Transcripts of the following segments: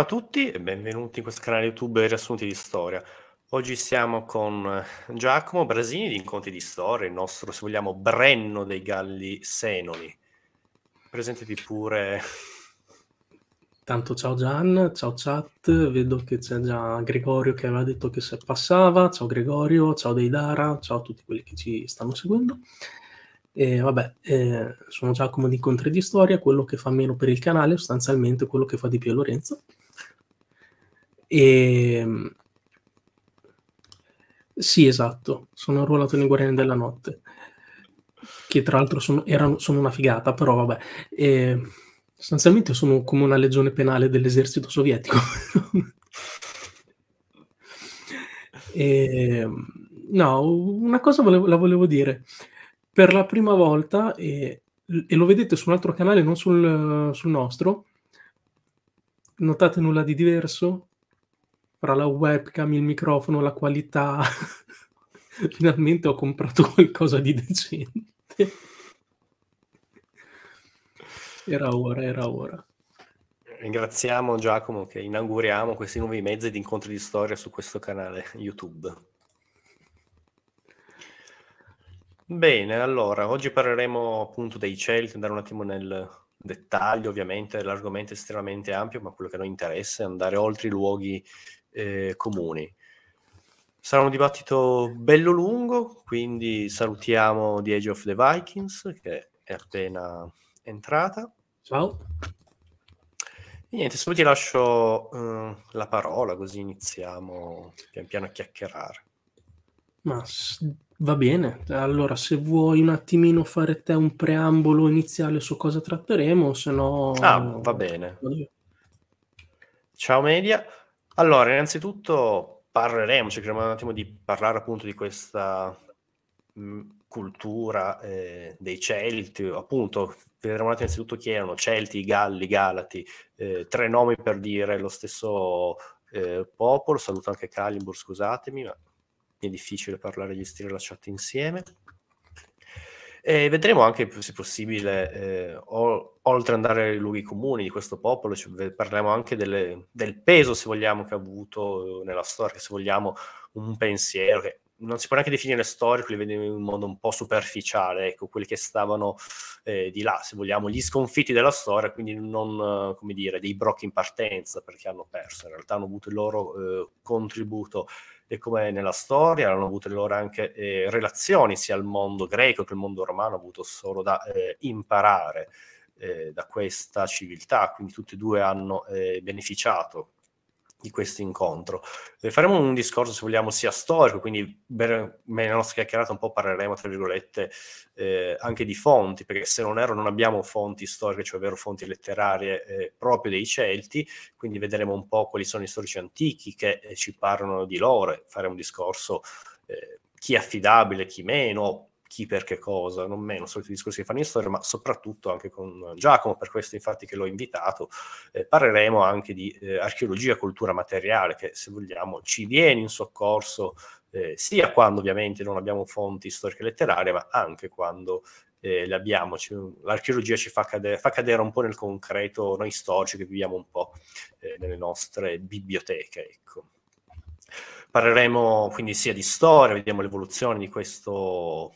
Ciao a tutti e benvenuti in questo canale YouTube Riassunti di Storia. Oggi siamo con eh, Giacomo Brasini di Incontri di Storia, il nostro, se vogliamo, brenno dei galli senoni. Presentati pure. Tanto ciao Gian, ciao chat, vedo che c'è già Gregorio che aveva detto che se passava, ciao Gregorio, ciao Deidara, ciao a tutti quelli che ci stanno seguendo. E vabbè, eh, sono Giacomo di Incontri di Storia, quello che fa meno per il canale, sostanzialmente quello che fa di più è Lorenzo. E... Ehm, sì, esatto, sono arruolato nei Guardiani della Notte, che tra l'altro sono, erano, sono una figata, però vabbè. E... Ehm, sostanzialmente sono come una legione penale dell'esercito sovietico. e... Ehm, no, una cosa volevo, la volevo dire. Per la prima volta, e, e lo vedete su un altro canale, non sul, sul nostro, notate nulla di diverso? fra la webcam, il microfono, la qualità. Finalmente ho comprato qualcosa di decente. Era ora, era ora. Ringraziamo Giacomo che inauguriamo questi nuovi mezzi di incontri di storia su questo canale YouTube. Bene, allora, oggi parleremo appunto dei Celti, andare un attimo nel dettaglio, ovviamente l'argomento è estremamente ampio, ma quello che a noi interessa è andare oltre i luoghi eh, comuni. Sarà un dibattito bello lungo, quindi salutiamo The Age of the Vikings che è appena entrata. Ciao. E niente, solo ti lascio uh, la parola così iniziamo pian piano a chiacchierare. Ma va bene, allora se vuoi un attimino fare te un preambolo iniziale su cosa tratteremo, se no... Ah, va bene. Ciao Media. Allora, innanzitutto parleremo, cercheremo un attimo di parlare appunto di questa mm, cultura eh, dei Celti, appunto, vedremo un innanzitutto chi erano Celti, Galli, Galati, eh, tre nomi per dire lo stesso eh, popolo, saluto anche Calibur, scusatemi, ma è difficile parlare gli stili lasciati insieme. E vedremo anche se possibile, eh, o, oltre ad andare ai luoghi comuni di questo popolo, cioè, parliamo anche delle, del peso, se vogliamo, che ha avuto eh, nella storia, se vogliamo, un pensiero che non si può neanche definire storico, li vediamo in un modo un po' superficiale, ecco, quelli che stavano eh, di là, se vogliamo, gli sconfitti della storia, quindi non, come dire, dei brocchi in partenza perché hanno perso, in realtà hanno avuto il loro eh, contributo e come nella storia hanno avuto le loro anche eh, relazioni sia al mondo greco che al mondo romano, hanno avuto solo da eh, imparare eh, da questa civiltà, quindi tutti e due hanno eh, beneficiato di questo incontro. Eh, faremo un discorso, se vogliamo, sia storico, quindi per, nella nostra chiacchierata un po' parleremo, tra virgolette, eh, anche di fonti, perché se non erro non abbiamo fonti storiche, cioè ovvero fonti letterarie eh, proprio dei Celti, quindi vedremo un po' quali sono i storici antichi che eh, ci parlano di loro, faremo un discorso eh, chi è affidabile, chi meno, chi per che cosa, non meno, soliti discorsi che fanno in storia, ma soprattutto anche con eh, Giacomo, per questo infatti che l'ho invitato, eh, parleremo anche di eh, archeologia e cultura materiale, che se vogliamo ci viene in soccorso eh, sia quando ovviamente non abbiamo fonti storiche letterarie, ma anche quando eh, le abbiamo. Ci, l'archeologia ci fa cadere, fa cadere, un po' nel concreto noi storici che viviamo un po' eh, nelle nostre biblioteche. Ecco. Parleremo quindi sia di storia, vediamo l'evoluzione di questo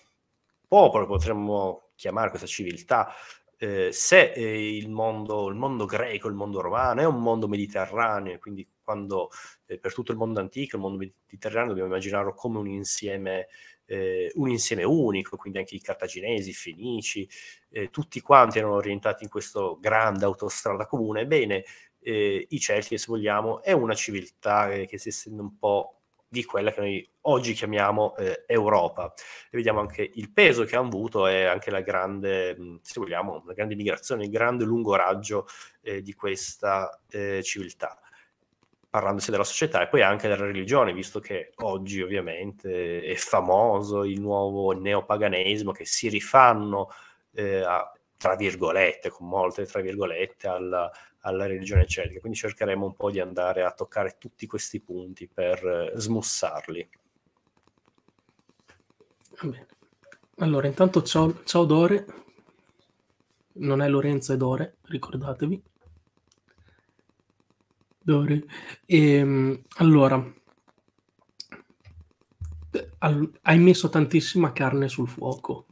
popolo, potremmo chiamare questa civiltà, eh, se eh, il, mondo, il, mondo, greco, il mondo romano è un mondo mediterraneo, quindi quando eh, per tutto il mondo antico, il mondo mediterraneo dobbiamo immaginarlo come un insieme, eh, un insieme unico, quindi anche i cartaginesi, i fenici, eh, tutti quanti erano orientati in questa grande autostrada comune, ebbene eh, i Celti, se vogliamo, è una civiltà che si estende un po' di quella che noi oggi chiamiamo eh, Europa. E vediamo anche il peso che hanno avuto e anche la grande, mm, se vogliamo, la grande migrazione, il grande lungo raggio eh, di questa eh, civiltà. Parlandosi della società e poi anche della religione, visto che oggi ovviamente è famoso il nuovo neopaganesimo che si rifanno eh, a, tra virgolette, con molte tra virgolette, alla, alla religione celtica. Quindi cercheremo un po' di andare a toccare tutti questi punti per eh, smussarli. Bene. Allora, intanto ciao, ciao Dore, non è Lorenzo, e Dore, ricordatevi. Dore. E, ehm, allora, hai messo tantissima carne sul fuoco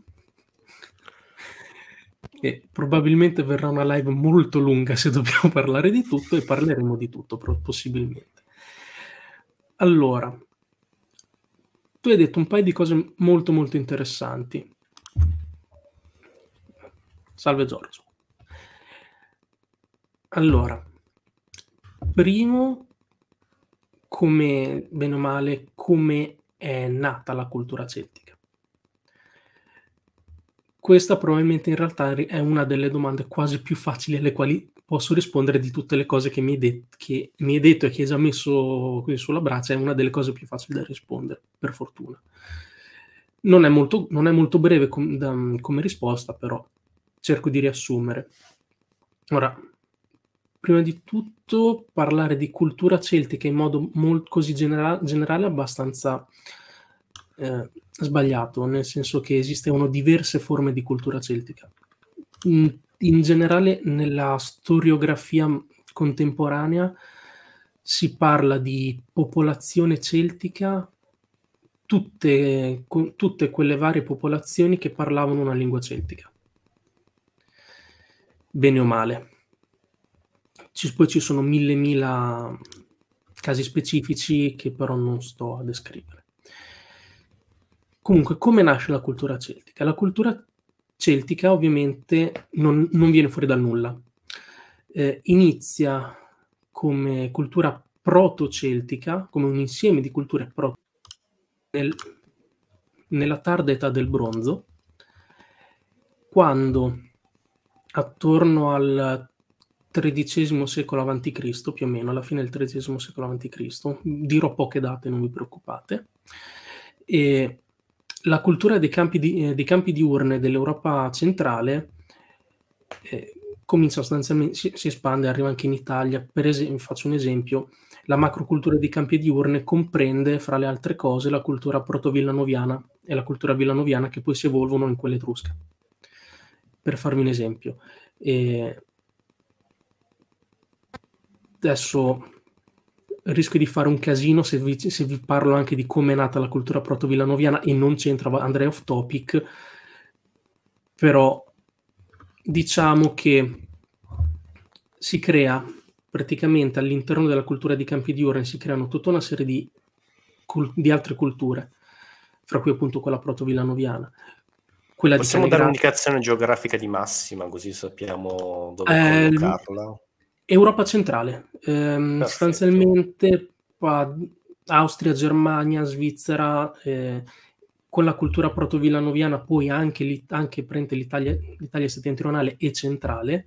e probabilmente verrà una live molto lunga se dobbiamo parlare di tutto e parleremo di tutto possibilmente. Allora, tu hai detto un paio di cose molto molto interessanti. Salve Giorgio. Allora, primo, come bene o male, come è nata la cultura celtica? Questa probabilmente in realtà è una delle domande quasi più facili alle quali posso rispondere di tutte le cose che mi hai, de- che mi hai detto e che hai già messo qui sulla braccia, è una delle cose più facili da rispondere, per fortuna. Non è molto, non è molto breve com- da, come risposta, però cerco di riassumere. Ora, prima di tutto parlare di cultura celtica in modo molt- così genera- generale è abbastanza eh, sbagliato, nel senso che esistevano diverse forme di cultura celtica. In, in generale, nella storiografia contemporanea si parla di popolazione celtica, tutte, con, tutte quelle varie popolazioni che parlavano una lingua celtica, bene o male. Ci, poi ci sono mille, mila casi specifici che però non sto a descrivere. Comunque, come nasce la cultura celtica? La cultura celtica ovviamente non, non viene fuori dal nulla. Eh, inizia come cultura proto-celtica, come un insieme di culture proto nel, nella tarda età del bronzo, quando attorno al XIII secolo a.C., più o meno alla fine del XIII secolo a.C., dirò poche date, non vi preoccupate, e la cultura dei campi, di, eh, dei campi di dell'Europa centrale eh, comincia sostanzialmente, si, si, espande, arriva anche in Italia. Per esempio, faccio un esempio, la macrocultura dei campi diurne comprende, fra le altre cose, la cultura proto-villanoviana e la cultura villanoviana che poi si evolvono in quella etrusca. Per farvi un esempio. E eh, adesso rischio di fare un casino se vi, se vi parlo anche di come è nata la cultura proto-villanoviana e non c'entra, andrei off topic, però diciamo che si crea praticamente all'interno della cultura di Campi di Oren si creano tutta una serie di, di altre culture, fra cui appunto quella proto-villanoviana. Quella Possiamo dare un'indicazione geografica di massima, così sappiamo dove eh, collocarla? Europa centrale, ehm, sostanzialmente qua, Austria, Germania, Svizzera, eh, con la cultura proto-villanoviana, poi anche, li, anche l'Italia, l'Italia, settentrionale e centrale.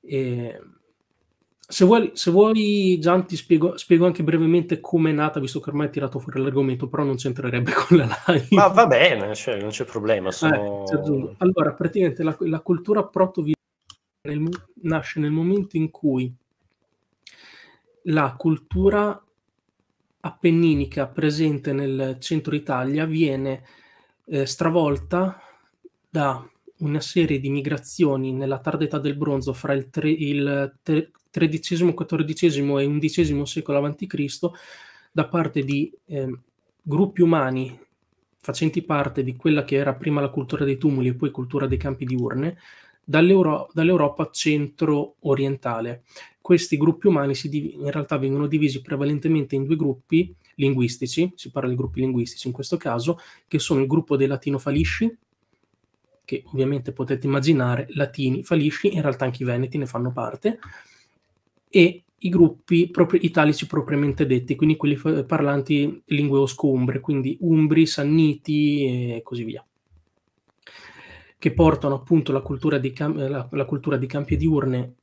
Eh, se, vuoi, se vuoi, Gian, ti spiego, spiego anche brevemente come è nata, visto che ormai hai tirato fuori l'argomento, però non c'entrerebbe con la live. Ma va bene, cioè, non c'è problema. Eh, sono... Eh, allora, praticamente la, la cultura proto-villanoviana nel, nasce nel momento in cui la cultura appenninica presente nel centro Italia viene eh, stravolta da una serie di migrazioni nella tarda età del bronzo fra il, tre, il tre, XIII, XIV e XI secolo a.C. da parte di eh, gruppi umani facenti parte di quella che era prima la cultura dei tumuli e poi cultura dei campi di urne, dall'Euro- dall'Europa centro-orientale. Questi gruppi umani div- in realtà vengono divisi prevalentemente in due gruppi linguistici, si parla di gruppi linguistici in questo caso, che sono il gruppo dei latino-falisci, che ovviamente potete immaginare, latini, falisci, in realtà anche i veneti ne fanno parte, e i gruppi propri, italici propriamente detti, quindi quelli parlanti lingue osco-umbre, quindi umbri, sanniti e così via che portano appunto la cultura di, cam- eh, la, la cultura di campi diurne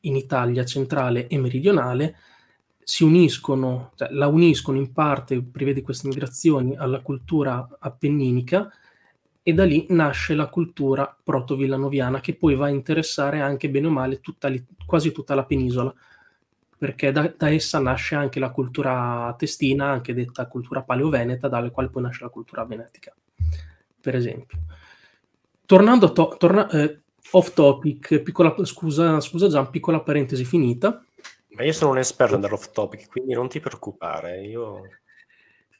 in Italia centrale e meridionale, si uniscono, cioè, la uniscono in parte, prevede queste migrazioni, alla cultura appenninica e da lì nasce la cultura proto-villanoviana che poi va a interessare anche bene o male tutta li, quasi tutta la penisola, perché da, da, essa nasce anche la cultura testina, anche detta cultura paleoveneta, dalla quale poi nasce la cultura venetica, per esempio tornando to- torna- eh, off topic, piccola, scusa, scusa Gian, piccola parentesi finita. Ma io sono un esperto dell'off topic, quindi non ti preoccupare, io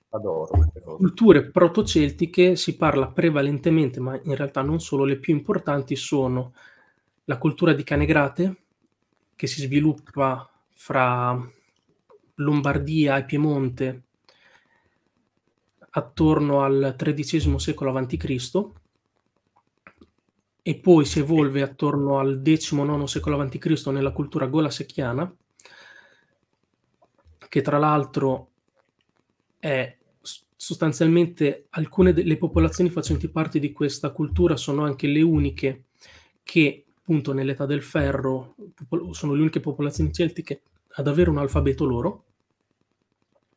adoro queste cose. Culture protoceltiche si parla prevalentemente, ma in realtà non solo, le più importanti sono la cultura di Canegrate, che si sviluppa fra Lombardia e Piemonte attorno al XIII secolo a.C., e poi si evolve attorno al XIX ix secolo a.C. nella cultura gola-secchiana, che tra l'altro è sostanzialmente alcune delle popolazioni facenti parte di questa cultura sono anche le uniche che appunto nell'età del ferro sono le uniche popolazioni celtiche ad avere un alfabeto loro,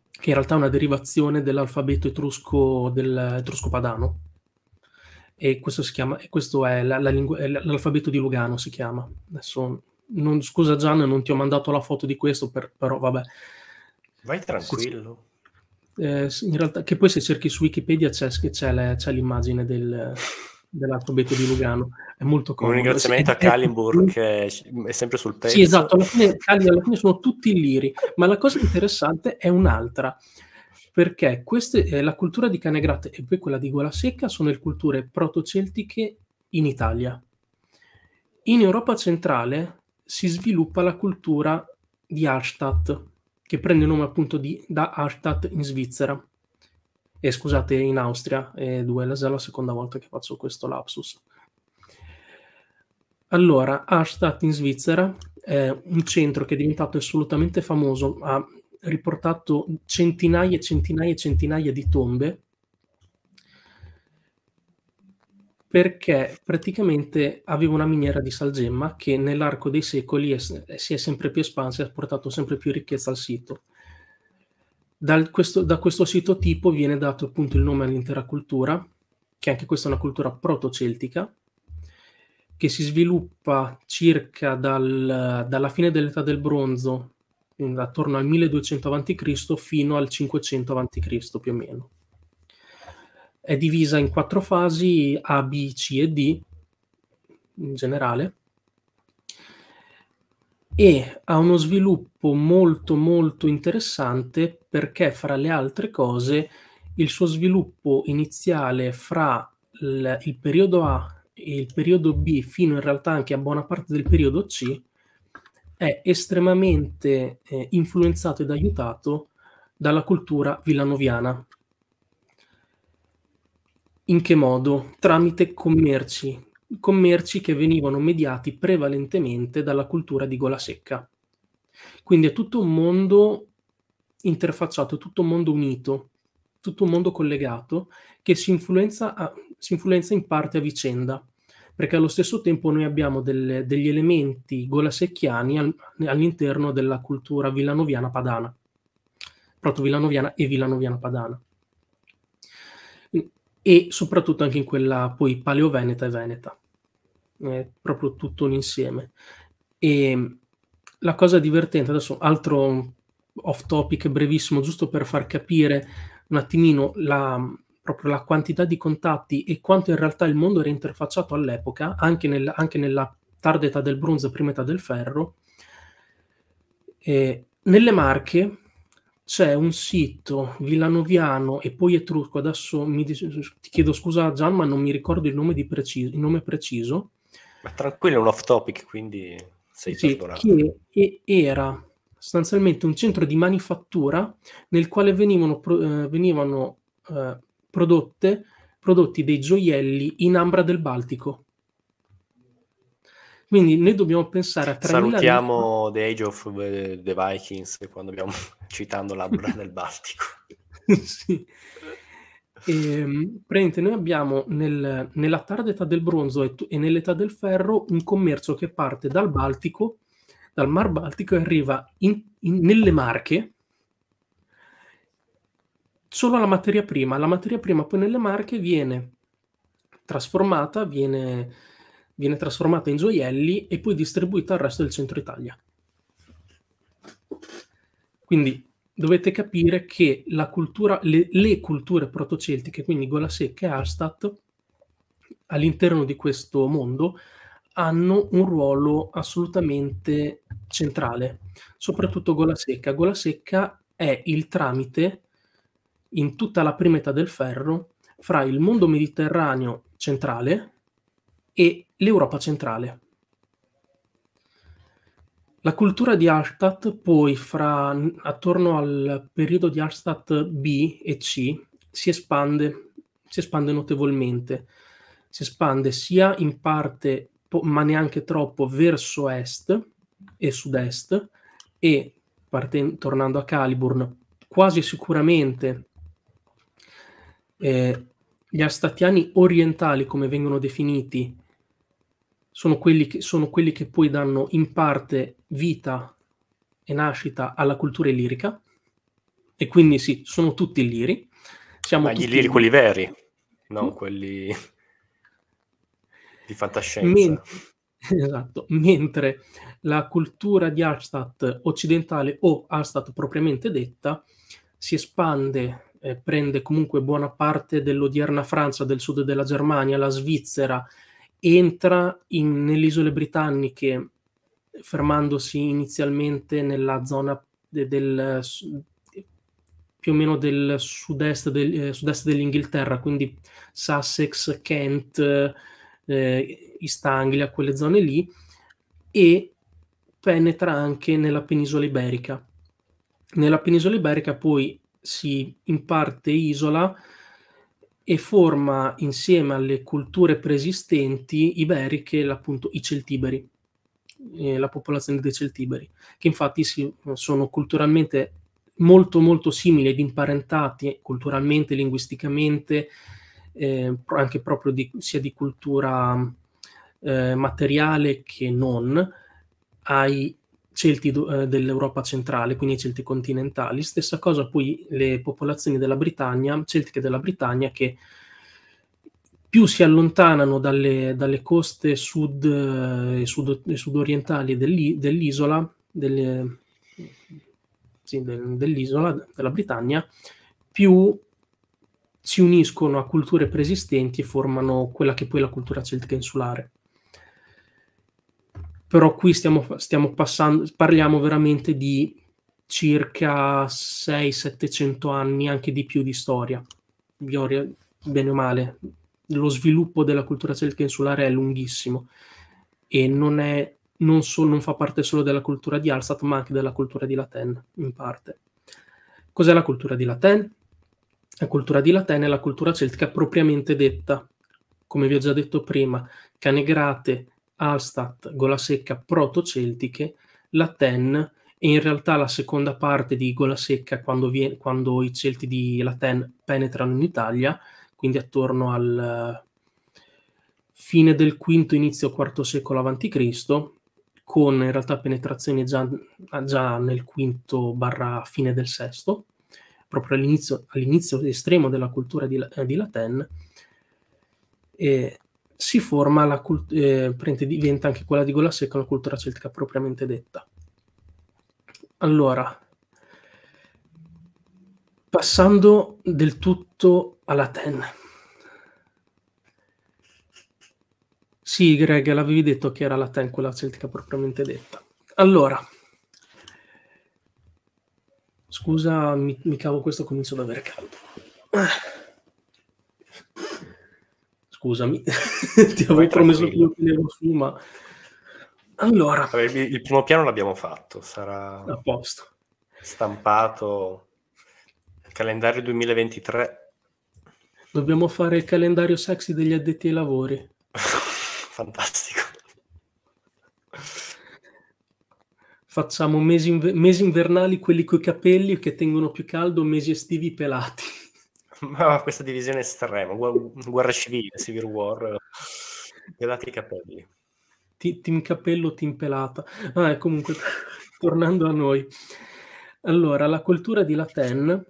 che in realtà è una derivazione dell'alfabeto etrusco, del, etrusco padano e questo, si chiama, e questo è la, la lingu- l'alfabeto di Lugano, si chiama. Adesso, non, scusa Gian, non ti ho mandato la foto di questo, per, però vabbè. Vai tranquillo. Eh, in realtà, che poi se cerchi su Wikipedia c'è, c'è, le, c'è l'immagine del, dell'alfabeto di Lugano. È molto comodo. Un ringraziamento a Kalimburg che è sempre sul pezzo. Sì, esatto, alla fine, alla fine sono tutti liri, ma la cosa interessante è un'altra, perché queste, eh, la cultura di Canegrat e poi quella di Gola Secca sono le culture proto-celtiche in Italia. In Europa centrale si sviluppa la cultura di Hallstatt, che prende il nome appunto di, da Hallstatt in Svizzera. Eh, scusate, in Austria, eh, due, è la seconda volta che faccio questo lapsus. Allora, Hallstatt in Svizzera è un centro che è diventato assolutamente famoso, ha riportato centinaia e centinaia e centinaia di tombe perché praticamente aveva una miniera di salgemma che nell'arco dei secoli è, si è sempre più espansa e ha portato sempre più ricchezza al sito. Questo, da questo sito tipo viene dato appunto il nome all'intera cultura, che anche questa è una cultura proto-celtica, che si sviluppa circa dal, dalla fine dell'età del bronzo attorno al 1200 a.C. fino al 500 a.C. più o meno. È divisa in quattro fasi A, B, C e D in generale e ha uno sviluppo molto molto interessante perché fra le altre cose il suo sviluppo iniziale fra il, il periodo A e il periodo B fino in realtà anche a buona parte del periodo C è estremamente eh, influenzato ed aiutato dalla cultura villanoviana. In che modo? Tramite commerci, commerci che venivano mediati prevalentemente dalla cultura di gola secca. Quindi è tutto un mondo interfacciato, tutto un mondo unito, tutto un mondo collegato che si influenza, a, si influenza in parte a vicenda perché allo stesso tempo noi abbiamo delle, degli elementi golasecchiani al, all'interno della cultura villanoviana padana, proto-villanoviana e villanoviana padana, e soprattutto anche in quella poi paleo-veneta e veneta, eh, proprio tutto un insieme. E la cosa divertente, adesso altro off topic brevissimo, giusto per far capire un attimino la, proprio la quantità di contatti e quanto in realtà il mondo era interfacciato all'epoca, anche, nel, anche nella tarda età del bronzo prima età del ferro. Eh, nelle Marche c'è un sito villanoviano e poi etrusco, adesso dice, ti chiedo scusa Gian, ma non mi ricordo il nome, preciso, il nome preciso. Ma tranquillo, è un off topic, quindi sei sì, perdonato. Che era sostanzialmente un centro di manifattura nel quale venivano, eh, venivano eh, prodotte, prodotti dei gioielli in ambra del Baltico. Quindi noi dobbiamo pensare a 3.000... Salutiamo The Age of the Vikings quando abbiamo citato l'ambra del Baltico. sì. E, ehm, prende, noi abbiamo nel, nella tarda età del bronzo e, e, nell'età del ferro un commercio che parte dal Baltico, dal Mar Baltico e arriva in, in, nelle Marche, solo la materia prima. La materia prima poi nelle marche viene trasformata, viene, viene trasformata in gioielli e poi distribuita al resto del centro Italia. Quindi dovete capire che cultura, le, le, culture protoceltiche, quindi Gola Secca e Arstat, all'interno di questo mondo hanno un ruolo assolutamente centrale, soprattutto Gola Secca. Gola Secca è il tramite in tutta la prima età del ferro fra il mondo mediterraneo centrale e l'Europa centrale. La cultura di Hallstatt poi fra, attorno al periodo di Hallstatt B e C si espande, si espande notevolmente, si espande sia in parte, ma neanche troppo, verso est e sud-est e, parten- tornando a Caliburn, quasi sicuramente eh, gli arstatiani orientali, come vengono definiti, sono quelli, che, sono quelli che poi danno in parte vita e nascita alla cultura illirica, e quindi sì, sono tutti liri. Siamo Ma gli liri, illiri quelli veri, non mm. quelli di fantascienza. Men- esatto, mentre la cultura di Arstadt occidentale o Arstadt propriamente detta si espande eh, prende comunque buona parte dell'odierna Francia, del sud della Germania, la Svizzera, entra in, nelle isole britanniche fermandosi inizialmente nella zona de, del, più o meno del sud-est, del, eh, sud-est dell'Inghilterra, quindi Sussex, Kent, eh, East Anglia, quelle zone lì, e penetra anche nella penisola iberica. Nella penisola iberica poi si in parte isola e forma insieme alle culture preesistenti iberiche appunto i Celtiberi, eh, la popolazione dei Celtiberi, che infatti si, sono culturalmente molto molto simili ed imparentati culturalmente, linguisticamente, eh, anche proprio di, sia di cultura eh, materiale che non, ai Celti eh, dell'Europa centrale, quindi i Celti continentali. Stessa cosa poi le popolazioni della Britannia, celtiche della Britannia, che più si allontanano dalle, dalle coste sud eh, e sud, sudorientali dell'isola, delle, sì, del, dell'isola, della Britannia, più si uniscono a culture preesistenti e formano quella che poi è la cultura celtica insulare però qui stiamo, stiamo passando, parliamo veramente di circa 600-700 anni, anche di più di storia, bene o male. Lo sviluppo della cultura celtica insulare è lunghissimo e non, è, non, so, non fa parte solo della cultura di Alsat, ma anche della cultura di Laten, in parte. Cos'è la cultura di Laten? La cultura di Laten è la cultura celtica propriamente detta, come vi ho già detto prima, Canegrate, Alstat, Golasecca proto-celtiche, la Ten e in realtà la seconda parte di Golasecca quando, viene, quando i Celti di Laten penetrano in Italia, quindi attorno al fine del V, inizio IV secolo a.C., con in realtà penetrazioni già, già nel V barra fine del VI, proprio all'inizio, all'inizio estremo della cultura di, di Laten. E si forma la cultura, eh, diventa anche quella di Gola Secca la cultura celtica propriamente detta. Allora, passando del tutto alla TEN. Sì, Greg, l'avevi detto che era la TEN, quella celtica propriamente detta. Allora, scusa, mi, mi cavo questo, comincio ad avere caldo. Ah scusami, ti avevo ah, promesso che lo tenevo su, ma... Allora... il primo piano l'abbiamo fatto, sarà... A posto. Stampato... il Calendario 2023. Dobbiamo fare il calendario sexy degli addetti ai lavori. Fantastico. Facciamo mesi, inver- mesi invernali quelli coi capelli che tengono più caldo, mesi estivi pelati. Ma ah, questa divisione estrema, guerra civile, civil war, pelati i capelli. team capello, team pelata. Ah, comunque, tornando a noi. Allora, la cultura di Laten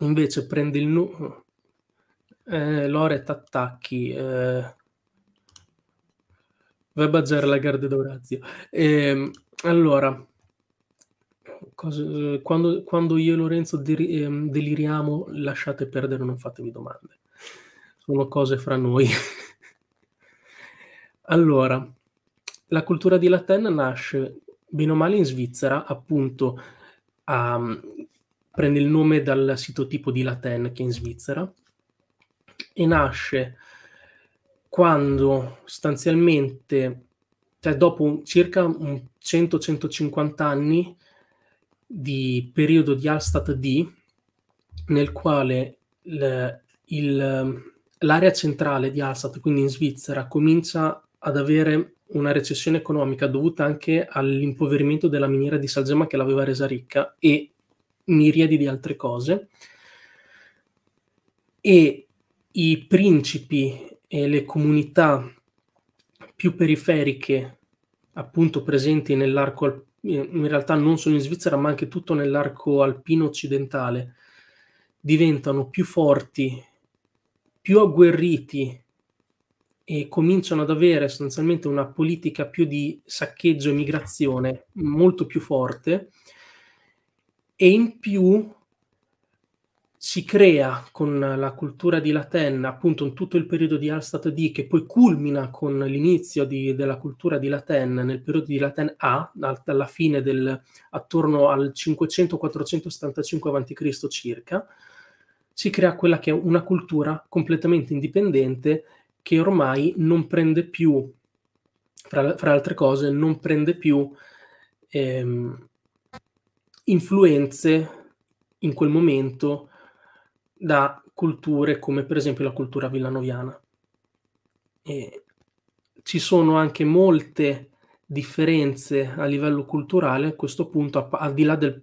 invece prende il... Nu- eh, Loret attacchi... Eh, la garde Dorazio. Eh, allora, cosa, quando, quando, io e Lorenzo deri, eh, deliriamo, lasciate perdere, non fatevi domande. Sono cose fra noi. allora, la cultura di Laten nasce bene o male in Svizzera, appunto, a, ehm, prende il nome dal sitotipo di Laten che è in Svizzera e nasce quando sostanzialmente, cioè dopo circa 100-150 anni, di periodo di Alstat D nel quale il, il, l'area centrale di Alstat, quindi in Svizzera, comincia ad avere una recessione economica dovuta anche all'impoverimento della miniera di Salgema che l'aveva resa ricca e miriadi di altre cose. E i principi e le comunità più periferiche, appunto presenti nell'arco alpino, in realtà non solo in Svizzera, ma anche tutto nell'arco alpino occidentale, diventano più forti, più agguerriti e cominciano ad avere sostanzialmente una politica più di saccheggio e migrazione molto più forte e in più si crea con la cultura di Laten, appunto in tutto il periodo di Alstat D, che poi culmina con l'inizio di, della cultura di Laten nel periodo di Laten A, dalla fine del attorno al 500-475 a.C. circa, si crea quella che è una cultura completamente indipendente che ormai non prende più, fra, fra altre cose, non prende più ehm, influenze in quel momento da culture come per esempio la cultura villanoviana. E ci sono anche molte differenze a livello culturale, a questo punto, al di là del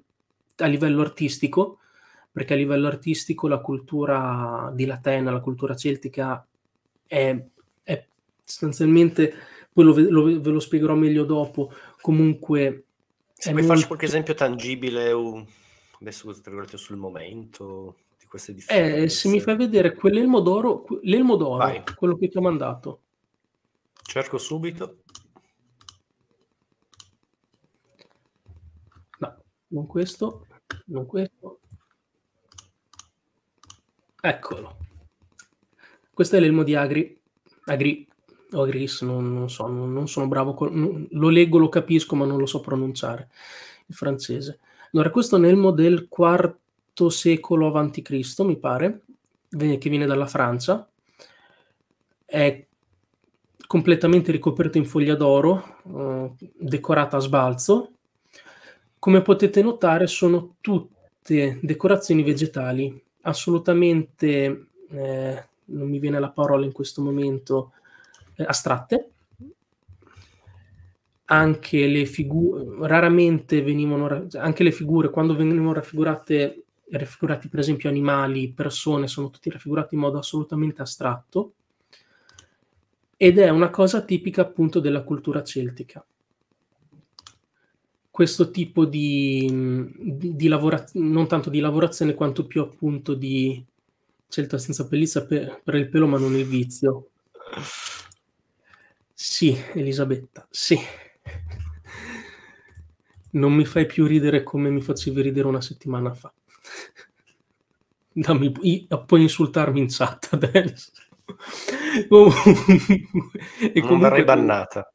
a livello artistico, perché a livello artistico la cultura di Latena, la cultura celtica è, è sostanzialmente, poi lo, lo, ve lo spiegherò meglio dopo, comunque... Se vuoi molto... farci qualche esempio tangibile, o adesso sul momento di queste differenze? Eh, se mi fai vedere quell'Elmodoro, d'oro, Vai. quello che ti ho mandato. Cerco subito. No, non questo, non questo. Eccolo. Questo è l'elmo di Agri. Agri o Agris, non, non so, non, non, sono bravo. Con, lo leggo, lo capisco, ma non lo so pronunciare il francese. Allora, questo è un elmo del quarto secolo a.C., mi pare, che viene dalla Francia. È completamente ricoperto in foglia d'oro, eh, decorata a sbalzo. Come potete notare sono tutte decorazioni vegetali, assolutamente, eh, non mi viene la parola in questo momento, eh, astratte. Anche le figure, raramente venivano, anche le figure, quando venivano raffigurate raffigurati per esempio animali, persone, sono tutti raffigurati in modo assolutamente astratto ed è una cosa tipica appunto della cultura celtica. Questo tipo di, di, di lavorazione, non tanto di lavorazione quanto più appunto di scelta senza pellizza per, per il pelo ma non il vizio. Sì, Elisabetta, sì. Non mi fai più ridere come mi facevi ridere una settimana fa. Dammi, puoi insultarmi in chat adesso. e non verrai bannata.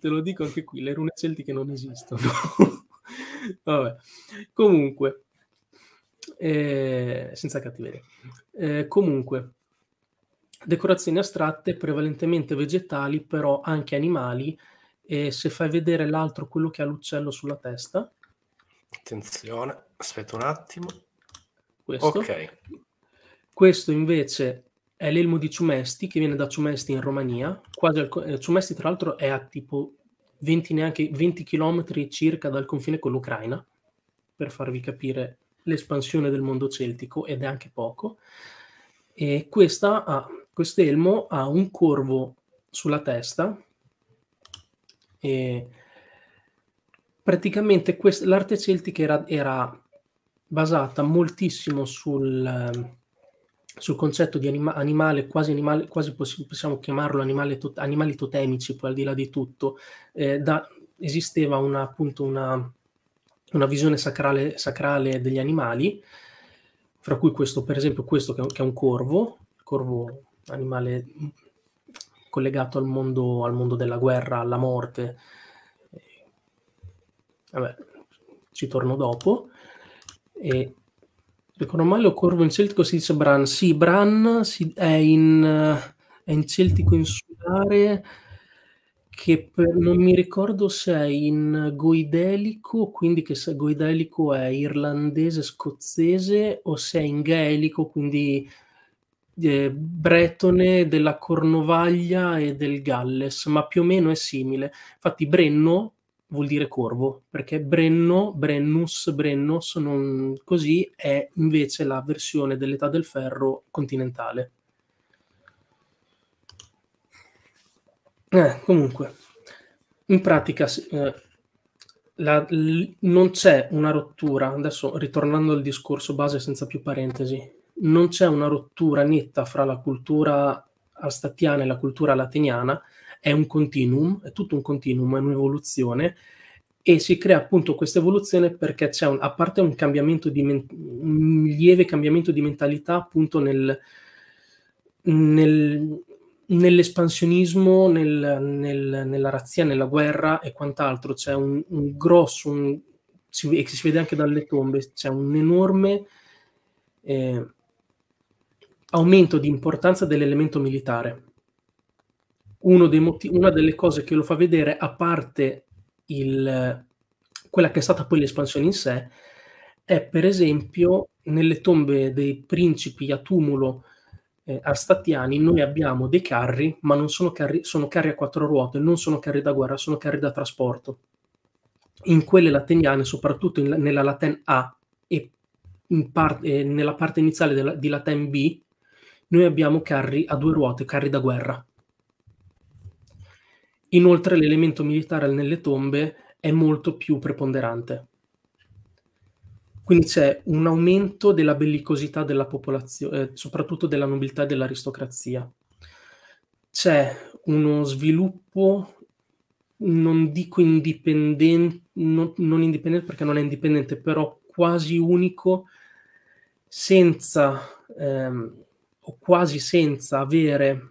Te lo dico anche qui, le rune celtiche non esistono. Vabbè. Comunque, eh, senza cattiveria. Eh, comunque, decorazioni astratte, prevalentemente vegetali, però anche animali. E se fai vedere l'altro, quello che ha l'uccello sulla testa. Attenzione, aspetta un attimo. Questo. Okay. questo invece è l'elmo di Ciumesti, che viene da Ciumesti in Romania. Al, eh, Ciumesti, tra l'altro, è a tipo 20, neanche, 20 km circa dal confine con l'Ucraina, per farvi capire l'espansione del mondo celtico, ed è anche poco. E questa ha, quest'elmo ha un corvo sulla testa e praticamente quest- l'arte celtica era, era basata moltissimo sul, ehm, sul concetto di anima- animale, quasi, animale, quasi possiamo chiamarlo animale to- animali totemici, poi al di là di tutto, eh, da, esisteva una, appunto una, una visione sacrale, sacrale, degli animali, fra cui questo, per esempio questo che, che è un corvo, corvo animale collegato al mondo, al mondo della guerra, alla morte. Eh, vabbè, ci torno dopo e ricordo male, corvo in celtico si dice Bran. Sì, Bran si, è, in, è in celtico insulare che per, non mi ricordo se è in goidelico, quindi che se goidelico è irlandese, scozzese, o se è in gaelico, quindi eh, bretone della Cornovaglia e del Galles, ma più o meno è simile. Infatti Brenno, vuol dire corvo, perché Brenno, Brennus, Brennos, non così, è invece la versione dell'età del ferro continentale. Eh, comunque, in pratica eh, la, l- non c'è una rottura, adesso ritornando al discorso base senza più parentesi, non c'è una rottura netta fra la cultura alstatiana e la cultura lateniana, è un continuum, è tutto un continuum, è un'evoluzione e si crea appunto questa evoluzione perché c'è un, a parte un cambiamento di men- un lieve cambiamento di mentalità appunto nel, nel, nell'espansionismo, nel, nel, nella razzia, nella guerra e quant'altro, c'è un, un grosso, un, si, e si vede anche dalle tombe, c'è un enorme eh, aumento di importanza dell'elemento militare moti- una delle cose che lo fa vedere, a parte il, quella che è stata poi l'espansione in sé, è per esempio nelle tombe dei principi a tumulo eh, arstatiani noi abbiamo dei carri, ma non sono carri, sono carri a quattro ruote, non sono carri da guerra, sono carri da trasporto. In quelle lateniane, soprattutto in, nella Laten A e par- eh, nella parte iniziale della, di Laten B, noi abbiamo carri a due ruote, carri da guerra. Inoltre l'elemento militare nelle tombe è molto più preponderante. Quindi c'è un aumento della bellicosità della popolazione, eh, soprattutto della nobiltà e dell'aristocrazia. C'è uno sviluppo, non dico indipendente, non, non indipendente perché non è indipendente, però quasi unico, senza ehm, o quasi senza avere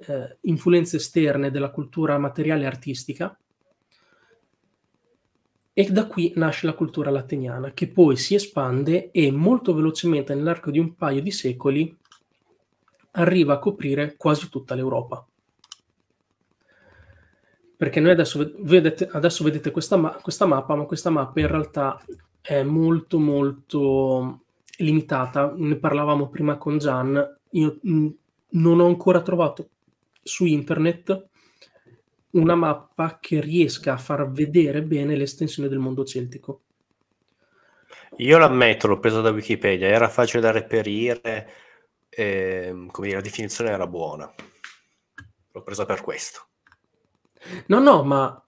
eh, influenze esterne della cultura materiale e artistica e da qui nasce la cultura latiniana che poi si espande e molto velocemente nell'arco di un paio di secoli arriva a coprire quasi tutta l'Europa. Perché noi adesso vedete, adesso vedete questa, ma- questa mappa, ma questa mappa in realtà è molto molto limitata. Ne parlavamo prima con Gian. Io non ho ancora trovato su internet una mappa che riesca a far vedere bene l'estensione del mondo celtico. Io l'ammetto, l'ho preso da Wikipedia, era facile da reperire, eh, come dire, la definizione era buona. L'ho presa per questo. No, no, ma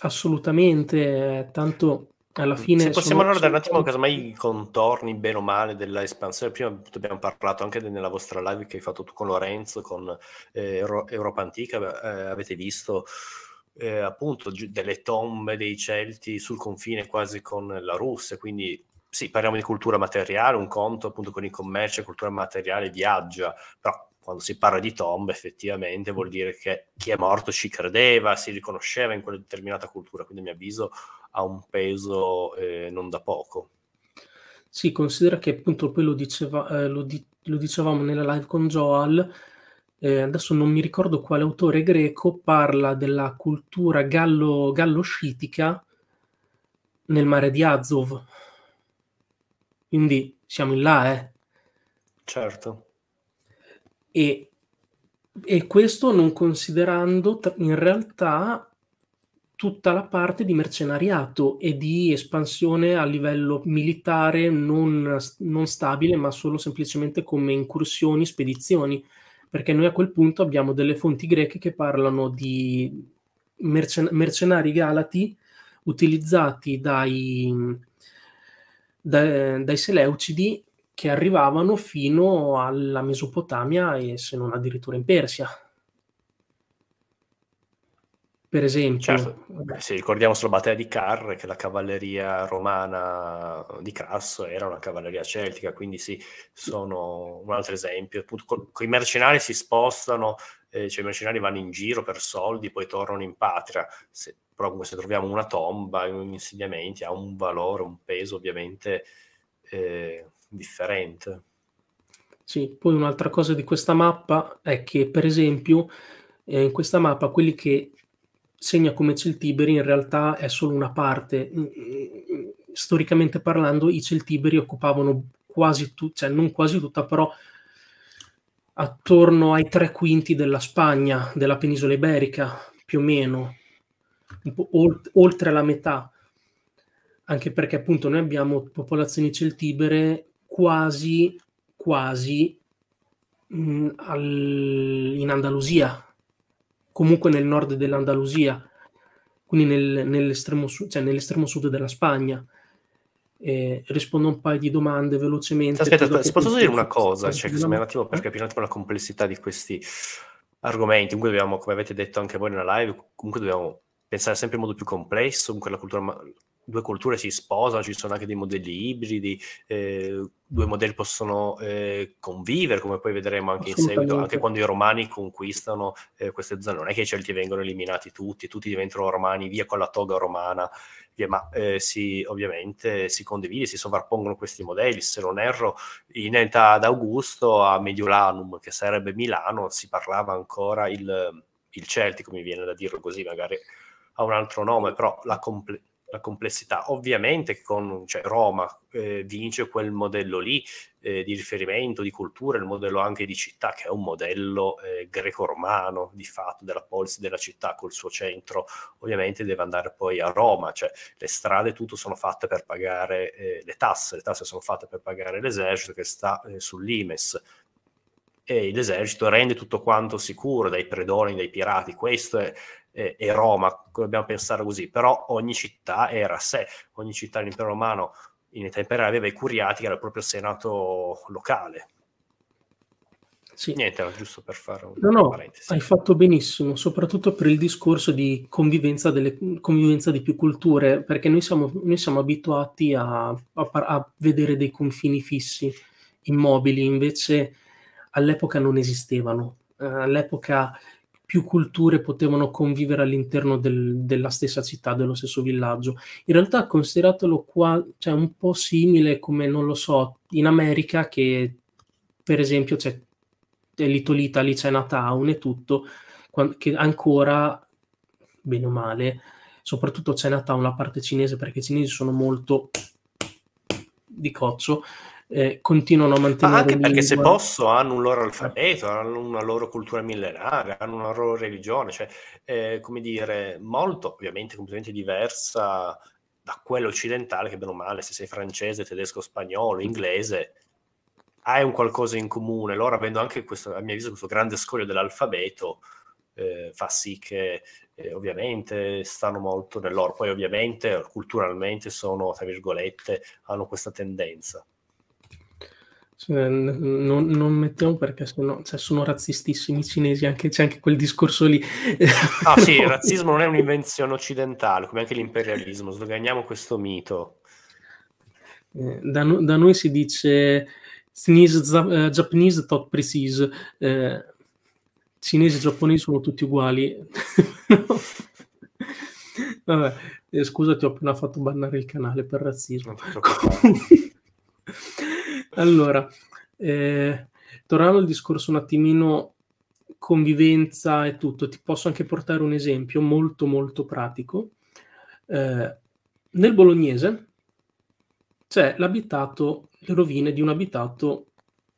assolutamente, eh, tanto alla mm, fine Se possiamo sono... allora dare un attimo casomai i contorni bene o male dell'espansione, prima abbiamo parlato anche nella vostra live che hai fatto tu con Lorenzo, con eh, Euro- Europa Antica, eh, avete visto eh, appunto gi- delle tombe dei Celti sul confine quasi con la Russia, quindi sì, parliamo di cultura materiale, un conto appunto con il commercio, cultura materiale viaggia, però quando si parla di tombe effettivamente vuol dire che chi è morto ci credeva, si riconosceva in quella determinata cultura, quindi a mio avviso ha un peso eh, non da poco. Sì, considera che appunto poi lo, diceva, eh, lo, di- lo dicevamo nella live con Joal, eh, adesso non mi ricordo quale autore greco parla della cultura gallo- gallo-scitica nel mare di Azov. Quindi siamo in là, eh. Certo. E, e questo non considerando in realtà tutta la parte di mercenariato e di espansione a livello militare non, non, stabile, ma solo semplicemente come incursioni, spedizioni, perché noi a quel punto abbiamo delle fonti greche che parlano di mercen- mercenari galati utilizzati dai, da, dai Seleucidi che arrivavano fino alla Mesopotamia e se non addirittura in Persia. Per esempio, certo. Beh, ricordiamo sulla battaglia di Carre che la cavalleria romana di Crasso era una cavalleria celtica, quindi sì, sono un altro esempio. Appunto, i mercenari si spostano, eh, cioè i mercenari vanno in giro per soldi, poi tornano in patria. Se, però come se troviamo una tomba, un insediamento, ha un valore, un peso ovviamente eh, differente. Sì, poi un'altra cosa di questa mappa è che, per esempio, eh, in questa mappa quelli che segna come Celtiberi in realtà è solo una parte. Mm, mm, mm, storicamente parlando, i Celtiberi occupavano quasi tutta, cioè non quasi tutta, però attorno ai tre quinti della Spagna, della penisola iberica, più o meno, olt- oltre la metà, anche perché appunto noi abbiamo popolazioni celtibere quasi, quasi mh, mm, al, in Andalusia, comunque nel nord dell'Andalusia, quindi nel, nell'estremo, su, cioè nell'estremo, sud della Spagna. Eh, rispondo a un paio di domande velocemente. Aspetta, aspetta, posso dire una cosa, cioè, che un attimo per eh? capire un attimo la complessità di questi argomenti. Comunque dobbiamo, come avete detto anche voi nella live, comunque dobbiamo pensare sempre in modo più complesso, comunque la cultura due culture si sposano, ci sono anche dei modelli ibridi, eh, due mm. modelli possono eh, convivere, come poi vedremo anche in seguito, anche quando i romani conquistano eh, queste zone, non è che i celti vengono eliminati tutti, tutti diventano romani, via con la toga romana, via, ma eh, si, ovviamente si condivide, si sovrappongono questi modelli, se non erro, in età ad Augusto a Mediolanum, che sarebbe Milano, si parlava ancora il, il celtico, mi viene da dirlo così, magari ha un altro nome, però la completa la complessità. Ovviamente con cioè, Roma eh, vince quel modello lì eh, di riferimento, di cultura, il modello anche di città, che è un modello eh, greco-romano di fatto della polis della città col suo centro. Ovviamente deve andare poi a Roma, cioè le strade tutto sono fatte per pagare eh, le tasse, le tasse sono fatte per pagare l'esercito che sta eh, sull'Imes, e l'esercito rende tutto quanto sicuro dai predoni, dai pirati. Questo è eh, e Roma, dobbiamo pensare così, però ogni città era a sé, ogni città dell'impero romano in età imperiale aveva i curiati che era il proprio senato locale. Sì. Niente, era giusto per fare un no, no, parentesi. Hai fatto benissimo, soprattutto per il discorso di convivenza, delle, convivenza di più culture, perché noi siamo, noi siamo abituati a, a, a, vedere dei confini fissi, immobili, invece all'epoca non esistevano. Uh, all'epoca più culture potevano convivere all'interno del, della stessa città, dello stesso villaggio. In realtà consideratelo qua, cioè un po' simile come, non lo so, in America che per esempio c'è Little Italy, c'è Natown e tutto, che ancora, bene o male, soprattutto c'è Chinatown, la parte cinese, perché i cinesi sono molto di coccio, eh, continuano a mantenere... Ma anche perché lingua. se posso hanno un loro alfabeto, hanno una loro cultura millenaria, hanno una loro religione, cioè, eh, come dire, molto ovviamente completamente diversa da quella occidentale che bene o male, se sei francese, tedesco, spagnolo, inglese, hai un qualcosa in comune. Loro avendo anche questo, a mio avviso, questo grande scoglio dell'alfabeto, eh, fa sì che eh, ovviamente stanno molto nell'oro. Poi ovviamente culturalmente sono, tra virgolette, hanno questa tendenza. Cioè, non, non, mettiamo perché sennò cioè, sono razzistissimi i cinesi, anche, c'è anche quel discorso lì. Ah no. sì, il razzismo non è un'invenzione occidentale, come anche l'imperialismo, sdoganiamo questo mito. Eh, da, no, da, noi si dice Chinese, uh, eh, Japanese tot precise, eh, cinesi e giapponesi sono tutti uguali. no. Vabbè, eh, scusa ti ho appena fatto bannare il canale per razzismo. Allora, eh, tornando al discorso un attimino convivenza e tutto, ti posso anche portare un esempio molto molto pratico. Eh, nel bolognese c'è l'abitato, le rovine di un abitato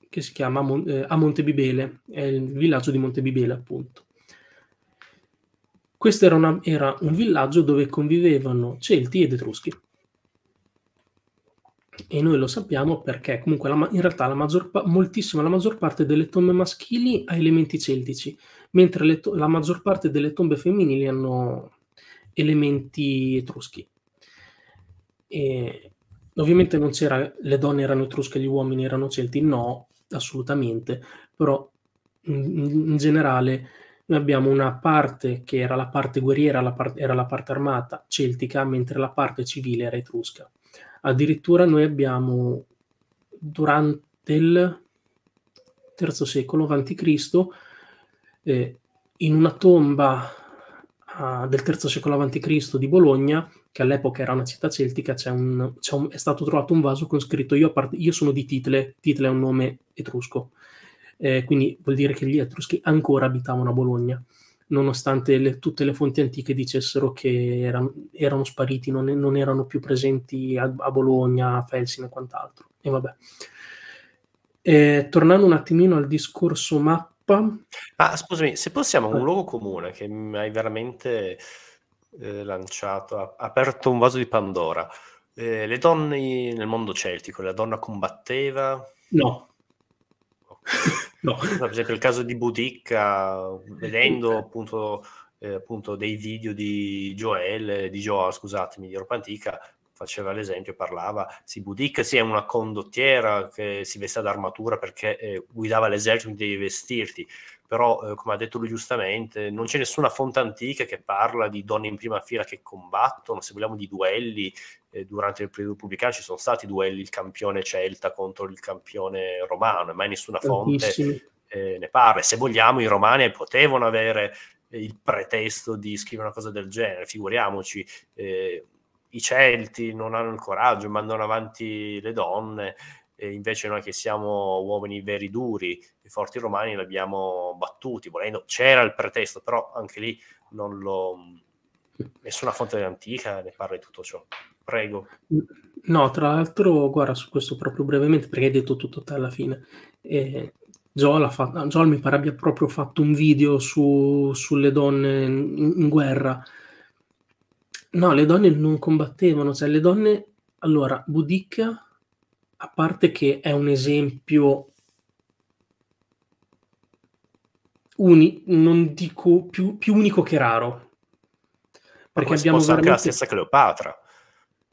che si chiama Mon- eh, a Montebibele, è il villaggio di Montebibele appunto. Questo era, una, era un villaggio dove convivevano Celti ed Etruschi e noi lo sappiamo perché comunque la, in realtà la maggior, moltissima, la maggior parte delle tombe maschili ha elementi celtici, mentre le, la maggior parte delle tombe femminili hanno elementi etruschi. E, ovviamente non c'era, le donne erano etrusche, gli uomini erano celti, no, assolutamente, però in, in generale noi abbiamo una parte che era la parte guerriera, la part- era la parte armata celtica, mentre la parte civile era etrusca. Addirittura noi abbiamo durante il terzo secolo a.C., eh, in una tomba eh, del terzo secolo a.C. di Bologna, che all'epoca era una città celtica, c'è un, c'è un, è stato trovato un vaso con scritto io, part- io sono di Title, Title è un nome etrusco, eh, quindi vuol dire che gli etruschi ancora abitavano a Bologna nonostante le, tutte le fonti antiche dicessero che era, erano spariti, non, non, erano più presenti a, a Bologna, a Felsine e quant'altro. E vabbè. Eh, tornando un attimino al discorso mappa. Ah, scusami, se possiamo, un eh. luogo comune che mi hai veramente eh, lanciato, ha aperto un vaso di Pandora. Eh, le donne nel mondo celtico, la donna combatteva? No, No. Per esempio il caso di Boutica, eh, vedendo appunto, eh, appunto, dei video di Joel, eh, di Joa, scusatemi, di Europa Antica, faceva l'esempio, parlava, sì, Boudic sì, è una condottiera che si veste ad armatura perché eh, guidava l'esercito, devi vestirti però eh, come ha detto lui giustamente, non c'è nessuna fonte antica che parla di donne in prima fila che combattono, se vogliamo di duelli, eh, durante il periodo pubblicano ci sono stati duelli, il campione celta contro il campione romano, e mai nessuna fonte eh, ne parla. E se vogliamo, i romani potevano avere eh, il pretesto di scrivere una cosa del genere, figuriamoci eh, i Celti non hanno il coraggio, mandano avanti le donne, eh, invece noi che siamo uomini veri duri, i forti romani li abbiamo battuti, volendo, c'era il pretesto, però anche lì non lo... nessuna fonte antica ne parla di tutto ciò. Prego. No, tra l'altro, guarda, su questo proprio brevemente, perché hai detto tutto te alla fine. Eh, Zola, fa... Zola mi pare abbia proprio fatto un video su... sulle donne in, in guerra. No, le donne non combattevano, cioè le donne... Allora, Budicca a parte che è un esempio uni- non dico più, più unico che raro. Perché abbiamo veramente... anche la stessa Cleopatra.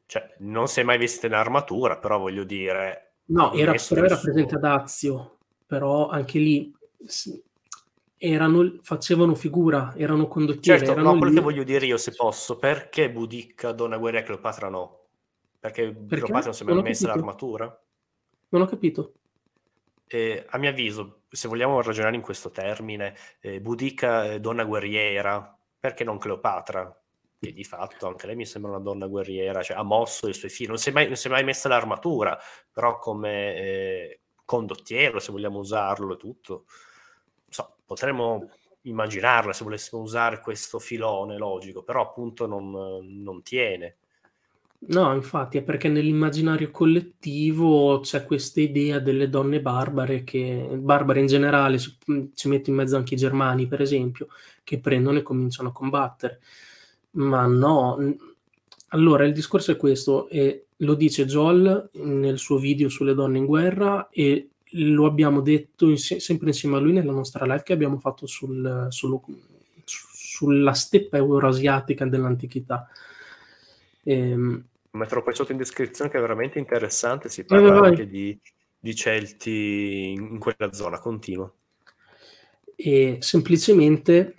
Cioè, non si è mai vista in armatura, però voglio dire... No, era, però era presente ad Azio, però anche lì erano, facevano figura, erano condottieri. Certo, erano no, quello lì... che voglio dire io, se posso, perché Budicca, Donna Guerra e Cleopatra no? Perché, non si è mai messa l'armatura. Non ho capito. Eh, a mio avviso, se vogliamo ragionare in questo termine, eh, Budica eh, donna guerriera, perché non Cleopatra? Che di fatto anche lei mi sembra una donna guerriera, cioè ha mosso i suoi figli, non si è mai, non si è mai messa l'armatura, però come eh, condottiero, se vogliamo usarlo e tutto, so, potremmo immaginarla se volessimo usare questo filone logico, però appunto non, non tiene. No, infatti, è perché nell'immaginario collettivo c'è questa idea delle donne barbare, che, barbare in generale, ci, ci mm, metto in mezzo anche i germani, per esempio, che prendono e cominciano a combattere. Ma no, allora il discorso è questo, e lo dice Joel nel suo video sulle donne in guerra e lo abbiamo detto in, sempre insieme a lui nella nostra live che abbiamo fatto sul, sul, sulla steppa euroasiatica dell'antichità. Ehm, metterò poi sotto in descrizione che è veramente interessante, si parla vai, vai. anche di, di, Celti in quella zona, continua. E semplicemente,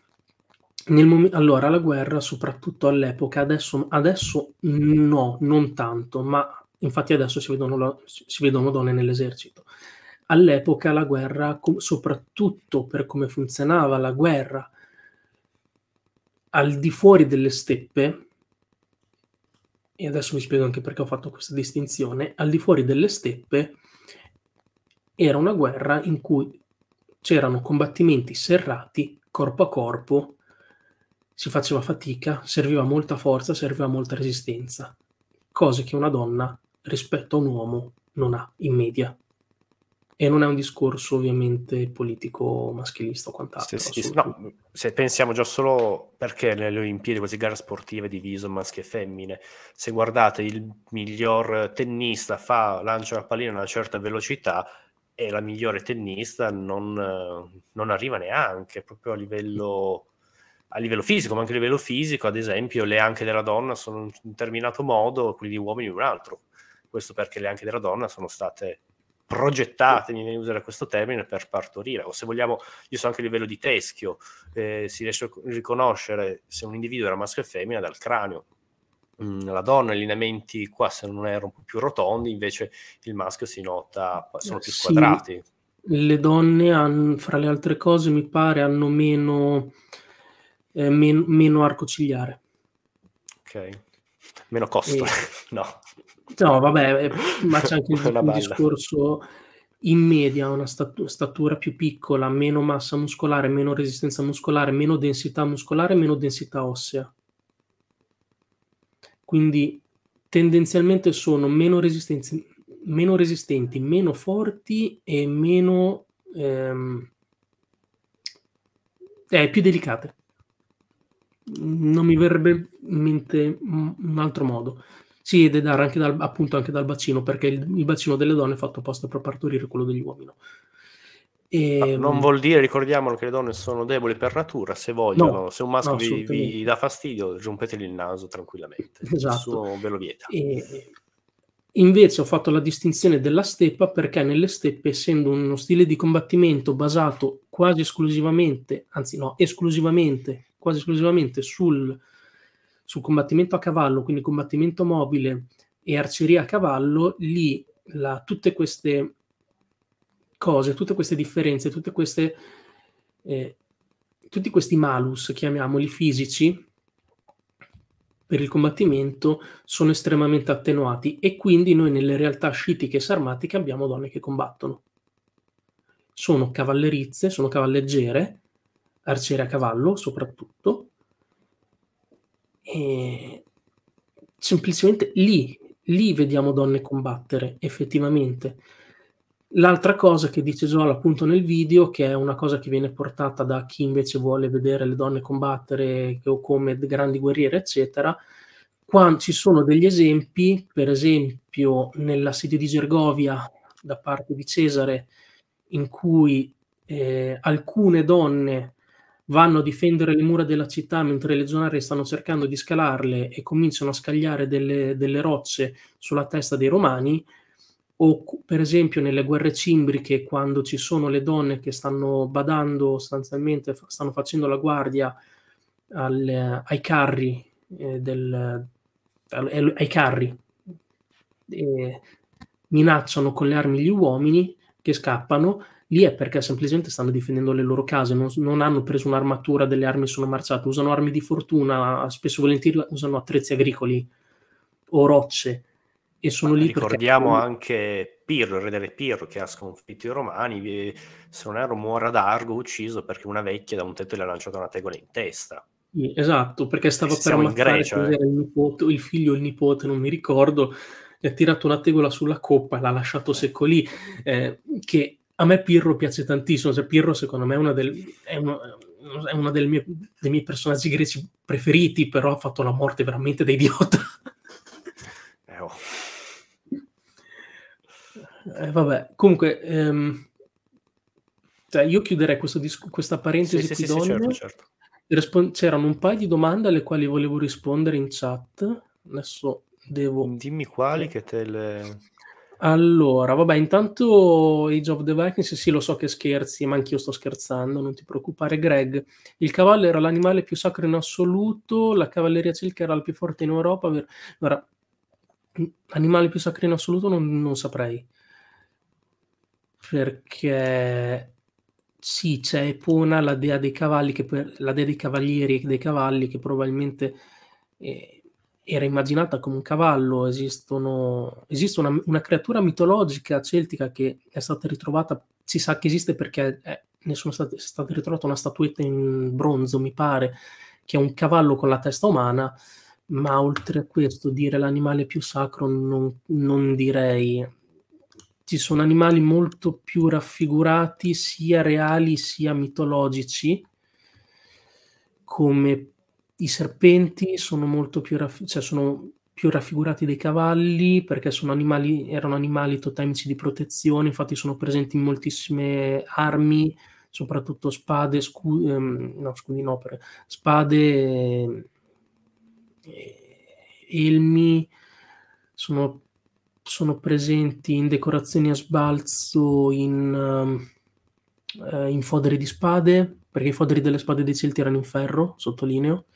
mom- allora la guerra, soprattutto all'epoca, adesso, adesso no, non tanto, ma infatti adesso si vedono, la, si vedono donne nell'esercito. All'epoca la guerra, com- soprattutto per come funzionava la guerra al di fuori delle steppe, e adesso mi spiego anche perché ho fatto questa distinzione, al di fuori delle steppe era una guerra in cui c'erano combattimenti serrati, corpo a corpo, si faceva fatica, serviva molta forza, serviva molta resistenza, cose che una donna rispetto a un uomo non ha in media. E non è un discorso ovviamente politico maschilista o quant'altro. Sì, sì, no, se pensiamo già solo perché nelle Olimpiadi queste gare sportive diviso maschi e femmine, se guardate il miglior tennista fa, lancia la pallina a una certa velocità e la migliore tennista non, non arriva neanche proprio a livello, a livello, fisico, ma anche a livello fisico, ad esempio, le anche della donna sono in un determinato modo, quelli di uomini in un altro. Questo perché le anche della donna sono state progettate, mi viene a usare questo termine, per partorire, o se vogliamo, io so anche a livello di teschio, eh, si riesce a riconoscere se un individuo era maschio o femmina dal cranio. Mm, la donna, i lineamenti qua, se non erano più rotondi, invece il maschio si nota, sono più squadrati. Sì. Le donne, hanno, fra le altre cose, mi pare, hanno meno, eh, men- meno arco cigliare. Ok. Meno costola, eh. e... no. No, vabbè, eh, ma c'è anche un, un discorso in media, una stat- statura più piccola, meno massa muscolare, meno resistenza muscolare, meno densità muscolare, meno densità ossea. Quindi tendenzialmente sono meno, meno resistenti, meno forti e meno... Ehm, eh, più delicate. Non mi verrebbe in mente un altro modo. Sì, vede dare anche dal, appunto anche dal bacino, perché il, il bacino delle donne è fatto apposta per partorire quello degli uomini. E... Ehm, non vuol dire, ricordiamolo, che le donne sono deboli per natura, se vogliono, no, se un maschio no, vi, vi, dà fastidio, rompeteli il naso tranquillamente, esatto. nessuno ve lo vieta. E... Invece ho fatto la distinzione della steppa perché nelle steppe, essendo uno stile di combattimento basato quasi esclusivamente, anzi no, esclusivamente, quasi esclusivamente sul sul combattimento a cavallo, quindi combattimento mobile e arceria a cavallo, lì la, tutte queste cose, tutte queste differenze, tutte queste, eh, tutti questi malus, chiamiamoli fisici, per il combattimento sono estremamente attenuati e quindi noi nelle realtà scitiche e sarmatiche abbiamo donne che combattono. Sono cavallerizze, sono cavalleggere, arciere a cavallo soprattutto, e semplicemente lì, lì vediamo donne combattere effettivamente. L'altra cosa che dice Zola appunto nel video, che è una cosa che viene portata da chi invece vuole vedere le donne combattere o come grandi guerriere, eccetera, quando ci sono degli esempi, per esempio nell'assedio di Gergovia da parte di Cesare, in cui eh, alcune donne vanno a difendere le mura della città mentre i legionari stanno cercando di scalarle e cominciano a scagliare delle, delle rocce sulla testa dei romani, o per esempio nelle guerre cimbriche quando ci sono le donne che stanno badando sostanzialmente, stanno facendo la guardia al, ai carri, eh, del, al, ai carri eh, minacciano con le armi gli uomini che scappano lì è perché semplicemente stanno difendendo le loro case, non, non hanno preso un'armatura, delle armi sono marciate, usano armi di fortuna, spesso e volentieri usano attrezzi agricoli o rocce e sono Ma lì ricordiamo perché... anche Pirro, il re delle Pirro che ha sconfitto i romani se non erro muore ad Argo ucciso perché una vecchia da un tetto gli ha lanciato una tegola in testa esatto, perché stava per ammazzare Grecia, eh. il, nipote, il figlio o il nipote, non mi ricordo, gli ha tirato una tegola sulla coppa e l'ha lasciato secco lì, eh, che a me Pirro piace tantissimo, cioè Pirro secondo me è una, del, è una, è una mie, dei miei personaggi greci preferiti, però ha fatto la morte veramente da idiota. Eh, oh. eh, vabbè, comunque, ehm, cioè io chiuderei dis- questa parentesi sì, sì, sì, certo, certo. Respon- c'erano un paio di domande alle quali volevo rispondere in chat, adesso devo... Dimmi quali che te le allora, vabbè, intanto Age of the Vikings, sì, lo so che scherzi, ma anch'io sto scherzando, non ti preoccupare, Greg. Il cavallo era l'animale più sacro in assoluto, la cavalleria circa era la più forte in Europa. Allora, animale più sacro in assoluto non, non saprei. Perché sì, c'è Epona, la dea dei cavalli, che per, la dea dei cavalieri e dei cavalli, che probabilmente... Eh, era immaginata come un cavallo, esistono, esiste una, una, creatura mitologica celtica che è stata ritrovata, si sa che esiste perché è, ne sono state, è stata ritrovata una statuetta in bronzo, mi pare, che è un cavallo con la testa umana, ma oltre a questo dire l'animale più sacro non, non direi. Ci sono animali molto più raffigurati, sia reali sia mitologici, come i serpenti sono molto più, raff- cioè sono più raffigurati dei cavalli perché animali, erano animali totemici di protezione, infatti sono presenti in moltissime armi, soprattutto spade, scu- ehm, no, scudi no, per- spade, eh, eh, elmi, sono, sono, presenti in decorazioni a sbalzo, in, eh, in foderi di spade, perché i foderi delle spade dei Celti erano in ferro, sottolineo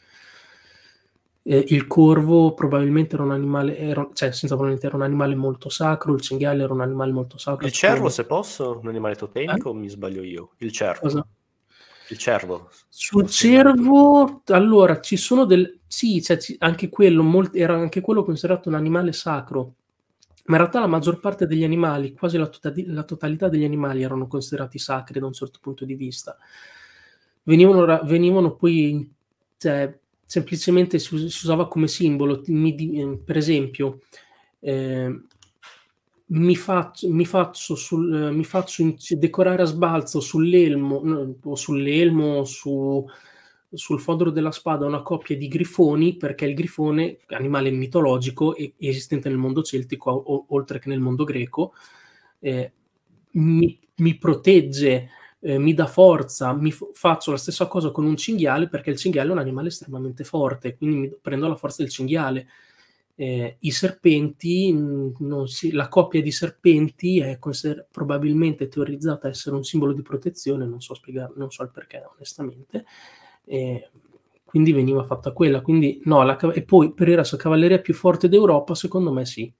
eh, il corvo probabilmente era un animale, era, cioè senza probabilmente era un animale molto sacro, il cinghiale era un animale molto sacro. Il cervo, se posso, un animale totemico, eh? mi sbaglio io? Il cervo. Cosa? Il cervo. Sul cervo, allora, ci sono del... Sì, cioè, anche quello, molt... era anche quello considerato un animale sacro, ma in realtà la maggior parte degli animali, quasi la, to- tota-, la totalità degli animali, erano considerati sacri da un certo punto di vista. Venivano, venivano poi cioè, semplicemente si, si usava come simbolo. Mi, ehm, per esempio, eh, mi, faccio, mi, faccio sul, mi faccio, decorare a sbalzo sull'elmo o sull'elmo su, sul fodero della spada una coppia di grifoni perché il grifone, animale mitologico e- esistente nel mondo celtico o, oltre che nel mondo greco, eh, mi, mi protegge eh, mi dà forza, mi f- faccio la stessa cosa con un cinghiale perché il cinghiale è un animale estremamente forte, quindi mi prendo la forza del cinghiale. Eh, I serpenti, mm, si, la coppia di serpenti è consider- probabilmente teorizzata essere un simbolo di protezione, non so, spiegare, non so il perché onestamente, eh, quindi veniva fatta quella. Quindi, no, la, e poi per il resto, la cavalleria più forte d'Europa, secondo me sì.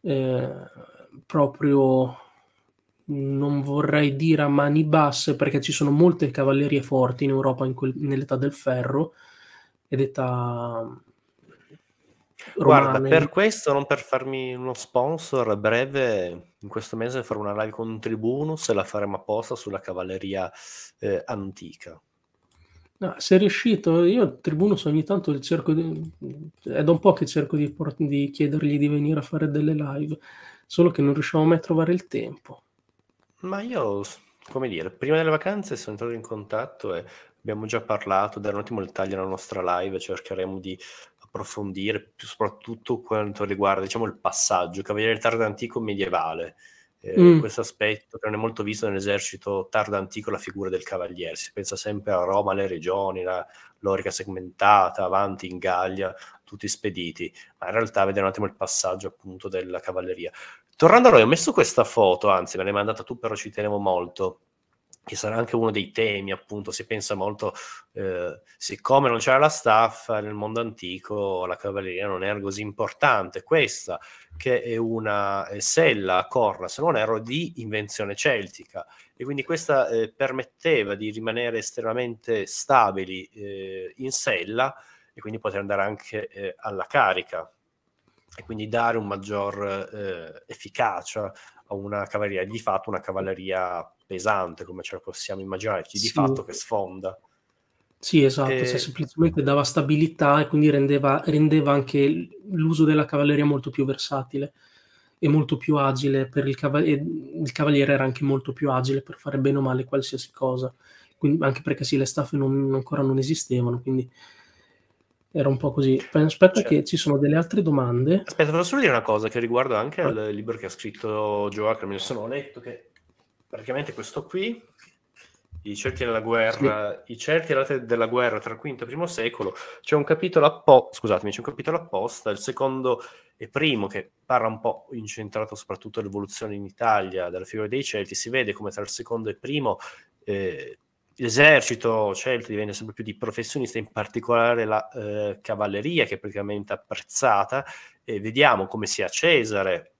Eh, proprio non vorrei dire a mani basse perché ci sono molte cavallerie forti in Europa in quel, nell'età del ferro ed età mm, Guarda, per questo, non per farmi uno sponsor, a breve in questo mese farò una live con un Tribunus e la faremo apposta sulla cavalleria eh, antica. No, è riuscito, io Tribunus ogni tanto cerco di... è da un po' che cerco di, di chiedergli di venire a fare delle live, solo che non riusciamo mai a trovare il tempo. Ma io, come dire, prima delle vacanze sono entrato in contatto e abbiamo già parlato, darò un attimo il taglio alla nostra live, cercheremo di approfondire più soprattutto quanto riguarda diciamo, il passaggio cavaliere tardo antico medievale. Eh, mm. Questo aspetto che non è molto visto nell'esercito tardo antico, la figura del cavaliere. Si pensa sempre a Roma, alle regioni, la lorica segmentata, avanti in Gallia, tutti spediti, ma in realtà vediamo un attimo il passaggio appunto della cavalleria. Tornando a noi, ho messo questa foto, anzi me l'hai mandata tu, però ci tenevo molto, che sarà anche uno dei temi, appunto, si pensa molto, eh, siccome non c'era la staffa nel mondo antico, la cavalleria non era così importante. Questa, che è una sella a corna, se non erro, di invenzione celtica, e quindi questa eh, permetteva di rimanere estremamente stabili eh, in sella e quindi poter andare anche eh, alla carica e quindi dare un maggior eh, efficacia a una cavalleria, di fatto una cavalleria pesante come ce la possiamo immaginare, di sì. fatto che sfonda. Sì, esatto, e... cioè, eh, semplicemente dava stabilità e quindi rendeva, rendeva anche l'uso della cavalleria molto più versatile e molto più agile per il cavaliere, il cavaliere era anche molto più agile per fare bene o male qualsiasi cosa, quindi, anche perché sì, le staffe non, ancora non esistevano, quindi era un po' così. Aspetta cioè. Certo. che ci sono delle altre domande. Aspetta, volevo solo dire una cosa che riguarda anche ah. libro che ha scritto Joachim. Io sono letto che praticamente questo qui, i cerchi della guerra, sì. i cerchi della guerra tra il V e il I secolo, c'è un capitolo apposta, scusatemi, c'è un capitolo apposta, il secondo e primo, che parla un po' incentrato soprattutto all'evoluzione in Italia della figura dei Celti, si vede come tra il secondo e il primo eh, l'esercito celto divenne sempre più di professionista, in particolare la eh, cavalleria che è praticamente apprezzata, e vediamo come sia Cesare,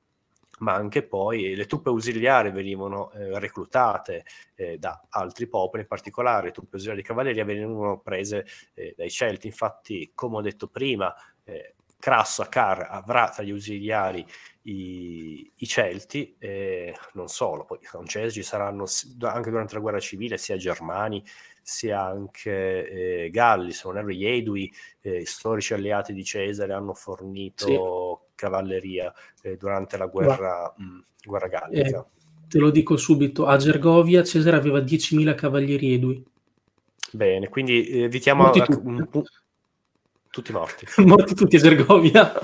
ma anche poi le truppe ausiliari venivano eh, reclutate eh, da altri popoli, in particolare le truppe ausiliari di cavalleria venivano prese eh, dai Celti, infatti come ho detto prima eh, Crassa Car avrà tra gli ausiliari i, i Celti e non solo, poi i francesi saranno anche durante la guerra civile sia Germani sia anche eh, Galli, se non erro gli Edui, eh, storici alleati di Cesare, hanno fornito sì. cavalleria eh, durante la guerra, mm, guerra gallica. Eh, te lo dico subito, a Gergovia Cesare aveva 10.000 cavalieri Edui. Bene, quindi eh, evitiamo... un, un, tutti morti. morti tutti a Gergovia.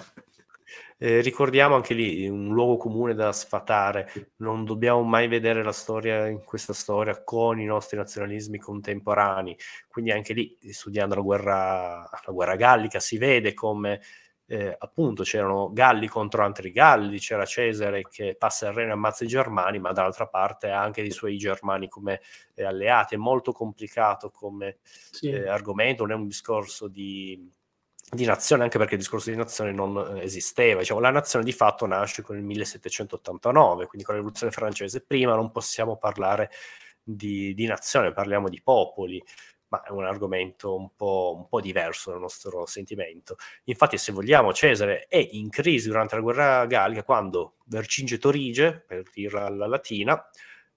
Eh, ricordiamo anche lì un luogo comune da sfatare, non dobbiamo mai vedere la storia in questa storia con i nostri nazionalismi contemporanei, quindi anche lì studiando la guerra, la guerra gallica si vede come eh, appunto c'erano galli contro altri galli, c'era Cesare che passa il Reno e ammazza i germani, ma dall'altra parte ha anche i suoi germani come eh, alleati, è molto complicato come sì. Eh, argomento, non è un discorso di di nazione, anche perché il discorso di nazione non eh, esisteva. Diciamo, la nazione di fatto nasce con il 1789, quindi con la rivoluzione francese prima non possiamo parlare di, di nazione, parliamo di popoli, ma è un argomento un po', un po', diverso dal nostro sentimento. Infatti, se vogliamo, Cesare è in crisi durante la guerra gallica quando Vercingetorige, per dirla alla latina,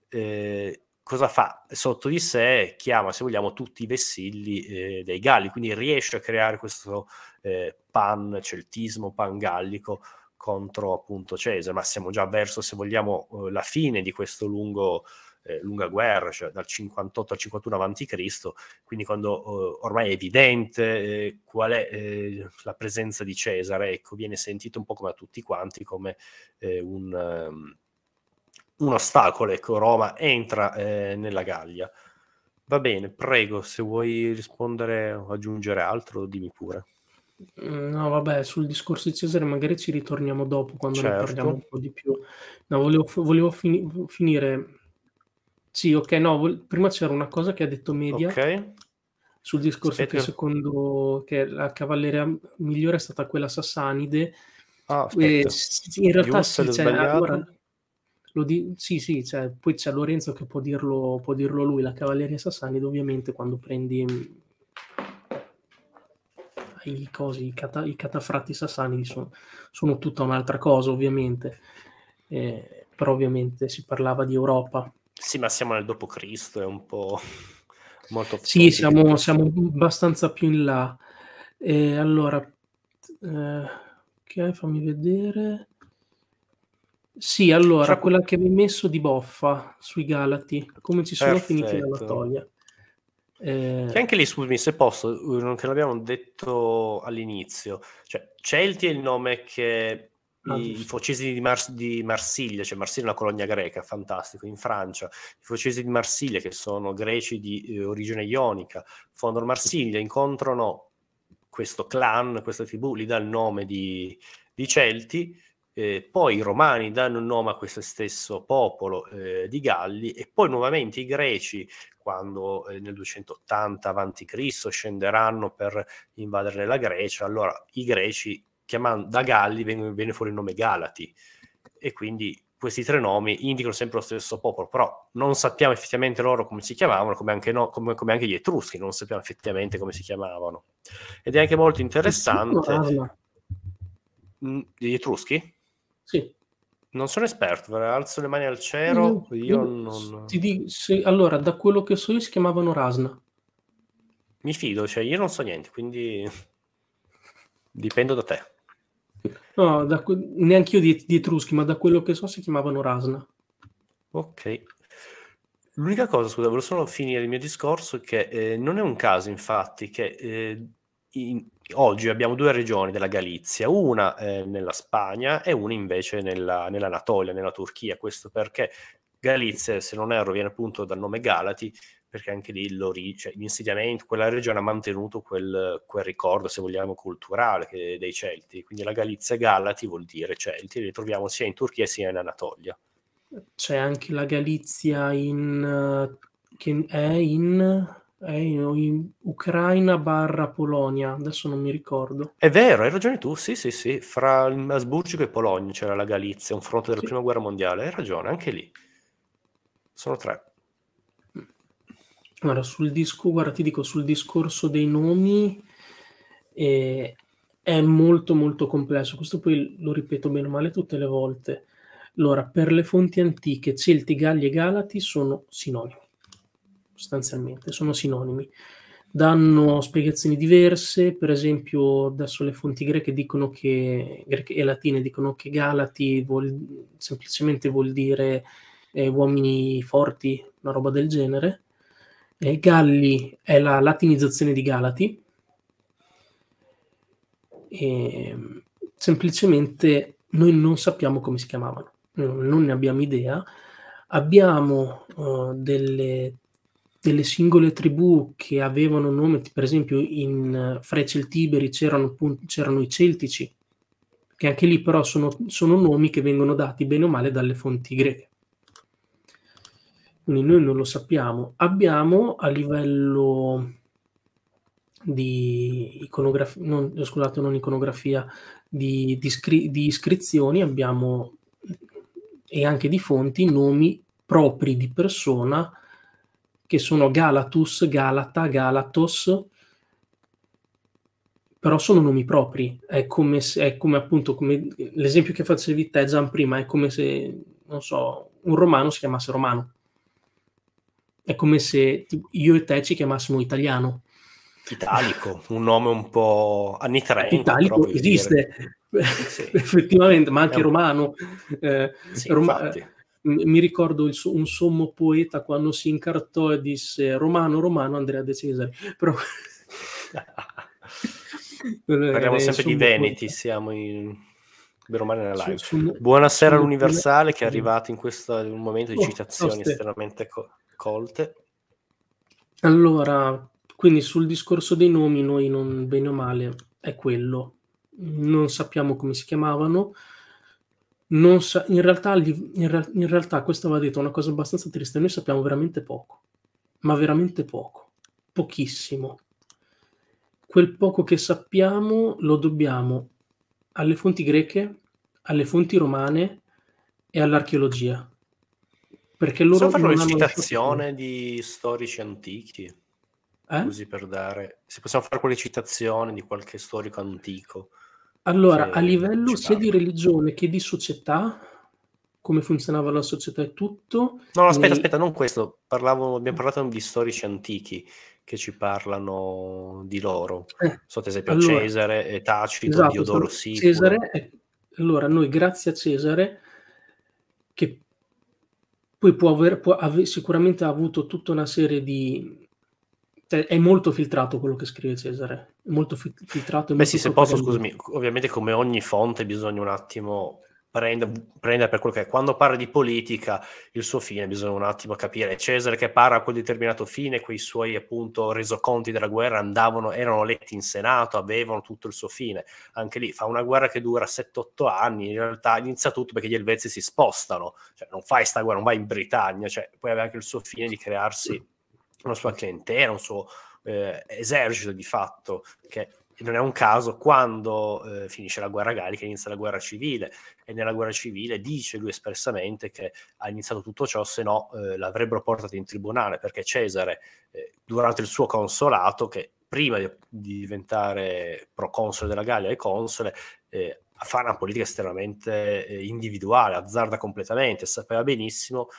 eh, cosa fa? Sotto di sé chiama, se vogliamo, tutti i vessilli eh, dei Galli, quindi riesce a creare questo eh, pan celtismo, pan gallico contro appunto Cesare, ma siamo già verso, se vogliamo, eh, la fine di questa eh, lunga guerra, cioè dal 58 al 51 avanti Cristo, quindi quando eh, ormai è evidente eh, qual è la presenza di Cesare, ecco, viene sentito un po' come a tutti quanti, come un... Um, un ostacolo, ecco, Roma entra eh, nella Gallia. Va bene, prego, se vuoi rispondere o aggiungere altro, dimmi pure. Mm, no, vabbè, sul discorso di Cesare magari ci ritorniamo dopo quando certo. ne parliamo un po' di più. No, volevo, volevo fini- finire. Sì, ok, no, vo- prima c'era una cosa che ha detto Media okay. sul discorso Aspetta. che secondo che la cavalleria migliore è stata quella sassanide. Ah, eh, in realtà sì, cioè, allora, di- sì, sì, cioè, poi c'è Lorenzo che può dirlo, può dirlo lui, la Cavalleria Sassanida, ovviamente quando prendi mm, i, cosi, i, cata- i catafratti sassanidi sono, sono, tutta un'altra cosa ovviamente, eh, però ovviamente si parlava di Europa. Sì, ma siamo nel dopo Cristo, è un po' molto... Sì, siamo, siamo abbastanza più in là. Eh, allora, eh, ok, fammi vedere. Sì, allora, cioè, quella che mi avevi messo di boffa sui Galati, come ci sono finiti nella toglia. Eh... Che anche lì, scusami, se posso, eh, non che l'abbiamo detto all'inizio, cioè Celti è il nome che ah, i focesi di, Mars- di, Marsiglia, cioè Marsiglia è una colonia greca, fantastico, in Francia, i focesi di Marsiglia, che sono greci di eh, origine ionica, fondano Marsiglia, incontrano questo clan, questa tribù, gli dà il nome di, di Celti, eh, poi i romani danno un nome a questo stesso popolo eh, di Galli e poi nuovamente i greci, quando eh, nel 280 a.C. scenderanno per invadere la Grecia, allora i greci chiamando, da Galli vengono, viene fuori il nome Galati e quindi questi tre nomi indicano sempre lo stesso popolo, però non sappiamo effettivamente loro come si chiamavano, come anche, no, come, come anche gli etruschi non sappiamo effettivamente come si chiamavano. Ed è anche molto interessante... Gli etruschi? Sì. Non sono esperto, alzo le mani al cielo. No, mm, mm. io non. Dico, se, allora, da quello che so io si chiamavano Rasna. Mi fido, cioè io non so niente, quindi dipendo da te. No, da, neanche io di, di Etruschi, ma da quello che so si chiamavano Rasna. Ok. L'unica cosa, scusa, volevo solo finire il mio discorso, che eh, non è un caso infatti che eh, in, oggi abbiamo due regioni della Galizia, una eh, nella Spagna e una invece nella, nell'Anatolia, nella Turchia. Questo perché Galizia, se non erro, viene appunto dal nome Galati, perché anche lì cioè, l'insediamento, quella regione ha mantenuto quel, quel ricordo, se vogliamo, culturale che, dei Celti. Quindi la Galizia Galati vuol dire Celti, li troviamo sia in Turchia sia in Anatolia. C'è anche la Galizia in, eh, che è in è in, in Ucraina barra Polonia, adesso non mi ricordo. È vero, hai ragione tu, sì sì sì, fra il Asburgico e Polonia c'era la Galizia, un fronte della sì. Prima Guerra Mondiale, hai ragione, anche lì. Sono tre. Allora, sul disco, guarda, ti dico, sul discorso dei nomi eh, è molto molto complesso, questo poi lo ripeto bene o male tutte le volte. Allora, per le fonti antiche, Celti, Galli e Galati sono sinonimi sostanzialmente, sono sinonimi. Danno spiegazioni diverse, per esempio adesso le fonti greche, che, greche e latine dicono che Galati vuol, semplicemente vuol dire eh, uomini forti, una roba del genere. Eh, Galli è la latinizzazione di Galati. E, ehm, semplicemente noi non sappiamo come si chiamavano, non ne abbiamo idea. Abbiamo uh, delle delle singole tribù che avevano nome, per esempio in eh, fra i Celtiberi c'erano, c'erano i Celtici, che anche lì però sono, sono nomi che vengono dati bene o male dalle fonti greche. Quindi noi non lo sappiamo. Abbiamo a livello di iconografia, non, scusate, non iconografia, di, di, scri- di, iscrizioni abbiamo e anche di fonti nomi propri di persona che sono Galatus, Galata, Galatos, però sono nomi propri. È come, se, è come appunto come l'esempio che facevi te, Gian, prima, è come se, non so, un romano si chiamasse romano. È come se io e te ci chiamassimo italiano. Italico, un nome un po' anni 30. Italico esiste, sì. effettivamente, ma anche romano. Eh, sì, Roma- infatti mi ricordo su- un sommo poeta quando si incartò e disse Romano, Romano, Andrea De Cesare. Però... Parliamo sempre di Veneti, poeta. siamo in... Romano nella live. Su, su, Buonasera all'Universale che è arrivato in questo in momento di oh, citazioni oste. estremamente co- colte. Allora, quindi sul discorso dei nomi, noi non bene o male è quello. Non sappiamo come si chiamavano, Sa- in, realtà, in, re- in, realtà, questo va detto, è una cosa abbastanza triste. Noi sappiamo veramente poco, ma veramente poco, pochissimo. Quel poco che sappiamo lo dobbiamo alle fonti greche, alle fonti romane e all'archeologia. Perché loro Possiamo fare una citazione di storici antichi? Eh? Così per dare... Se possiamo fare qualche citazione di qualche storico antico allora, a livello sia di religione che di società, come funzionava la società e tutto... No, no aspetta, e... aspetta, non questo. Parlavo, abbiamo parlato di storici antichi che ci parlano di loro. Eh, so, ad esempio, allora, Cesare e Tacito, esatto, Diodoro Siculo. Cesare, è... allora, noi grazie a Cesare, che poi può aver, può aver, sicuramente ha avuto tutta una serie di cioè, è molto filtrato quello che scrive Cesare, molto fi- filtrato. Beh molto sì, se posso, scusami, ovviamente come ogni fonte bisogna un attimo prendere, per quello che è. Quando parla di politica, il suo fine bisogna un attimo capire. Cesare che parla a quel determinato fine, quei suoi appunto resoconti della guerra andavano, erano letti in Senato, avevano tutto il suo fine. Anche lì fa una guerra che dura 7-8 anni, in realtà inizia tutto perché gli elvezzi si spostano, cioè non fai sta guerra, non vai in Britannia, cioè poi aveva anche il suo fine di crearsi una sua clientela, un suo eh, esercito di fatto, che non è un caso quando eh, finisce la guerra gallica inizia la guerra civile e nella guerra civile dice lui espressamente che ha iniziato tutto ciò se no eh, l'avrebbero portato in tribunale perché Cesare eh, durante il suo consolato che prima di, di diventare proconsole della Gallia e console eh, fa una politica estremamente eh, individuale, azzarda completamente, sapeva benissimo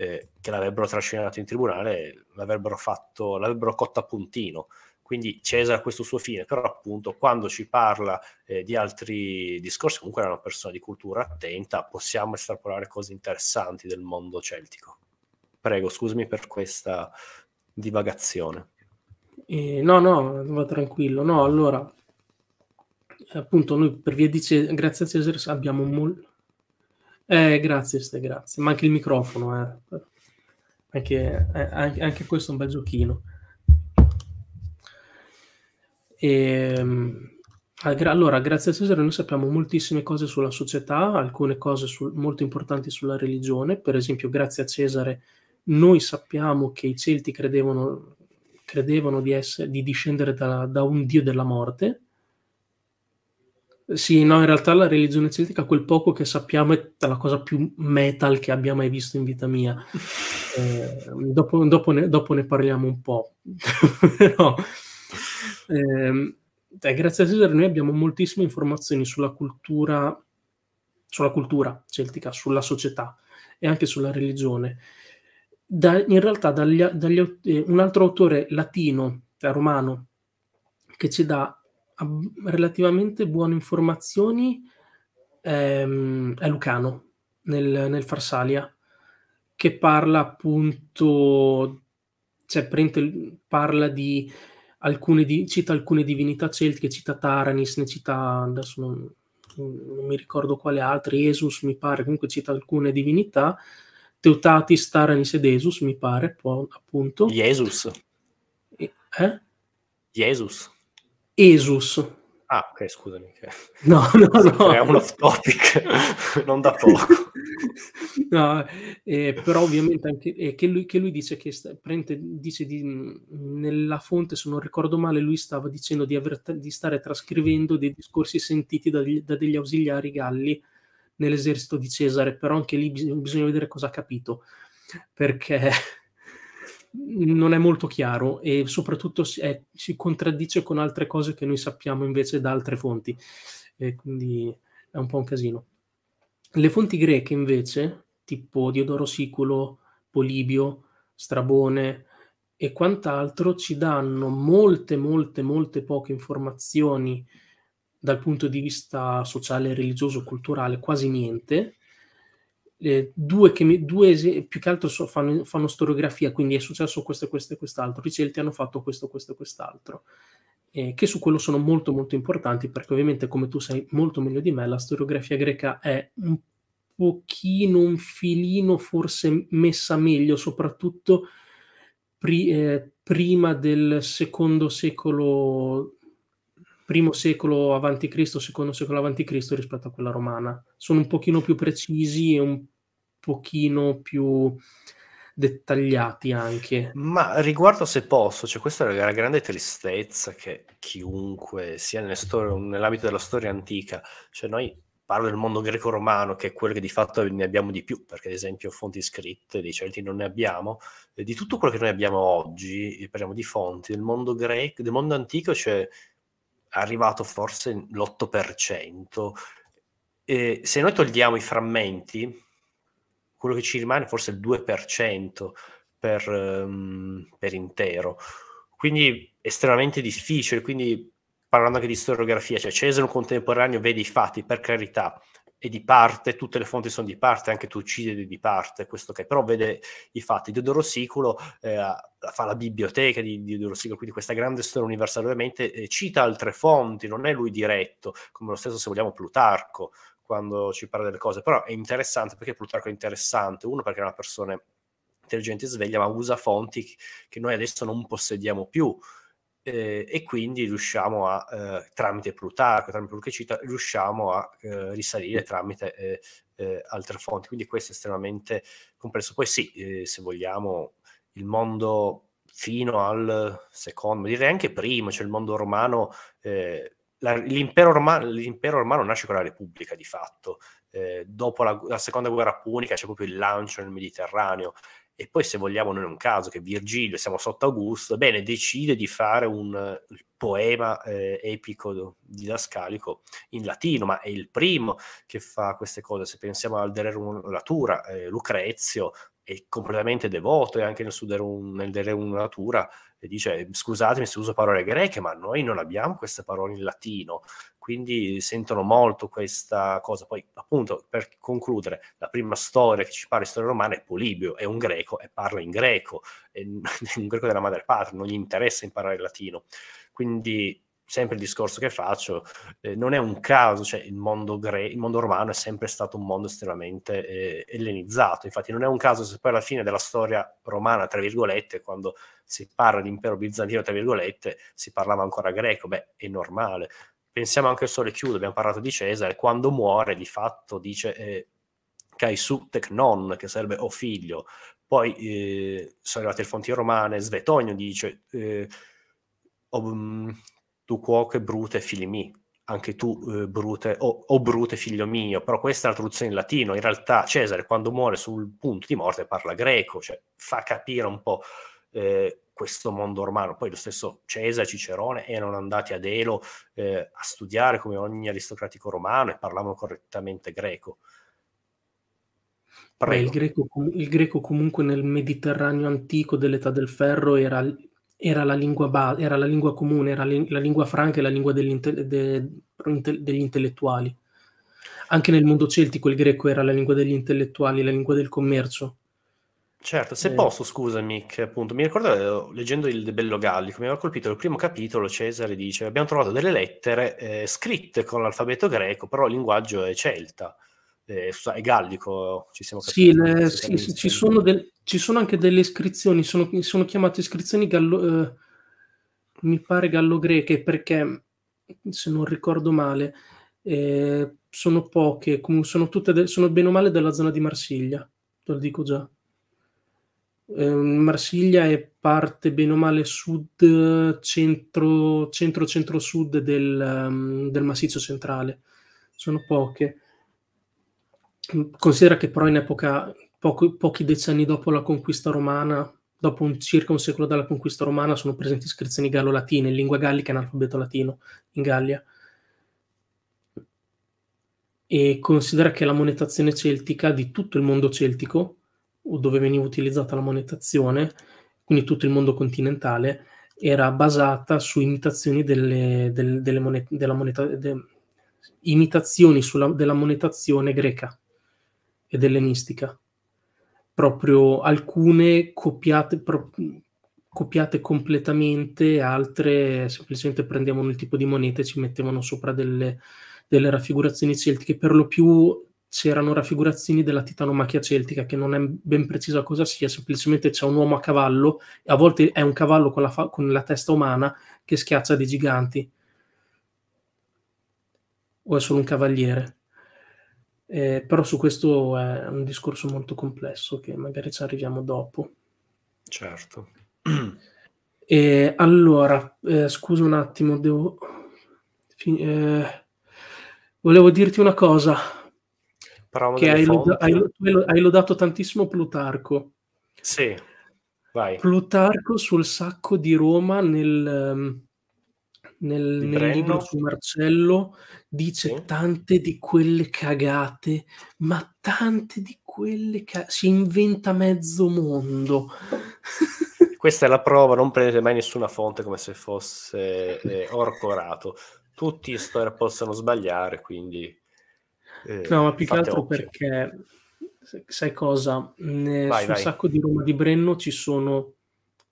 eh, che l'avrebbero trascinato in tribunale, l'avrebbero, fatto, l'avrebbero cotta a puntino. Quindi Cesare ha questo suo fine, però appunto quando ci parla eh, di altri discorsi, comunque era una persona di cultura attenta, possiamo estrapolare cose interessanti del mondo celtico. Prego, scusami per questa divagazione. Eh, no, no, va tranquillo. No, allora, appunto noi per via di Cesare, grazie a Cesare abbiamo mol- eh, grazie, Ste, grazie. Ma anche il microfono, eh. Anche, eh, anche questo è un bel giochino. E, ehm, allora, grazie a Cesare noi sappiamo moltissime cose sulla società, alcune cose su, molto importanti sulla religione. Per esempio, grazie a Cesare noi sappiamo che i Celti credevano, credevano di, essere, di, discendere da, da un dio della morte, sì, no, in realtà la religione celtica, quel poco che sappiamo, è la cosa più metal che abbia mai visto in vita mia. Eh, dopo, dopo, ne, dopo, ne, parliamo un po'. Però, ehm, eh, grazie a Cesare noi abbiamo moltissime informazioni sulla cultura, sulla cultura celtica, sulla società e anche sulla religione. Da, in realtà dagli, dagli, eh, un altro autore latino, eh, romano, che ci dà relativamente buone informazioni ehm, è Lucano nel, nel, Farsalia, che parla appunto, cioè parla di alcune, di, cita alcune divinità celtiche, cita Taranis, ne cita, adesso non, non mi ricordo quale altri Esus mi pare, comunque cita alcune divinità, Teutatis, Taranis ed Esus mi pare, può, appunto. Iesus. Eh? Iesus. Esus. Ah, ok, scusami. No, no, no. È un off topic, non da poco. no, eh, però ovviamente anche eh, che, lui, che, lui, dice che sta, prende, dice di, mm, nella fonte, se non ricordo male, lui stava dicendo di, aver, di stare trascrivendo dei discorsi sentiti da, da, degli ausiliari galli nell'esercito di Cesare, però anche lì bisogna, bisogna vedere cosa ha capito, perché non è molto chiaro e soprattutto si, è, si, contraddice con altre cose che noi sappiamo invece da altre fonti, e quindi è un po' un casino. Le fonti greche invece, tipo Diodoro Siculo, Polibio, Strabone e quant'altro, ci danno molte, molte, molte poche informazioni dal punto di vista sociale, religioso, culturale, quasi niente, due, che mi, due più che altro so, fanno, fanno, storiografia, quindi è successo questo, questo e quest'altro, i Celti hanno fatto questo, questo e quest'altro, eh, che su quello sono molto molto importanti perché ovviamente come tu sai molto meglio di me, la storiografia greca è un pochino, un filino forse messa meglio, soprattutto pri- eh, prima del secondo secolo primo secolo avanti Cristo, secondo secolo avanti Cristo rispetto a quella romana. Sono un pochino più precisi e un pochino più dettagliati anche. Ma riguardo se posso, cioè questa è la grande tristezza che chiunque sia nelle storie, nell'ambito della storia antica, cioè noi parlo del mondo greco-romano, che è quello che di fatto ne abbiamo di più, perché ad esempio fonti scritte di Celti non ne abbiamo, di tutto quello che noi abbiamo oggi, parliamo di fonti, del mondo greco, del mondo antico c'è cioè, arrivato forse l'8%. E se noi togliamo i frammenti, quello che ci rimane è forse il 2% per, um, per intero. Quindi estremamente difficile, quindi parlando anche di storiografia, cioè Cesare un contemporaneo vede i fatti, per carità, è di parte, tutte le fonti sono di parte, anche tu uccidi di parte, questo che però vede i fatti. Diodoro Siculo eh, fa la biblioteca di Diodoro Siculo, quindi questa grande storia universale ovviamente eh, cita altre fonti, non è lui diretto, come lo stesso se vogliamo Plutarco quando ci parla delle cose, però è interessante perché Plutarco è interessante, uno perché è una persona intelligente e sveglia, ma usa fonti che noi adesso non possediamo più eh, e quindi riusciamo a, eh, tramite Plutarco, tramite Plutarchicita, riusciamo a eh, risalire tramite ehm, ehm, altre fonti. Quindi questo è estremamente complesso. Poi sì, ehm, se vogliamo, il mondo fino al secondo, direi anche prima, cioè il mondo romano... La, l'impero, romano, l'impero, romano, nasce con la Repubblica di fatto. Eh, dopo la, la, seconda guerra punica c'è proprio il lancio nel Mediterraneo e poi se vogliamo non è un caso che Virgilio, siamo sotto Augusto, bene, decide di fare un poema eh, epico didascalico in latino, ma è il primo che fa queste cose, se pensiamo al De Natura, eh, Lucrezio è completamente devoto e anche nel, suo nel De Rerum Natura e dice scusatemi se uso parole greche, ma noi non abbiamo queste parole in latino, quindi sentono molto questa cosa. Poi appunto per concludere, la prima storia che ci parla di storia romana è Polibio, è un greco e parla in greco, è un greco della madrepatria, non gli interessa imparare il latino. Quindi sempre il discorso che faccio, eh, non è un caso, cioè il mondo, gre- il mondo romano è sempre stato un mondo estremamente eh, ellenizzato, infatti non è un caso se poi alla fine della storia romana, tra virgolette, quando si parla di impero bizantino, tra virgolette, si parlava ancora greco, beh, è normale. Pensiamo anche al Sole Chiudo, abbiamo parlato di Cesare, quando muore di fatto dice eh, Caisu Tecnon, che sarebbe o figlio, poi eh, sono arrivate le fonti romane, Svetonio dice... Eh, Ob- tu cuoque brute figli mi, anche tu eh, brute, o, oh, oh brute figlio mio, però questa è la traduzione in latino, in realtà Cesare quando muore sul punto di morte parla greco, cioè fa capire un po' eh, questo mondo romano, poi lo stesso Cesare, Cicerone erano andati ad Elo eh, a studiare come ogni aristocratico romano e parlavano correttamente greco. Il greco, il greco comunque nel Mediterraneo antico dell'età del ferro era era la lingua, ba- era la lingua comune, era li- la lingua franca e la lingua dell'inte- de- degli intellettuali. Anche nel mondo celtico il greco era la lingua degli intellettuali, la lingua del commercio. Certo, se eh. posso, scusami, che appunto mi ricordo eh, leggendo il De Bello Gallico, mi aveva colpito il primo capitolo, Cesare dice, abbiamo trovato delle lettere eh, scritte con l'alfabeto greco, però il linguaggio è celta è gallico, ci siamo capiti. Sì, le, sì, sì ci, sono del, ci, sono anche delle iscrizioni, sono, sono chiamate iscrizioni gallo, eh, mi pare gallo-greche perché, se non ricordo male, eh, sono poche, sono, tutte de- sono bene o male della zona di Marsiglia, te lo dico già. Ehm, Marsiglia è parte bene o male sud, centro, centro, centro sud del, ehm, del massiccio centrale. Sono poche. Considera che però in epoca, poco, pochi decenni dopo la conquista romana, dopo un, circa un secolo dalla conquista romana, sono presenti iscrizioni gallo-latine, in lingua gallica e in alfabeto latino in Gallia. E considera che la monetazione celtica di tutto il mondo celtico, dove veniva utilizzata la monetazione, quindi tutto il mondo continentale, era basata su imitazioni delle, delle, delle monet- della moneta- de- imitazioni sulla, della monetazione greca ed ellenistica, proprio alcune copiate, pro, copiate completamente, altre semplicemente prendevano il tipo di moneta e ci mettevano sopra delle, delle raffigurazioni celtiche, per lo più c'erano raffigurazioni della titanomachia celtica che non è ben precisa cosa sia, semplicemente c'è un uomo a cavallo, a volte è un cavallo con la, fa- con la testa umana che schiaccia dei giganti o è solo un cavaliere. Eh, però su questo è un discorso molto complesso che magari ci arriviamo dopo. Certo. E allora, eh, scusa un attimo, devo... Fin- eh, volevo dirti una cosa. Paramo che hai, loda- hai, hai lodato tantissimo Plutarco. Sì, vai. Plutarco sul sacco di Roma nel... Um, nel, nel libro su Marcello dice sì. tante di quelle cagate, ma tante di quelle cagate. Si inventa mezzo mondo. Questa è la prova, non prendete mai nessuna fonte come se fosse eh, orcorato. Tutti i storia possono sbagliare, quindi... Eh, no, ma più che altro occhio. perché sai cosa? Ne, vai, sul vai. sacco di Roma di Brenno ci sono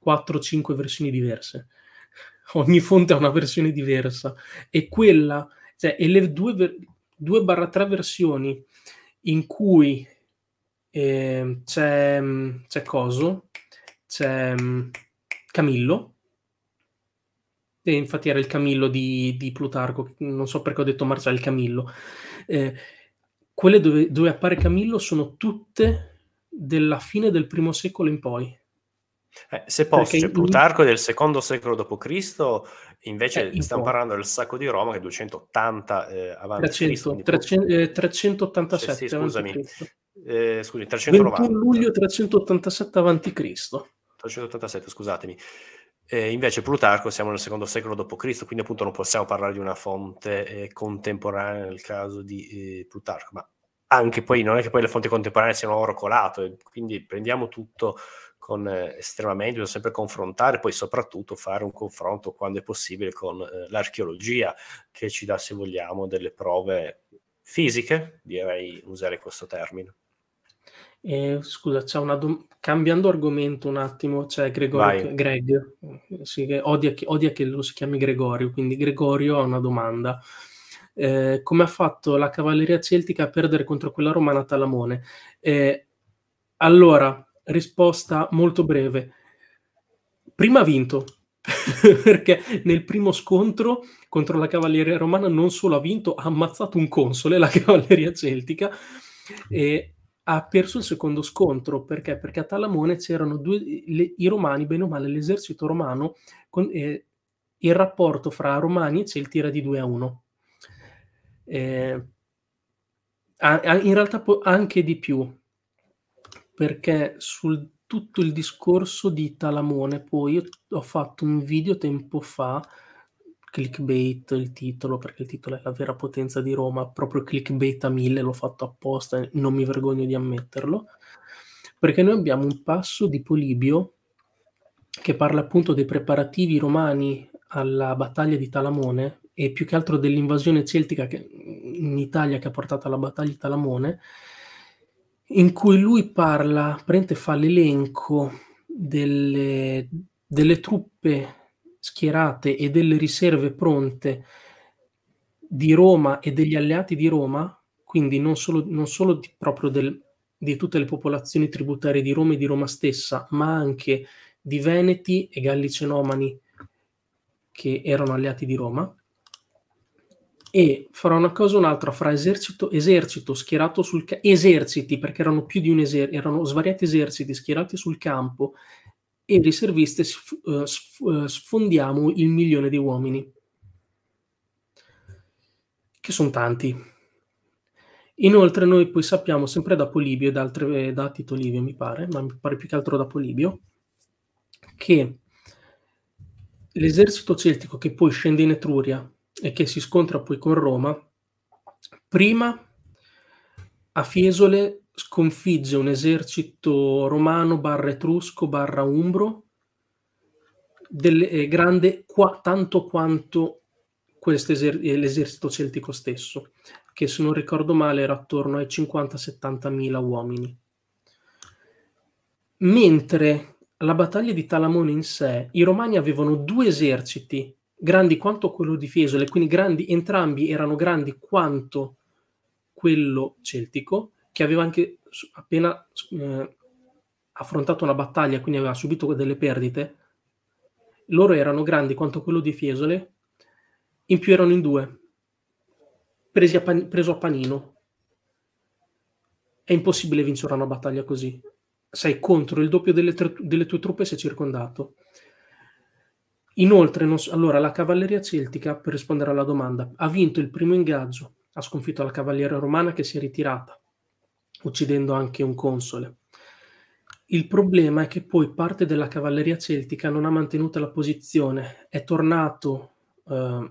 4-5 versioni diverse ogni fonte ha una versione diversa e quella, cioè, e le barra tre versioni in cui eh, c'è, c'è Coso, c'è mm, Camillo, e infatti era il Camillo di, di, Plutarco, non so perché ho detto Marcia il Camillo, eh, quelle dove, dove appare Camillo sono tutte della fine del primo secolo in poi eh, se posso, cioè, Plutarco in... del secondo secolo d.C., invece eh, stiamo in parlando del sacco di Roma che è 280 eh, avanti 300, 300, eh, 387 sì, sì, scusami, eh, scusi, 390. 21 luglio 387 avanti Cristo. 387, scusatemi. Eh, invece Plutarco siamo nel secondo secolo d.C., quindi appunto non possiamo parlare di una fonte eh, contemporanea nel caso di eh, Plutarco, ma anche poi non è che poi le fonti contemporanee siano oro colato, eh, quindi prendiamo tutto con eh, estremamente, bisogna sempre confrontare, poi soprattutto fare un confronto quando è possibile con eh, l'archeologia che ci dà, se vogliamo, delle prove fisiche, direi usare questo termine. Eh, scusa, c'è una dom- cambiando argomento un attimo, c'è Gregorio, Greg, sì, che odia, che, odia, che lo si chiami Gregorio, quindi Gregorio ha una domanda. Eh, come ha fatto la cavalleria celtica a perdere contro quella romana Talamone? Eh, allora, risposta molto breve. Prima ha vinto, perché nel primo scontro contro la cavalleria romana non solo ha vinto, ha ammazzato un console, la cavalleria celtica, e ha perso il secondo scontro perché? perché a Talamone c'erano due, le, i romani, bene o male, l'esercito romano, con, eh, il rapporto fra romani e celti era di 2 a 1. Eh, a, a, in realtà po- anche di più, perché sul tutto il discorso di Talamone, poi ho fatto un video tempo fa, clickbait il titolo, perché il titolo è La vera potenza di Roma, proprio clickbait a mille, l'ho fatto apposta, non mi vergogno di ammetterlo, perché noi abbiamo un passo di Polibio che parla appunto dei preparativi romani alla battaglia di Talamone e più che altro dell'invasione celtica che, in Italia che ha portato alla battaglia di Talamone, in cui lui parla, prende fa l'elenco delle, delle truppe schierate e delle riserve pronte di Roma e degli alleati di Roma, quindi non solo, non solo di, proprio del, di tutte le popolazioni tributarie di Roma e di Roma stessa, ma anche di Veneti e Galli Cenomani, che erano alleati di Roma, e farò una cosa o un'altra fra esercito, esercito schierato sul campo, eserciti, perché erano più di un esercito, erano svariati eserciti schierati sul campo e riserviste sf- eh, sf- eh, sfondiamo il milione di uomini, che sono tanti. Inoltre noi poi sappiamo, sempre da Polibio e da, altre, eh, da Tito Livio mi pare, ma mi pare più che altro da Polibio, che l'esercito celtico che poi scende in Etruria e che si scontra poi con Roma, prima a Fiesole sconfigge un esercito romano barra etrusco barra umbro delle, eh, grande qua, tanto quanto eser- eh, l'esercito celtico stesso, che se non ricordo male era attorno ai 50-70 mila uomini. Mentre la battaglia di Talamone in sé, i romani avevano due eserciti grandi quanto quello di Fiesole, quindi grandi, entrambi erano grandi quanto quello celtico, che aveva anche appena eh, affrontato una battaglia, quindi aveva subito delle perdite. Loro erano grandi quanto quello di Fiesole, in più erano in due, a pan- preso a panino. È impossibile vincere una battaglia così. Sei contro il doppio delle, tre- delle tue truppe se circondato. Inoltre, non, allora, la cavalleria celtica, per rispondere alla domanda, ha vinto il primo ingaggio, ha sconfitto la cavalleria romana che si è ritirata, uccidendo anche un console. Il problema è che poi parte della cavalleria celtica non ha mantenuto la posizione, è tornato, eh,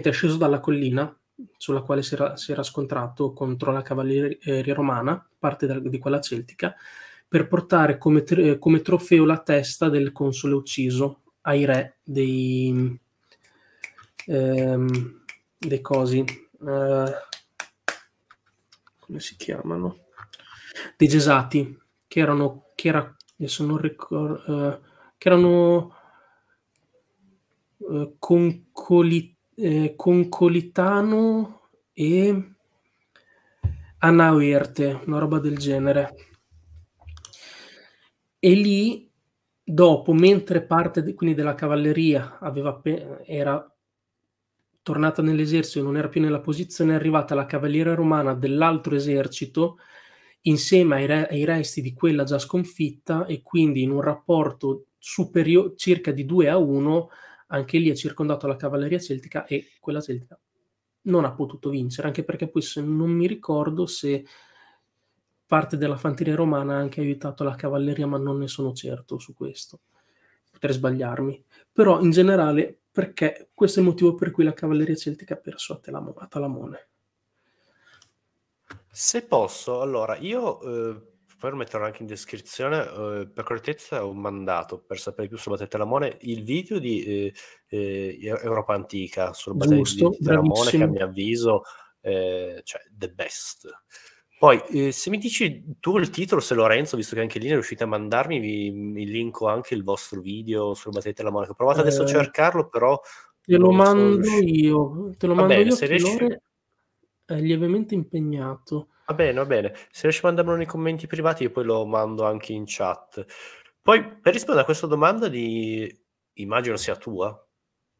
è sceso dalla collina sulla quale si era, si era scontrato contro la cavalleria romana, parte da, di quella celtica, per portare come, come trofeo la testa del console ucciso ai re dei, ehm, dei cosi. Eh, come si chiamano? Dei Gesati, che erano, che era, adesso non ricordo, eh, che erano eh, concoli, eh, Concolitano e Anauerte, una roba del genere. E lì dopo, mentre parte de, quindi della cavalleria aveva, era tornata nell'esercito, e non era più nella posizione, è arrivata la cavalleria romana dell'altro esercito insieme ai, re, ai resti di quella già sconfitta e quindi in un rapporto superiore circa di 2 a 1, anche lì ha circondato la cavalleria celtica e quella celtica non ha potuto vincere, anche perché poi se non mi ricordo se parte della fanteria romana ha anche aiutato la cavalleria, ma non ne sono certo su questo. Potrei sbagliarmi. Però in generale, perché questo è il motivo per cui la cavalleria celtica ha perso a, Telamo- a Talamone. Se posso, allora io eh, poi lo metterò anche in descrizione eh, per correttezza ho mandato per sapere più sulla battaglia Telamone il video di eh, eh Europa Antica sulla battaglia di Telamone che a mio avviso eh, cioè the best poi, eh, se mi dici tu il titolo, se Lorenzo, visto che anche lì riuscite a mandarmi, vi, vi linko anche il vostro video sul Battete la Monaca. Provate eh, adesso a eh, cercarlo, però... Te lo mando io, te lo va mando bene, io, se riesci... è lievemente impegnato. Va bene, va bene. Se riesci a mandarmelo nei commenti privati, io poi lo mando anche in chat. Poi, per rispondere a questa domanda di... immagino sia tua,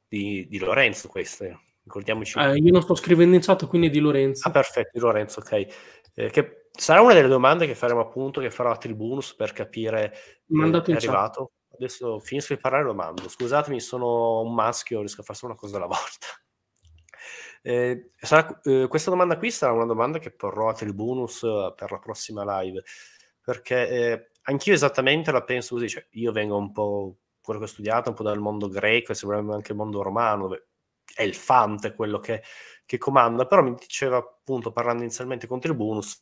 di, di Lorenzo questa, ricordiamoci. Eh, io non sto scrivendo in chat, quindi è di Lorenzo. Ah, perfetto, di Lorenzo, ok eh, che sarà una delle domande che faremo appunto, che farò a Tribunus per capire eh, Mandato eh, è arrivato. Chat. Adesso finisco di parlare e lo mando. Scusatemi, sono un maschio, riesco a fare solo una cosa alla volta. Eh, sarà, eh, questa domanda qui sarà una domanda che porrò a Tribunus eh, per la prossima live, perché eh, anch'io esattamente la penso così, cioè io vengo un po' quello che ho studiato, un po' dal mondo greco e sicuramente anche il mondo romano, dove è il Fant quello che, che comanda, però mi diceva appunto parlando inizialmente con Tribunus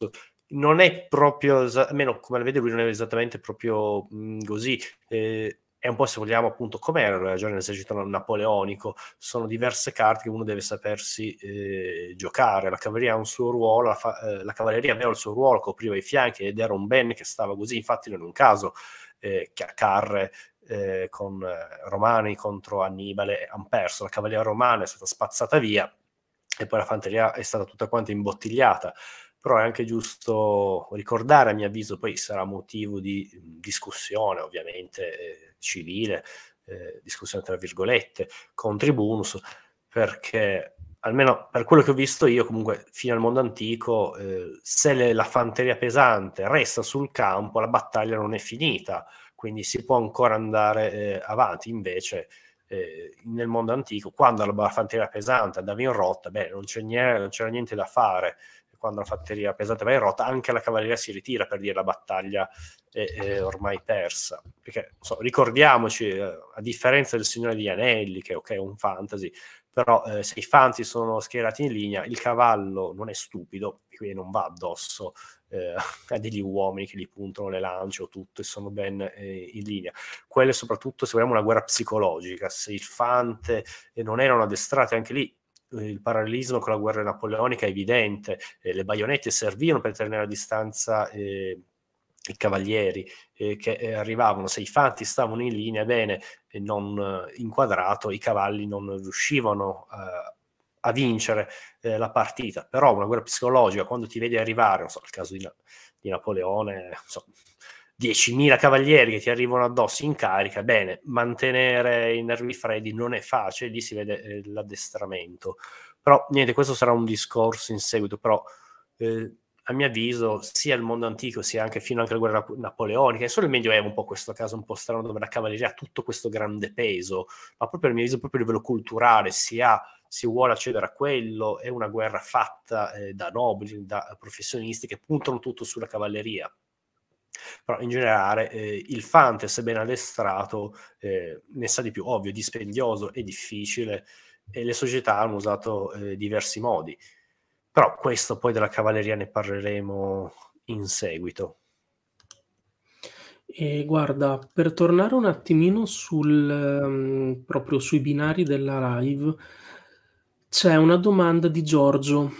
non è proprio, almeno come la vede lui, non è esattamente proprio mh, mm, così. Eh, è un po', se vogliamo, appunto, come era la ragione dell'esercito napoleonico. Sono diverse carte che uno deve sapersi eh, giocare. La cavalleria ha un suo ruolo, la, fa- eh, la, cavalleria aveva il suo ruolo, copriva i fianchi ed era un Ben che stava così. Infatti, non è un caso eh, che a Carre eh, con eh, Romani contro Annibale, hanno perso, la cavalleria romana è stata spazzata via e poi la fanteria è stata tutta quanta imbottigliata. Però è anche giusto ricordare, a mio avviso, poi sarà motivo di mm, discussione, ovviamente eh, civile, eh, discussione tra virgolette, con Tribunus, perché almeno per quello che ho visto io, comunque fino al mondo antico, eh, se le, la fanteria pesante resta sul campo, la battaglia non è finita quindi si può ancora andare eh, avanti. Invece, eh, nel mondo antico, quando la batteria pesante andava in rotta, beh, non, niente, non c'era niente da fare. Quando la batteria pesante va in rotta, anche la cavalleria si ritira per dire la battaglia è, è ormai persa. Perché so, ricordiamoci, eh, a differenza del Signore degli Anelli, che okay, è un fantasy, però eh, se i fanti sono schierati in linea, il cavallo non è stupido, quindi non va addosso eh, a degli uomini che gli puntano le lance o tutto e sono ben eh, in linea. Quella è soprattutto, se vogliamo, una guerra psicologica. Se il Fante eh, non erano addestrati, anche lì eh, il parallelismo con la guerra napoleonica è evidente, eh, le baionette servivano per tenere a distanza i cavalieri eh, che eh, arrivavano, se i fanti stavano in linea, bene, e non eh, inquadrato, i cavalli non riuscivano eh, a vincere eh, la partita, però una guerra psicologica, quando ti vedi arrivare, non so, il caso di, di Napoleone, so, 10.000 cavalieri che ti arrivano addosso in carica, bene, mantenere i nervi freddi non è facile, lì si vede eh, l'addestramento. Però niente, questo sarà un discorso in seguito, però eh, a mio avviso, sia il mondo antico sia anche fino anche alla guerra napoleonica, e solo il Medioevo, un po' questo caso un po' strano, dove la cavalleria ha tutto questo grande peso, ma proprio a mio avviso, proprio a livello culturale, si, ha, si vuole accedere a quello, è una guerra fatta eh, da nobili, da professionisti che puntano tutto sulla cavalleria. Però in generale eh, il Fante, se ben addestrato, eh, ne sa di più, ovvio, dispendioso, è difficile, e le società hanno usato eh, diversi modi però questo poi della cavalleria ne parleremo in seguito. E guarda, per tornare un attimino sul, um, proprio sui binari della live, c'è una domanda di Giorgio.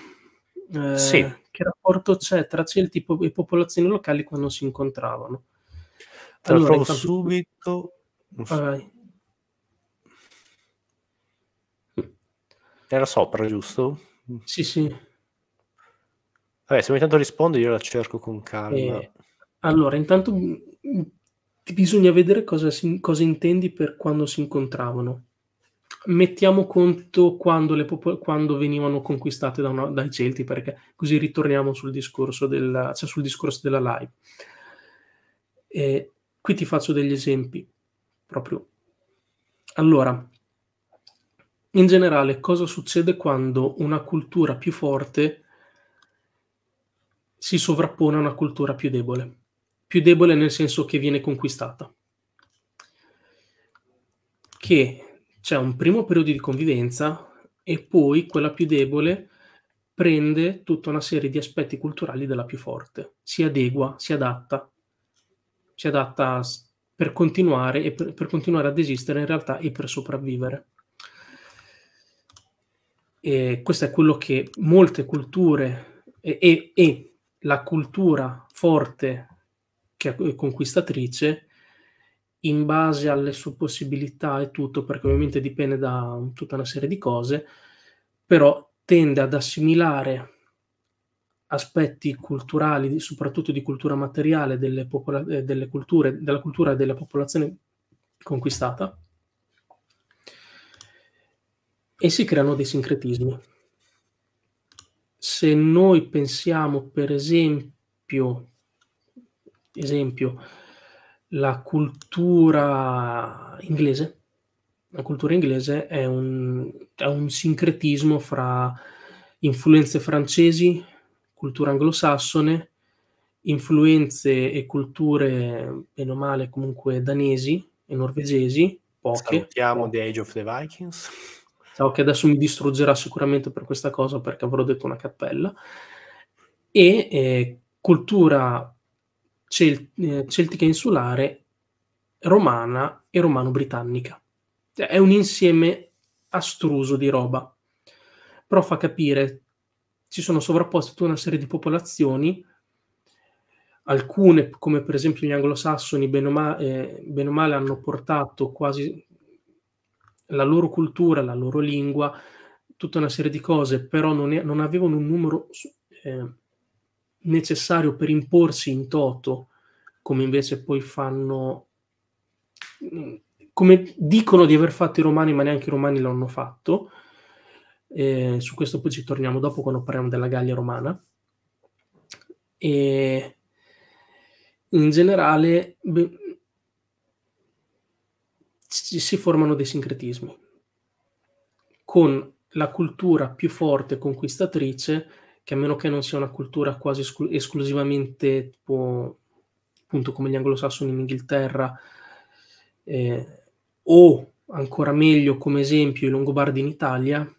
Eh, sì. Che rapporto c'è tra Celti e popolazioni locali quando si incontravano? allora, allora, intanto... subito. Vai. Era sopra, giusto? Sì, sì. Vabbè, se ogni tanto rispondo io la cerco con calma. Eh, allora, intanto mm, mm, bisogna vedere cosa, si, cosa, intendi per quando si incontravano. Mettiamo conto quando, popol- quando venivano conquistate da una, dai Celti, perché così ritorniamo sul discorso della, cioè sul discorso della live. Eh, qui ti faccio degli esempi proprio. Allora, in generale, cosa succede quando una cultura più forte si sovrappone a una cultura più debole, più debole nel senso che viene conquistata. Che c'è un primo periodo di convivenza e poi quella più debole prende tutta una serie di aspetti culturali della più forte, si adegua, si adatta, si adatta per continuare e per, per continuare ad esistere in realtà e per sopravvivere. E questo è quello che molte culture e, e, e la cultura forte che è conquistatrice in base alle sue possibilità e tutto, perché ovviamente dipende da tutta una serie di cose, però tende ad assimilare aspetti culturali, soprattutto di cultura materiale delle popola- eh, delle culture, della cultura e della popolazione conquistata, e si creano dei sincretismi se noi pensiamo per esempio, esempio la cultura inglese, la cultura inglese è un, è un sincretismo fra influenze francesi, cultura anglosassone, influenze e culture, bene o male, comunque danesi e norvegesi, poche. Salutiamo The Age of the Vikings. Ciao, che adesso mi distruggerà sicuramente per questa cosa perché avrò detto una cappella. E eh, cultura cel- eh, celtica insulare, romana e romano-britannica. Cioè, è un insieme astruso di roba. Però fa capire, ci sono sovrapposte tutta una serie di popolazioni alcune, come per esempio gli anglosassoni, bene o, male, eh, ben o male hanno portato quasi la loro cultura, la loro lingua, tutta una serie di cose, però non, è, non avevano un numero eh, necessario per imporsi in toto, come invece poi fanno, mm, come dicono di aver fatto i romani, ma neanche i romani l'hanno fatto. Eh, su questo poi ci torniamo dopo quando parliamo della Gallia romana. E in generale, beh, si, si formano dei sincretismi con la cultura più forte conquistatrice che a meno che non sia una cultura quasi esclu- esclusivamente tipo appunto come gli anglosassoni in Inghilterra eh, o ancora meglio come esempio i Longobardi in Italia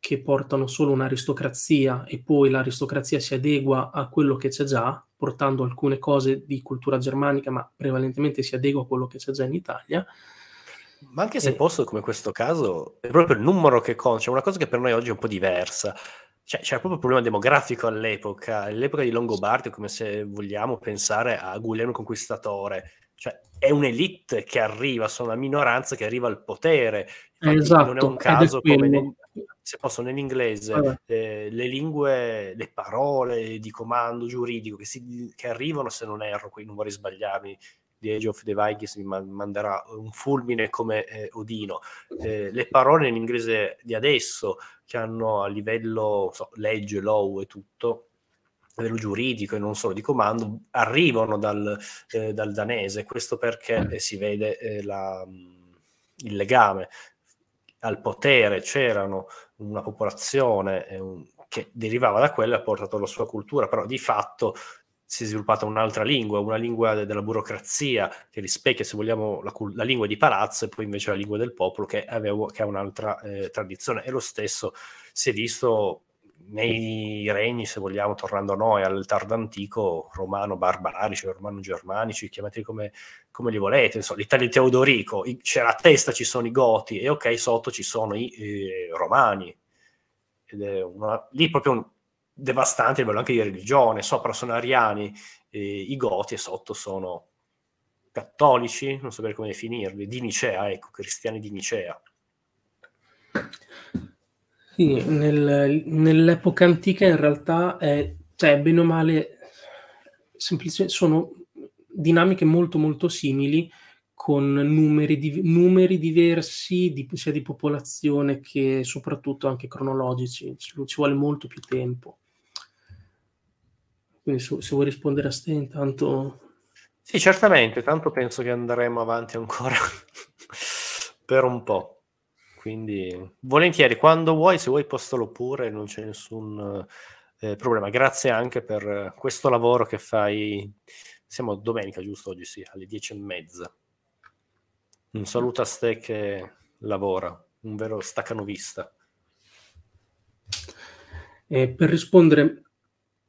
che portano solo un'aristocrazia e poi l'aristocrazia si adegua a quello che c'è già portando alcune cose di cultura germanica ma prevalentemente si adegua a quello che c'è già in Italia ma anche se e... posto come questo caso, è proprio il numero che conta, cioè una cosa che per noi oggi è un po' diversa. Cioè, c'era proprio un problema demografico all'epoca, all'epoca di Longobardi, come se vogliamo pensare a Guglielmo Conquistatore, cioè è un'elite che arriva, sono una minoranza che arriva al potere. Infatti, esatto, non è esatto, un caso è come se posso nell'inglese eh, le lingue, le parole di comando giuridico che, si, che, arrivano, se non erro, qui non vorrei sbagliarmi, di Age of the Vikings mi manderà un fulmine come eh, Odino. Eh, le parole in inglese di adesso, che hanno a livello so, legge, law e tutto, a livello giuridico e non solo di comando, arrivano dal, eh, dal danese. Questo perché eh, si vede eh, la, il legame. Al potere c'erano una popolazione, eh, un, che derivava da quella ha portato la sua cultura, però di fatto si è sviluppata un'altra lingua, una lingua de- della burocrazia che rispecchia, se vogliamo, la, cu- la, lingua di Palazzo e poi invece la lingua del popolo che, avevo, che ha un'altra eh, tradizione. E lo stesso si è visto nei regni, se vogliamo, tornando a noi, al tardo antico, romano-barbarici, romano-germanici, chiamateli come, come li volete, insomma, l'Italia di Teodorico, i- c'è la testa ci sono i Goti e ok, sotto ci sono i eh, Romani. Ed è una, lì proprio un, devastanti a livello anche di religione, sopra sono ariani, eh, i goti e sotto sono cattolici, non so bene come definirli, di Nicea, ecco, cristiani di Nicea. Sì, nel, nell'epoca antica in realtà è, cioè, bene o male, sono dinamiche molto molto simili con numeri, di, numeri diversi di, sia di popolazione che soprattutto anche cronologici, ci, ci vuole molto più tempo. Quindi se, se vuoi rispondere a Ste intanto... Sì, certamente, tanto penso che andremo avanti ancora per un po'. Quindi volentieri, quando vuoi, se vuoi postalo pure, non c'è nessun eh, problema. Grazie anche per questo lavoro che fai. Siamo domenica, giusto? Oggi sì, alle dieci e mezza. Un saluto a Ste che lavora, un vero staccanovista. Eh, per rispondere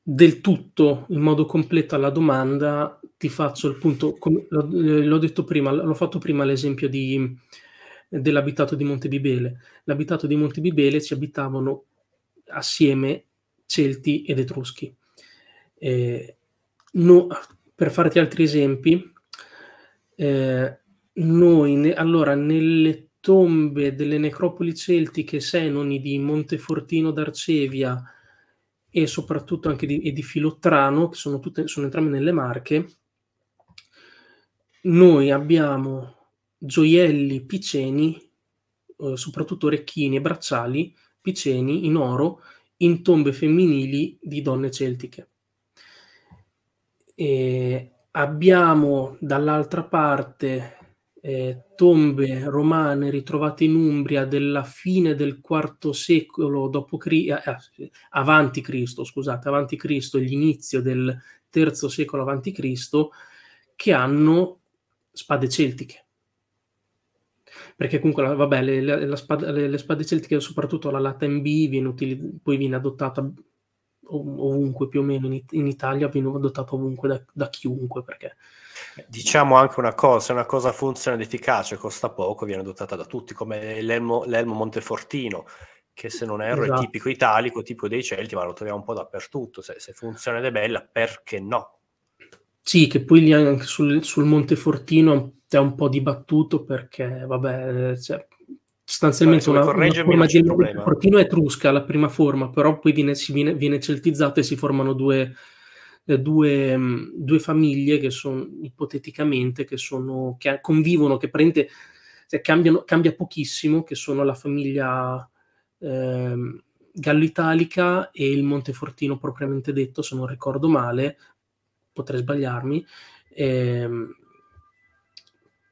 del tutto in modo completo alla domanda, ti faccio il punto, come eh, l'ho detto prima, l'ho fatto prima l'esempio di, dell'abitato di Monte Bibele. L'abitato di Monte Bibele ci abitavano assieme Celti ed Etruschi. Eh, no, per farti altri esempi, eh, noi ne, allora nelle tombe delle necropoli celtiche senoni di Montefortino d'Arcevia, e soprattutto anche di, e di Filottrano, che sono, tutte, sono entrambe nelle Marche, noi abbiamo gioielli piceni, eh, soprattutto orecchini e bracciali piceni in oro in tombe femminili di donne celtiche. E abbiamo dall'altra parte eh, tombe romane ritrovate in Umbria della fine del IV secolo dopo cri- eh, ah, avanti Cristo, scusate, avanti Cristo, l'inizio del III secolo avanti Cristo, che hanno spade celtiche. Perché comunque, vabbè, le, le, spada, le, le spade celtiche, soprattutto la lata in B, viene utilizz- poi viene adottata ovunque più o meno in, in Italia viene adottato ovunque da, da, chiunque perché diciamo anche una cosa se una cosa funziona ed efficace costa poco viene adottata da tutti come l'elmo, l'elmo Montefortino che se non erro esatto. è tipico italico tipo dei Celti ma lo troviamo un po' dappertutto se, se funziona ed è bella perché no sì, che poi lì anche sul, sul Montefortino è un po' dibattuto perché, vabbè, eh, cioè, sostanzialmente una, una, forma di cortina etrusca la prima forma, però poi viene, si viene, viene celtizzata e si formano due, eh, due, mh, mm, due famiglie che sono ipoteticamente che, sono, che convivono, che prende, cioè, cambiano, cambia pochissimo, che sono la famiglia eh, gallo-italica e il Montefortino propriamente detto, se non ricordo male, potrei sbagliarmi, eh,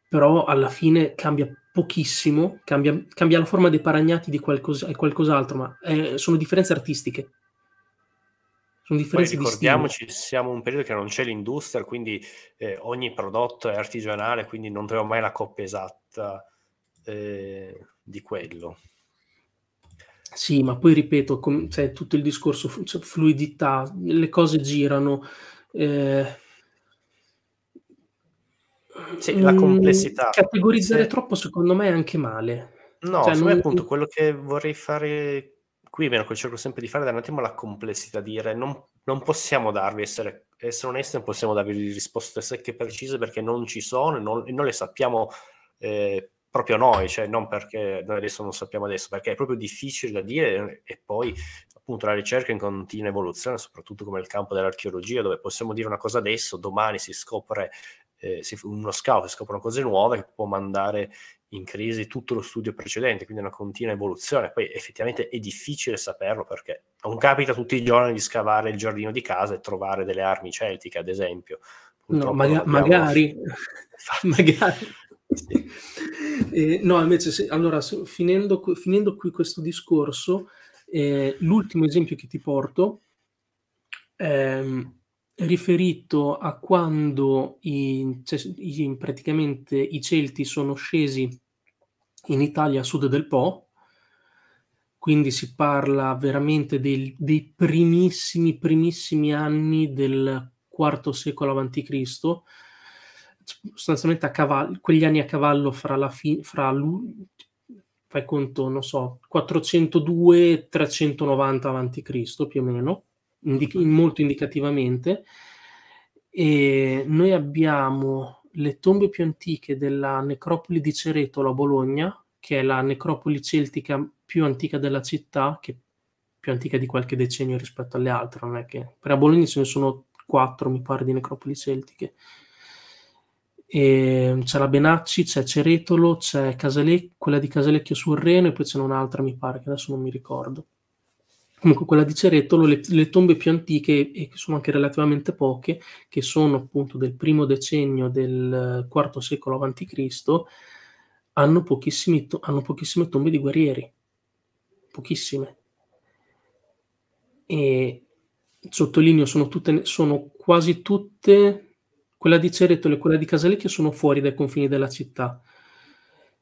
però alla fine cambia pochissimo, cambia, cambia la forma dei paragnati di qualcos- qualcos'altro, ma eh, sono differenze artistiche. Sono differenze Poi ricordiamoci, di siamo in un periodo che non c'è l'industria, quindi eh, ogni prodotto è artigianale, quindi non troviamo mai la coppia esatta eh, di quello. Sì, ma poi ripeto, com- cioè, tutto il discorso, cioè, fluidità, le cose girano. Eh, sì, la mm, complessità. Categorizzare sì. troppo secondo me è anche male. No, cioè, non... me appunto quello che vorrei fare qui, meno che cerco sempre di fare, è un attimo la complessità, dire non, non possiamo darvi, essere, essere onesti, non possiamo darvi risposte secche e precise perché non ci sono e non, non, le sappiamo eh, proprio noi, cioè non perché noi adesso non sappiamo adesso, perché è proprio difficile da dire e poi appunto la ricerca in continua evoluzione, soprattutto come il campo dell'archeologia, dove possiamo dire una cosa adesso, domani si scopre eh, uno scout che scoprono cose nuove che può mandare in crisi tutto lo studio precedente, quindi una continua evoluzione. Poi effettivamente è difficile saperlo perché non capita tutti i giorni di scavare il giardino di casa e trovare delle armi celtiche, ad esempio. no, maga- magari. magari. Eh, no, invece, se, allora, se, finendo, finendo, qui questo discorso, eh, l'ultimo esempio che ti porto ehm, riferito a quando i, cioè, i, praticamente i Celti sono scesi in Italia a sud del Po, quindi si parla veramente del, dei primissimi, primissimi anni del IV secolo a.C., sostanzialmente a cavallo, quegli anni a cavallo fra la fine, fra l'u- fai conto, non so, 402 e 390 a.C. più o meno, indic- molto indicativamente. E noi abbiamo le tombe più antiche della necropoli di Ceretolo a Bologna, che è la necropoli celtica più antica della città, che è più antica di qualche decennio rispetto alle altre, non è che... Per a Bologna ce ne sono quattro, mi pare, di necropoli celtiche. E c'è la Benacci, c'è Ceretolo, c'è Casale... quella di Casalecchio sul Reno e poi ce n'è un'altra, mi pare, che adesso non mi ricordo comunque quella di Ceretolo, le, le, tombe più antiche e che sono anche relativamente poche, che sono appunto del primo decennio del IV eh, secolo a.C., hanno, hanno pochissime tombe di guerrieri, pochissime. E sottolineo, sono, tutte, sono quasi tutte, quella di Ceretolo e quella di Casalecchio sono fuori dai confini della città.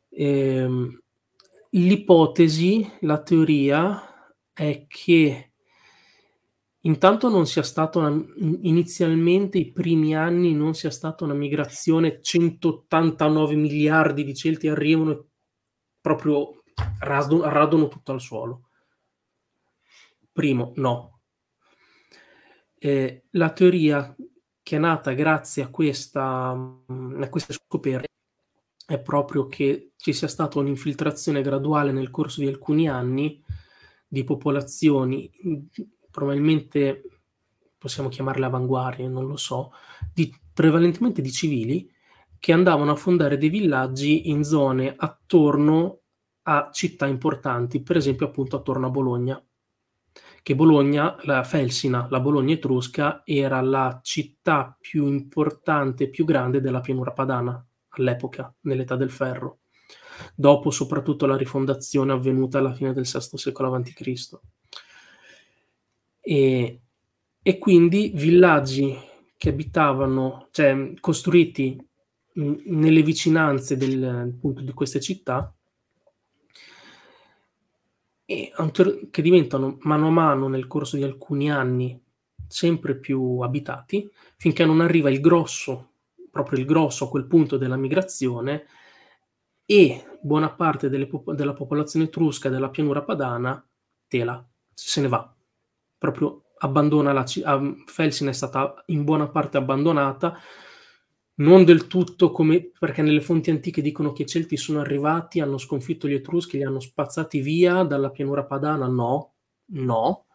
Ehm, l'ipotesi, la teoria è che intanto non sia stata una, inizialmente i primi anni non sia stata una migrazione 189 miliardi di celti arrivano e proprio radono, radono tutto al suolo primo no eh, la teoria che è nata grazie a questa, a questa scoperta è proprio che ci sia stata un'infiltrazione graduale nel corso di alcuni anni di popolazioni, mm, probabilmente possiamo chiamarle avanguardie, non lo so, di, prevalentemente di civili che andavano a fondare dei villaggi in zone attorno a città importanti, per esempio appunto attorno a Bologna, che Bologna, la Felsina, la Bologna etrusca, era la città più importante, più grande della pianura padana all'epoca, nell'età del ferro dopo soprattutto la rifondazione avvenuta alla fine del VI secolo a.C. E, e quindi villaggi che abitavano, cioè costruiti nelle vicinanze del, appunto, di queste città, che diventano mano a mano nel corso di alcuni anni sempre più abitati, finché non arriva il grosso, proprio il grosso a quel punto della migrazione, e buona parte pop- della popolazione etrusca della pianura padana tela, se ne va, proprio abbandona la città, ah, Felsina è stata in buona parte abbandonata, non del tutto come perché nelle fonti antiche dicono che i Celti sono arrivati, hanno sconfitto gli Etruschi, li hanno spazzati via dalla pianura padana, no, no,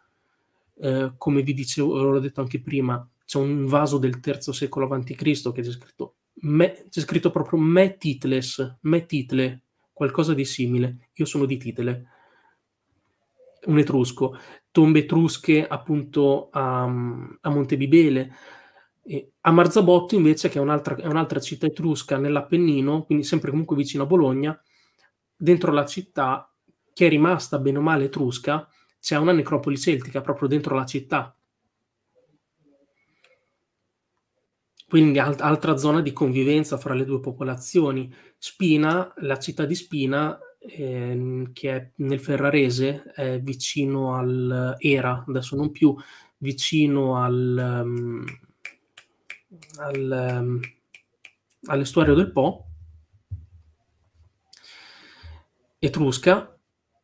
eh, come vi dicevo, l'ho detto anche prima, c'è un vaso del III secolo a.C. che c'è scritto me, c'è scritto proprio me titles, me title, qualcosa di simile. Io sono di titele, un etrusco. Tombe etrusche appunto a, a Montebibele. E a Marzabotto invece, che è un'altra, è un'altra città etrusca nell'Appennino, quindi sempre comunque vicino a Bologna, dentro la città che è rimasta bene o male etrusca, c'è una necropoli celtica proprio dentro la città, quindi alt- altra zona di convivenza fra le due popolazioni. Spina, la città di Spina, ehm, che è nel Ferrarese, è vicino al era, adesso non più, vicino al, um, al, um, all'estuario del Po, etrusca,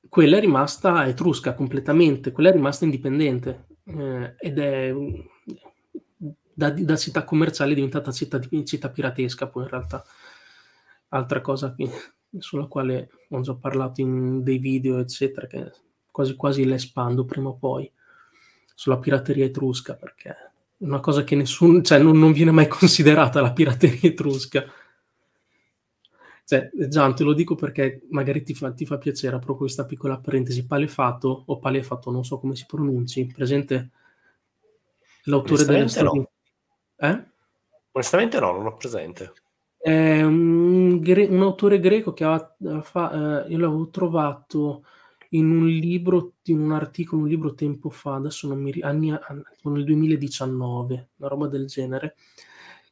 quella è rimasta etrusca completamente, quella è rimasta indipendente eh, ed è da, da città commerciale è diventata città, città piratesca poi in realtà. Altra cosa che, sulla quale ho già parlato in dei video, eccetera, che quasi quasi la espando prima o poi, sulla pirateria etrusca, perché è una cosa che nessuno, cioè non, non viene mai considerata la pirateria etrusca. Cioè, Gian, te lo dico perché magari ti fa, ti fa piacere, proprio questa piccola parentesi, Palefato, o Palefato, non so come si pronunci, presente l'autore della storia... No. Eh? Onestamente no, non ho presente. È un, gre- un autore greco che aveva, fa, eh, io l'avevo trovato in un libro, in un articolo, un libro tempo fa, adesso non mi ricordo, nel 2019, una roba del genere,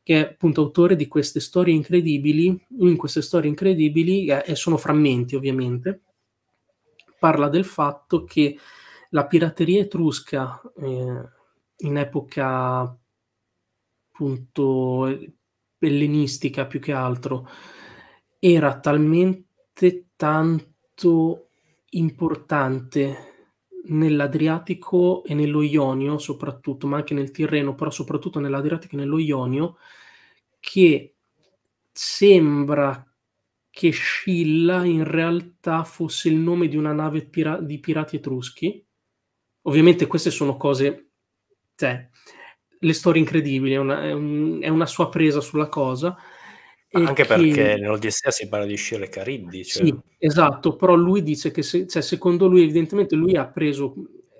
che è appunto autore di queste storie incredibili, in queste storie incredibili, eh, e eh, sono frammenti ovviamente, parla del fatto che la pirateria etrusca eh, in epoca appunto ellenistica più che altro era talmente tanto importante nell'Adriatico e nello Ionio soprattutto, ma anche nel Tirreno, però soprattutto nell'Adriatico e nello Ionio, che sembra che Scilla in realtà fosse il nome di una nave pira- di pirati etruschi. Ovviamente queste sono cose... Cioè, le storie incredibili, è una, è, un, è una, sua presa sulla cosa. Anche che... perché nell'Odissea si parla di Shrek a Riddi. Cioè... Sì, esatto, però lui dice che se, cioè, secondo lui evidentemente lui ha preso,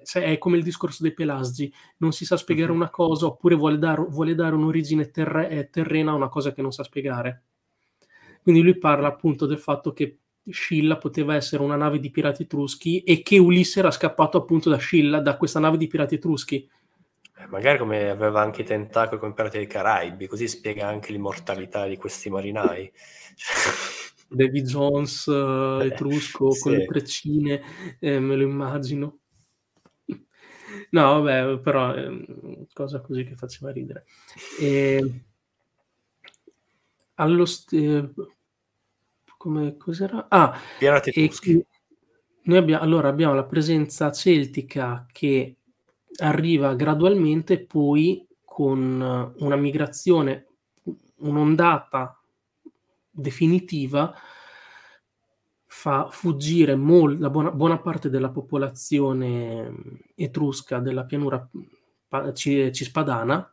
cioè, è come il discorso dei Pelasgi, non si sa spiegare mm-hmm. una cosa oppure vuole, dar, vuole dare un'origine terre, eh, terrena a una cosa che non sa spiegare. Quindi lui parla appunto del fatto che Scilla poteva essere una nave di pirati etruschi e che Ulisse era scappato appunto da Scilla, da questa nave di pirati etruschi eh, magari come aveva anche i tentacoli con i Pirati dei Caraibi, così spiega anche l'immortalità di questi marinai. Davy Jones, eh, eh Etrusco, sì. con le treccine, eh, me lo immagino. No, vabbè, però eh, cosa così che faceva ridere. E, allo st- eh, come cos'era? Ah, Pirati Etruschi. Abbiamo, allora abbiamo la presenza celtica che arriva gradualmente poi con eh, una migrazione, un'ondata definitiva, fa fuggire mol- la buona, buona, parte della popolazione mm, etrusca della pianura pa- cispadana.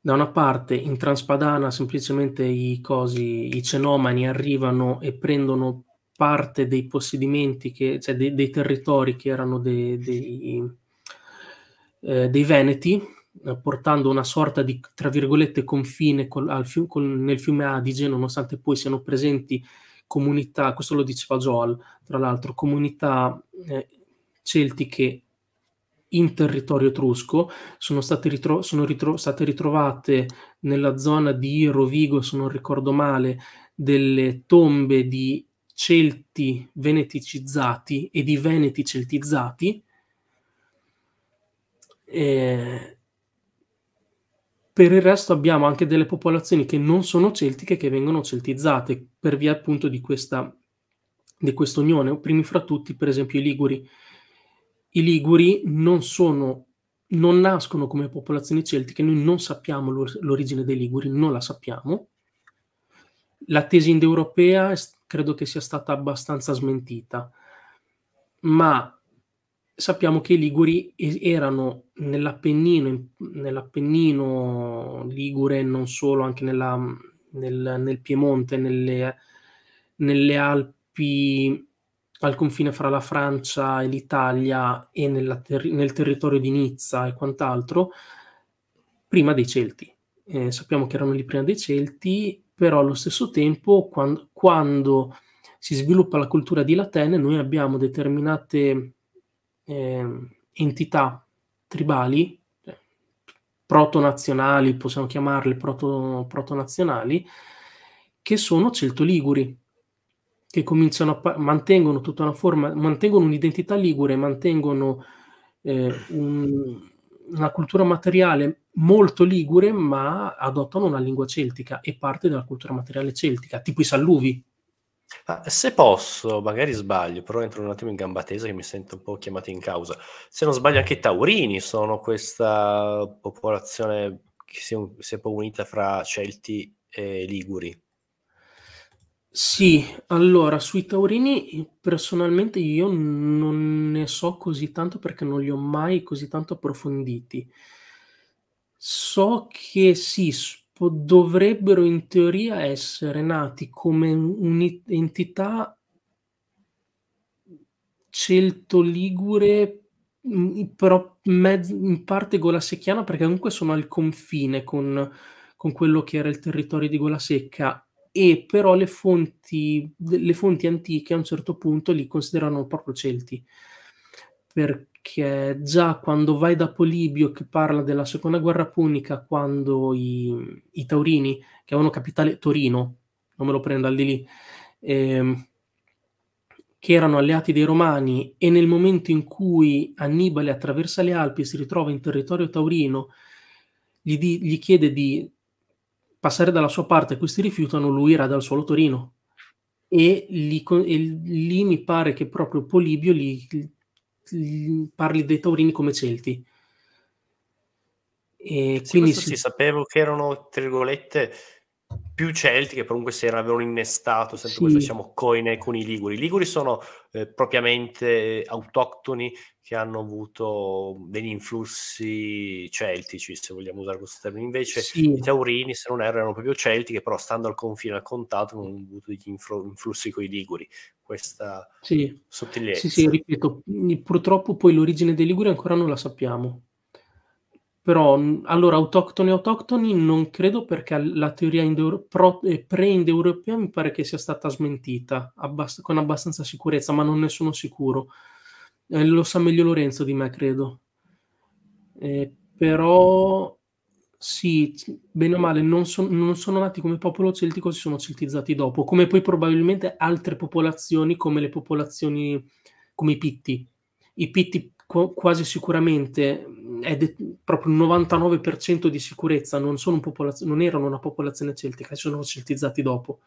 Da una parte in Transpadana semplicemente i cosi, i cenomani arrivano e prendono parte dei possedimenti, che, cioè dei, dei territori che erano dei, dei, eh, dei Veneti, eh, portando una sorta di, tra virgolette, confine col, fiume, col, nel fiume Adige, nonostante poi siano presenti comunità, questo lo diceva Joel, tra l'altro, comunità eh, celtiche in territorio etrusco, sono, state, ritro- sono ritro- state ritrovate nella zona di Rovigo, se non ricordo male, delle tombe di celti veneticizzati e di veneti celtizzati eh, per il resto abbiamo anche delle popolazioni che non sono celtiche che vengono celtizzate per via appunto di questa di questa unione, primi fra tutti per esempio i liguri. I liguri non sono non nascono come popolazioni celtiche, noi non sappiamo l'origine dei liguri, non la sappiamo. La tesi indoeuropea credo che sia stata abbastanza smentita, ma sappiamo che i Liguri erano nell'Appennino, nell'Appennino Ligure, non solo, anche nella, nel, nel, Piemonte, nelle, nelle Alpi, al confine fra la Francia e l'Italia e ter- nel territorio di Nizza e quant'altro, prima dei Celti. Eh, sappiamo che erano lì prima dei Celti però allo stesso tempo quando, quando si sviluppa la cultura di Latene noi abbiamo determinate eh, entità tribali, cioè, proto-nazionali, possiamo chiamarle proto-nazionali, che sono celtoliguri, che cominciano a mantengono tutta una forma, mantengono un'identità ligure, mantengono eh, un, una cultura materiale molto ligure, ma adottano una lingua celtica e parte della cultura materiale celtica, tipo i Salluvi. Ah, se posso, magari sbaglio, però entro un attimo in gamba tesa che mi sento un po' chiamato in causa. Se non sbaglio, anche i Taurini sono questa popolazione che si è, si è unita fra Celti e Liguri. Sì, allora sui taurini personalmente io non ne so così tanto perché non li ho mai così tanto approfonditi. So che sì, sp- dovrebbero in teoria essere nati come un'entità celto-ligure, mm, però mezz- in parte golasecchiana, perché comunque sono al confine con, con quello che era il territorio di Golasecca e però le fonti, le fonti, antiche a un certo punto li considerano proprio celti perché che già quando vai da Polibio che parla della seconda guerra punica, quando i, i taurini, che avevano capitale Torino, non me lo prendo al di lì, ehm, che erano alleati dei Romani e nel momento in cui Annibale attraversa le Alpi e si ritrova in territorio taurino, gli, di, gli chiede di passare dalla sua parte e questi rifiutano, lui era dal suolo Torino. E lì, e lì mi pare che proprio Polibio li, parli dei taurini come celti. E sì, quindi si... sì, sapevo che erano, tra virgolette, più Celti che comunque si avevano innestato sempre sì. questo diciamo coine con i Liguri. I Liguri sono eh, propriamente eh, autoctoni che hanno avuto degli influssi celtici, se vogliamo usare questo termine. Invece sì. i Taurini, se non erro, erano proprio celti che però stando al confine, al contatto, hanno avuto degli influssi con i Liguri. Questa sì. sottigliezza. Sì, sì, ripeto, purtroppo poi l'origine dei Liguri ancora non la sappiamo però allora autoctoni autoctoni non credo perché la teoria eh, pre-indoeuropea mi pare che sia stata smentita abbast- con abbastanza sicurezza, ma non ne sono sicuro. Eh, lo sa meglio Lorenzo di me, credo. Eh, però sì, bene o male, non, so, non, sono nati come popolo celtico, si sono celtizzati dopo, come poi probabilmente altre popolazioni come le popolazioni come i Pitti. I Pitti qu- quasi sicuramente è de- proprio il 99% di sicurezza non, sono popolaz- non, erano una popolazione celtica, si sono celtizzati dopo.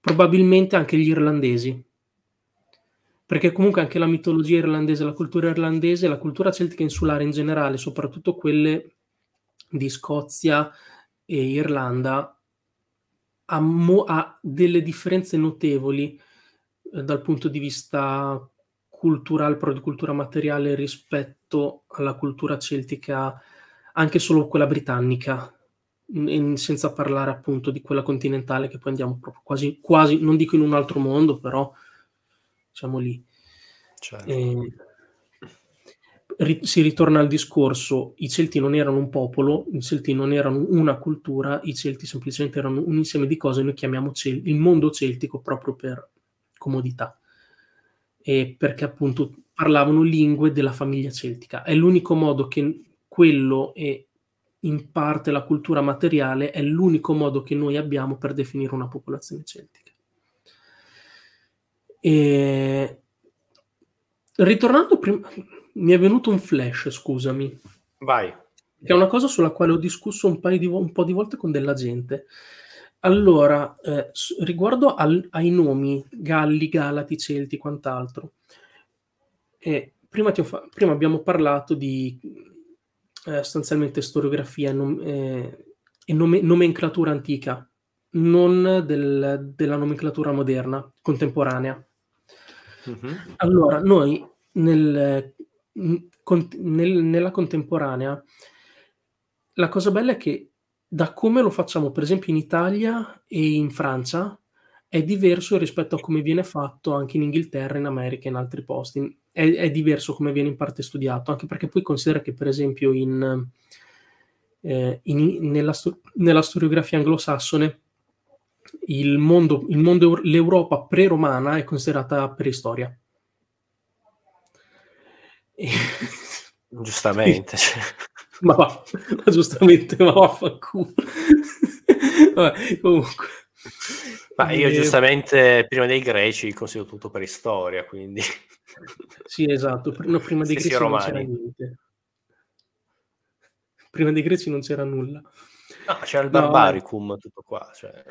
Probabilmente anche gli irlandesi, perché comunque anche la mitologia irlandese, la cultura irlandese, la cultura celtica insulare in generale, soprattutto quelle di Scozia e Irlanda, ha, mo- ha delle differenze notevoli eh, dal punto di vista culturale, però di cultura materiale rispetto alla cultura celtica, anche solo quella britannica, in, senza parlare appunto di quella continentale che poi andiamo proprio quasi, quasi non dico in un altro mondo, però siamo lì. Certo. Eh, si ritorna al discorso, i Celti non erano un popolo, i Celti non erano una cultura, i Celti semplicemente erano un insieme di cose, noi chiamiamo cel- il mondo celtico proprio per comodità eh, perché appunto parlavano lingue della famiglia celtica. È l'unico modo che quello e in parte la cultura materiale è l'unico modo che noi abbiamo per definire una popolazione celtica. E... Ritornando prima, mi è venuto un flash, scusami. Vai. Che è una cosa sulla quale ho discusso un, di un po' di volte con della gente. Allora, eh, riguardo al, ai nomi, Galli, Galati, Celti, quant'altro, eh, prima, fa- prima, abbiamo parlato di eh, sostanzialmente storiografia nom- eh, e nome- nomenclatura antica, non del, della nomenclatura moderna, contemporanea. Mm-hmm. Allora, noi nel, nel, nella contemporanea, la cosa bella è che da come lo facciamo per esempio in Italia e in Francia è diverso rispetto a come viene fatto anche in Inghilterra, in America e in altri posti. È, è, diverso come viene in parte studiato, anche perché poi considera che per esempio in, eh, in, nella, nella, storiografia anglosassone il mondo, il mondo, l'Europa pre-romana è considerata preistoria. E... Giustamente. Sì ma, vaff- ma giustamente, ma vaffanculo. comunque. Ma io eh, giustamente prima dei greci consiglio tutto per storia, quindi... sì, esatto, no, prima dei greci non c'era niente. Prima dei greci non c'era nulla. No, c'era il barbaricum, no. tutto qua. Cioè,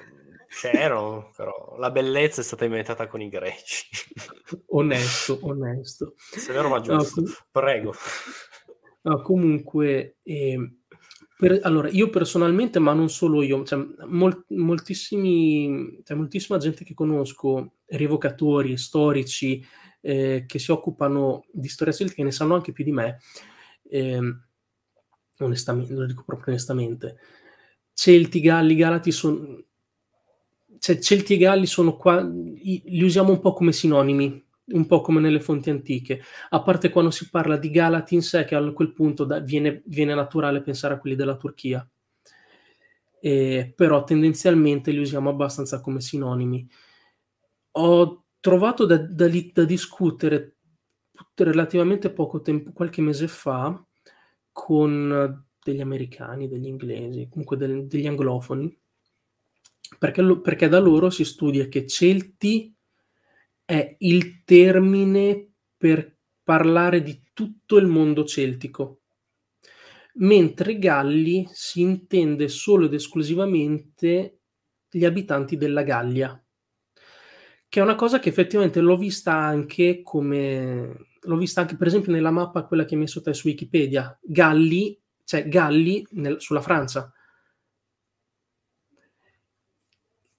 c'erano, però la bellezza è stata inventata con i greci. onesto, onesto. Se vero ma giusto. No, Prego. No, comunque, eh, per, allora, io personalmente, ma non solo io, cioè, mol, moltissimi, cioè, moltissima gente che conosco, revocatori, storici, eh, che si occupano di storia celtica, ne sanno anche più di me, eh, onestamente, lo dico proprio onestamente, Celti, Galli, Galati sono... Cioè, Celti e Galli sono qua, li usiamo un po' come sinonimi, un po' come nelle fonti antiche, a parte quando si parla di Galati in sé, che a quel punto da, viene, viene, naturale pensare a quelli della Turchia. E, però tendenzialmente li usiamo abbastanza come sinonimi. Ho trovato da, da, da discutere relativamente poco tempo, qualche mese fa, con degli americani, degli inglesi, comunque degli, degli anglofoni, perché, perché da loro si studia che Celti è il termine per parlare di tutto il mondo celtico, mentre Galli si intende solo ed esclusivamente gli abitanti della Gallia, che è una cosa che effettivamente l'ho vista anche come l'ho vista anche per esempio nella mappa quella che hai messo te su Wikipedia, Galli, cioè Galli nel, sulla Francia.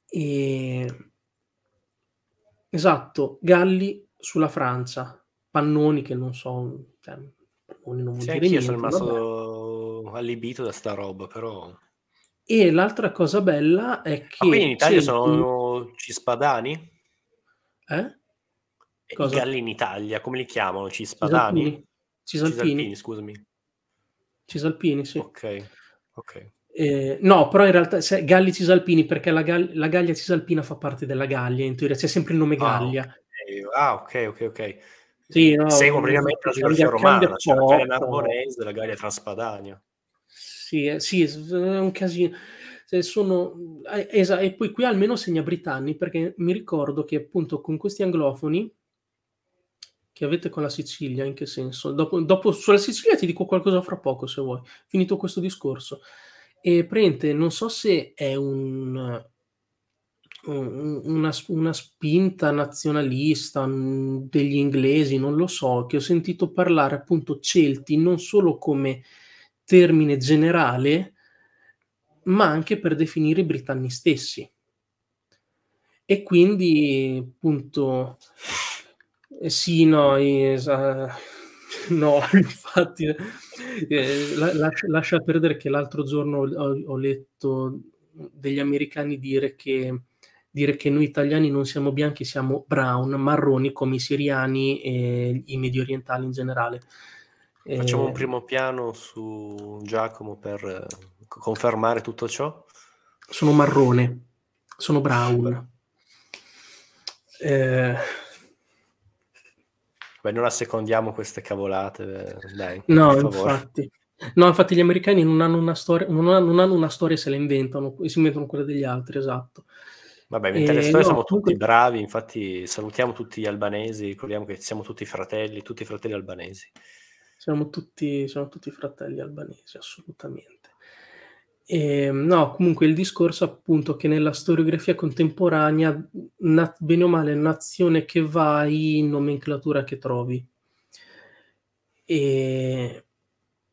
E Esatto, Galli sulla Francia, Pannoni che non so, cioè, Pannoni non vuol sì, dire niente. sono rimasto allibito da sta roba, però... E l'altra cosa bella è che... Ma quindi in Italia sono Cispadani? Eh? eh I galli in Italia, come li chiamano? Cispadani? Cisalpini, Cisalpini scusami. Cisalpini, sì. Ok, ok. Eh, no, però in realtà se, Galli Cisalpini, perché la, la, Gallia Cisalpina fa parte della Gallia, in teoria c'è sempre il nome Gallia. Ah, ok, ah, ok, ok. okay. Sì, no, Seguo praticamente la geografia romana, c'è cioè la Gallia Narbonese, la Gallia Transpadania. Sì, eh, sì, è un casino. Sono, eh, esa, e poi qui almeno segna Britanni, perché mi ricordo che appunto con questi anglofoni che avete con la Sicilia, in che senso? Dopo, dopo sulla Sicilia ti dico qualcosa fra poco se vuoi, finito questo discorso. E prende, non so se è un, un, una, una, spinta nazionalista mm, degli inglesi, non lo so, che ho sentito parlare appunto Celti non solo come termine generale, ma anche per definire i britanni stessi. E quindi appunto eh, sì, no, es- No, infatti, eh, lascia, lascia, perdere che l'altro giorno ho, ho letto degli americani dire che, dire che, noi italiani non siamo bianchi, siamo brown, marroni come i siriani e i medio orientali in generale. Facciamo eh, un primo piano su Giacomo per eh, confermare tutto ciò? Sono marrone, sono brown. Eh, Beh, non assecondiamo queste cavolate, eh, dai. No, infatti. No, infatti gli americani non hanno una storia, non hanno, non hanno una storia se la inventano, si inventano quella degli altri, esatto. Vabbè, mentre le eh, storie no, siamo comunque... tutti bravi, infatti salutiamo tutti gli albanesi, ricordiamo che siamo tutti fratelli, tutti fratelli albanesi. Siamo tutti, siamo tutti fratelli albanesi, assolutamente. E, ehm, no, comunque il discorso appunto che nella storiografia contemporanea, na- bene o male, nazione che vai, nomenclatura che trovi. E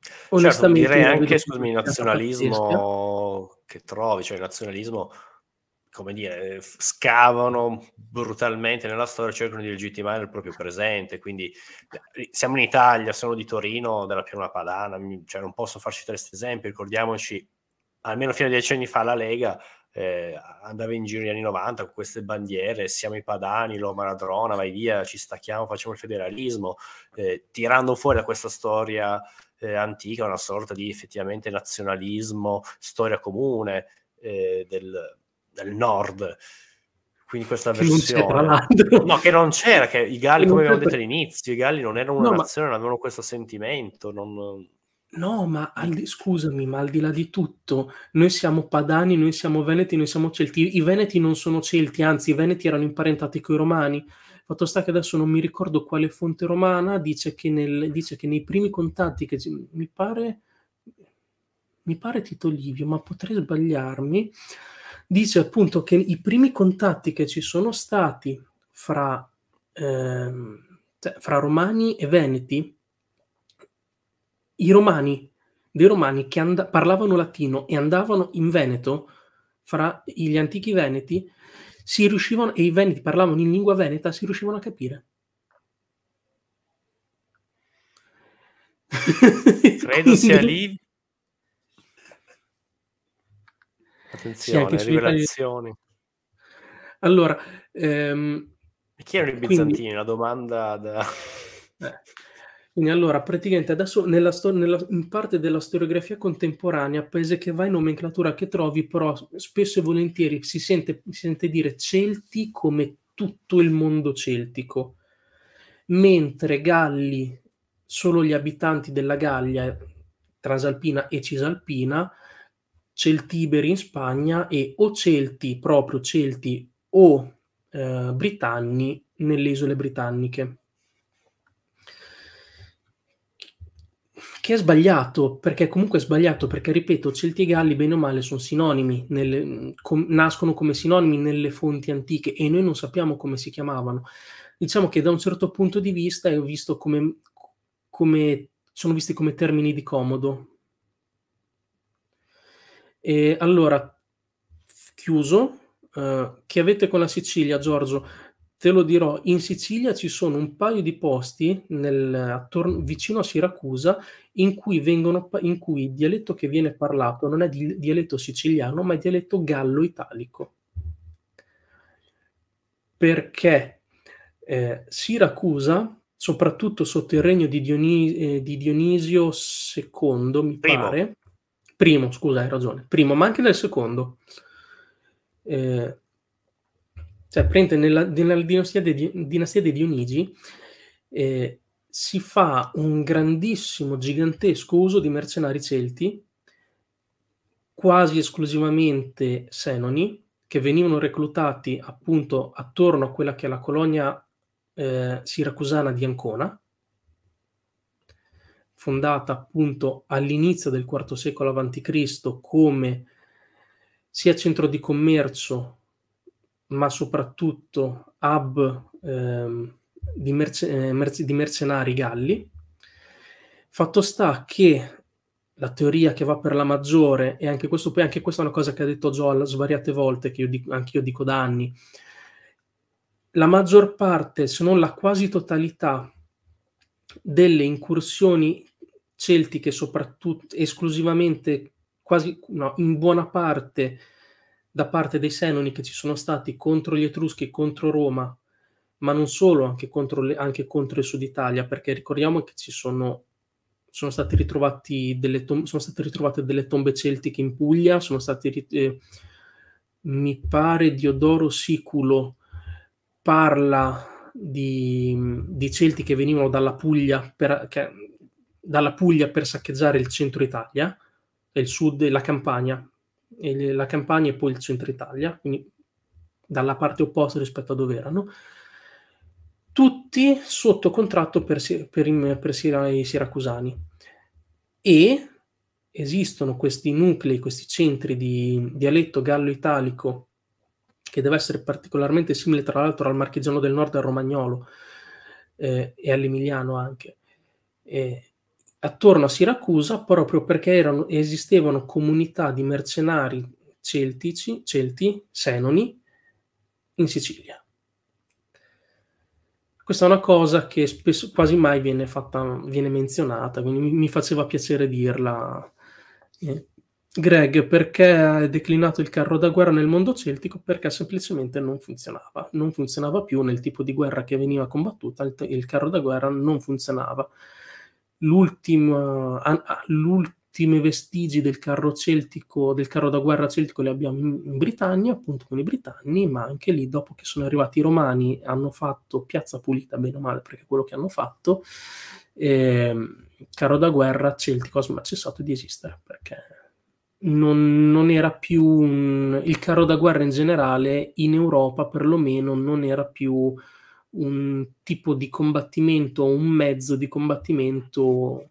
certo, onestamente certo, direi anche sul nazionalismo che trovi, cioè il nazionalismo come dire, scavano brutalmente nella storia, cercano di legittimare il proprio presente. Quindi siamo in Italia, sono di Torino, della Pianura Padana, cioè non posso farci tre esempi, ricordiamoci almeno fino a dieci anni fa la Lega eh, andava in giro negli anni 90 con queste bandiere, siamo i padani, lo Maradrona, vai via, ci stacchiamo, facciamo il federalismo, eh, tirando fuori da questa storia eh, antica una sorta di effettivamente nazionalismo, storia comune eh, del, del, nord. Quindi questa versione... no, che non c'era, che i Galli, come abbiamo detto all'inizio, i Galli non erano una no, nazione, ma... non avevano questo sentimento, non No, ma di, scusami, ma al di là di tutto, noi siamo padani, noi siamo veneti, noi siamo celti. I veneti non sono celti, anzi, i veneti erano imparentati coi romani. Fatto sta che adesso non mi ricordo quale fonte romana dice che, nel, dice che nei primi contatti che mi pare, mi pare Tito Livio, ma potrei sbagliarmi, dice appunto che i primi contatti che ci sono stati fra, ehm, cioè, fra romani e veneti i romani, dei romani che and- parlavano latino e andavano in Veneto, fra gli antichi veneti, si riuscivano, e i veneti parlavano in lingua veneta, si riuscivano a capire. Credo sia lì. Attenzione, sì, rivelazioni. Italiani. Allora, ehm, chi erano i bizantini? Quindi... Una domanda da... Eh. Quindi allora, praticamente adesso nella, sto- nella, in parte della storiografia contemporanea, paese che va in nomenclatura che trovi, però spesso e volentieri si sente, si sente dire Celti come tutto il mondo celtico, mentre Galli, solo gli abitanti della Gallia transalpina e cisalpina, Celtiberi in Spagna e o Celti, proprio Celti, o eh, Britanni nelle isole britanniche. Che è sbagliato, perché comunque è sbagliato, perché ripeto, Celti e Galli bene o male sono sinonimi, nelle, com, nascono come sinonimi nelle fonti antiche e noi non sappiamo come si chiamavano. Diciamo che da un certo punto di vista come, come, sono visti come termini di comodo. E allora, chiuso, uh, che avete con la Sicilia, Giorgio? te lo dirò, in Sicilia ci sono un paio di posti nel, attorno, vicino a Siracusa in cui, vengono, in cui, il dialetto che viene parlato non è di, dialetto siciliano, ma è dialetto gallo-italico. Perché eh, Siracusa, soprattutto sotto il regno di, Dionis- eh, di Dionisio II, mi primo. pare, primo, scusa, hai ragione, primo, ma anche nel secondo, eh, cioè, prende nella, nella dinastia, di, dinastia, dei, Dionigi eh, si fa un grandissimo, gigantesco uso di mercenari celti, quasi esclusivamente senoni, che venivano reclutati appunto attorno a quella che è la colonia eh, siracusana di Ancona, fondata appunto all'inizio del IV secolo a.C. come sia centro di commercio ma soprattutto hub ehm, di, merce- eh, merce- di mercenari galli. Fatto sta che la teoria che va per la maggiore, e anche, questo, poi anche questa è una cosa che ha detto Joel svariate volte, che io dico, anche io dico da anni, la maggior parte, se non la quasi totalità, delle incursioni celtiche, soprattutto esclusivamente, quasi no, in buona parte da parte dei Senoni che ci sono stati contro gli Etruschi, contro Roma, ma non solo, anche contro, le, anche contro il Sud Italia, perché ricordiamo che ci sono, sono, state, delle tom- sono state ritrovate delle tombe celtiche in Puglia, sono stati, eh, mi pare, Diodoro Siculo parla di, di, Celti che venivano dalla Puglia, per, che, dalla Puglia per saccheggiare il centro Italia, il sud, la Campania, la Campania e poi il centro Italia, quindi dalla parte opposta rispetto a dove erano, tutti sotto contratto per, per, per i siracusani. E esistono questi nuclei, questi centri di dialetto gallo-italico, che deve essere particolarmente simile tra l'altro al marchigiano del nord, e al romagnolo eh, e all'emiliano anche, eh, attorno a Siracusa proprio perché erano, esistevano comunità di mercenari celtici, celti, senoni, in Sicilia. Questa è una cosa che spesso, quasi mai viene, fatta, viene menzionata, quindi mi faceva piacere dirla. Eh, Greg, perché ha declinato il carro da guerra nel mondo celtico? Perché semplicemente non funzionava. Non funzionava più nel tipo di guerra che veniva combattuta, il, il carro da guerra non funzionava l'ultimi ah, vestigi del carro celtico, del carro da guerra celtico li abbiamo in, in Britannia, appunto con i britanni, ma anche lì dopo che sono arrivati i romani hanno fatto piazza pulita, bene o male, perché è quello che hanno fatto, eh, carro da guerra celtico ha cessato di esistere perché non, non era più un, il carro da guerra in generale in Europa perlomeno non era più un tipo di combattimento o un mezzo di combattimento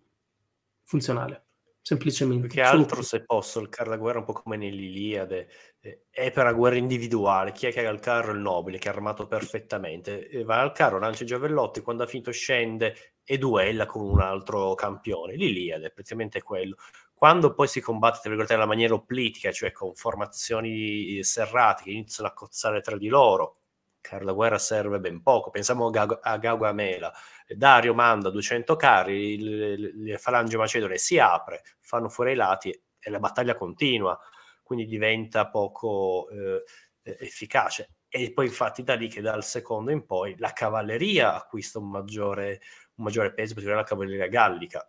funzionale, semplicemente. che altro, se posso, il carro da guerra un po' come nell'Iliade, eh, è per la guerra individuale, chi è che ha il carro? Il nobile, che è armato perfettamente, eh, va al carro, lancia i giavellotti, quando ha finito scende e duella con un altro campione. L'Iliade è praticamente quello quando poi si combatte tra virgolette nella maniera oplitica, cioè con formazioni serrate che iniziano a cozzare tra di loro, Carla Guerra serve ben poco. Pensiamo a Gaugamela. Dario manda 200 carri, le falange macedone si apre, fanno fuori i lati e la battaglia continua, quindi diventa poco eh, efficace. E poi infatti da lì che dal secondo in poi la cavalleria acquista un maggiore, un maggiore peso, perché la cavalleria gallica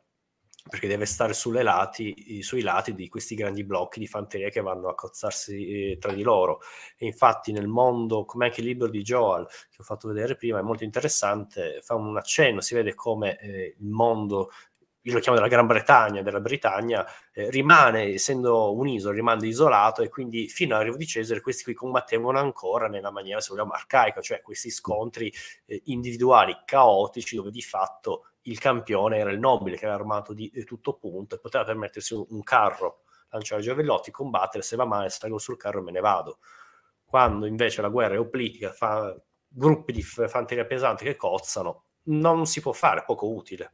perché deve stare lati, sui lati di questi grandi blocchi di fanteria che vanno a cozzarsi eh, tra di loro. E infatti nel mondo, come anche il libro di Joel che ho fatto vedere prima, è molto interessante, fa un accenno, si vede come eh, il mondo io lo chiamo della Gran Bretagna, della Britannia, eh, rimane, essendo un'isola, rimane isolato e quindi fino all'arrivo di Cesare questi qui combattevano ancora nella maniera, se vogliamo, arcaica, cioè questi scontri eh, individuali, caotici, dove di fatto il campione era il nobile che era armato di, di tutto punto e poteva permettersi un, un carro, lanciare giavellotti, combattere, se va male salgo sul carro e me ne vado. Quando invece la guerra è oblitica, fa gruppi di fanteria pesante che cozzano, non si può fare, poco utile.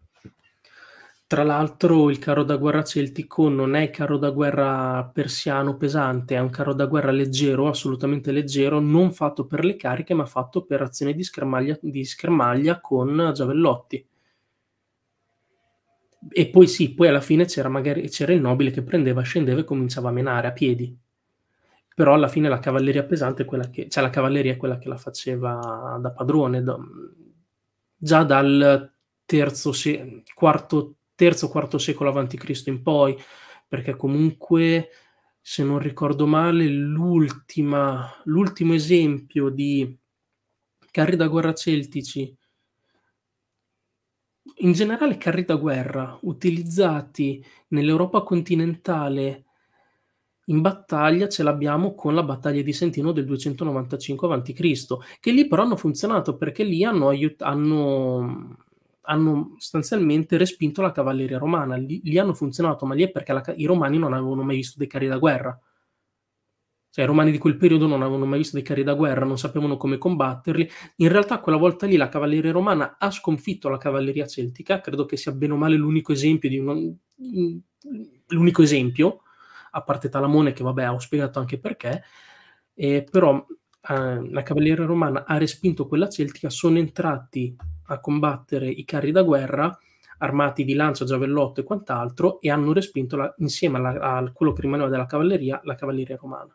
Tra l'altro il carro da guerra celtico non è carro da guerra persiano pesante, è un carro da guerra leggero, assolutamente leggero, non fatto per le cariche ma fatto per azione di schermaglia, di schermaglia con giavellotti. E poi sì, poi alla fine c'era, magari, c'era il nobile che prendeva, scendeva e cominciava a menare a piedi. Però alla fine la cavalleria pesante è quella che, cioè la cavalleria è quella che la faceva da padrone, da, già dal terzo, se, quarto, terzo, quarto secolo a.C. in poi, perché comunque, se non ricordo male, l'ultimo esempio di carri da guerra celtici in generale carri da guerra utilizzati nell'Europa continentale in battaglia ce l'abbiamo con la battaglia di Sentino del 295 a.C., che lì però hanno funzionato perché lì hanno, aiut- hanno, hanno sostanzialmente respinto la cavalleria romana, lì, lì hanno funzionato, ma lì è perché la, i romani non avevano mai visto dei carri da guerra cioè i romani di quel periodo non avevano mai visto dei carri da guerra, non sapevano come combatterli. In realtà quella volta lì la cavalleria romana ha sconfitto la cavalleria celtica, credo che sia bene o male l'unico esempio di un... l'unico esempio, a parte Talamone che vabbè ho spiegato anche perché, eh, però eh, la cavalleria romana ha respinto quella celtica, sono entrati a combattere i carri da guerra armati di lancia, giavellotto e quant'altro e hanno respinto la, insieme alla, a quello che rimaneva della cavalleria la cavalleria romana.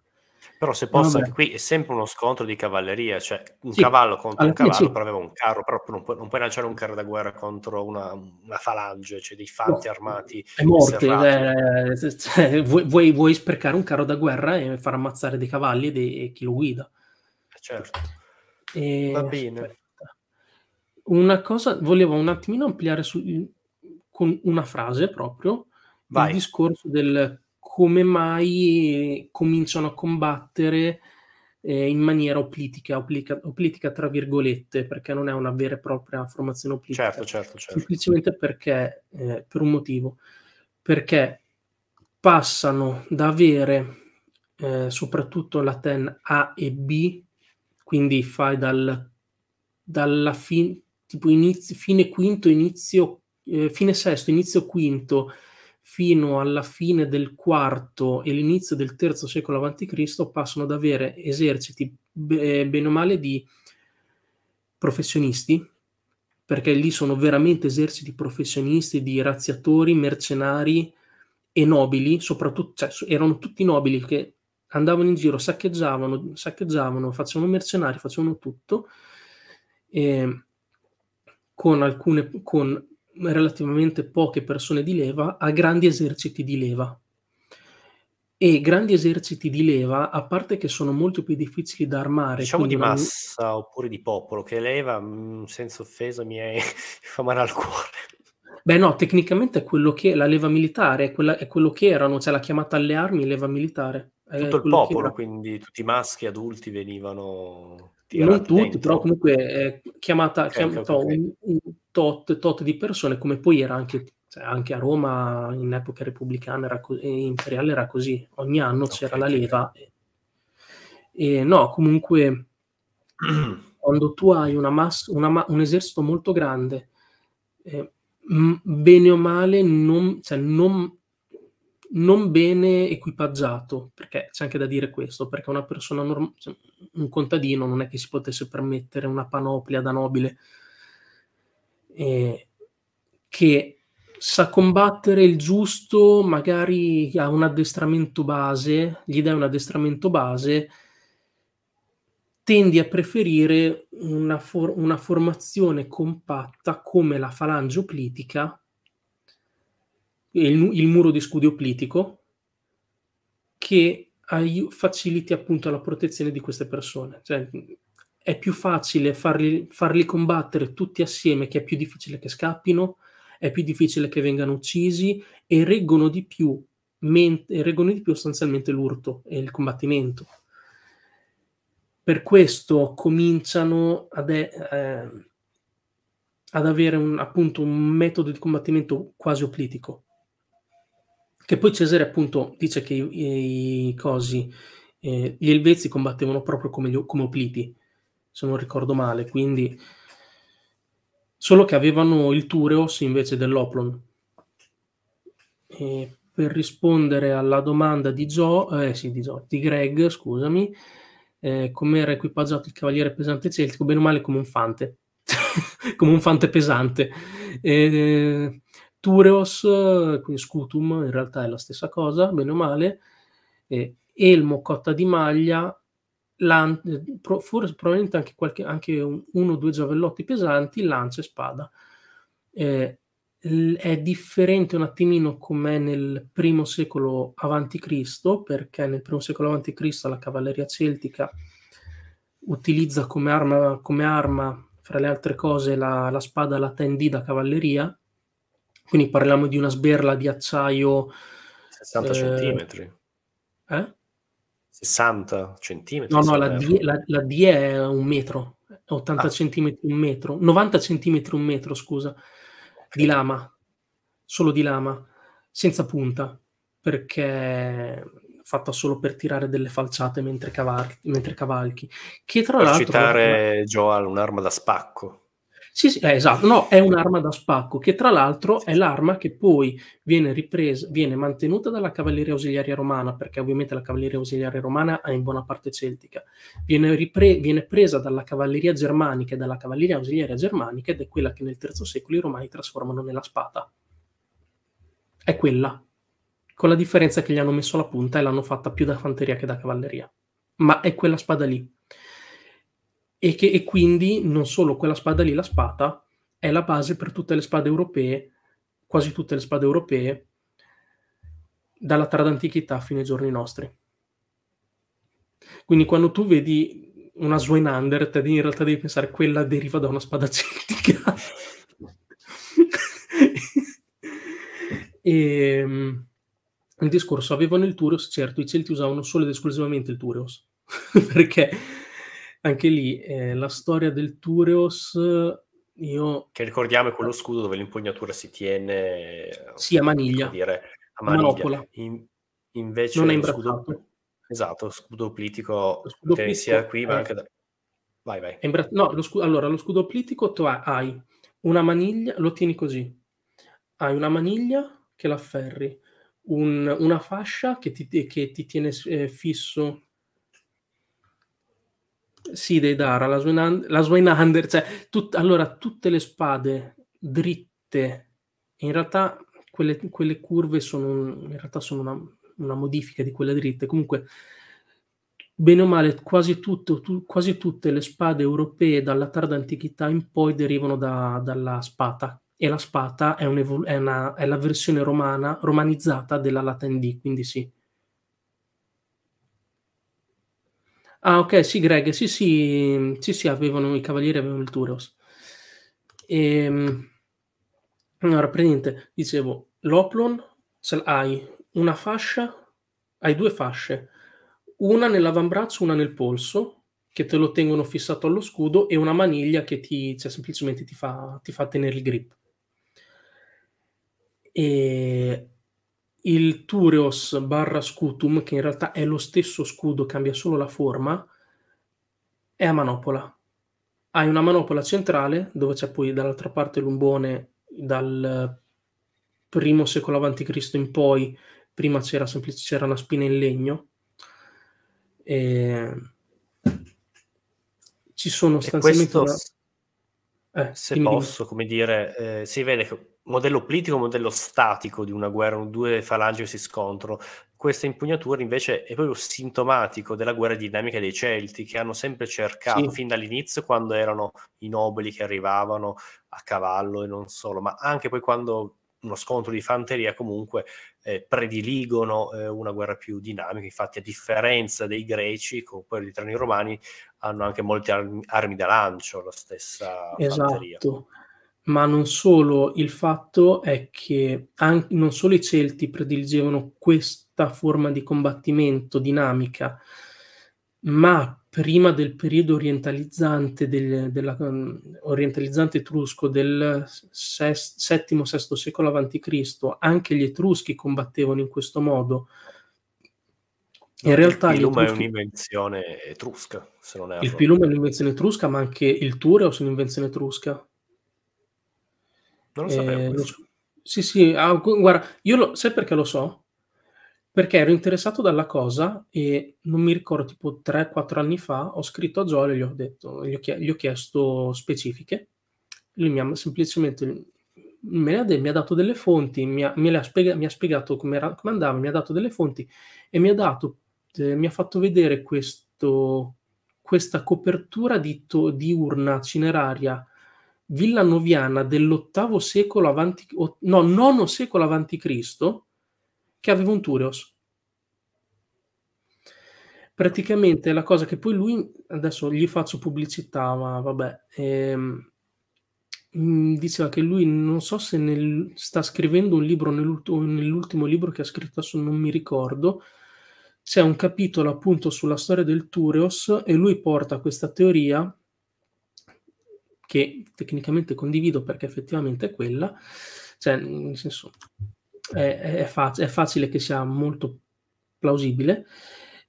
Però se posso, Vabbè. qui è sempre uno scontro di cavalleria, cioè un sì, cavallo contro un cavallo, sì. però aveva un carro, però non, pu- non puoi, lanciare un carro da guerra contro una, una falange, cioè dei fatti no, armati. È morto eh, cioè, vuoi, vuoi, sprecare un carro da guerra e far ammazzare dei cavalli e, dei, e chi lo guida. Eh, certo. E... Va bene. Aspetta. Una cosa, volevo un attimino ampliare su, con una frase proprio Vai. il discorso del come mai cominciano a combattere eh, in maniera oplitica, oplica, oplitica tra virgolette, perché non è una vera e propria formazione oplitica. Certo, certo, certo. Semplicemente perché, eh, per un motivo, perché passano da avere eh, soprattutto la ten A e B, quindi fai dal, dalla fin, tipo inizi, fine quinto, inizio, eh, fine sesto, inizio quinto, fino alla fine del IV e l'inizio del III secolo a.C. passano ad avere eserciti eh, bene o male di professionisti, perché lì sono veramente eserciti professionisti di razziatori, mercenari e nobili, soprattutto cioè, erano tutti nobili che andavano in giro, saccheggiavano, saccheggiavano facevano mercenari, facevano tutto, eh, con, alcune, con relativamente poche persone di leva a grandi eserciti di leva. E grandi eserciti di leva, a parte che sono molto più difficili da armare. Diciamo di massa non... oppure di popolo, che leva, mh, mm, senza offesa, mi, è... mi fa male al cuore. Beh, no, tecnicamente è quello che la leva militare è, quella, è quello che erano, cioè la chiamata alle armi leva militare. Tutto il popolo, quindi tutti i maschi adulti venivano. Non tutti, dentro. però comunque è chiamata, okay, chiamata okay, okay. Un, un, tot, tot di persone, come poi era anche, cioè, anche a Roma in epoca repubblicana e co- eh, imperiale era così, ogni anno okay, c'era la leva. E, e no, comunque, quando tu hai una massa, una, un esercito molto grande, eh, m- bene o male, non, cioè, non non bene equipaggiato, perché c'è anche da dire questo, perché una persona, norm- cioè, un contadino non è che si potesse permettere una panoplia da nobile eh, che sa combattere il giusto, magari ha un addestramento base, gli dai un addestramento base, tendi a preferire una, for- una formazione compatta come la falange oplitica, il, il muro di scudo oplitico, che ai- faciliti appunto la protezione di queste persone. Cioè, è più facile farli, farli, combattere tutti assieme, che è più difficile che scappino, è più difficile che vengano uccisi e reggono di più, men- reggono di più sostanzialmente l'urto e il combattimento. Per questo cominciano ad, e- eh, ad avere un, appunto un metodo di combattimento quasi oplitico. Che poi Cesare appunto dice che i, i cosi, eh, gli elvezzi combattevano proprio come, gli, come opliti, se non ricordo male, quindi solo che avevano il Tureos invece dell'Oplon. E per rispondere alla domanda di, Gio, eh, sì, di, Gio, di Greg, scusami, eh, come era equipaggiato il cavaliere pesante celtico, bene o male come un fante, come un fante pesante. Eh, Tureos, quindi Scutum, in realtà è la stessa cosa, bene o male, eh, elmo, cotta di maglia, lan- forse, probabilmente anche, qualche, anche uno o due giavellotti pesanti, lancia e spada. Eh, è differente un attimino com'è nel primo secolo avanti Cristo, perché nel primo secolo avanti Cristo la cavalleria celtica utilizza come arma, come arma fra le altre cose, la, la spada la tendì cavalleria, quindi parliamo di una sberla di acciaio 60 eh, centimetri. Eh? 60 centimetri? No, no, la D, la, la D, è un metro, 80 ah. centimetri un metro, 90 centimetri un metro, scusa, di lama, solo di lama, senza punta, perché fatta solo per tirare delle falciate mentre, cavalchi. mentre cavalchi. Che tra per l'altro... citare, Joal, un'arma da spacco. Sì, sì eh, esatto, no, è un'arma da spacco che tra l'altro è l'arma che poi viene ripresa, viene mantenuta dalla cavalleria ausiliaria romana, perché ovviamente la cavalleria ausiliaria romana è in buona parte celtica, viene, ripre- viene presa dalla cavalleria germanica e dalla cavalleria ausiliaria germanica ed è quella che nel III secolo i romani trasformano nella spada. È quella, con la differenza che gli hanno messo la punta e l'hanno fatta più da fanteria che da cavalleria, ma è quella spada lì e, che, e quindi non solo quella spada lì, la spada, è la base per tutte le spade europee, quasi tutte le spade europee, dalla tarda antichità fino ai giorni nostri. Quindi quando tu vedi una Zweinander, te in realtà devi pensare quella deriva da una spada celtica. e, ehm, il discorso avevano il Turios, certo, i Celti usavano solo ed esclusivamente il Turios, perché anche lì eh, la storia del Tureos io... Che ricordiamo è quello eh. scudo dove l'impugnatura si tiene... Eh, sì, a maniglia. Dire, a maniglia. In, invece non è imbracciato. Scudo... Esatto, scudo plitico, lo scudo esatto, plitico sia qui ma anche da... Vai, vai. Imbra... No, lo scu... allora, lo scudo plitico tu hai una maniglia, lo tieni così. Hai una maniglia che l'afferri, un, una fascia che ti, che ti tiene eh, fisso sì, dei Dara, la Swain, cioè, tut, allora tutte le spade dritte, in realtà quelle, quelle curve sono, un, sono una, una, modifica di quelle dritte, comunque bene o male quasi, tutto, tu, quasi tutte le spade europee dalla tarda antichità in poi derivano da, dalla spata, e la spata è, è, una, è, la versione romana, romanizzata della Latin D, quindi sì, Ah, ok, sì, Greg, sì, sì, sì, sì avevano i cavalieri, avevano il Turos. E, ehm, allora, praticamente, dicevo, l'Oplon, hai una fascia, hai due fasce, una nell'avambraccio, una nel polso, che te lo tengono fissato allo scudo, e una maniglia che ti, cioè, semplicemente ti fa, ti fa tenere il grip. E il Tureos barra Scutum, che in realtà è lo stesso scudo, cambia solo la forma, è a manopola. Hai una manopola centrale, dove c'è poi dall'altra parte l'umbone dal primo secolo a.C. in poi, prima c'era, semplice, c'era una spina in legno. E... Ci sono stanzialmente... Questo, una... eh, se dimmi, posso, dimmi. come dire, eh, si vede che modello politico, modello statico di una guerra, due falangi che si scontrano. Questa impugnatura invece è proprio sintomatico della guerra dinamica dei Celti, che hanno sempre cercato, sì. fin dall'inizio, quando erano i nobili che arrivavano a cavallo e non solo, ma anche poi quando uno scontro di fanteria comunque eh, prediligono eh, una guerra più dinamica, infatti a differenza dei greci, con quelli tra i romani, hanno anche molte armi, armi da lancio, la stessa esatto. fanteria ma non solo, il fatto è che an- non solo i Celti prediligevano questa forma di combattimento dinamica, ma prima del periodo orientalizzante, del, della, mm, orientalizzante etrusco del VII-VI secolo a.C., anche gli etruschi combattevano in questo modo. In realtà il pilum etruschi... è un'invenzione etrusca, se non è Il pilum è un'invenzione etrusca, ma anche il tureo è un'invenzione etrusca. Non lo eh, sapevo. Sì, sì, ah, guarda, io lo, sai perché lo so? Perché ero interessato dalla cosa e non mi ricordo, tipo 3-4 anni fa, ho scritto a Giole e gli ho, detto, gli ho, chie- gli ho chiesto specifiche. Lui mi ha semplicemente me ha, de- mi ha dato delle fonti, mi ha, mi spiega- mi ha spiegato come, come, andava, mi ha dato delle fonti e mi ha, dato, eh, mi ha fatto vedere questo, questa copertura di, to- di urna cineraria villa noviana dell'ottavo secolo avanti, no, nono secolo avanti Cristo, che aveva un Tureos. Praticamente la cosa che poi lui, adesso gli faccio pubblicità, ma vabbè, ehm, mm, diceva che lui non so se nel, sta scrivendo un libro nell'ultimo libro che ha scritto adesso non mi ricordo c'è un capitolo appunto sulla storia del Tureos e lui porta questa teoria che tecnicamente condivido perché effettivamente è quella, cioè mm, nel senso è, è, fac- è facile che sia molto plausibile.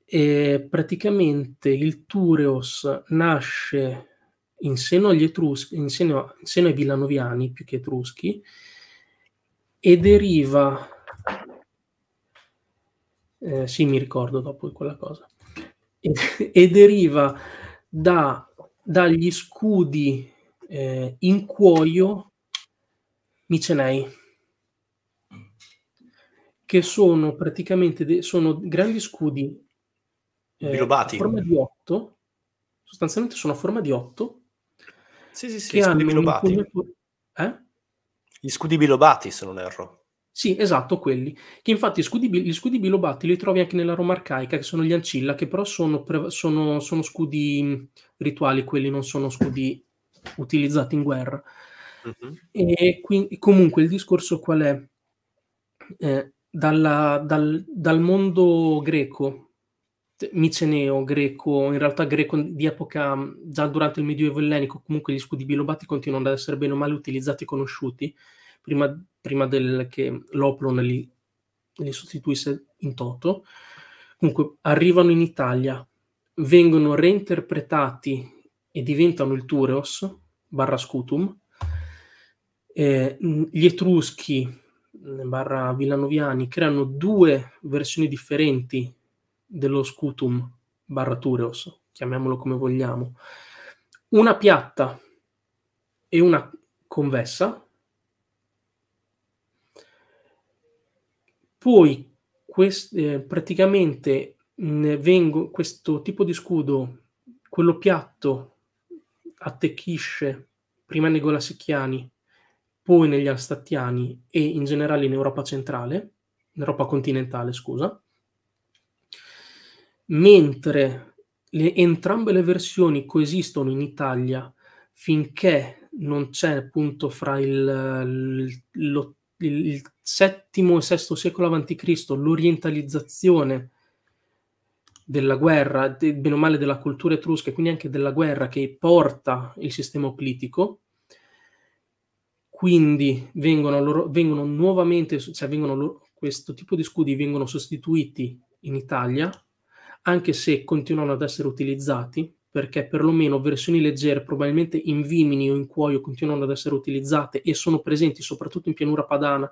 E praticamente il Tureos nasce in seno agli Etruschi, in seno, in seno ai Villanoviani più che Etruschi, e deriva eh, sì, mi ricordo dopo quella cosa. E, e deriva da, dagli scudi eh, in cuoio micenei, che sono praticamente de- sono grandi scudi eh, bilobati. a forma di 8, sostanzialmente sono a forma di 8. Sì, sì, sì, scudi bilobati. Eh? Gli scudi bilobati, se non erro. Sì, esatto, quelli. Che infatti scudi, gli scudi bilobati li trovi anche nella Roma arcaica, che sono gli ancilla, che però sono, sono, sono scudi rituali, quelli non sono scudi utilizzati in guerra. Mm-hmm. E quindi, comunque il discorso qual è? Eh, dalla, dal, dal, mondo greco, miceneo, greco, in realtà greco di epoca già durante il Medioevo ellenico, comunque gli scudi bilobati continuano ad essere bene o male utilizzati e conosciuti, prima, prima del, che l'Oplon li, li sostituisse in toto. Comunque arrivano in Italia, vengono reinterpretati e diventano il Tureos barra Scutum. Eh, gli Etruschi mm, barra Villanoviani creano due versioni differenti dello Scutum barra Tureos, chiamiamolo come vogliamo, una piatta e una convessa. Poi quest- eh, praticamente vengo, questo tipo di scudo, quello piatto attecchisce prima nei Golasecchiani, poi negli Alstattiani e in generale in Europa centrale, in Europa continentale, scusa, mentre le, entrambe le versioni coesistono in Italia finché non c'è appunto fra il, lo, il, il VII e VI secolo a.C. l'orientalizzazione della guerra, de, bene o male della cultura etrusca e quindi anche della guerra che porta il sistema oplitico, quindi vengono, loro, vengono nuovamente, cioè vengono loro, questo tipo di scudi vengono sostituiti in Italia, anche se continuano ad essere utilizzati, perché perlomeno versioni leggere, probabilmente in vimini o in cuoio, continuano ad essere utilizzate e sono presenti soprattutto in pianura padana,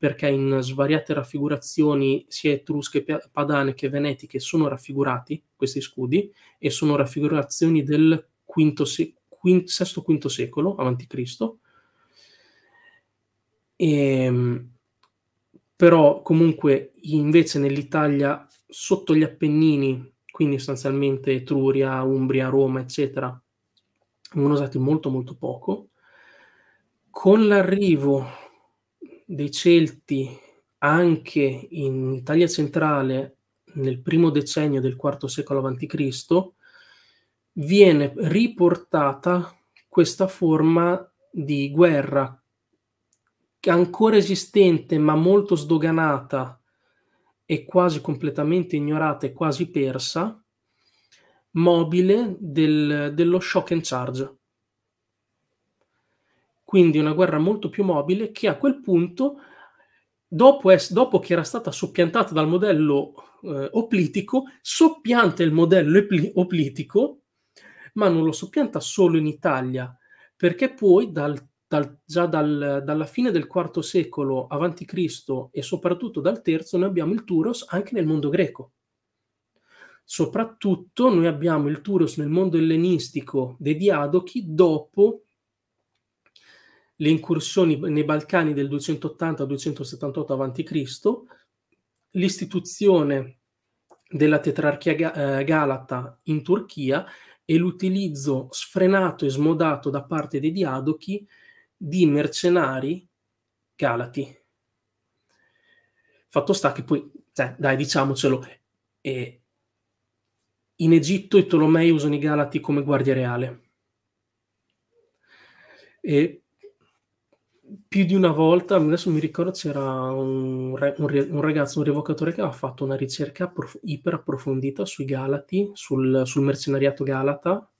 perché in svariate raffigurazioni sia etrusche, padane che venetiche sono raffigurati questi scudi e sono raffigurazioni del V, VI-V secolo a.C. però comunque invece nell'Italia sotto gli Appennini, quindi sostanzialmente Etruria, Umbria, Roma, eccetera, vengono usati molto molto poco. Con l'arrivo dei Celti anche in Italia centrale nel primo decennio del IV secolo a.C., viene riportata questa forma di guerra ancora esistente ma molto sdoganata e quasi completamente ignorata e quasi persa, mobile del, dello shock and charge quindi una guerra molto più mobile che a quel punto, dopo, es- dopo che era stata soppiantata dal modello eh, oplitico, soppianta il modello epli- oplitico, ma non lo soppianta solo in Italia, perché poi dal dal, già dal, dalla fine del IV secolo avanti Cristo e soprattutto dal III noi abbiamo il Turos anche nel mondo greco. Soprattutto noi abbiamo il Turos nel mondo ellenistico dei Diadochi dopo le incursioni nei Balcani del 280-278 a.C., l'istituzione della tetrarchia eh, galata in Turchia e l'utilizzo sfrenato e smodato da parte dei diadochi di mercenari galati. Fatto sta che poi, cioè, dai, diciamocelo, eh, in Egitto i Tolomei usano i galati come guardia reale. E più di una volta, adesso mi ricordo c'era un, un ragazzo, un revocatore che aveva fatto una ricerca approf- iper approfondita sui Galati, sul, sul mercenariato Galata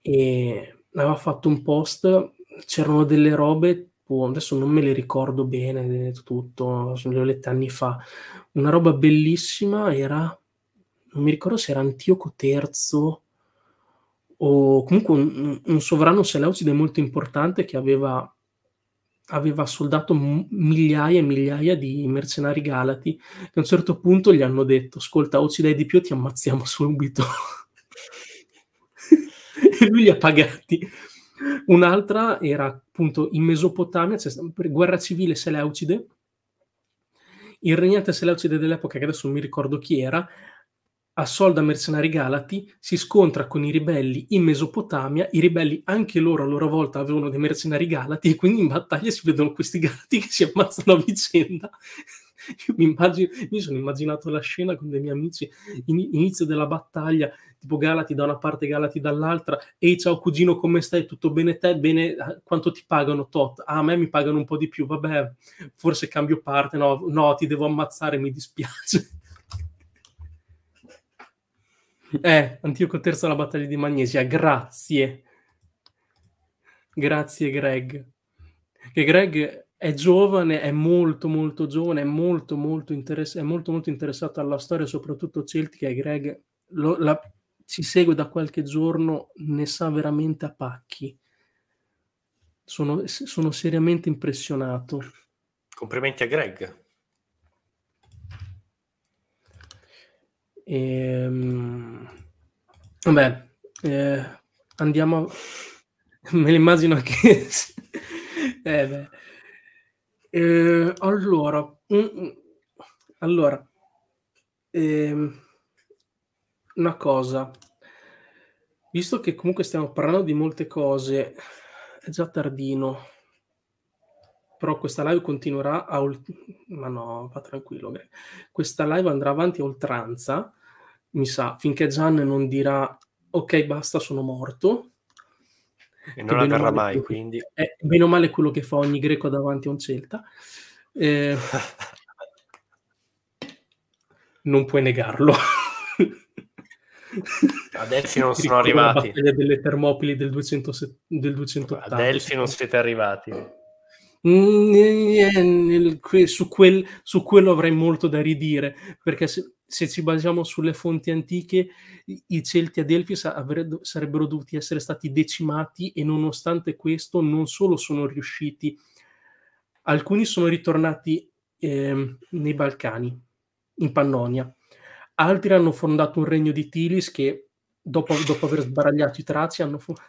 e aveva fatto un post, c'erano delle robe, boh, adesso non me le ricordo bene tutto, le ho lette anni fa, una roba bellissima era, non mi ricordo se era Antioco III o comunque un, un sovrano seleucide molto importante che aveva, aveva soldato migliaia e migliaia di mercenari galati che a un certo punto gli hanno detto ascolta o ci dai di più ti ammazziamo subito e lui li ha pagati un'altra era appunto in Mesopotamia c'è cioè per guerra civile seleucide il regnante seleucide dell'epoca che adesso non mi ricordo chi era a solda mercenari galati, si scontra con i ribelli in Mesopotamia, i ribelli anche loro a loro volta avevano dei mercenari galati e quindi in battaglia si vedono questi galati che si ammazzano a vicenda. Io mi, immagino, mi sono immaginato la scena con dei miei amici, in, inizio della battaglia, tipo Galati da una parte, Galati dall'altra, ehi ciao cugino come stai, tutto bene te, bene, eh, quanto ti pagano tot? Ah, a me mi pagano un po' di più, vabbè, forse cambio parte, no, no ti devo ammazzare, mi dispiace. Eh, Antioco III alla battaglia di Magnesia, grazie. Grazie Greg. Che Greg è giovane, è molto molto giovane, è molto molto, interess- è molto, molto interessato alla storia, soprattutto celtica, e Greg lo, la, ci segue da qualche giorno, ne sa veramente a pacchi. Sono, sono seriamente impressionato. Complimenti a Greg. Ehm, vabbè, eh, andiamo. A... Me l'immagino che. eh, eh, allora, mm, mm, allora ehm, una cosa, visto che comunque stiamo parlando di molte cose, è già tardino, però questa live continuerà a... Ol- ma no, va tranquillo, questa live andrà avanti a oltranza mi sa, finché Gian non dirà ok basta sono morto. E non avverrà mai, quindi. È bene male quello che fa ogni greco davanti a un celta. Eh, non puoi negarlo. A Delfi non sono arrivati. La delle Termopili del, 200, del 280. A Delfi non siete arrivati. Mm, eh, nel, su, quel, su, quello avrei molto da ridire, perché se, se ci basiamo sulle fonti antiche, i Celti a Delfi avre- sarebbero dovuti essere stati decimati e nonostante questo non solo sono riusciti, alcuni sono ritornati eh, nei Balcani, in Pannonia, altri hanno fondato un regno di Tilis che dopo, dopo aver sbaragliato i traci hanno fondato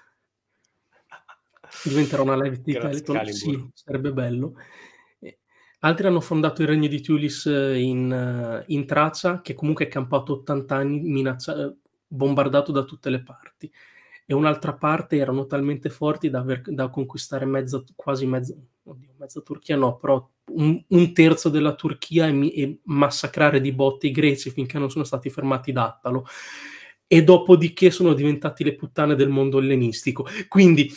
diventerà una live di Teleton, sì, sarebbe bello. Altri hanno fondato il regno di Tulis eh, in, eh, in Tracia, che comunque è campato 80 anni, minaccia- eh, bombardato da tutte le parti. E un'altra parte erano talmente forti da, aver, da conquistare mezza, quasi mezza, oddio, mezza Turchia, no, però un, un terzo della Turchia e, e, massacrare di botte i greci finché non sono stati fermati da Attalo. E dopodiché sono diventati le puttane del mondo ellenistico. Quindi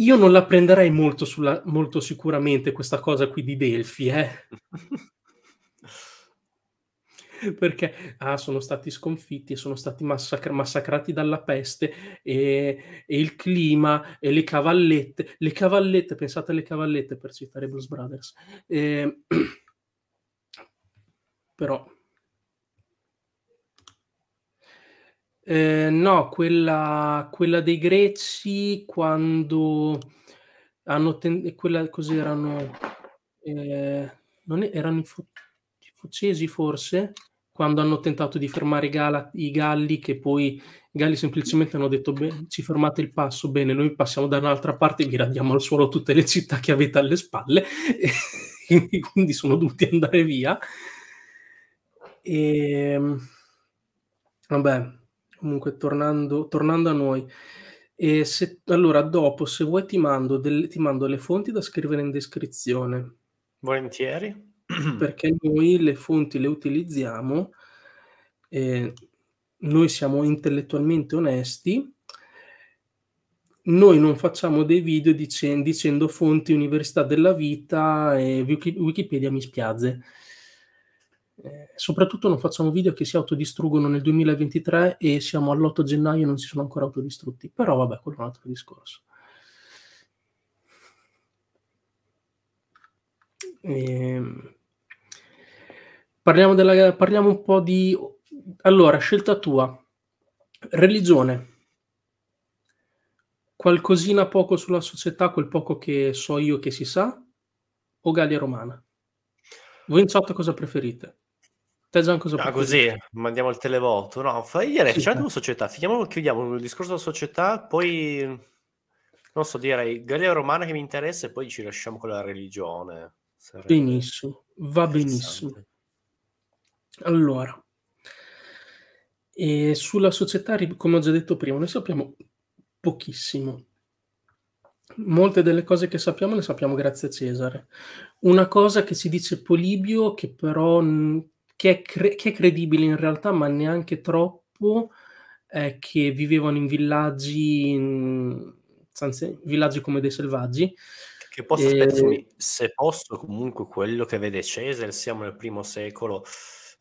io non la prenderei molto, sulla, molto sicuramente questa cosa qui di Delphi, eh. perché ah, sono stati sconfitti e sono stati massacr- massacrati dalla peste e, e, il clima e le cavallette, le cavallette, pensate alle cavallette per citare Blues Brothers, eh, però Eh, no, quella, quella, dei greci quando hanno ten- eh, quella cos'erano eh, non è, erano i, fu- i fucesi forse quando hanno tentato di fermare i, gala- i galli che poi i galli semplicemente hanno detto beh, ci fermate il passo bene noi passiamo da un'altra parte e vi radiamo al suolo tutte le città che avete alle spalle quindi sono dovuti andare via e ehm, vabbè comunque tornando, tornando a noi. E se, allora, dopo, se vuoi, ti mando, del, ti mando le fonti da scrivere in descrizione. Volentieri. Perché noi le fonti le utilizziamo, eh, noi siamo intellettualmente onesti, noi non facciamo dei video dicendo, dicendo fonti Università della Vita e Wikipedia mi spiazze. Eh, soprattutto non facciamo video che si autodistruggono nel 2023 e siamo all'8 gennaio e non si sono ancora autodistrutti. Però vabbè, quello è un altro discorso. Eh, parliamo, della, parliamo un po' di... Allora, scelta tua. Religione. Qualcosina poco sulla società, quel poco che so io che si sa, o Gallia Romana? Voi in chat cosa preferite? Te Gianco sopra. Ah, così mandiamo il televoto. No, fai ieri, sì, c'è una eh. società. Finiamo, chiudiamo il discorso della società, poi non so, direi Gallia Romana che mi interessa e poi ci lasciamo con la religione. Sarebbe benissimo, va benissimo. Allora, e sulla società, come ho già detto prima, noi sappiamo pochissimo. Molte delle cose che sappiamo le sappiamo grazie a Cesare. Una cosa che si dice Polibio, che però che è, cre- che è credibile in realtà, ma neanche troppo, eh, che vivevano in villaggi, in, anzi, villaggi come dei selvaggi. Che posso, e... se posso, comunque quello che vede Cesare, siamo nel primo secolo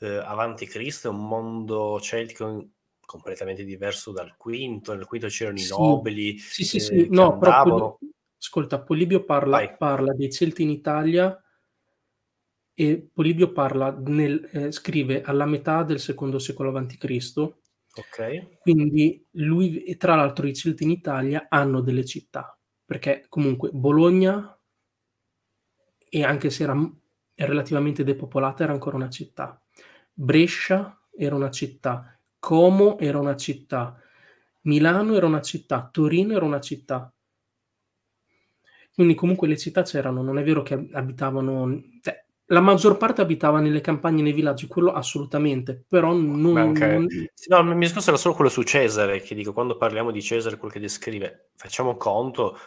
eh, avanti Cristo, è un mondo celtico completamente diverso dal quinto, nel quinto c'erano sì. i nobili. Sì, sì, sì, eh, no, andavano. però ascolta, Polibio parla, parla, dei Celti in Italia e Polibio parla nel, eh, scrive alla metà del secondo secolo a.C. Okay. Quindi lui, e tra l'altro i Celti in Italia hanno delle città, perché comunque Bologna, e anche se era relativamente depopolata, era ancora una città. Brescia era una città, Como era una città, Milano era una città, Torino era una città. Quindi comunque le città c'erano, non è vero che abitavano... Cioè, la maggior parte abitava nelle campagne, nei villaggi, quello assolutamente, però non... Manca... non... No, il mio era solo quello su Cesare, che dico, quando parliamo di Cesare, quel che descrive, facciamo conto,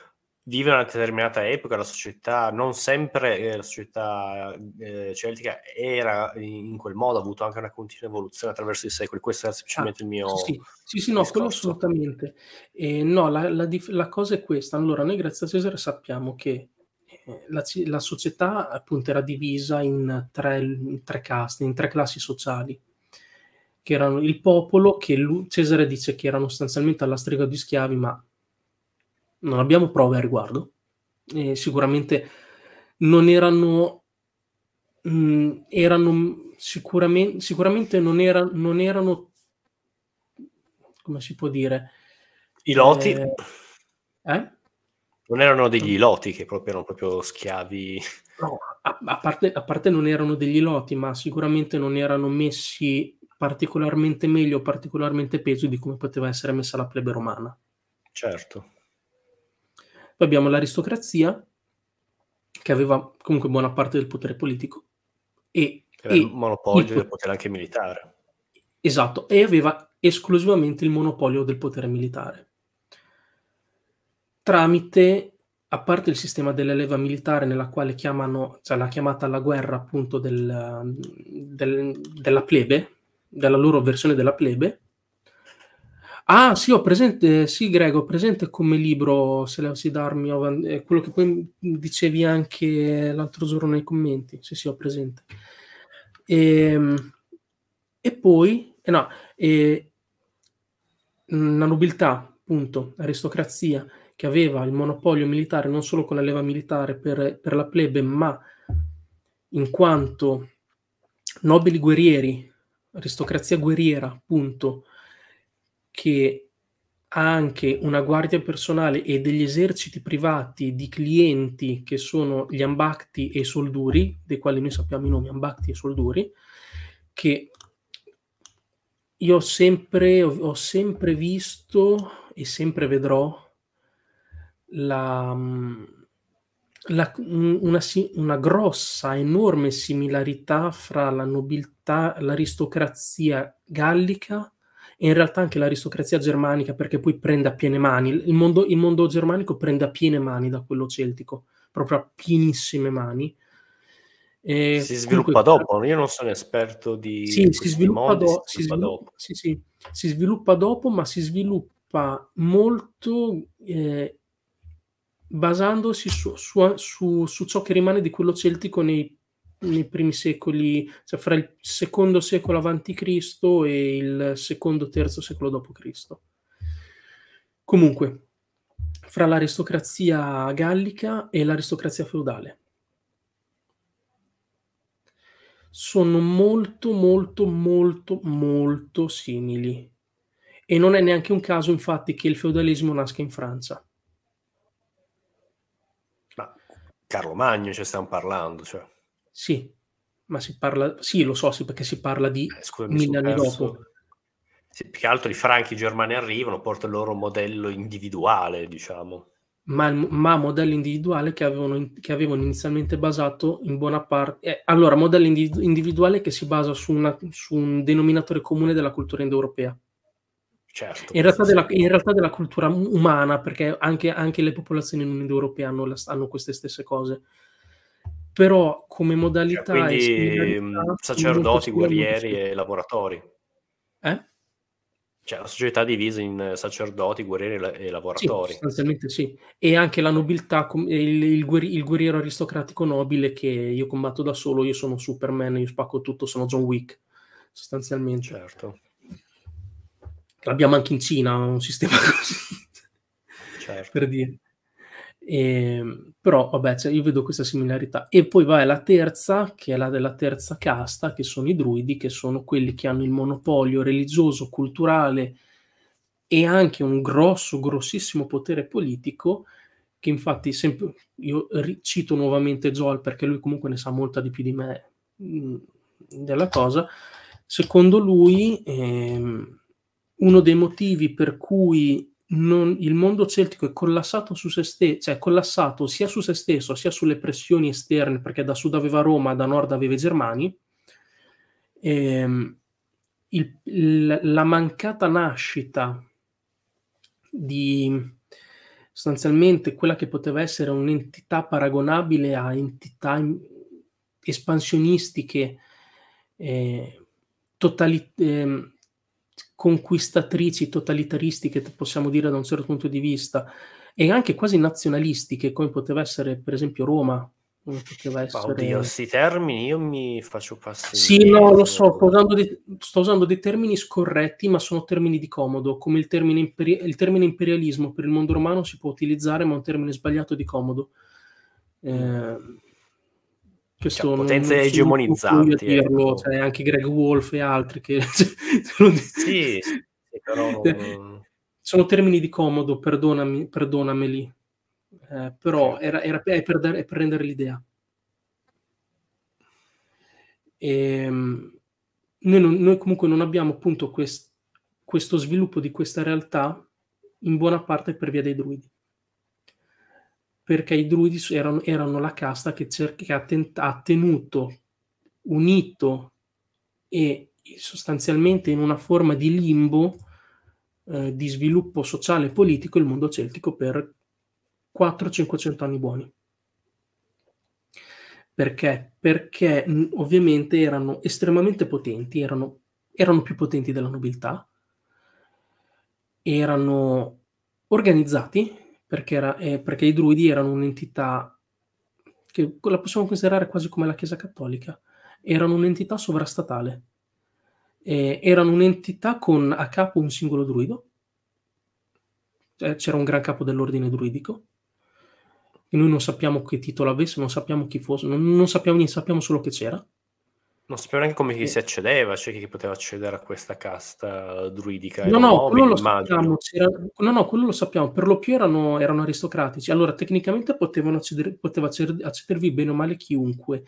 vive una determinata epoca, la società, non sempre eh, la società eh, celtica era in quel modo, ha avuto anche una continua evoluzione attraverso i secoli, questo era semplicemente ah, il mio... Sì, sì, sì no, quello assolutamente. Eh, no, la, la, la cosa è questa, allora noi grazie a Cesare sappiamo che eh, la, la, società appunto era divisa in tre, in tre caste, in tre classi sociali, che erano il popolo, che lui, Cesare dice che erano sostanzialmente alla strega di schiavi, ma non abbiamo prove a riguardo. E sicuramente non erano, mh, mm, erano sicuramente, sicuramente non, era, non, erano, come si può dire, i loti. eh? eh? non erano degli iloti che proprio erano proprio schiavi. No, a, a, parte, a, parte, non erano degli iloti, ma sicuramente non erano messi particolarmente meglio, particolarmente peggio di come poteva essere messa la plebe romana. Certo. Poi abbiamo l'aristocrazia, che aveva comunque buona parte del potere politico. E, aveva il monopolio del potere anche militare. Esatto, e aveva esclusivamente il monopolio del potere militare tramite, a parte il sistema della leva militare nella quale chiamano, cioè la chiamata alla guerra appunto del, del, della plebe, della loro versione della plebe. Ah sì, ho presente, sì Greg, ho presente come libro Seleusi d'Armi, eh, quello che poi dicevi anche l'altro giorno nei commenti, sì sì ho presente. E, ehm, e poi, eh no, eh, mm, la nobiltà, appunto, aristocrazia, che aveva il monopolio militare non solo con la leva militare per, per la plebe, ma in quanto nobili guerrieri, aristocrazia guerriera, appunto, che ha anche una guardia personale e degli eserciti privati di clienti che sono gli Ambacti e i Solduri, dei quali noi sappiamo i nomi Ambacti e Solduri, che io sempre, ho sempre visto e sempre vedrò la, la, una, una, grossa, enorme similarità fra la nobiltà, l'aristocrazia gallica e in realtà anche l'aristocrazia germanica, perché poi prende a piene mani, il mondo, il mondo germanico prende a piene mani da quello celtico, proprio a pienissime mani. E si sviluppa comunque, dopo, io non sono esperto di... Sì, si sviluppa, mondi, do, si, sviluppa, dopo. Sì, sì, si sviluppa dopo, ma si sviluppa molto eh, basandosi su, su, su, su ciò che rimane di quello celtico nei, nei primi secoli, cioè fra il secondo secolo avanti Cristo e il secondo terzo secolo dopo Cristo. Comunque, fra l'aristocrazia gallica e l'aristocrazia feudale. Sono molto, molto, molto, molto simili. E non è neanche un caso, infatti, che il feudalismo nasca in Francia Carlo Magno, ci cioè, stiamo parlando. Cioè. Sì, ma si parla, sì lo so, sì, perché si parla di eh, scusami, mille anni dopo. Sì, più che altro i franchi germani arrivano, portano il loro modello individuale, diciamo. Ma, ma modello individuale che avevano, che avevano, inizialmente basato in buona parte... Eh, allora, modello individuale che si basa su, una, su un denominatore comune della cultura indoeuropea. Certo, in, realtà della, in, realtà della, cultura um, umana, perché anche, anche le popolazioni non indoeuropee hanno, hanno queste stesse cose. Però come cioè, modalità... Cioè, quindi mm, sacerdoti, guerrieri e lavoratori. Eh? Cioè la società divisa in sacerdoti, guerrieri e lavoratori. Sì, sostanzialmente sì. E anche la nobiltà, il, il, guerri, il guerriero aristocratico nobile che io combatto da solo, io sono Superman, io spacco tutto, sono John Wick, sostanzialmente. Certo l'abbiamo anche in Cina, un sistema così, certo. per dire. E, ehm, però vabbè, cioè, io vedo questa similarità. E poi va la terza, che è la della terza casta, che sono i druidi, che sono quelli che hanno il monopolio religioso, culturale e anche un grosso, grossissimo potere politico, che infatti sempre, io cito nuovamente Joel perché lui comunque ne sa molta di più di me mh, mm, della cosa. Secondo lui... Ehm, uno dei motivi per cui non, il mondo celtico è collassato su se stesso, cioè collassato sia su se stesso sia sulle pressioni esterne, perché da sud aveva Roma, da nord aveva i Germani. Ehm, il, il, la mancata nascita di sostanzialmente quella che poteva essere un'entità paragonabile a entità in, espansionistiche eh, totali, eh, conquistatrici totalitaristiche, possiamo dire da un certo punto di vista, e anche quasi nazionalistiche, come poteva essere per esempio Roma. essere... oddio, questi termini io mi faccio passare. Sì, no, lo so, sto usando, dei, sto usando, dei, termini scorretti, ma sono termini di comodo, come il termine, imperi- il termine imperialismo per il mondo romano si può utilizzare, ma è un termine sbagliato di comodo. Eh, questo cioè, potenze non egemonizzanti. ecco. cioè, anche Greg Wolf e altri che... sì, però... Cioè, sono termini di comodo, perdonami, perdonameli. Eh, però era, era è per, dare, è per rendere l'idea. E, ehm, noi, non, noi, comunque non abbiamo appunto quest, questo sviluppo di questa realtà in buona parte per via dei druidi perché i druidi erano, erano la casta che, cerca, che ha, tent- ha tenuto unito e sostanzialmente in una forma di limbo eh, di sviluppo sociale e politico il mondo celtico per 400 500 anni buoni. Perché? Perché ovviamente erano estremamente potenti, erano, erano più potenti della nobiltà, erano organizzati perché, era, eh, perché i druidi erano un'entità che la possiamo considerare quasi come la Chiesa Cattolica, erano un'entità sovrastatale, eh, erano un'entità con a capo un singolo druido, eh, c'era un gran capo dell'ordine druidico, e noi non sappiamo che titolo avesse, non sappiamo chi fosse, non, non sappiamo niente, sappiamo solo che c'era, non sapevo neanche come sì. si accedeva, cioè chi poteva accedere a questa casta druidica. No, no, quello lo sappiamo, no, no, quello lo sappiamo. Per lo più erano, erano aristocratici. Allora, tecnicamente accedere, poteva accedervi bene o male chiunque,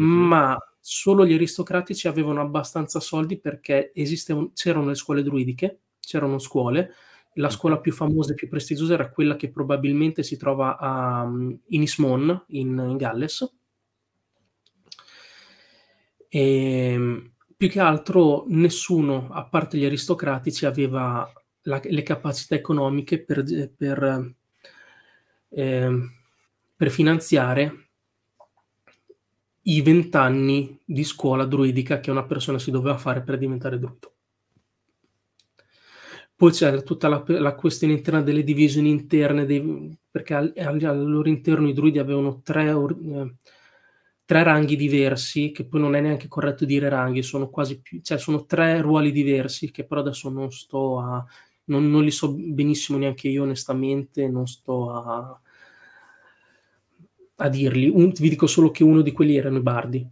mm-hmm. ma solo gli aristocratici avevano abbastanza soldi perché esistevano, c'erano le scuole druidiche, c'erano scuole. La mhm. scuola più famosa e più prestigiosa era quella che probabilmente si trova a, mm, in Ismon, in, in Galles e, ehm, più che altro nessuno, a parte gli aristocratici, aveva la, le capacità economiche per, per, eh, per finanziare i vent'anni di scuola druidica che una persona si doveva fare per diventare druido. Poi c'era tutta la, la questione interna delle divisioni interne, dei, perché al, al, al, loro interno i druidi avevano tre, eh, tre ranghi diversi, che poi non è neanche corretto dire ranghi, sono quasi più, cioè sono tre ruoli diversi che però adesso non sto a, non, non li so benissimo neanche io onestamente, non sto a, a dirli, Un, vi dico solo che uno di quelli erano i bardi.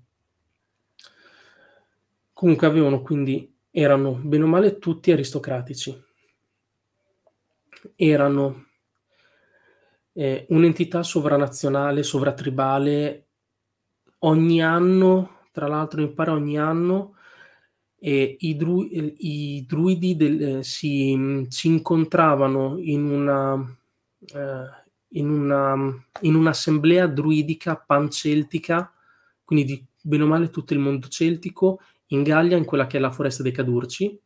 Comunque avevano quindi, erano bene o male tutti aristocratici, erano eh, un'entità sovranazionale, sovratribale, ogni anno, tra l'altro impara ogni anno, eh, i, dru- i, druidi del, eh, si, mm, si, incontravano in una... Eh, in, una, in, un'assemblea druidica panceltica, quindi di bene o male tutto il mondo celtico, in Gallia, in quella che è la foresta dei Cadurci.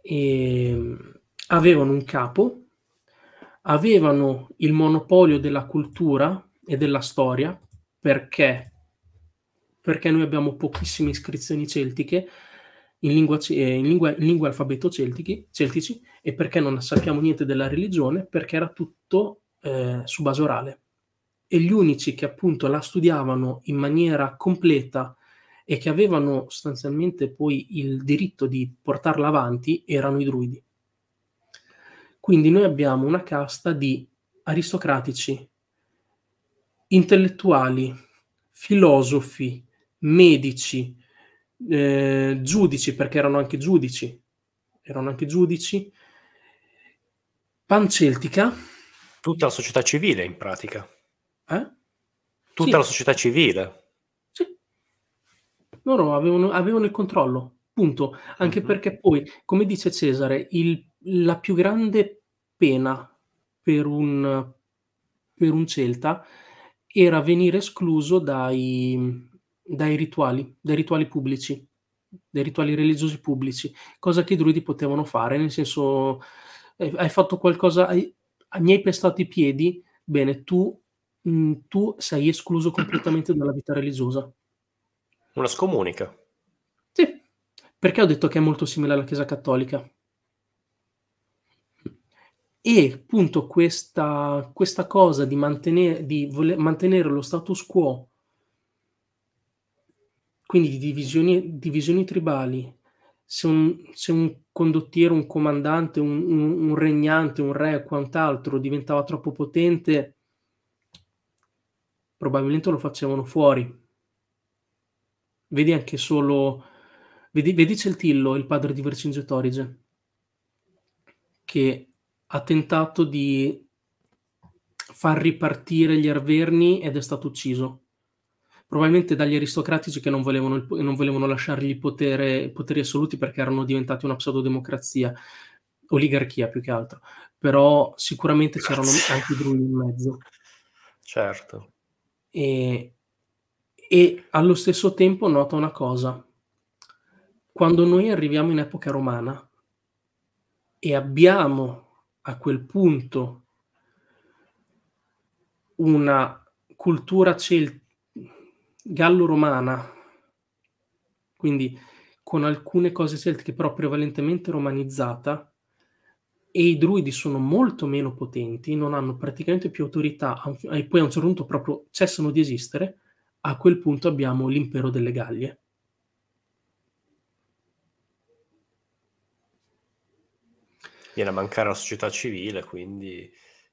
E ehm, avevano un capo, avevano il monopolio della cultura e della storia perché? perché noi abbiamo pochissime iscrizioni celtiche in lingua, eh, in lingua, in lingua alfabeto celtici, celtici e perché non sappiamo niente della religione perché era tutto eh, su base orale e gli unici che appunto la studiavano in maniera completa e che avevano sostanzialmente poi il diritto di portarla avanti erano i druidi. Quindi noi abbiamo una casta di aristocratici intellettuali, filosofi, medici, eh, giudici, perché erano anche giudici, erano anche giudici, panceltica. Tutta la società civile in pratica. Eh? Tutta sì. la società civile. Sì. Loro avevano, avevano il controllo, punto. Anche mm-hmm. perché poi, come dice Cesare, il, la più grande pena per un, per un celta era venire escluso dai, dai rituali, dai rituali pubblici, dai rituali religiosi pubblici, cosa che i druidi potevano fare, nel senso eh, hai fatto qualcosa, hai, mi hai pestato i piedi, bene, tu, mh, mm, tu sei escluso completamente dalla vita religiosa. Una scomunica. Sì, perché ho detto che è molto simile alla Chiesa Cattolica? E appunto questa, questa cosa di, mantenere, di voler, mantenere lo status quo, quindi di divisioni, divisioni tribali, se un, se un, condottiero, un comandante, un, un, un regnante, un re, quant'altro diventava troppo potente, probabilmente lo facevano fuori. Vedi anche solo. Vedi, vedi Celtillo, il padre di Vercingetorige, che ha tentato di far ripartire gli Arverni ed è stato ucciso. Probabilmente dagli aristocratici che non volevano, il, non volevano lasciargli potere, poteri assoluti perché erano diventati una pseudodemocrazia, oligarchia più che altro. Però sicuramente Grazie. c'erano anche i druidi in mezzo. Certo. E, e allo stesso tempo nota una cosa. Quando noi arriviamo in epoca romana e abbiamo a quel punto una cultura celt- gallo-romana, quindi con alcune cose celtiche, però prevalentemente romanizzata, e i druidi sono molto meno potenti, non hanno praticamente più autorità, e poi a un certo punto proprio cessano di esistere, a quel punto abbiamo l'impero delle Gallie, viene a mancare la società civile, quindi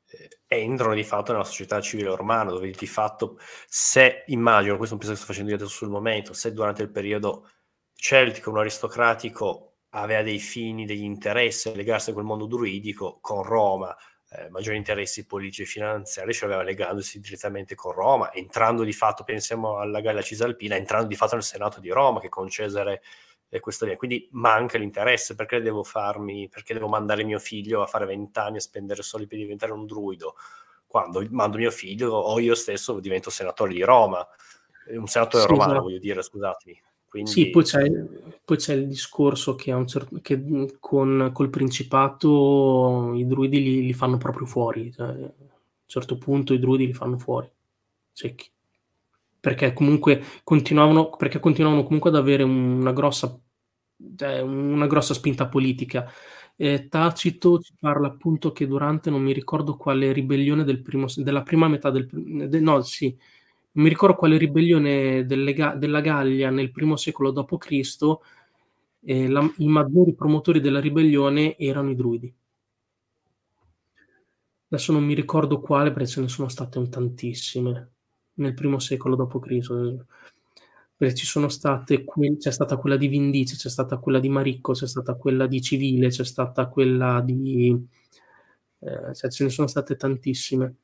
eh, entrano di fatto nella società civile romana, dove di fatto se, immagino, questo è un pensiero che sto facendo io adesso sul momento, se durante il periodo celtico un aristocratico aveva dei fini, degli interessi legarsi a quel mondo druidico, con Roma eh, maggiori interessi politici e finanziari ce l'aveva legandosi direttamente con Roma, entrando di fatto, pensiamo alla Gallia Cisalpina, entrando di fatto nel Senato di Roma, che con Cesare e questa via. Quindi manca l'interesse, perché devo farmi, perché devo mandare mio figlio a fare vent'anni e spendere soldi per diventare un druido? Quando mando mio figlio o io stesso divento senatore di Roma, eh, un senatore Scusa. romano voglio dire, scusatemi. Quindi... Sì, poi c'è, poi c'è, il discorso che, un certo, che con, col Principato i druidi li, li fanno proprio fuori, cioè, a un certo punto i druidi li fanno fuori, C'è chi, perché comunque continuavano, perché continuavano comunque ad avere una grossa, eh, una grossa spinta politica. Eh, Tacito ci parla appunto che durante non mi ricordo quale ribellione del primo, della prima metà del, de, no, sì, non mi ricordo quale ribellione delle, della Gallia nel primo secolo d.C. Eh, i maggiori promotori della ribellione erano i druidi. Adesso non mi ricordo quale, perché ce ne sono state tantissime nel primo secolo d.C. ci sono state que- c'è stata quella di Vindice, c'è stata quella di Maricco, c'è stata quella di Civile, c'è stata quella di... Eh, cioè ce ne sono state tantissime.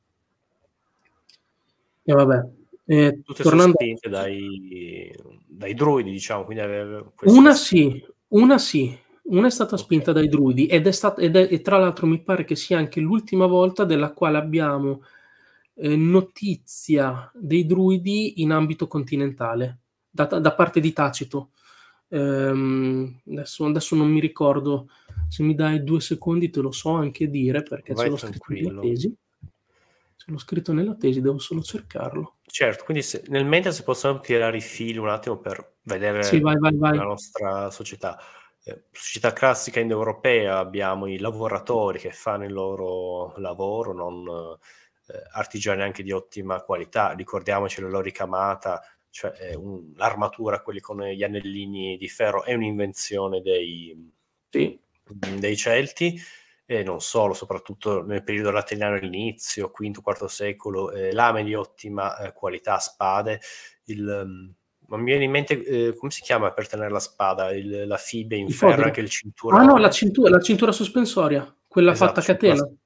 E vabbè, eh, tutte tornando... sospinte dai, dai druidi, diciamo. Una sì, una sì, una è stata okay. spinta dai druidi ed è stata, ed è, e tra l'altro mi pare che sia anche l'ultima volta della quale abbiamo eh, notizia dei druidi in ambito continentale da, da parte di Tacito. Ehm, adesso, adesso, non mi ricordo, se mi dai due secondi te lo so anche dire perché Vai ce l'ho tranquillo. scritto nella tesi. Ce l'ho scritto nella tesi, devo solo cercarlo. Certo, quindi se, nel mentre se possiamo tirare i fili un attimo per vedere sì, vai, vai, vai. la nostra società. Eh, società classica indoeuropea abbiamo i lavoratori che fanno il loro lavoro, non, eh, artigiani anche di ottima qualità, ricordiamocelo Lori Camata, cioè un, l'armatura, quelli con gli anellini di ferro, è un'invenzione dei, sì. dei Celti e non solo, soprattutto nel periodo latiniano all'inizio, V, IV secolo, eh, lame di ottima eh, qualità, spade, il... Um, mi viene in mente eh, come si chiama per tenere la spada, il, la fibbia in il ferro, anche il cinturone. Ah no, la cintura, la cintura sospensoria, quella esatto, fatta a esatto, catena.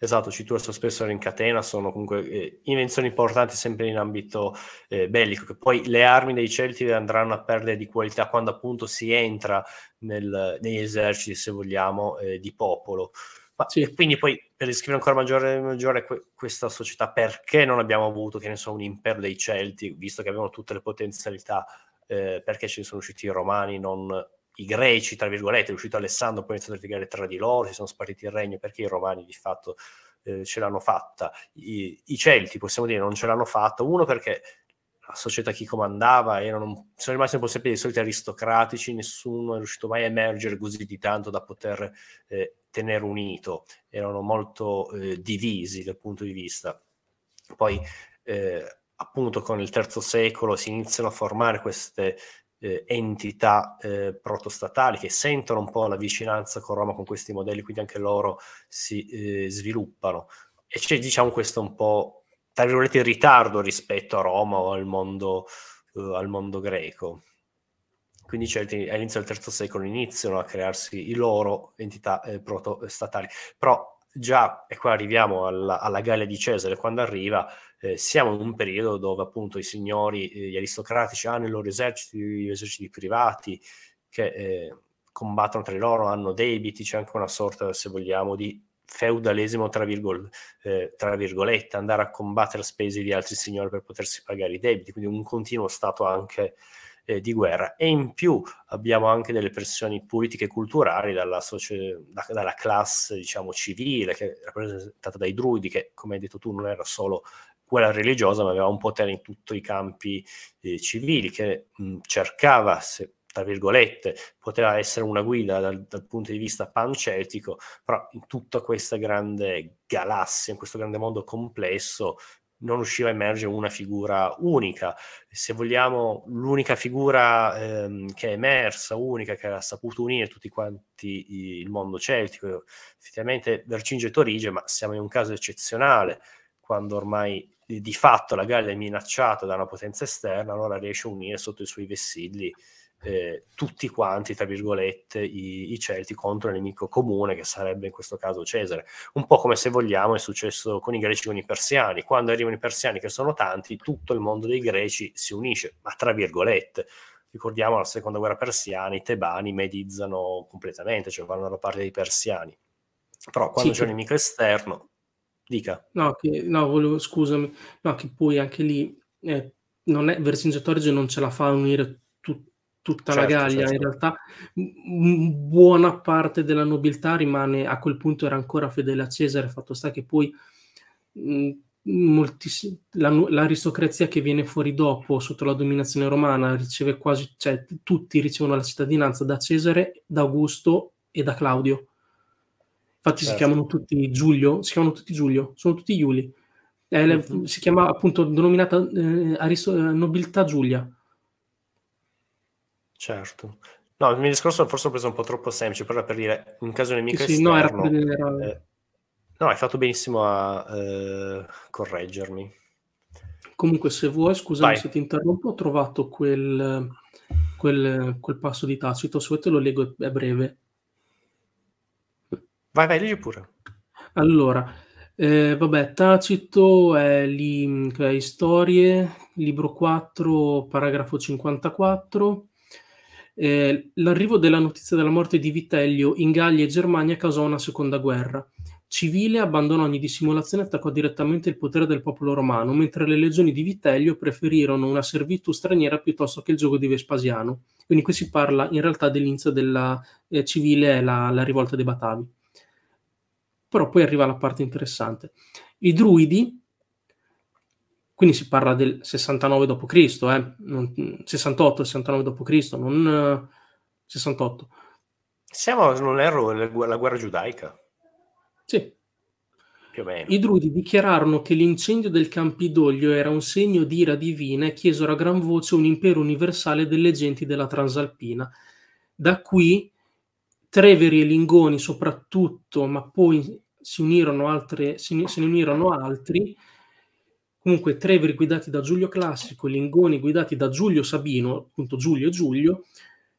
Esatto, ci Citura spesso in catena sono comunque eh, invenzioni importanti sempre in ambito eh, bellico, che poi le armi dei Celti andranno a perdere di qualità quando appunto si entra nel, negli eserciti, se vogliamo, eh, di popolo. Ma, sì. quindi poi per descrivere ancora maggiore, maggiore que- questa società, perché non abbiamo avuto, che ne so, un impero dei Celti, visto che avevano tutte le potenzialità, eh, perché ce ne sono usciti i Romani, non i greci, tra virgolette, è uscito Alessandro, poi ha iniziato a litigare tra di loro, si sono spartiti il regno perché i romani di fatto eh, ce l'hanno fatta. I, I, Celti, possiamo dire, non ce l'hanno fatta, uno perché la società chi comandava erano, sono rimasti un po' sempre dei soliti aristocratici, nessuno è riuscito mai a emergere così di tanto da poter eh, tenere unito, erano molto eh, divisi dal punto di vista. Poi eh, appunto con il terzo secolo si iniziano a formare queste eh, entità eh, protostatali che sentono un po' la vicinanza con Roma con questi modelli, quindi anche loro si eh, sviluppano. E c'è diciamo questo un po', tra virgolette, ritardo rispetto a Roma o al mondo, eh, al mondo greco. Quindi certi, all'inizio del III secolo iniziano a crearsi i loro entità eh, protostatali. Però già, e qua arriviamo alla, alla Gallia di Cesare, quando arriva, eh, siamo in un periodo dove appunto i signori, eh, gli aristocratici hanno i loro eserciti, gli eserciti privati che eh, combattono tra loro, hanno debiti, c'è anche una sorta, se vogliamo, di feudalesimo tra, virgol, eh, tra virgolette, andare a combattere a spese di altri signori per potersi pagare i debiti, quindi un continuo stato anche eh, di guerra e in più abbiamo anche delle pressioni politiche e culturali dalla, socia- da- dalla classe diciamo civile che è rappresentata dai druidi che come hai detto tu non era solo quella religiosa, ma aveva un potere in tutti i campi eh, civili, che mh, cercava, se, tra virgolette, poteva essere una guida dal, dal, punto di vista panceltico, però in tutta questa grande galassia, in questo grande mondo complesso, non riusciva a emergere una figura unica. Se vogliamo, l'unica figura ehm, che è emersa, unica, che ha saputo unire tutti quanti il mondo celtico, effettivamente Vercingetorige, ma siamo in un caso eccezionale, quando ormai di fatto la Gallia è minacciata da una potenza esterna, allora riesce a unire sotto i suoi vessilli eh, tutti quanti, tra virgolette, i, i Celti contro un nemico comune, che sarebbe in questo caso Cesare. Un po' come se vogliamo è successo con i greci e con i persiani. Quando arrivano i persiani, che sono tanti, tutto il mondo dei greci si unisce, ma tra virgolette. Ricordiamo la seconda guerra persiana, i tebani medizzano completamente, cioè vanno dalla parte dei persiani. Però quando sì, c'è un nemico esterno, Dica. No, che, no volevo, scusami, no, che poi anche lì eh, non è, Vercingetorige non ce la fa a unire tu, tutta certo, la Gallia, certo. in realtà m- buona parte della nobiltà rimane, a quel punto era ancora fedele a Cesare, fatto sta che poi m- mm, moltiss- la, l'aristocrazia che viene fuori dopo sotto la dominazione romana riceve quasi, cioè tutti ricevono la cittadinanza da Cesare, da Augusto e da Claudio Infatti certo. si chiamano tutti Giulio, si chiamano tutti Giulio, sono tutti Iuli. Eh, mm-hmm. Si chiama appunto denominata eh, Aristo- eh, nobiltà Giulia. Certo. No, il mio discorso forse ho preso un po' troppo semplice, però per dire, in caso nemico sì, esterno... no, era... eh, no, hai fatto benissimo a eh, correggermi. Comunque, se vuoi, scusami Vai. se ti interrompo, ho trovato quel, quel, quel passo di Tacito, se vuoi te lo leggo, è breve Vai, vai, leggi pure. Allora, eh, vabbè, Tacito è, li, è mm, Storie, libro 4, paragrafo 54. Eh, l'arrivo della notizia della morte di Vitellio in Gallia e Germania causò una seconda guerra. Civile abbandonò ogni dissimulazione e attaccò direttamente il potere del popolo romano, mentre le legioni di Vitellio preferirono una servitù straniera piuttosto che il gioco di Vespasiano. Quindi qui si parla in realtà dell'inizio della eh, civile, la, la rivolta dei Batavi. Però poi arriva la parte interessante. I druidi, quindi si parla del 69 d.C., eh? 68-69 d.C., non 68. Eh, Siamo, se non erro, nella guerra giudaica. Sì. Più o meno. I druidi dichiararono che l'incendio del Campidoglio era un segno di ira divina e chiesero a gran voce un impero universale delle genti della Transalpina. Da qui Treveri e Lingoni soprattutto, ma poi si unirono altre, se ne unirono altri. Comunque Treveri guidati da Giulio Classico, Lingoni guidati da Giulio Sabino, appunto Giulio e Giulio,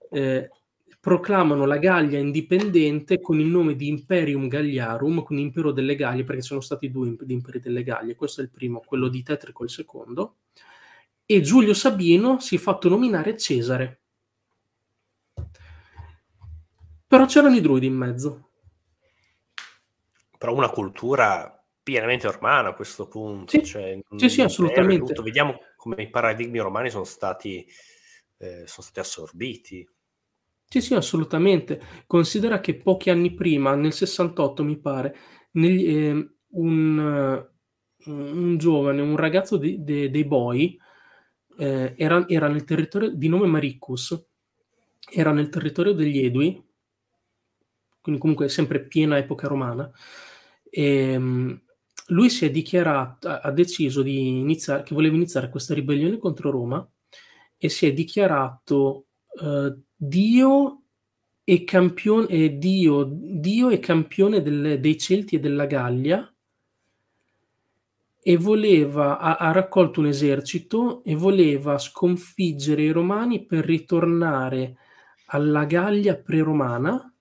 eh, proclamano la Gallia indipendente con il nome di Imperium Galliarum, quindi impero delle Gallie, perché sono stati due imp- imperi delle Gallie, questo è il primo, quello di Tetrico il secondo, e Giulio Sabino si è fatto nominare Cesare però c'erano i druidi in mezzo. Però una cultura pienamente romana a questo punto. Sì, cioè, sì, sì assolutamente. Tutto. Vediamo come i paradigmi romani sono stati, eh, sono stati assorbiti. Sì, sì, assolutamente. Considera che pochi anni prima, nel 68 mi pare, negli, ehm, eh, un, un, giovane, un ragazzo di, de, dei Boi, eh, era, era, nel territorio di nome Maricus, era nel territorio degli Edui, quindi comunque sempre piena epoca romana. E, ehm, lui si è dichiarato, ha deciso di iniziare, che voleva iniziare questa ribellione contro Roma e si è dichiarato eh, Dio, e campione, eh, Dio, Dio e campione del, dei Celti e della Gallia e voleva, ha, ha, raccolto un esercito e voleva sconfiggere i romani per ritornare alla Gallia preromana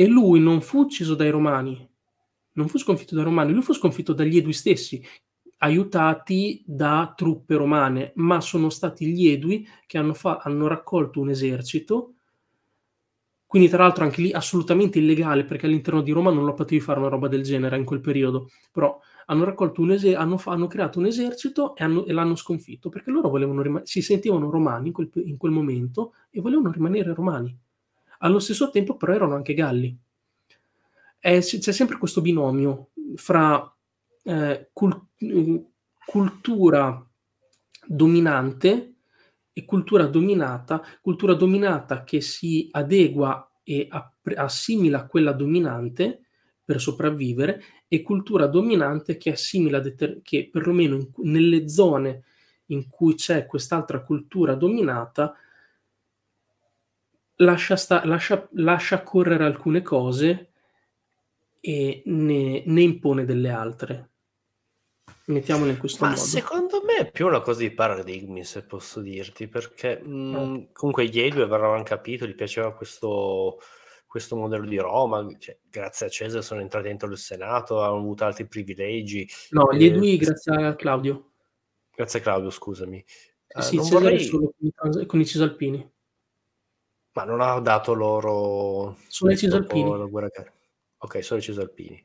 e lui non fu ucciso dai romani, non fu sconfitto dai romani, lui fu sconfitto dagli Edui stessi, aiutati da truppe romane, ma sono stati gli Edui che hanno, fa- hanno raccolto un esercito quindi, tra l'altro, anche lì assolutamente illegale, perché all'interno di Roma non lo potevi fare una roba del genere in quel periodo. Però hanno raccolto un esercito, hanno, hanno, creato un esercito e, hanno, e l'hanno sconfitto, perché loro rim- si sentivano romani in quel, in quel momento e volevano rimanere romani allo stesso tempo però erano anche galli. È, c'è sempre questo binomio fra eh, cult- eh, cultura dominante e cultura dominata, cultura dominata che si adegua e app- assimila quella dominante per sopravvivere e cultura dominante che assimila, deter- che perlomeno in- nelle zone in cui c'è quest'altra cultura dominata, lascia, sta, lascia, lascia correre alcune cose e ne, ne impone delle altre. Mettiamole in questo Ma modo. Secondo me è più una cosa di paradigmi, se posso dirti, perché mh, mm, comunque ieri due avevano capito, gli piaceva questo, questo modello di Roma, cioè, grazie a Cesare sono entrati dentro il Senato, hanno avuto altri privilegi. No, gli edui eh, grazie a Claudio. Grazie a Claudio, scusami. Eh, sì, uh, vorrei... solo con i, con i Cisalpini. Ma non ha dato loro... Sono i cisalpini. Ok, sono i cisalpini.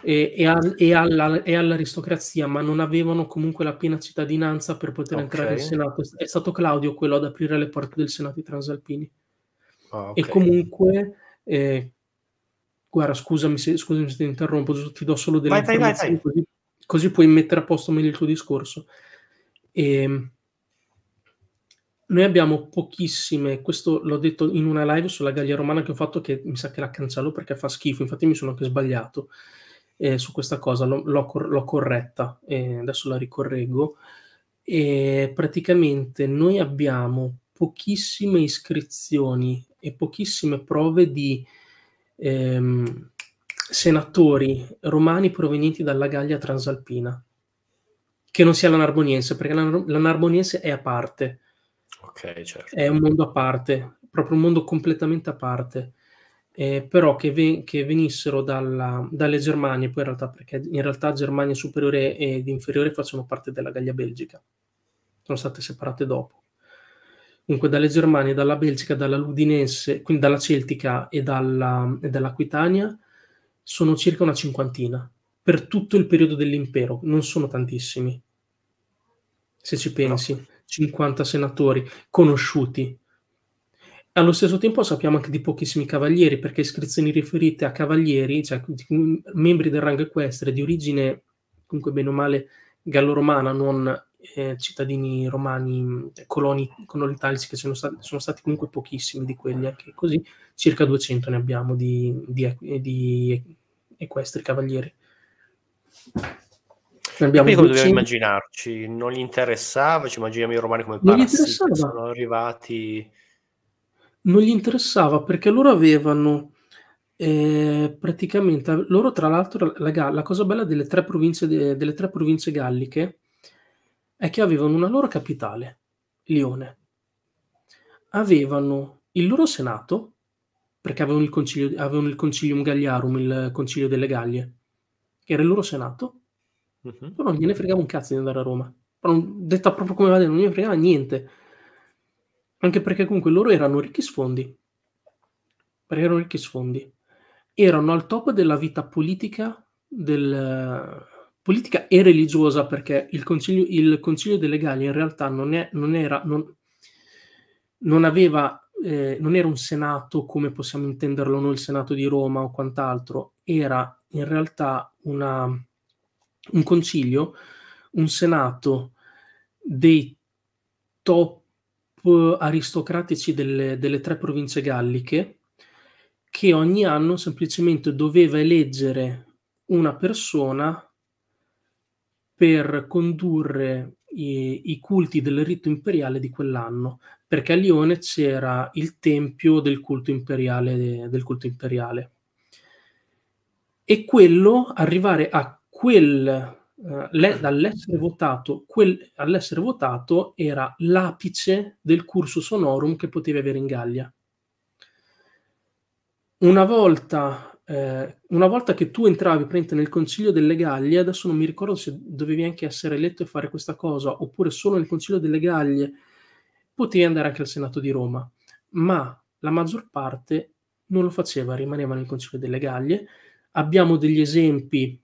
E, e, al, e, alla, e, all'aristocrazia, ma non avevano comunque la piena cittadinanza per poter okay. entrare in Senato. È stato Claudio quello ad aprire le porte del Senato ai transalpini. Ah, okay. E comunque, eh, guarda, scusami se, scusami se, ti interrompo, ti do solo delle vai, vai, vai, così, così, puoi mettere a posto meglio il tuo discorso. E, ehm, noi abbiamo pochissime, questo l'ho detto in una live sulla Gallia Romana che ho fatto che mi sa che la cancello perché fa schifo, infatti mi sono anche sbagliato eh, su questa cosa, l'ho, l'ho, cor- l'ho corretta, eh, adesso la ricorreggo. E praticamente noi abbiamo pochissime iscrizioni e pochissime prove di ehm, senatori romani provenienti dalla Gallia Transalpina, che non sia la Narboniense, perché la l'anarboniense è a parte Ok, certo. È un mondo a parte, proprio un mondo completamente a parte. Eh, però che, ven- che venissero dalla, dalle Germanie, poi in realtà, perché in realtà Germania superiore ed inferiore facciano parte della Gallia belgica, sono state separate dopo. Comunque dalle Germanie, dalla Belgica, dalla Ludinense, quindi dalla Celtica e, dalla, e dall'Aquitania, sono circa una cinquantina, per tutto il periodo dell'impero, non sono tantissimi, se ci pensi. No. 50 senatori conosciuti. Allo stesso tempo sappiamo anche di pochissimi cavalieri, perché iscrizioni riferite a cavalieri, cioè mm, membri del rango equestre di origine comunque bene o male gallo-romana, non eh, cittadini romani, mm, coloni, con l'Italia, che sono stati, sono stati, comunque pochissimi di quelli, anche così circa 200 ne abbiamo di, di, di equestri cavalieri. Ne Abbiamo e come dobbiamo immaginarci, non gli interessava, ci immaginiamo i romani come non parassiti, sono arrivati... Non gli interessava perché loro avevano eh, praticamente, loro tra l'altro, la, la cosa bella delle tre, de, delle tre province galliche è che avevano una loro capitale, Lione, avevano il loro senato, perché avevano il concilio, avevano il concilium Galliarum, il concilio delle Gallie, che era il loro senato, Uh-huh. non gliene fregava un cazzo di andare a Roma. Però, detta proprio come va, non gliene fregava niente. Anche perché comunque loro erano ricchi sfondi. Perché erano ricchi sfondi. Erano al top della vita politica, del, politica e religiosa, perché il consiglio, il consiglio dei legali in realtà non, è, non era... Non, non aveva eh, non era un senato come possiamo intenderlo noi, il senato di Roma o quant'altro, era in realtà una, un concilio, un senato dei top eh, aristocratici delle, delle tre province galliche che ogni anno semplicemente doveva eleggere una persona per condurre i, i, culti del rito imperiale di quell'anno, perché a Lione c'era il tempio del culto imperiale. Del culto imperiale. E quello, arrivare a quel, uh, le, mm. dall'essere votato, quel, all'essere votato era l'apice del cursus honorum che potevi avere in Gallia. Una volta, eh, una volta che tu entravi nel Consiglio delle Gallie, adesso non mi ricordo se dovevi anche essere eletto e fare questa cosa, oppure solo nel Consiglio delle Gallie, potevi andare anche al Senato di Roma, ma la maggior parte non lo faceva, rimaneva nel Consiglio delle Gallie. Abbiamo degli esempi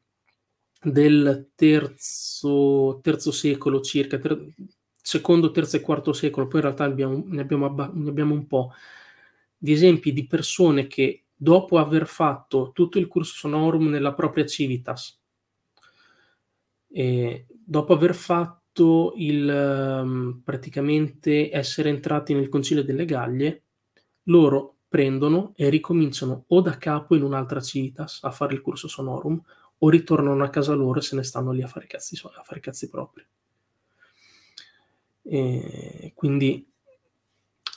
del terzo, terzo secolo circa, ter, secondo, terzo e quarto secolo, poi in realtà abbiamo, ne, abbiamo abba, ne abbiamo un po', di esempi di persone che dopo aver fatto tutto il corso sonorum nella propria civitas, e dopo aver fatto il ehm, praticamente essere entrati nel concilio delle Gaglie, loro prendono e ricominciano o da capo in un'altra civitas a fare il corso sonorum o ritornano a casa loro e se ne stanno lì a fare cazzi, a fare cazzi propri. E quindi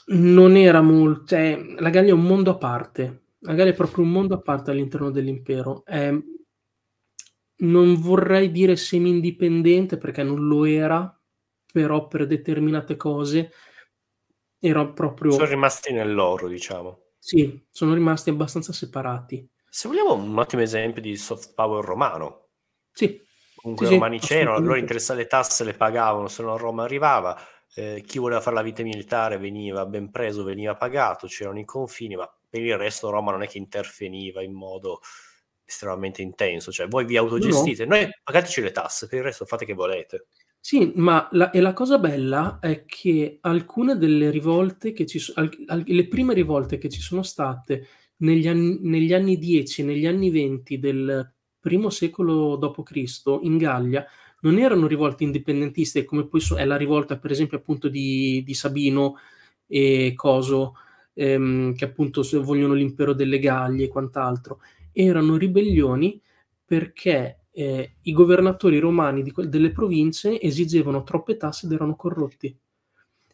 non era molto. È, cioè, la Gallia è un mondo a parte. La Gallia è proprio un mondo a parte all'interno dell'impero. È, non vorrei dire semi-indipendente perché non lo era, però per determinate cose era proprio. Sono rimasti nell'oro, diciamo. Sì, sono rimasti abbastanza separati se vogliamo un ottimo esempio di soft power romano. Sì. Comunque sì, i romani sì, c'erano, loro interessate le tasse, le pagavano, se non Roma arrivava, eh, chi voleva fare la vita militare veniva ben preso, veniva pagato, c'erano i confini, ma per il resto Roma non è che interveniva in modo estremamente intenso, cioè voi vi autogestite, no. noi pagateci le tasse, per il resto fate che volete. Sì, ma la, e la cosa bella è che alcune delle rivolte che ci sono, al, al, le prime rivolte che ci sono state negli anni, negli anni 10 e negli anni 20 del primo secolo d.C. in Gallia non erano rivolte indipendentiste come poi so, è la rivolta per esempio appunto di, di Sabino e Coso ehm, che appunto vogliono l'impero delle Gallie e quant'altro erano ribellioni perché eh, i governatori romani que- delle province esigevano troppe tasse ed erano corrotti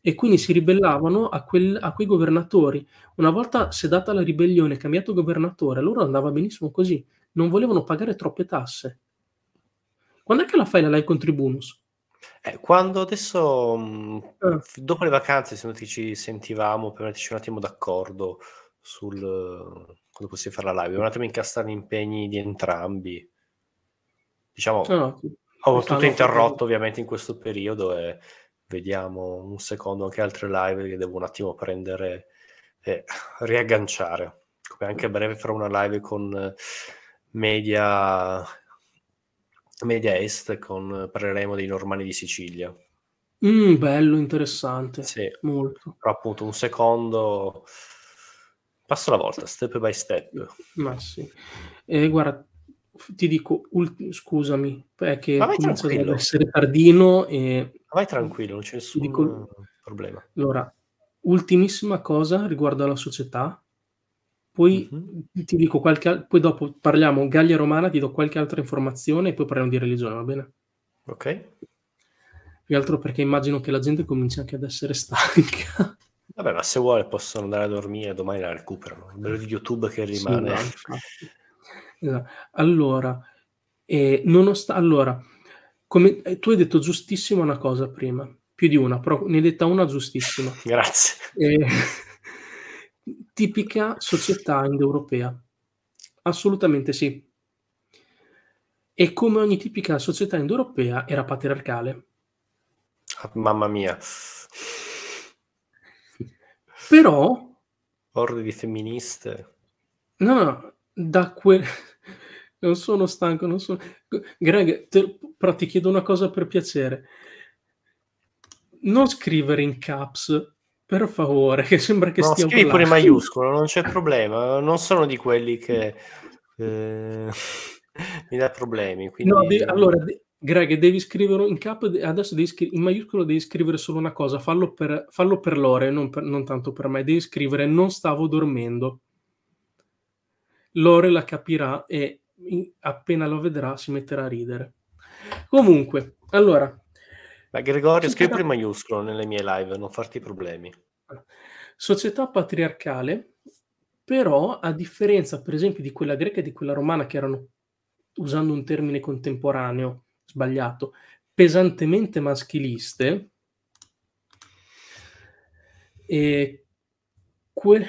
e quindi si ribellavano a, quel, a quei governatori. Una volta sedata la ribellione, cambiato governatore, loro andava benissimo così, non volevano pagare troppe tasse. Quando è che la fai la live contribunus? Eh, quando adesso, mm, eh. dopo le vacanze, se noi ci sentivamo per metterci un attimo d'accordo sul quando possiamo fare la live, un attimo incastrare gli impegni di entrambi. Diciamo, no, ah, no, ho tutto interrotto ovviamente in questo periodo e Vediamo un secondo anche altre live che devo un attimo prendere e riagganciare. Come anche a breve farò una live con eh, media, media est, con, eh, parleremo dei normanni di Sicilia. Mm, bello, interessante. Sì, molto. Però appunto un secondo passo alla volta, step by step. Ma sì. Eh, guarda, ti dico, ul- scusami, è che comincio ad essere tardino e... Ma vai tranquillo, non c'è nessun dico... problema. Allora, ultimissima cosa riguardo alla società, poi mm-hmm. ti dico qualche... Al- poi dopo parliamo Gallia Romana, ti do qualche altra informazione e poi parliamo di religione, va bene? Ok. Più altro perché immagino che la gente cominci anche ad essere stanca. Vabbè, ma se vuole possono andare a dormire, domani la recuperano. Il bello di YouTube che rimane... Sì, Esatto. Allora, eh, nonost- allora come, eh, tu hai detto giustissima una cosa prima, più di una, però ne hai detta una giustissima. Grazie. Eh, tipica società indoeuropea. Assolutamente sì. E come ogni tipica società indoeuropea era patriarcale. Mamma mia. Però... Orde di femministe. No, no, da quel... non sono stanco, non sono... Greg, te, però ti chiedo una cosa per piacere. Non scrivere in caps, per favore, che sembra che no, stia... scrivi pure in maiuscolo, non c'è problema. Non sono di quelli che... Eh, mi dà problemi. Quindi... No, devi, allora, de- Greg, devi scrivere in caps, adesso devi scri- in maiuscolo devi scrivere solo una cosa, fallo per, fallo per Lore, non, per, non tanto per me, devi scrivere non stavo dormendo. Lore la capirà e appena lo vedrà si metterà a ridere. Comunque, allora... Ma Gregorio, società... scrivi in maiuscolo nelle mie live, non farti problemi. Società patriarcale, però a differenza per esempio di quella greca e di quella romana che erano, usando un termine contemporaneo, sbagliato, pesantemente maschiliste, e que-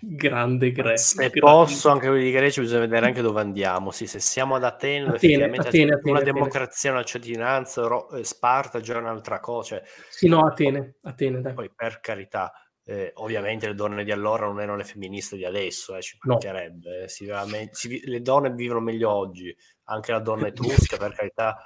Grande Grecia. Se posso, anche quelli di Grecia, bisogna vedere anche dove andiamo. Sì, se siamo ad Atene, Atene, Atene, Atene una democrazia, una cittadinanza, Ro- eh, Sparta già un'altra cosa. Cioè, sì, no, Atene, Atene dai. Poi, per carità, eh, ovviamente le donne di allora non erano le femministe di adesso, eh, ci mancherebbe. No. Eh, si, si, le donne vivono meglio oggi, anche la donna eh, etrusca, per carità,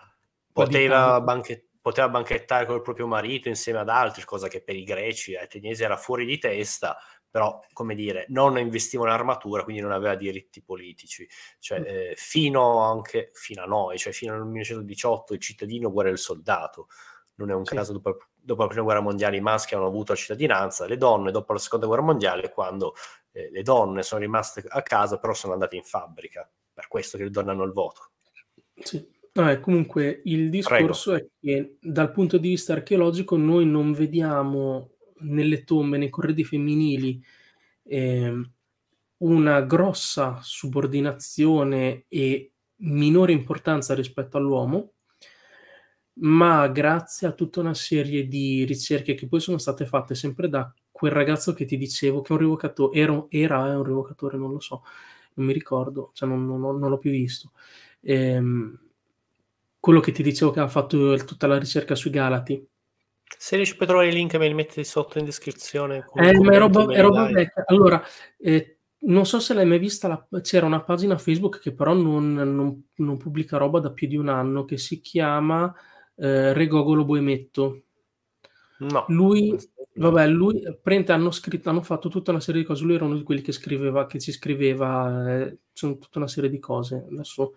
poteva, banche- poteva banchettare col proprio marito insieme ad altri, cosa che per i greci e ateniesi era fuori di testa, però come dire, non investiva in armatura, quindi non aveva diritti politici. Cioè, mm. eh, fino, anche, fino a noi, cioè fino al 1918 il cittadino guarda il soldato. Non è un sì. caso dopo, dopo, la prima guerra mondiale i maschi hanno avuto la cittadinanza, le donne dopo la seconda guerra mondiale, quando eh, le donne sono rimaste a casa, però sono andate in fabbrica. Per questo che le donne hanno il voto. Sì. Vabbè, comunque il discorso Prego. è che dal punto di vista archeologico noi non vediamo nelle tombe, nei corredi femminili, eh, una grossa subordinazione e minore importanza rispetto all'uomo, ma grazie a tutta una serie di ricerche che poi sono state fatte sempre da quel ragazzo che ti dicevo che è un revocatore era, era eh, un revocatore, non lo so, non mi ricordo, cioè non, non, non l'ho più visto. Ehm, quello che ti dicevo che ha fatto tutta la ricerca sui Galati, se riesci a trovare i link me li metti sotto in descrizione. Eh, ma è roba, è roba vecchia. Allora, eh, non so se l'hai mai vista, la, c'era una pagina Facebook che però non, non, non, pubblica roba da più di un anno che si chiama eh, Regogolo Boemetto. No. Lui, vabbè, lui, prende, hanno, scritto, hanno fatto tutta una serie di cose, lui era uno di quelli che, scriveva, che ci scriveva, eh, sono tutta una serie di cose. Adesso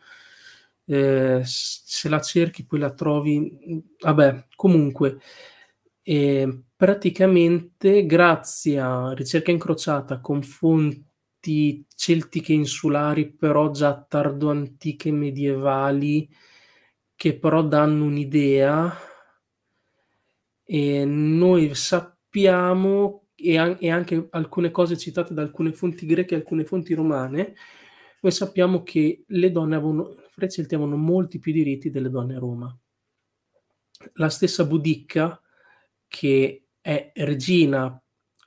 eh, se la cerchi poi la trovi, vabbè, comunque... E praticamente, grazie a ricerca incrociata con fonti celtiche insulari, però già tardo-antiche medievali, che però danno un'idea, e noi sappiamo, e, an- e anche alcune cose citate da alcune fonti greche e alcune fonti romane, noi sappiamo che le donne avevano, celti avevano molti più diritti delle donne a Roma. La stessa Budicca che è regina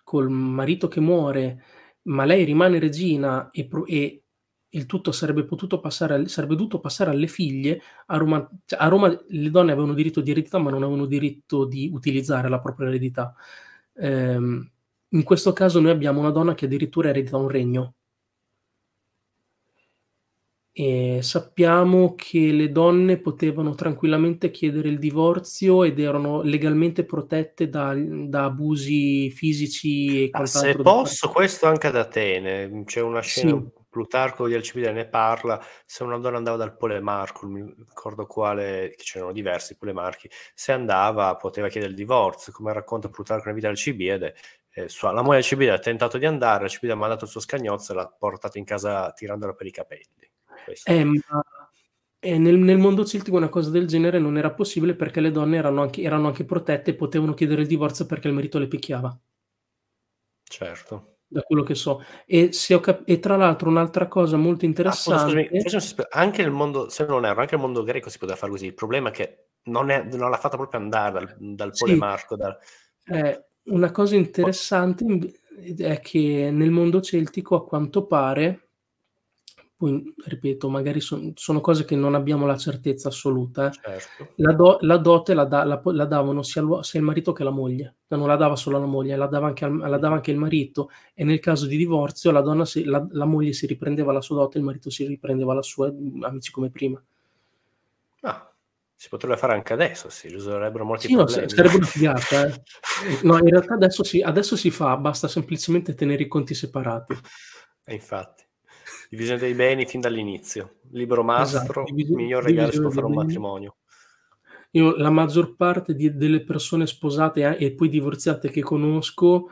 col marito che muore, ma lei rimane regina e, pro- e il tutto sarebbe, potuto passare, al- sarebbe dovuto passare alle figlie, a Roma, cioè a Roma le donne avevano diritto di eredità ma non avevano diritto di utilizzare la propria eredità. Ehm, in questo caso noi abbiamo una donna che addirittura eredita un regno, e sappiamo che le donne potevano tranquillamente chiedere il divorzio ed erano legalmente protette da, da abusi fisici e ah, Se posso, questo anche ad Atene, c'è una scena sì. Plutarco di Alcibide ne parla, se una donna andava dal Polemarco, mi ricordo quale, che c'erano diversi Polemarchi, se andava poteva chiedere il divorzio, come racconta Plutarco nella vita di Alcibide, eh, sua, la moglie Alcibide ha tentato di andare, Alcibide ha mandato il suo scagnozzo e l'ha portato in casa tirandola per i capelli. Questo. Eh, nel, nel, mondo celtico una cosa del genere non era possibile perché le donne erano anche, erano anche protette e potevano chiedere il divorzio perché il marito le picchiava. Certo da quello che so. E, cap- e, tra l'altro un'altra cosa molto interessante... Ah, scusami, scusami, anche nel mondo, se non erro, anche nel mondo greco si poteva fare così. Il problema è che non, è, non l'ha fatta proprio andare dal, dal sì. Dal... Eh, una cosa interessante è che nel mondo celtico, a quanto pare, poi, ripeto, magari so, sono cose che non abbiamo la certezza assoluta. Eh. Certo. La, do, la, dote la, da, la, la davano sia, sia, il marito che la moglie. Cioè, non la dava solo la moglie, la dava anche, al, dava anche il marito. E nel caso di divorzio, la, donna si, moglie si riprendeva la sua dote, il marito si riprendeva la sua, amici come prima. Ah, si potrebbe fare anche adesso, si risolverebbero molti sì, problemi. No, sarebbe una figata. Eh. No, in realtà adesso si, adesso si fa, basta semplicemente tenere i conti separati. E infatti. Divisione dei beni fin dall'inizio. Libro mastro, esatto, divis- miglior regalo si può fare un matrimonio. Io la maggior parte di, delle persone sposate eh, e poi divorziate che conosco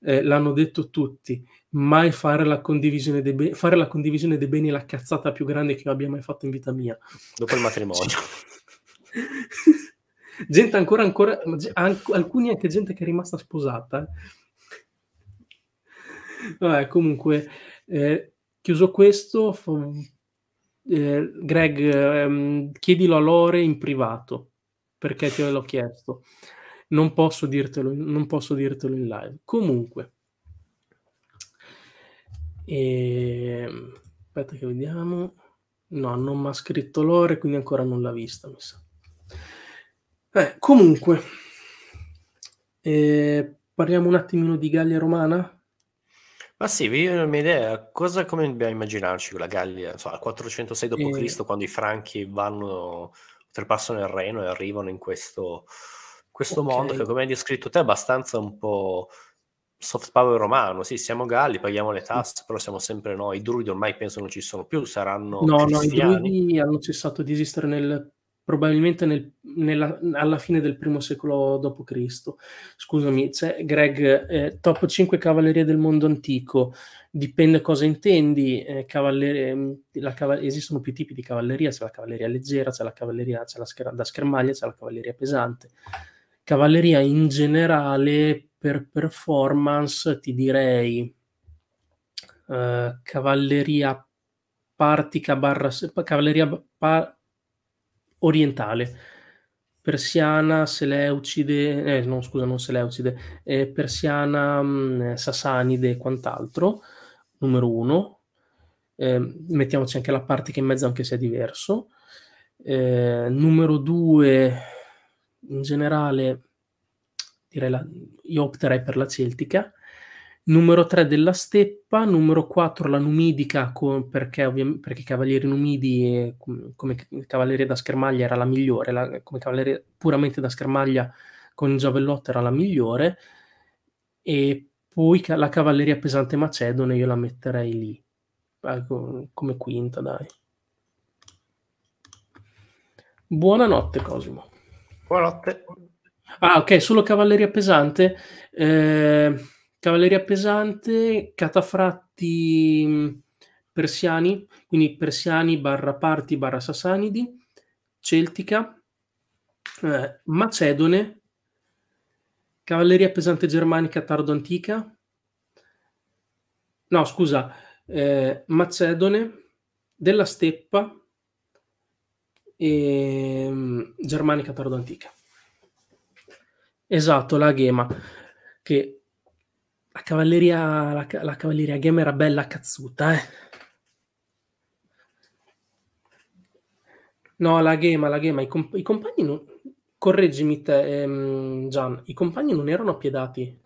eh, l'hanno detto tutti, mai fare la, condivisione dei beni, fare la condivisione dei beni è la cazzata più grande che io abbia mai fatto in vita mia. Dopo il matrimonio. gente ancora, ancora, anc- alcuni anche gente che è rimasta sposata. Eh. Vabbè, comunque... Eh, Chiuso questo, eh, Greg, ehm, chiedilo a Lore in privato, perché te l'ho chiesto. Non posso dirtelo, non posso dirtelo in live. Comunque. E... Ehm, aspetta che vediamo. No, non mi ha scritto Lore, quindi ancora non l'ha vista, mi sa. Eh, comunque, eh, parliamo un attimino di Gallia Romana? Ma sì, vi ho un'idea, cosa come dobbiamo immaginarci la Gallia, so, al 406 d.C., sì. quando i Franchi vanno, oltrepassano il Reno e arrivano in questo, questo okay. mondo che, come hai descritto te, è abbastanza un po' soft power romano, sì, siamo galli, paghiamo le tasse, però siamo sempre noi. I druidi ormai penso non ci sono più, saranno. No, cristiani. no, i druidi hanno cessato di esistere nel probabilmente nel, nella, alla fine del primo secolo d.C. Scusami, c'è Greg, eh, top 5 cavallerie del mondo antico, dipende cosa intendi, eh, cavallerie, mm, cav- esistono più tipi di cavalleria, c'è la cavalleria leggera, c'è la cavalleria c'è la scher- da schermaglia, c'è la cavalleria pesante. Cavalleria in generale per performance ti direi uh, cavalleria partica barra cavalleria pa- orientale. Persiana, Seleucide, eh, no scusa, non Seleucide, eh, Persiana, mh, mm, Sasanide e quant'altro, numero uno. Eh, mettiamoci anche la parte che in mezzo anche se è diverso. Eh, numero due, in generale, direi la, io opterei per la celtica numero 3 della steppa, numero 4 la numidica, con, perché, ovvi- perché Cavalieri Numidi eh, come cavalleria da Schermaglia era la migliore, la, come cavalleria puramente da Schermaglia con il giavellotto era la migliore, e poi ca- la Cavalleria Pesante Macedone io la metterei lì, eh, come quinta, dai. Buonanotte Cosimo. Buonanotte. Ah, ok, solo Cavalleria Pesante. Eh... Cavalleria pesante, catafratti mm, persiani, quindi persiani barra parti barra sassanidi, celtica, eh, macedone, cavalleria pesante germanica tardo-antica, no scusa, eh, macedone, della steppa e mm, germanica tardo-antica. Esatto, la Ghema, che la cavalleria, la, la cavalleria game era bella cazzuta, eh. No, la game, la game, i, comp- i compagni non... Correggimi te, ehm, Gian, i compagni non erano appiedati.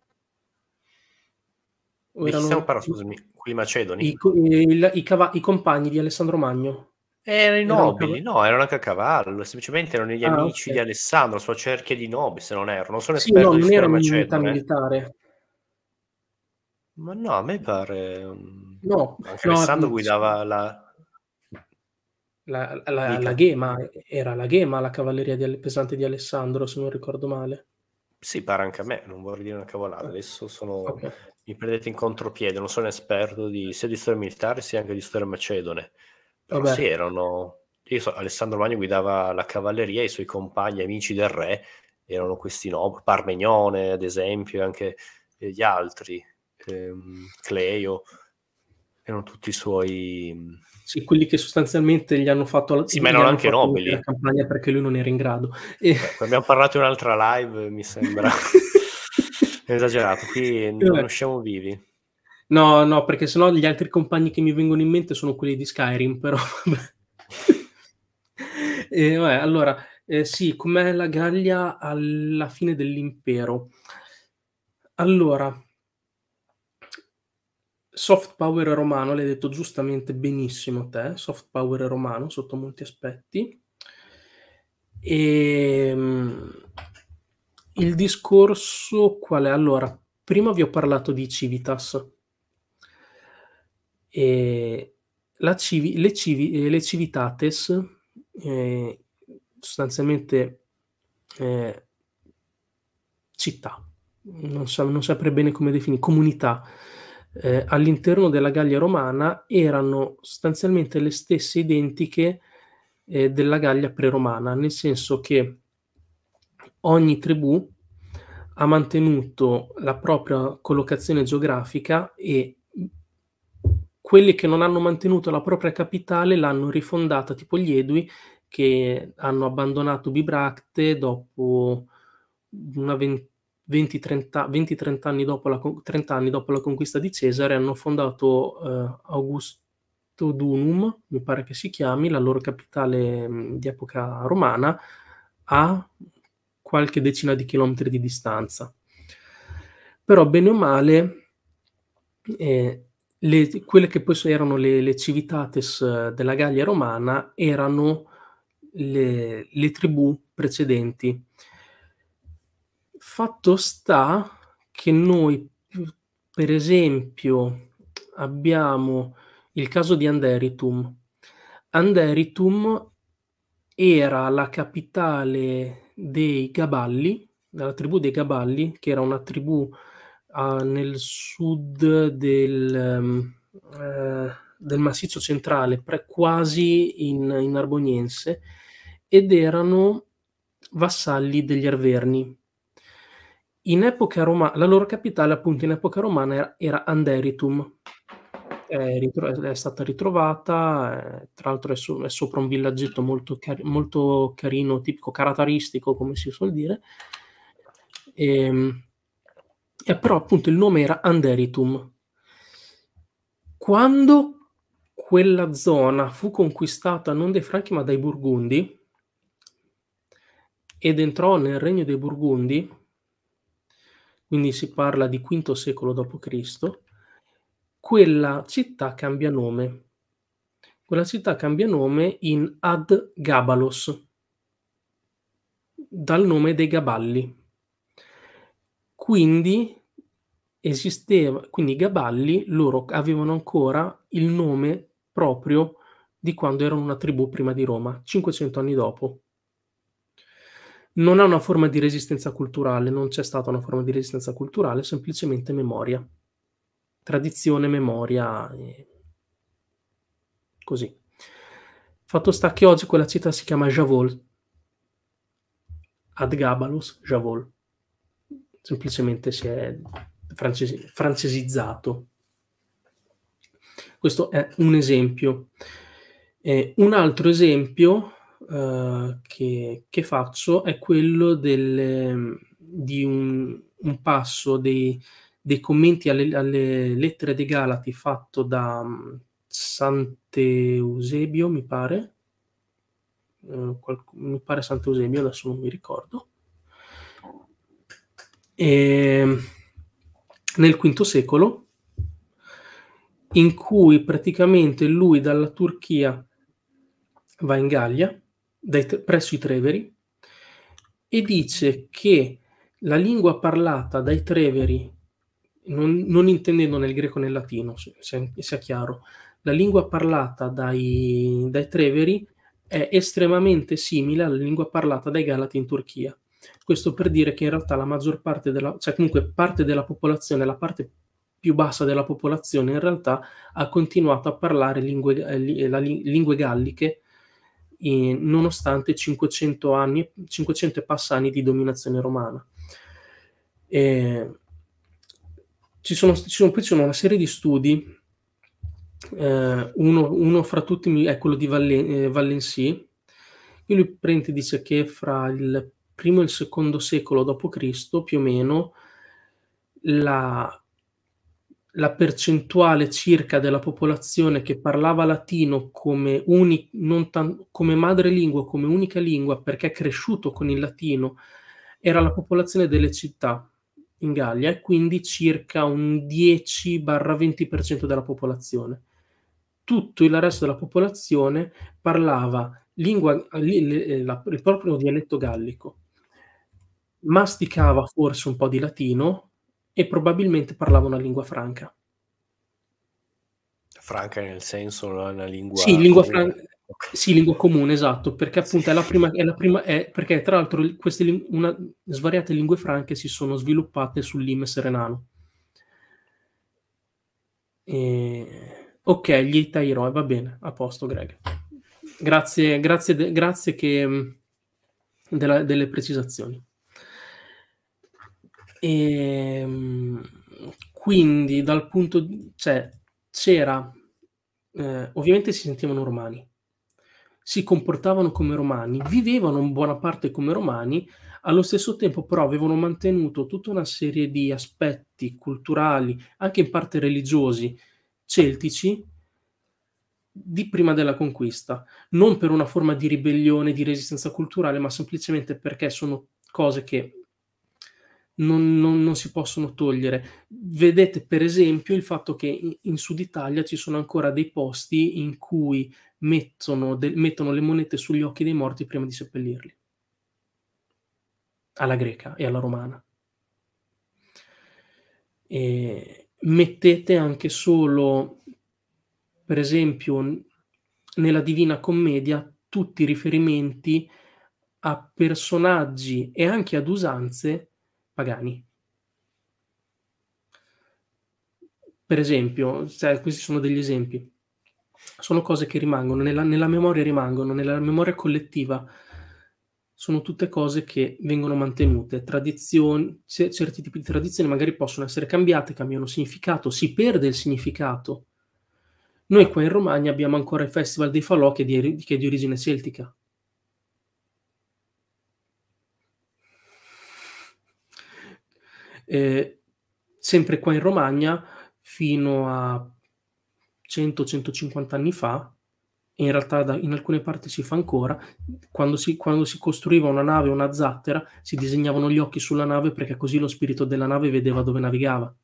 O erano... Stiamo parlando, scusami, quelli macedoni? I, il, i, cava- I compagni di Alessandro Magno. Erano i nobili, erano no, erano anche a cavallo, semplicemente erano gli ah, amici okay. di Alessandro, la sua cerchia di nobili, se non erano. Non sono esperto sì, no, di storia macedone. Eh. militare. Ma no, a me pare... Mm, no, Anche no, Alessandro mm, guidava sì. la... La, la, la Ghema, era la Ghema la cavalleria di, pesante di Alessandro, se non ricordo male. Sì, pare anche a me, non vorrei dire una cavolata. Adesso sono... okay. mi prendete in contropiede, non sono esperto di, sia di storia militare sia anche di storia macedone. Però Vabbè. sì, erano... Io so, Alessandro Magno guidava la cavalleria i suoi compagni amici del re erano questi no, Parmenione ad esempio, e anche gli altri eh, Cleo, erano tutti i suoi... Sì, quelli che sostanzialmente gli hanno fatto la, sì, ma erano anche nobili. la campagna perché lui non era in grado. E... Beh, abbiamo parlato in un'altra live, mi sembra esagerato, qui non Beh. usciamo vivi. No, no, perché sennò gli altri compagni che mi vengono in mente sono quelli di Skyrim, però... e, vabbè, allora, eh, sì, com'è la Gallia alla fine dell'impero? Allora, soft power romano, l'hai detto giustamente benissimo te, soft power romano sotto molti aspetti. E ehm, il discorso qual è? Allora, prima vi ho parlato di Civitas. E civi, le, civi, eh, le, Civitates eh, sostanzialmente eh, città, non, sa, non saprei bene come definire, comunità eh, all'interno della Gallia romana erano sostanzialmente le stesse identiche eh, della Gallia preromana, nel senso che ogni tribù ha mantenuto la propria collocazione geografica e quelli che non hanno mantenuto la propria capitale l'hanno rifondata, tipo gli Edui, che hanno abbandonato Bibracte dopo una ventina 20-30 anni, anni, dopo la conquista di Cesare, hanno fondato eh, Augustodunum, mi pare che si chiami, la loro capitale mh, mm, di epoca romana, a qualche decina di chilometri di distanza. Però bene o male, eh, le, quelle che poi erano le, le civitates eh, della Gallia romana erano le, le tribù precedenti fatto sta che noi, per esempio, abbiamo il caso di Anderitum. Anderitum era la capitale dei Gaballi, della tribù dei Gaballi, che era una tribù uh, nel sud del, um, uh, del massiccio centrale, pre- quasi in, in Arboniense, ed erano vassalli degli Arverni in epoca romana, la loro capitale appunto in epoca romana era, era Anderitum, è, ritro- è, stata ritrovata, eh, tra l'altro è, so- è, sopra un villaggetto molto, car- molto carino, tipico caratteristico come si suol dire, e, ehm, e però appunto il nome era Anderitum. Quando quella zona fu conquistata non dai Franchi ma dai Burgundi ed entrò nel regno dei Burgundi, quindi si parla di V secolo d.C., quella città cambia nome. Quella città cambia nome in Ad Gabalos, dal nome dei Gaballi. Quindi esisteva, quindi i Gaballi loro avevano ancora il nome proprio di quando erano una tribù prima di Roma, 500 anni dopo non ha una forma di resistenza culturale, non c'è stata una forma di resistenza culturale, semplicemente memoria. Tradizione, memoria, eh, così. Fatto sta che oggi quella città si chiama Javol, Ad Gabalus, Javol, semplicemente si è francesi- francesizzato. Questo è un esempio. Eh, un altro esempio eh, che, che, faccio è quello del, di un, un passo dei, dei commenti alle, alle, lettere dei Galati fatto da mm, Sant'Eusebio, mi pare. Eh, mi pare Sant'Eusebio, adesso non mi ricordo. E, ehm, nel V secolo, in cui praticamente lui dalla Turchia va in Gallia dai, presso i Treveri e dice che la lingua parlata dai Treveri, non, non intendendo nel greco e nel latino, sia, chiaro, la lingua parlata dai, dai, Treveri è estremamente simile alla lingua parlata dai Galati in Turchia. Questo per dire che in realtà la maggior parte della, cioè comunque parte della popolazione, la parte più bassa della popolazione in realtà ha continuato a parlare lingue, eh, lingue galliche in, nonostante 500 anni, 500 e passa anni di dominazione romana. E ci sono, ci sono, poi ci sono una serie di studi, eh, uno, uno, fra tutti è quello di Vallen, eh, lui prende, dice che fra il primo e il secondo secolo d.C., più o meno, la la percentuale circa della popolazione che parlava latino come, uni, non tan, come madrelingua, come unica lingua, perché è cresciuto con il latino, era la popolazione delle città in Gallia e quindi circa un 10-20% della popolazione. Tutto il resto della popolazione parlava lingua, eh, il proprio dialetto gallico, masticava forse un po' di latino, e probabilmente parlava una lingua franca. Franca nel senso una lingua... Sì, lingua, franca, sì, lingua comune, esatto, perché appunto sì. è la prima... È la prima è, perché tra l'altro queste una, svariate lingue franche si sono sviluppate sull'Ime renano. E... Ok, gli Itairoi, va bene, a posto Greg. Grazie, grazie, grazie che, della, delle precisazioni. E, ehm, quindi dal punto di, cioè c'era eh, ovviamente si sentivano romani si comportavano come romani vivevano in buona parte come romani allo stesso tempo però avevano mantenuto tutta una serie di aspetti culturali anche in parte religiosi celtici di prima della conquista non per una forma di ribellione di resistenza culturale ma semplicemente perché sono cose che non, non, non, si possono togliere. Vedete per esempio il fatto che in, Sud Italia ci sono ancora dei posti in cui mettono, de, mettono le monete sugli occhi dei morti prima di seppellirli, alla greca e alla romana. E mettete anche solo, per esempio, nella Divina Commedia tutti i riferimenti a personaggi e anche ad usanze pagani. Per esempio, cioè, questi sono degli esempi, sono cose che rimangono, nella, nella memoria rimangono, nella memoria collettiva sono tutte cose che vengono mantenute, tradizioni, certi tipi di tradizioni magari possono essere cambiate, cambiano significato, si perde il significato. Noi qua in Romagna abbiamo ancora il Festival dei Falò che di, che è di origine celtica, eh, sempre qua in Romagna fino a 100-150 anni fa, e in realtà da, in alcune parti si fa ancora, quando si, quando si costruiva una nave o una zattera si disegnavano gli occhi sulla nave perché così lo spirito della nave vedeva dove navigava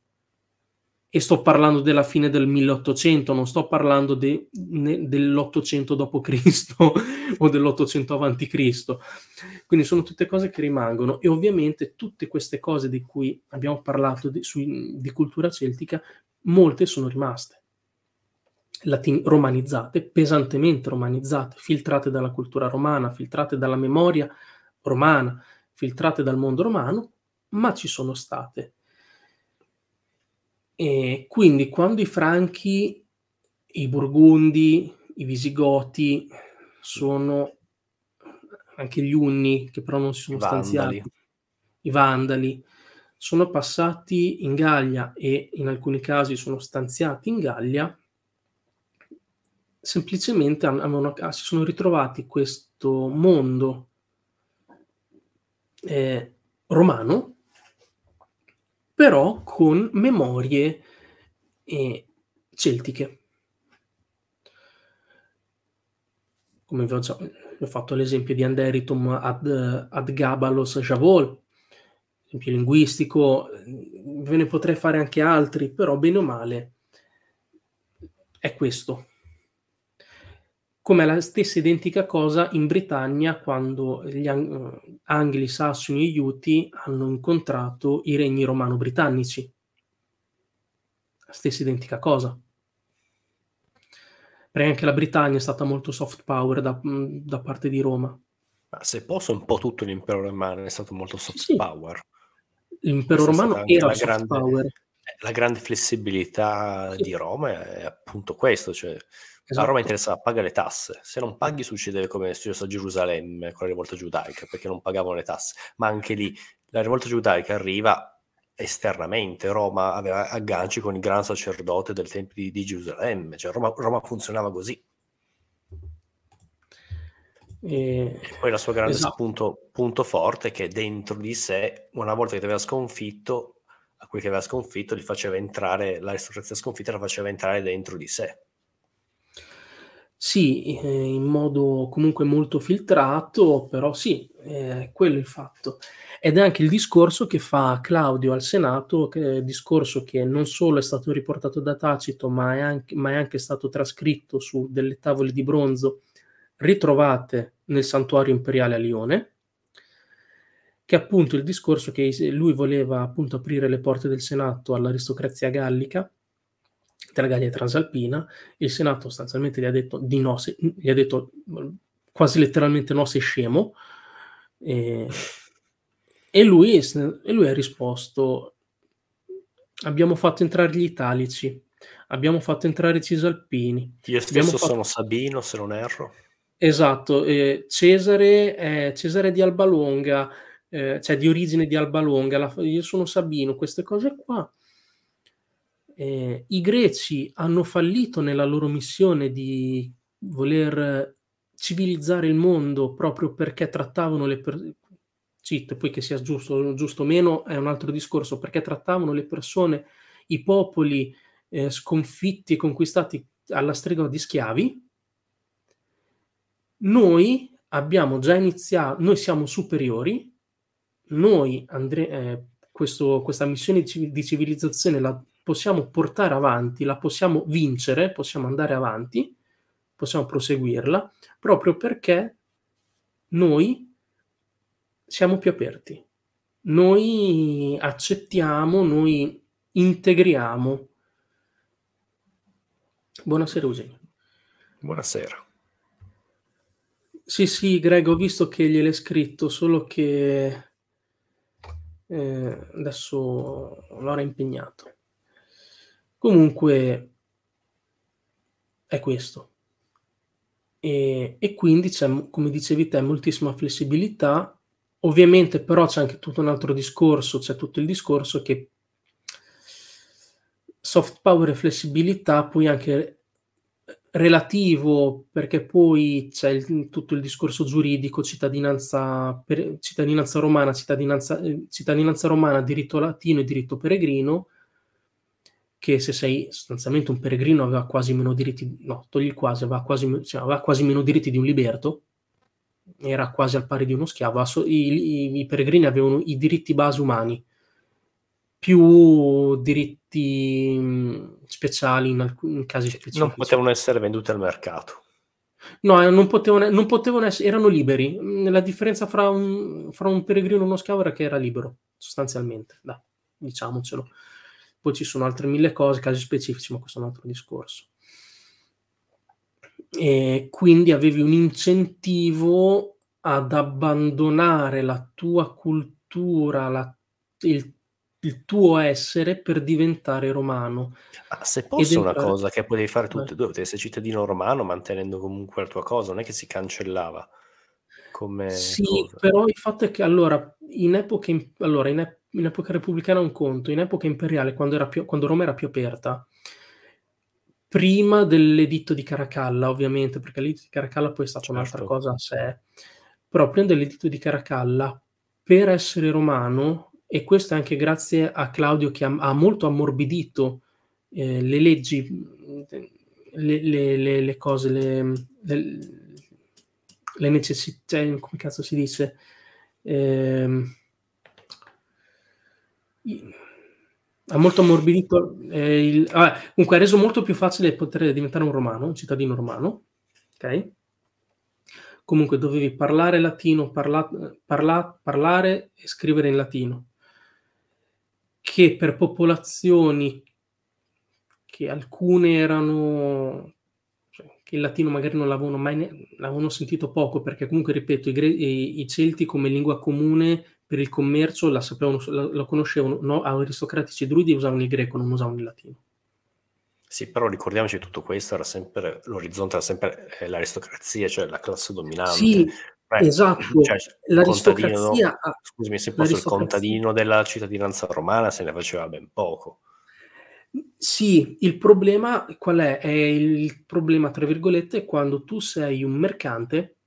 e sto parlando della fine del 1800, non sto parlando de, dell'Ottocento dopo Cristo o dell'Ottocento avanti Cristo. Quindi sono tutte cose che rimangono e ovviamente tutte queste cose di cui abbiamo parlato di, su, di cultura celtica, molte sono rimaste, latin- romanizzate, pesantemente romanizzate, filtrate dalla cultura romana, filtrate dalla memoria romana, filtrate dal mondo romano, ma ci sono state e quindi quando i franchi, i burgundi, i visigoti sono anche gli unni che però non si sono I stanziati, i vandali, sono passati in Gallia e in alcuni casi sono stanziati in Gallia, semplicemente hanno, si sono ritrovati questo mondo eh, romano però con memorie eh, celtiche. Come vi ho già vi ho fatto l'esempio di Anderitum ad, ad Gabalos Javol, esempio linguistico, ve ne potrei fare anche altri, però bene o male è questo come la stessa identica cosa in Britannia quando gli ang- eh, sassoni e iuti hanno incontrato i regni romano-britannici. La stessa identica cosa. Perché anche la Britannia è stata molto soft power da, mm, da parte di Roma. Ma se posso, un po' tutto l'impero romano è stato molto soft sì. power. L'impero romano era soft grande, power. Eh, la grande flessibilità sì. di Roma è, è appunto questo, cioè esatto. a Roma interessa paga le tasse. Se non paghi succede come è successo a Gerusalemme con la rivolta giudaica, perché non pagavano le tasse. Ma anche lì la rivolta giudaica arriva esternamente. Roma aveva agganci con il gran sacerdote del tempio di, di Gerusalemme. Cioè Roma, Roma funzionava così. E... poi la sua grande esatto. punto, punto, forte è che dentro di sé, una volta che ti aveva sconfitto, a quel che aveva sconfitto, li faceva entrare, la risurrezione sconfitta la faceva entrare dentro di sé. Sì, eh, in modo comunque molto filtrato, però sì, eh, è quello il fatto. Ed è anche il discorso che fa Claudio al Senato, che discorso che non solo è stato riportato da Tacito, ma è, anche, ma è anche stato trascritto su delle tavole di bronzo ritrovate nel santuario imperiale a Lione, che appunto il discorso che lui voleva appunto aprire le porte del Senato all'aristocrazia gallica tra Gallia e Transalpina, il Senato sostanzialmente gli ha detto di no, se, gli ha detto quasi letteralmente no, sei scemo, e, e, lui, e lui ha risposto, abbiamo fatto entrare gli italici, abbiamo fatto entrare i cisalpini. Io stesso fatto... sono Sabino, se non erro. Esatto, eh, Cesare, è, Cesare di Albalonga, eh, cioè di origine di Albalonga, la, io sono Sabino, queste cose qua eh, i greci hanno fallito nella loro missione di voler civilizzare il mondo proprio perché trattavano le persone. Cito, poi che sia giusto o meno è un altro discorso, perché trattavano le persone, i popoli eh, sconfitti e conquistati alla stregua di schiavi. Noi abbiamo già iniziato, noi siamo superiori, noi andre- eh, questo, questa missione di civilizzazione la, possiamo portare avanti, la possiamo vincere, possiamo andare avanti, possiamo proseguirla, proprio perché noi siamo più aperti, noi accettiamo, noi integriamo. Buonasera Eugenio. Buonasera. Sì, sì, Greg, ho visto che gliel'hai scritto, solo che eh, adesso l'ora impegnato. Comunque è questo. E, e quindi c'è, come dicevi te, moltissima flessibilità. Ovviamente però c'è anche tutto un altro discorso, c'è tutto il discorso che soft power e flessibilità poi anche relativo perché poi c'è il, tutto il discorso giuridico cittadinanza, per, cittadinanza romana cittadinanza, eh, cittadinanza romana diritto latino e diritto peregrino che se sei sostanzialmente un peregrino aveva quasi meno diritti, no, togli quasi, aveva quasi, cioè, aveva quasi meno diritti di un liberto, era quasi al pari di uno schiavo, i, i, i peregrini avevano i diritti base umani, più diritti speciali in, alcuni in casi specifici. Non potevano essere venduti al mercato. No, eh, non potevano, non potevano, essere, erano liberi. La differenza fra un, fra un peregrino e uno schiavo era che era libero, sostanzialmente, Dai, diciamocelo. Poi ci sono altre mille cose, casi specifici, ma questo è un altro discorso. E quindi avevi un incentivo ad abbandonare la tua cultura, la, il, il, tuo essere per diventare romano. Ah, se posso una cosa che potevi fare tutte e eh. due, potevi essere cittadino romano mantenendo comunque la tua cosa, non è che si cancellava. Come sì, cosa. però il fatto è che allora in epoche, allora, in ep- in epoca repubblicana un conto, in epoca imperiale, quando, più, quando Roma era più aperta, prima dell'editto di Caracalla, ovviamente, perché l'editto di Caracalla poi è stata certo. un'altra cosa a sé, però prima dell'editto di Caracalla, per essere romano, e questo è anche grazie a Claudio che ha, ha molto ammorbidito eh, le leggi, mm, le, le, le, le cose, le, necessità, come cazzo si dice? Eh, ha molto ammorbidito. Eh, il, ah, comunque, ha reso molto più facile poter diventare un romano, un cittadino romano. Ok? Comunque, dovevi parlare latino, parla, parla, parlare e scrivere in latino. Che per popolazioni che alcune erano cioè, che il latino magari non l'avevano mai ne- l'avevano sentito poco perché comunque ripeto i, i-, i, celti come lingua comune per il commercio la, sapevano, la, la conoscevano, no? aristocratici druidi usavano il greco, non usavano il latino. Sì, però ricordiamoci che tutto questo era sempre, l'orizzonte era sempre eh, l'aristocrazia, cioè la classe dominante. Sì, Beh, esatto. Cioè, l'aristocrazia... Ha... Scusami, se posso, il contadino della cittadinanza romana se ne faceva ben poco. Sì, il problema qual è? È il problema, tra virgolette, quando tu sei un mercante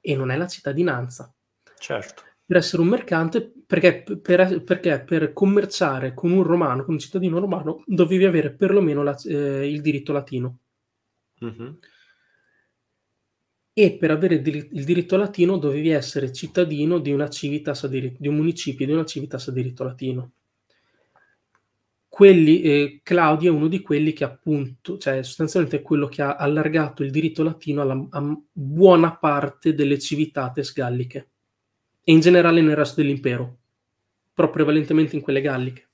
e non è la cittadinanza. Certo per essere un mercante, perché per, perché per, commerciare con un romano, con un cittadino romano, dovevi avere perlomeno la, eh, il diritto latino. Mm-hmm. E per avere il, il diritto latino dovevi essere cittadino di, una civitas, di un municipio di una civitas a diritto latino. Quelli, eh, Claudio è uno di quelli che appunto, cioè sostanzialmente è quello che ha allargato il diritto latino alla, a buona parte delle civitates galliche e in generale nel resto dell'impero, però prevalentemente in quelle galliche.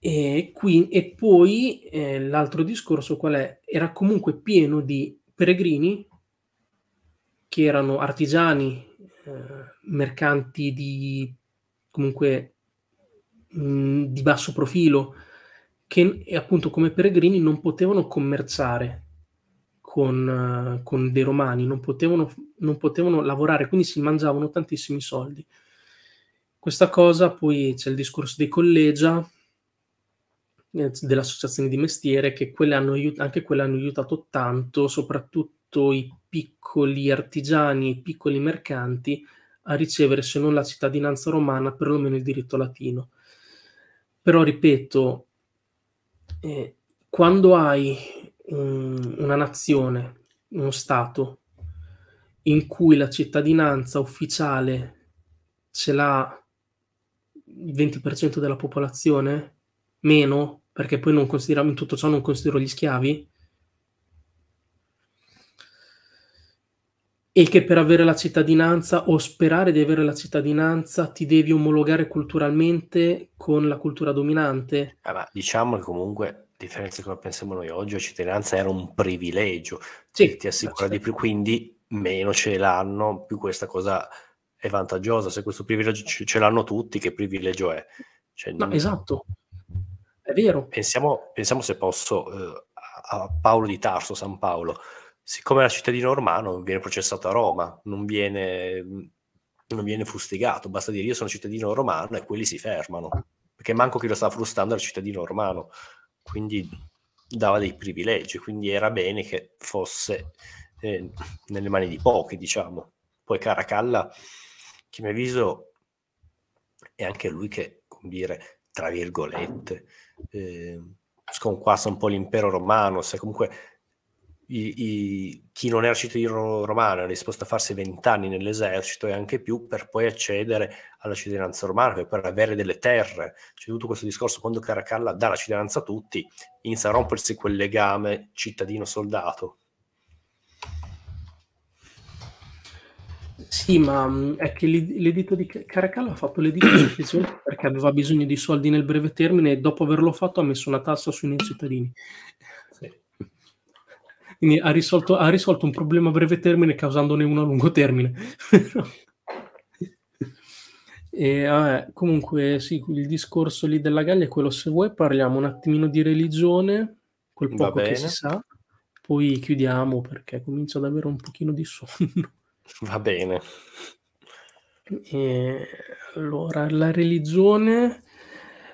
E, qui, e poi eh, l'altro discorso qual è? Era comunque pieno di peregrini che erano artigiani, eh, mercanti di comunque mh, mm, di basso profilo, che appunto come peregrini non potevano commerciare con, con dei romani, non potevano, non potevano lavorare, quindi si mangiavano tantissimi soldi. Questa cosa, poi c'è il discorso dei collegia, eh, dell'associazione di mestiere, che quelle hanno, anche quelle hanno aiutato tanto, soprattutto i piccoli artigiani, i piccoli mercanti, a ricevere, se non la cittadinanza romana, perlomeno il diritto latino. Però, ripeto, eh, quando hai un, una nazione, uno Stato, in cui la cittadinanza ufficiale ce l'ha il 20% della popolazione, meno, perché poi non consideriamo in tutto ciò non considero gli schiavi, e che per avere la cittadinanza o sperare di avere la cittadinanza ti devi omologare culturalmente con la cultura dominante. Eh, ma diciamo che comunque differenza di come pensiamo noi oggi, la cittadinanza era un privilegio, sì, cioè, ti assicura di più, quindi meno ce l'hanno, più questa cosa è vantaggiosa. Se questo privilegio ce l'hanno tutti, che privilegio è? Cioè, no, esatto, è vero. Pensiamo, pensiamo se posso eh, a Paolo di Tarso, San Paolo. Siccome era cittadino romano, viene processato a Roma, non viene, non viene fustigato, basta dire io sono cittadino romano e quelli si fermano, perché manco chi lo sta frustando era cittadino romano quindi dava dei privilegi, quindi era bene che fosse eh, nelle mani di pochi, diciamo. Poi Caracalla, che mi ha visto, è anche lui che, come dire, tra virgolette, eh, sconquassa un po' l'impero romano, se comunque i, i, chi non era cittadino romano è disposto a farsi vent'anni nell'esercito e anche più per poi accedere alla cittadinanza romana, per, avere delle terre. C'è tutto questo discorso quando Caracalla dà la cittadinanza a tutti, inizia a rompersi quel legame cittadino-soldato. Sì, ma mm, è che l'edito di Caracalla ha fatto l'edito perché aveva bisogno di soldi nel breve termine e dopo averlo fatto ha messo una tassa sui cittadini. Quindi ha risolto, ha risolto un problema a breve termine causandone uno a lungo termine. E, vabbè, comunque sì, il discorso lì della Gallia è quello, se vuoi parliamo un attimino di religione, quel poco che si sa, poi chiudiamo perché comincia ad avere un pochino di sonno. Va bene. E, allora, la religione,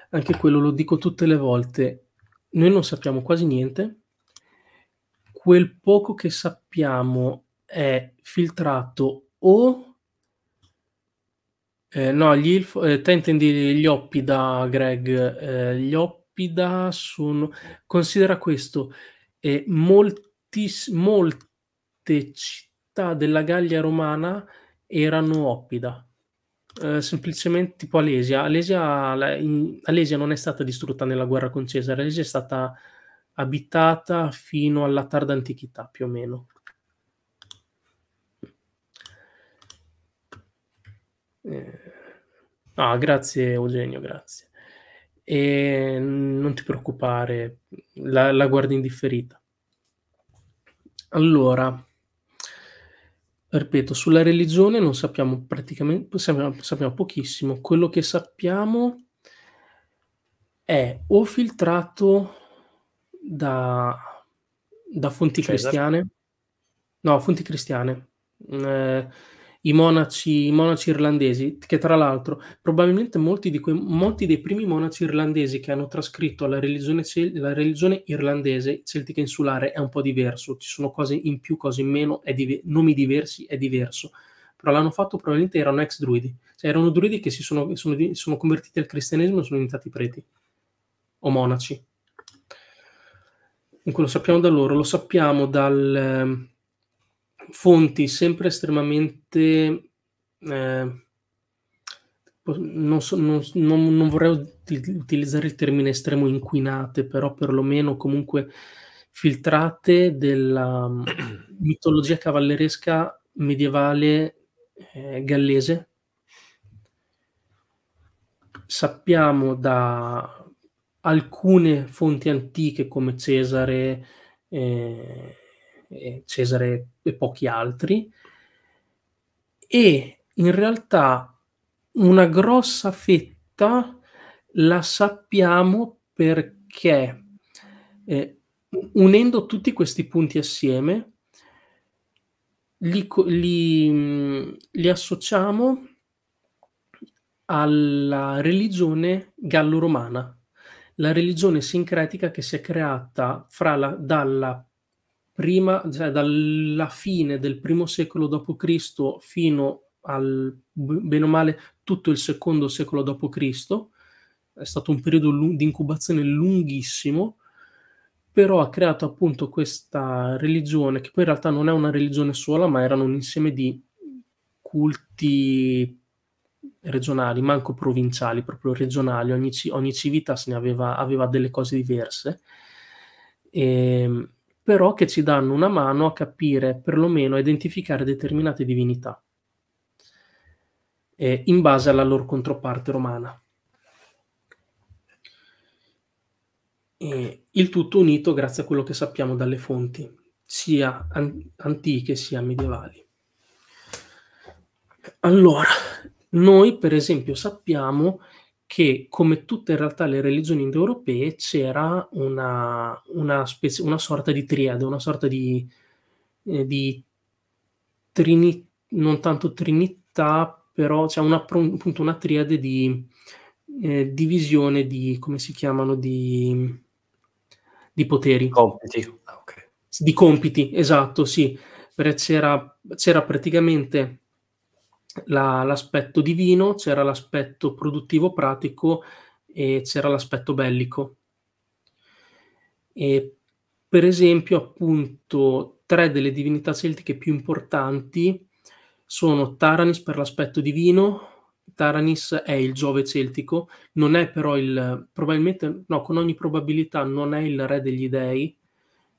anche quello lo dico tutte le volte, noi non sappiamo quasi niente, quel poco che sappiamo è filtrato o... Eh, no, gli ilf... eh, te intendi gli oppida, Greg. Eh, gli oppida sono... Considera questo, eh, moltis... molte città della Gallia romana erano oppida. Uh, semplicemente tipo Alesia. Alesia, la, in, Alesia, non è stata distrutta nella guerra con Cesare, Alesia è stata abitata fino alla tarda antichità più o meno. Eh, ah, grazie Eugenio, grazie. E non ti preoccupare, la, la guardi indifferita. Allora, ripeto, sulla religione non sappiamo praticamente, sappiamo, sappiamo pochissimo. Quello che sappiamo è o filtrato da, da fonti Cesar. cristiane. No, fonti cristiane. Mm, eh, i, monaci, I monaci irlandesi, che tra l'altro probabilmente molti, quei, molti, dei primi monaci irlandesi che hanno trascritto la religione, la religione irlandese celtica insulare è un po' diverso, ci sono cose in più, cose in meno, diver- nomi diversi, è diverso però l'hanno fatto probabilmente erano ex druidi, cioè erano druidi che si sono, sono, sono convertiti al cristianesimo e sono diventati preti o monaci comunque lo sappiamo da loro, lo sappiamo da ehm, fonti sempre estremamente eh, non, so, non, non, non, vorrei utilizzare il termine estremo inquinate, però perlomeno comunque filtrate della mitologia cavalleresca medievale eh, gallese. Sappiamo da alcune fonti antiche come Cesare, eh, eh, Cesare e pochi altri, e in realtà una grossa fetta la sappiamo perché eh, unendo tutti questi punti assieme li, li, li associamo alla religione gallo-romana la religione sincretica che si è creata la, dalla, prima, cioè dalla fine del primo secolo d.C. fino al, bene o male, tutto il secondo secolo d.C. È stato un periodo lung- di incubazione lunghissimo, però ha creato appunto questa religione, che poi in realtà non è una religione sola, ma erano un insieme di culti regionali, manco provinciali, proprio regionali, ogni, ogni civitas ne aveva, aveva delle cose diverse, e, ehm, però che ci danno una mano a capire, perlomeno a identificare determinate divinità eh, in base alla loro controparte romana. E il tutto unito grazie a quello che sappiamo dalle fonti, sia an- antiche sia medievali. Allora, noi, per esempio, sappiamo che, come tutte in realtà le religioni indoeuropee, c'era una, una, specie, una sorta di triade, una sorta di, eh, di trinità, non tanto trinità, però c'è cioè una, appunto una triade di eh, divisione di, come si chiamano, di, di poteri. Compiti. Ah, okay. Di compiti, esatto, sì. C'era, c'era praticamente la, l'aspetto divino, c'era l'aspetto produttivo pratico e c'era l'aspetto bellico. E per esempio, appunto, tre delle divinità celtiche più importanti sono Taranis per l'aspetto divino, Taranis è il Giove celtico, non è però il, probabilmente, no, con ogni probabilità non è il re degli dei,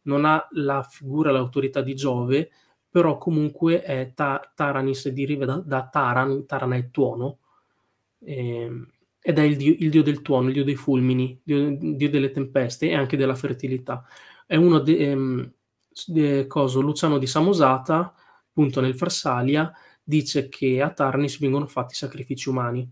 non ha la figura, l'autorità di Giove, però comunque è ta- Taranis deriva da, da Taran, Taran è tuono, ehm, ed è il dio, il dio, del tuono, il dio dei fulmini, dio, dio delle tempeste e anche della fertilità. È uno de, ehm, de Luciano di Samosata, appunto nel Farsalia, dice che a Taranis vengono fatti sacrifici umani,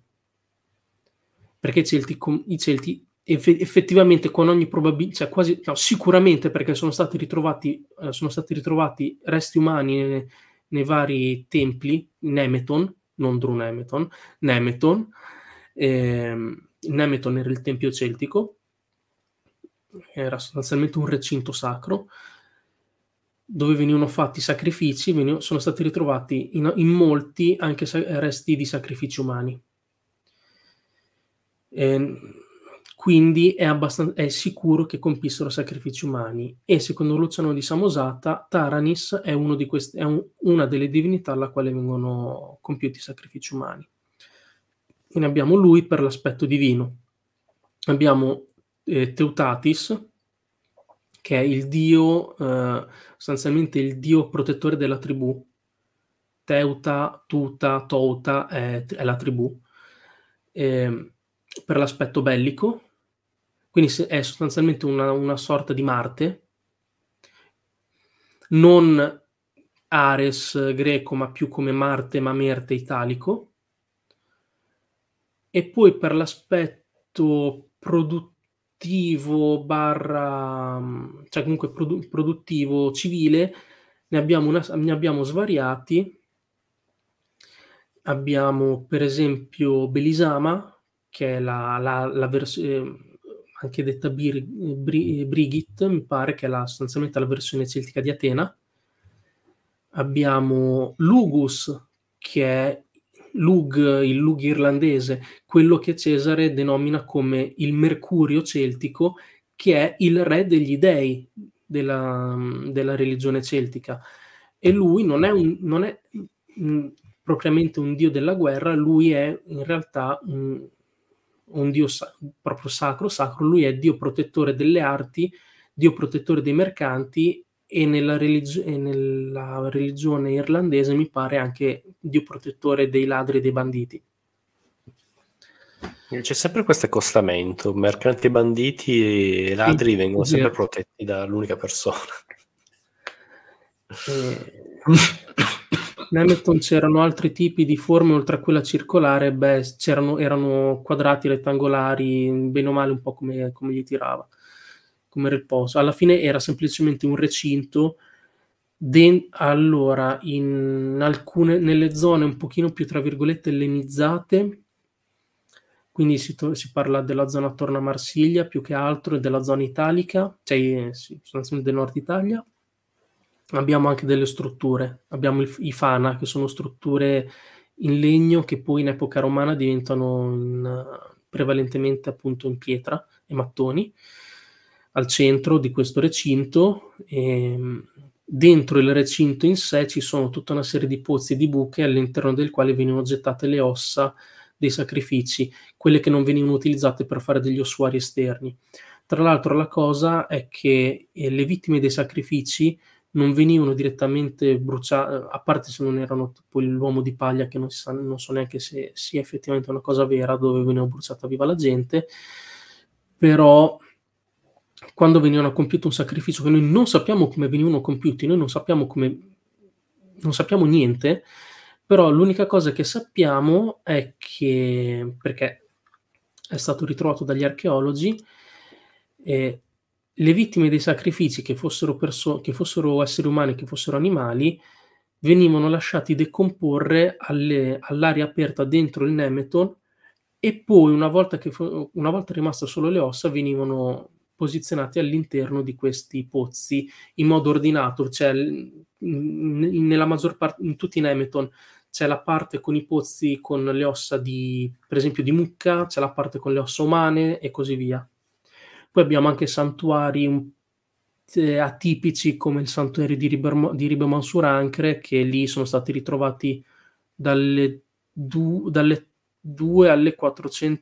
perché i Celti, i Celti effettivamente con ogni probabilità, cioè quasi, no, sicuramente perché sono stati ritrovati, eh, sono stati ritrovati resti umani nei, nei vari templi, Nemeton, non Drunemeton, Nemeton, ehm, Nemeton era il tempio celtico, era sostanzialmente un recinto sacro dove venivano fatti sacrifici, venivano, sono stati ritrovati in, in molti anche sa- resti di sacrifici umani. E, ehm, quindi è, abbastan- è sicuro che compissero sacrifici umani e secondo Luciano di Samosata Taranis è, di quest- è un- una delle divinità alla quale vengono compiuti sacrifici umani. E ne abbiamo lui per l'aspetto divino, abbiamo eh, Teutatis, che è il dio, eh, sostanzialmente il dio protettore della tribù. Teuta, Tuta, Touta è, è la tribù. Eh, per l'aspetto bellico, quindi è sostanzialmente una, una sorta di Marte, non Ares greco, ma più come Marte, ma Merte italico. E poi per l'aspetto produttivo, barra, cioè comunque produ- produttivo civile, ne abbiamo, una, ne abbiamo svariati. Abbiamo per esempio Belisama, che è la, la, la versione ehm, anche detta Bir- Bri- Brigit, mi pare che è la, sostanzialmente la versione celtica di Atena. Abbiamo Lugus, che è Lug, il Lug irlandese, quello che Cesare denomina come il Mercurio celtico, che è il re degli dei della, della religione celtica. E lui non è, un, non è mh, propriamente un dio della guerra, lui è in realtà un un dio sa- proprio sacro, sacro, lui è dio protettore delle arti, dio protettore dei mercanti e nella, religio- e nella religione irlandese mi pare anche dio protettore dei ladri e dei banditi. Eh, c'è sempre questo accostamento, mercanti e banditi e ladri sì, vengono sì. sempre protetti dall'unica persona. Eh... in Hamilton c'erano altri tipi di forme oltre a quella circolare, beh, erano quadrati, rettangolari, bene o male un po' come, come gli tirava, come riposo. Alla fine era semplicemente un recinto. Den- allora, in alcune, nelle zone un pochino più, tra virgolette, ellenizzate, quindi si, to- si, parla della zona attorno a Marsiglia più che altro e della zona italica, cioè eh, sì, del nord Italia, abbiamo anche delle strutture, abbiamo il, i fana che sono strutture in legno che poi in epoca romana diventano in, prevalentemente appunto in pietra e mattoni al centro di questo recinto e ehm, dentro il recinto in sé ci sono tutta una serie di pozzi e di buche all'interno del quale venivano gettate le ossa dei sacrifici, quelle che non venivano utilizzate per fare degli ossuari esterni. Tra l'altro la cosa è che eh, le vittime dei sacrifici non venivano direttamente bruciati, eh, a parte se non erano tipo l'uomo di paglia, che non, sa, non so neanche se sia effettivamente una cosa vera, dove veniva bruciata viva la gente, però quando venivano compiuti un sacrificio che noi non sappiamo come venivano compiuti, noi non sappiamo come, non sappiamo niente, però l'unica cosa che sappiamo è che, perché è stato ritrovato dagli archeologi, eh, le vittime dei sacrifici, che fossero, perso- che fossero esseri umani, che fossero animali, venivano lasciati decomporre alle, all'aria aperta dentro il Nemeton e poi una volta, che fo- una volta rimaste solo le ossa venivano posizionate all'interno di questi pozzi in modo ordinato, cioè in, nella maggior parte, in tutti i Nemeton c'è la parte con i pozzi con le ossa di, per esempio, di mucca, c'è la parte con le ossa umane e così via. Poi abbiamo anche santuari mm, eh, atipici come il santuario di, Riber, di Ribermansur Ancre, che lì sono stati ritrovati dalle, du, dalle 2 alle 400,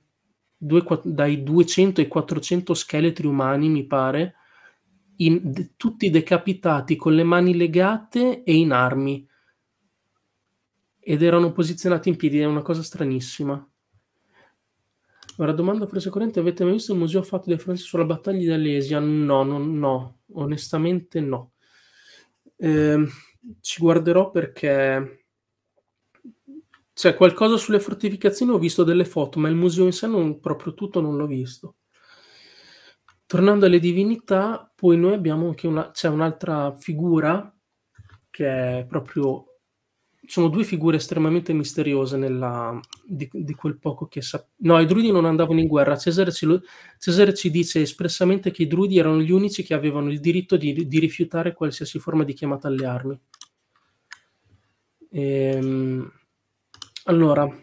2, 4, dai 200 ai 400 scheletri umani, mi pare, in, de, tutti decapitati con le mani legate e in armi. Ed erano posizionati in piedi, è una cosa stranissima. Ora, domanda presa corrente, avete mai visto il museo fatto dai francesi sulla battaglia di Alesia? No, no, no, onestamente no. Eh, ci guarderò perché... c'è qualcosa sulle fortificazioni ho visto delle foto, ma il museo in sé non, proprio tutto non l'ho visto. Tornando alle divinità, poi noi abbiamo anche una, c'è un'altra figura che è proprio sono due figure estremamente misteriose nella, di, di, quel poco che sa. No, i druidi non andavano in guerra. Cesare ci, lo, Cesare ci, dice espressamente che i druidi erano gli unici che avevano il diritto di, di rifiutare qualsiasi forma di chiamata alle armi. Ehm, allora, ci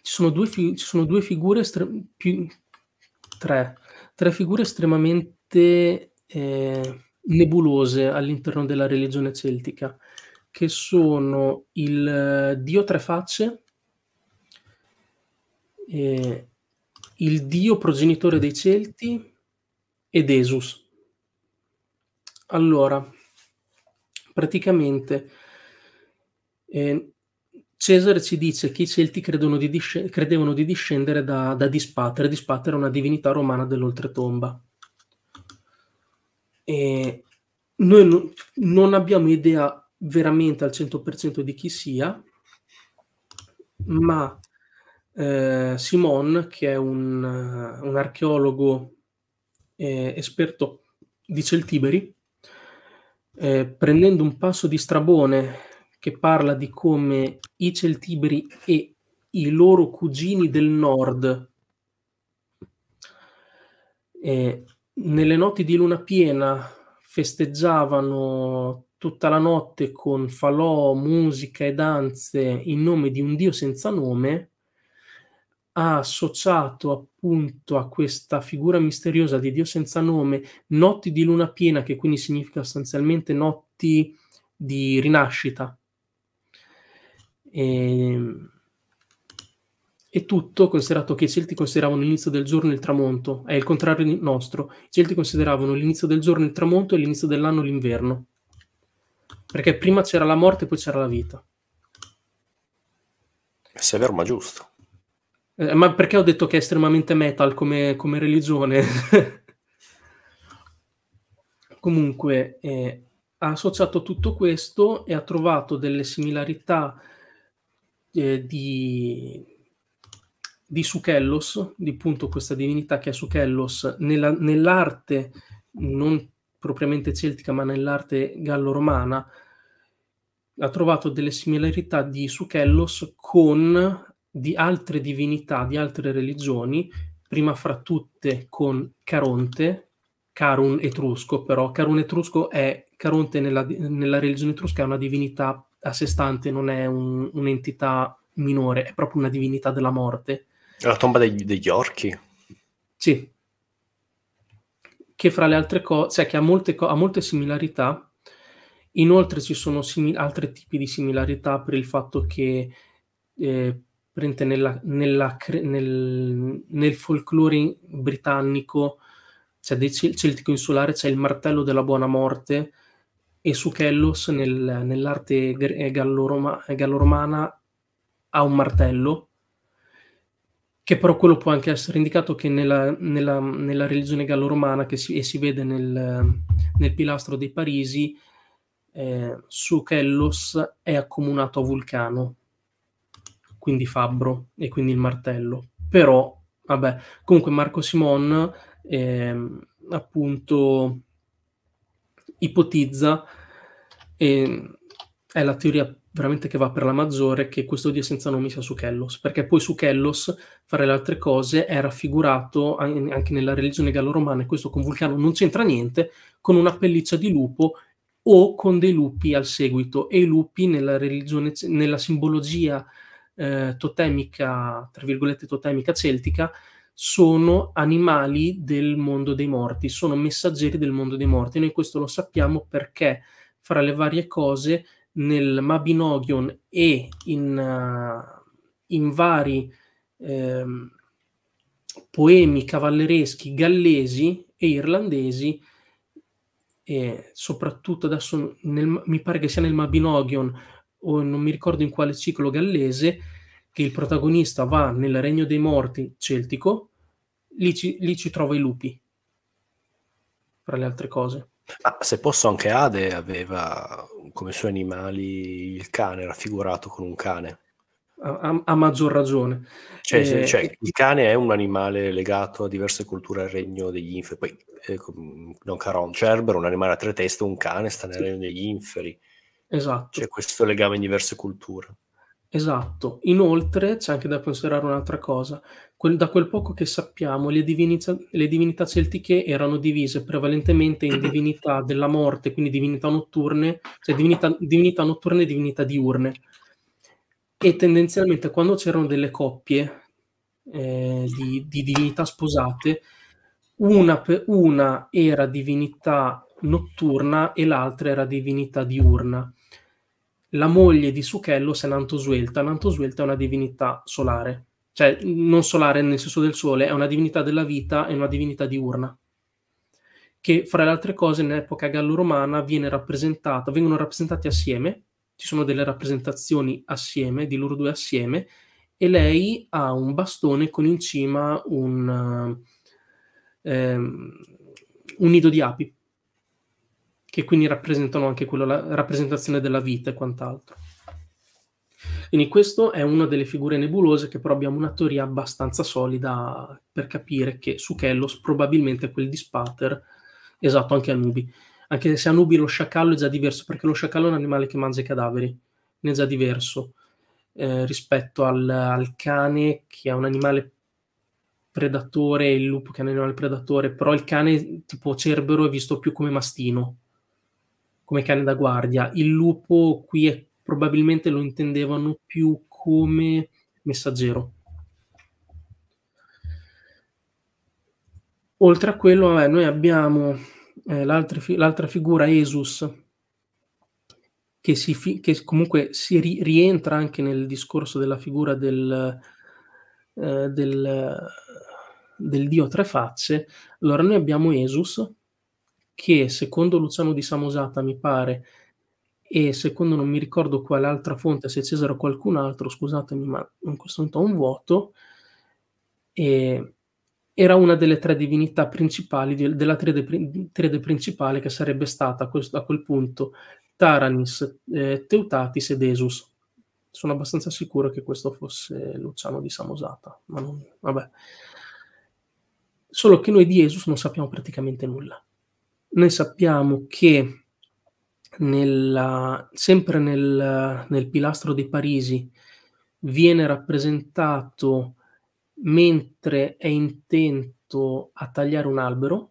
sono due, fi, ci sono due figure, estre, più, tre, tre figure estremamente eh, nebulose all'interno della religione celtica che sono il eh, Dio Tre Facce, eh, il Dio progenitore dei Celti ed Esus. Allora, praticamente eh, Cesare ci dice che i Celti di disce- credevano di discendere da, da Dispater. Dispater era una divinità romana dell'oltretomba. E noi no- non abbiamo idea veramente al 100% di chi sia, ma eh, Simon, che è un, eh, un archeologo eh, esperto di Celtiberi, eh, prendendo un passo di Strabone che parla di come i Celtiberi e i loro cugini del nord eh, nelle notti di luna piena festeggiavano tutta la notte con falò, musica e danze in nome di un dio senza nome, ha associato appunto a questa figura misteriosa di dio senza nome notti di luna piena, che quindi significa sostanzialmente notti di rinascita. E, ehm, e tutto, considerato che i Celti consideravano l'inizio del giorno e il tramonto, è il contrario nostro, i Celti consideravano l'inizio del giorno il tramonto e l'inizio dell'anno l'inverno. Perché prima c'era la morte e poi c'era la vita. Eh, è severo ma giusto. Eh, ma perché ho detto che è estremamente metal come, come religione? Comunque, eh, ha associato tutto questo e ha trovato delle similarità eh, di, di Sukellos, di appunto questa divinità che è Sukellos, nella, nell'arte non propriamente celtica, ma nell'arte gallo-romana, ha trovato delle similarità di Suchellos con di altre divinità, di altre religioni, prima fra tutte con Caronte, Carun etrusco, però Carun etrusco è Caronte nella, nella religione etrusca è una divinità a sé stante, non è un, un'entità minore, è proprio una divinità della morte. la tomba degli, degli orchi. Sì. Che fra le altre cose, cioè che ha molte, co- ha molte similarità Inoltre ci sono simil- altri tipi di similarità per il fatto che eh, nella, nella, nel, nel folklore britannico c'è del Celtico insulare, c'è il martello della buona morte e su Kellos nel, nell'arte gallo-roma, gallo-romana ha un martello che però quello può anche essere indicato che nella, nella, nella religione gallo-romana che si, si vede nel, nel pilastro dei Parisi eh, su Kellos è accomunato a Vulcano, quindi Fabbro e quindi il martello. Però, vabbè, comunque Marco Simon eh, appunto ipotizza, eh, è la teoria veramente che va per la maggiore, che questo dio senza nomi sia su Kellos, perché poi su Kellos fare le altre cose è raffigurato anche nella religione gallo-romana, e questo con Vulcano non c'entra niente, con una pelliccia di lupo o con dei lupi al seguito. E i lupi nella religione, nella simbologia eh, totemica, tra virgolette totemica celtica, sono animali del mondo dei morti, sono messaggeri del mondo dei morti. Noi questo lo sappiamo perché fra le varie cose nel Mabinogion e in, eh, in vari eh, poemi cavallereschi gallesi e irlandesi e soprattutto adesso nel, mi pare che sia nel Mabinogion o non mi ricordo in quale ciclo gallese che il protagonista va nel regno dei morti celtico, lì ci, lì ci trova i lupi, fra le altre cose. ah, se posso, anche Ade aveva come suoi animali il cane, raffigurato con un cane a, a maggior ragione. Cioè, eh, cioè, il cane è un animale legato a diverse culture al regno degli inferi. Poi, eh, non Caron, Cerbero, un animale a tre teste, un cane sta nel sì. regno degli inferi. Esatto. C'è questo legame in diverse culture. Esatto. Inoltre c'è anche da considerare un'altra cosa. Quel, da quel poco che sappiamo, le, divinità, le divinità celtiche erano divise prevalentemente in divinità della morte, quindi divinità notturne, cioè divinità, divinità notturne e divinità diurne e tendenzialmente quando c'erano delle coppie eh, di, di, divinità sposate, una, una, era divinità notturna e l'altra era divinità diurna. La moglie di Succhello è Nantosuelta. Nantosuelta è una divinità solare, cioè non solare nel senso del sole, è una divinità della vita e una divinità diurna che fra le altre cose in epoca gallo-romana viene rappresentata, vengono rappresentati assieme ci sono delle rappresentazioni assieme, di loro due assieme, e lei ha un bastone con in cima un, ehm, un nido di api, che quindi rappresentano anche quella la rappresentazione della vita e quant'altro. Quindi questa è una delle figure nebulose che però abbiamo una teoria abbastanza solida per capire che su Kellos probabilmente quel di dispater, esatto anche a Nubi, anche se Anubi lo sciacallo è già diverso, perché lo sciacallo è un animale che mangia i cadaveri, ne è già diverso eh, rispetto al, al, cane che è un animale predatore, il lupo che è un animale predatore, però il cane tipo cerbero è visto più come mastino, come cane da guardia. Il lupo qui è, probabilmente lo intendevano più come messaggero. Oltre a quello, vabbè, noi abbiamo eh, l'altra, l'altra, figura Esus, che, si che comunque si ri- rientra anche nel discorso della figura del, eh, del, del Dio a tre facce, allora noi abbiamo Esus, che secondo Luciano di Samosata, mi pare, e secondo non mi ricordo quale altra fonte, se Cesare o qualcun altro, scusatemi, ma in questo momento ho un vuoto, e era una delle tre divinità principali, della triade, triade principale che sarebbe stata a, questo, a quel punto Taranis, eh, Teutatis ed Esus. Sono abbastanza sicuro che questo fosse Luciano di Samosata, ma non, vabbè. Solo che noi di Esus non sappiamo praticamente nulla. Noi sappiamo che nella, sempre nel, nel pilastro di Parisi viene rappresentato mentre è intento a tagliare un albero,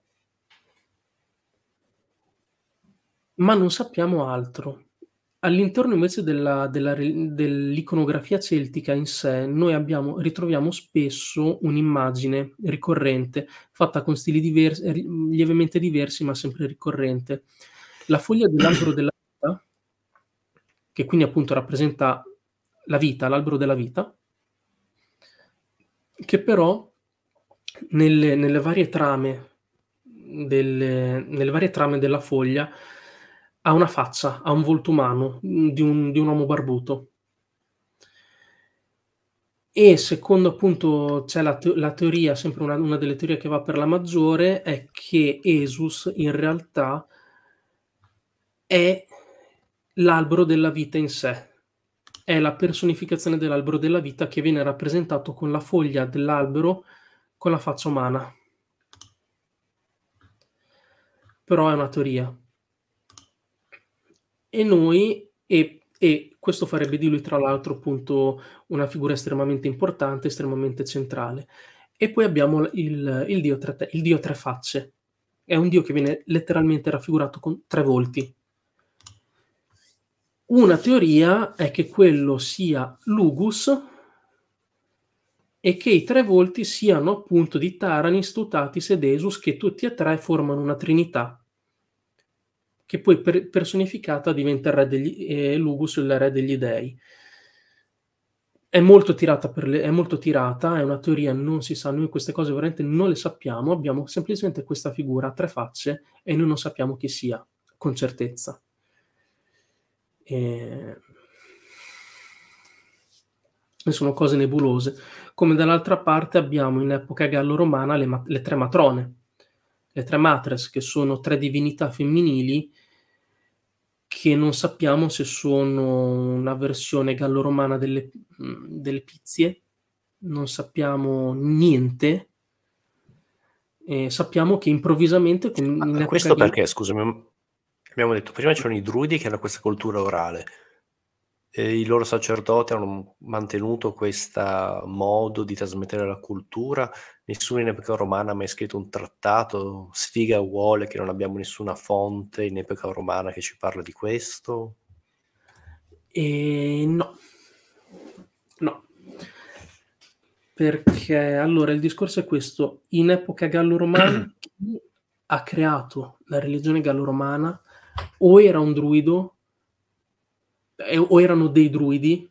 ma non sappiamo altro. All'interno invece della, della, dell'iconografia celtica in sé, noi abbiamo, ritroviamo spesso un'immagine ricorrente, fatta con stili diversi, lievemente diversi, ma sempre ricorrente. La foglia dell'albero della vita, che quindi appunto rappresenta la vita, l'albero della vita, che però nelle, nelle varie trame delle, nelle varie trame della foglia ha una faccia, ha un volto umano mm, di un, di un uomo barbuto. E secondo appunto c'è la, te- la teoria, sempre una, una, delle teorie che va per la maggiore, è che Esus in realtà è l'albero della vita in sé è la personificazione dell'albero della vita che viene rappresentato con la foglia dell'albero con la faccia umana. Però è una teoria. E noi, e, e questo farebbe di lui tra l'altro appunto una figura estremamente importante, estremamente centrale. E poi abbiamo il, il dio, tre, il dio tre facce. È un dio che viene letteralmente raffigurato con tre volti, una teoria è che quello sia Lugus e che i tre volti siano appunto di Taranis, Tutatis ed Esus, che tutti e tre formano una trinità, che poi per- personificata diventa il re degli, eh, Lugus, il re degli dei. È molto, le, è molto, tirata è una teoria, non si sa, noi queste cose veramente non le sappiamo, abbiamo semplicemente questa figura a tre facce e noi non sappiamo chi sia, con certezza eh, sono cose nebulose, come dall'altra parte abbiamo in epoca gallo-romana le, le tre matrone, le tre matres, che sono tre divinità femminili che non sappiamo se sono una versione gallo-romana delle, delle pizzie, non sappiamo niente. Eh, sappiamo che improvvisamente... Ma questo perché, di... scusami, abbiamo detto prima c'erano i druidi che era questa cultura orale e i loro sacerdoti hanno mantenuto questo modo di trasmettere la cultura nessuno in epoca romana ha mai scritto un trattato sfiga vuole che non abbiamo nessuna fonte in epoca romana che ci parla di questo e no no perché allora il discorso è questo in epoca gallo-romana chi ha creato la religione gallo-romana o era un druido eh, o erano dei druidi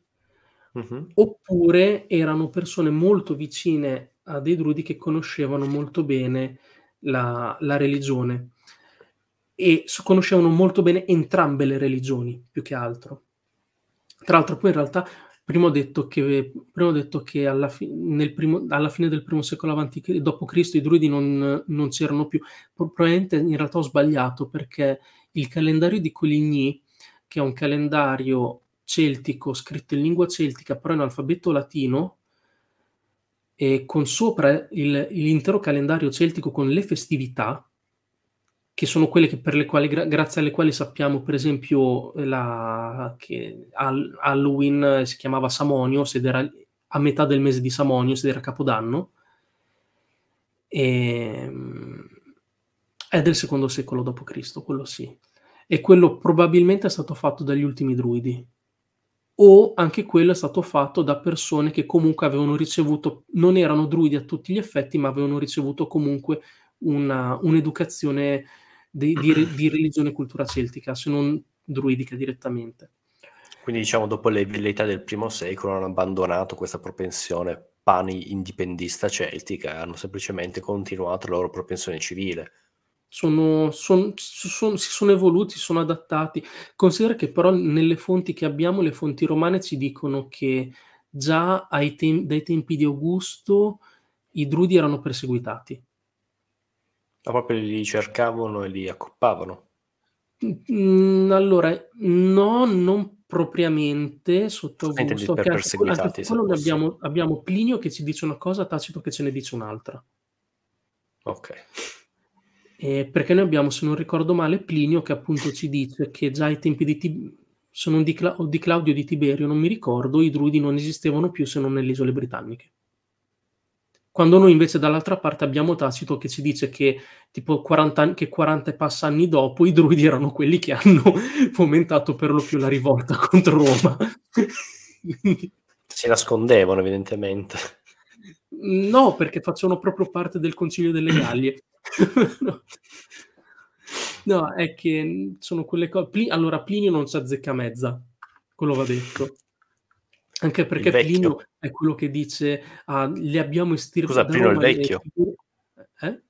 mm-hmm. oppure erano persone molto vicine a dei druidi che conoscevano molto bene la, la religione e conoscevano molto bene entrambe le religioni più che altro tra l'altro poi in realtà prima ho detto che, ho detto che alla, fi- primo, alla, fine del primo secolo avanti dopo Cristo i druidi non, non c'erano più probabilmente in realtà ho sbagliato perché il calendario di Coligny, che è un calendario celtico scritto in lingua celtica, però in alfabeto latino, e con sopra il, l'intero calendario celtico con le festività, che sono quelle che quali, gra- grazie alle quali sappiamo, per esempio, la, che al- Halloween eh, si chiamava Samonio, ed era a metà del mese di Samonio, ed era Capodanno. E, ehm, è del secondo secolo d.C., quello sì. E quello probabilmente è stato fatto dagli ultimi druidi. O anche quello è stato fatto da persone che comunque avevano ricevuto, non erano druidi a tutti gli effetti, ma avevano ricevuto comunque una, un'educazione di, di, di religione e cultura celtica, se non druidica direttamente. Quindi diciamo dopo le velleità del primo secolo hanno abbandonato questa propensione pani indipendista celtica hanno semplicemente continuato la loro propensione civile sono, son, son, si sono evoluti, si sono adattati. Considera che però nelle fonti che abbiamo, le fonti romane ci dicono che già tem- dai tempi di Augusto i drudi erano perseguitati. Ma proprio li cercavano e li accoppavano? allora, no, non propriamente sotto Augusto. Per perseguitati. Anche abbiamo, abbiamo Plinio che ci dice una cosa, Tacito che ce ne dice un'altra. Ok. Eh, perché noi abbiamo, se non ricordo male, Plinio che appunto ci dice che già ai tempi di, Tib- sono di, Cla- di Claudio di Tiberio, non mi ricordo, i druidi non esistevano più se non nelle isole britanniche. Quando noi invece dall'altra parte abbiamo Tacito che ci dice che tipo 40, anni, che 40 e passa anni dopo i druidi erano quelli che hanno fomentato per lo più la rivolta contro Roma. si nascondevano evidentemente. No, perché facevano proprio parte del Concilio delle Gallie. no, è che sono quelle cose... Pli... Allora, Plinio non si azzecca mezza, quello va detto. Anche perché Plinio è quello che dice ah, li abbiamo estirpati. Scusa, Plinio il vecchio? Figure... Eh?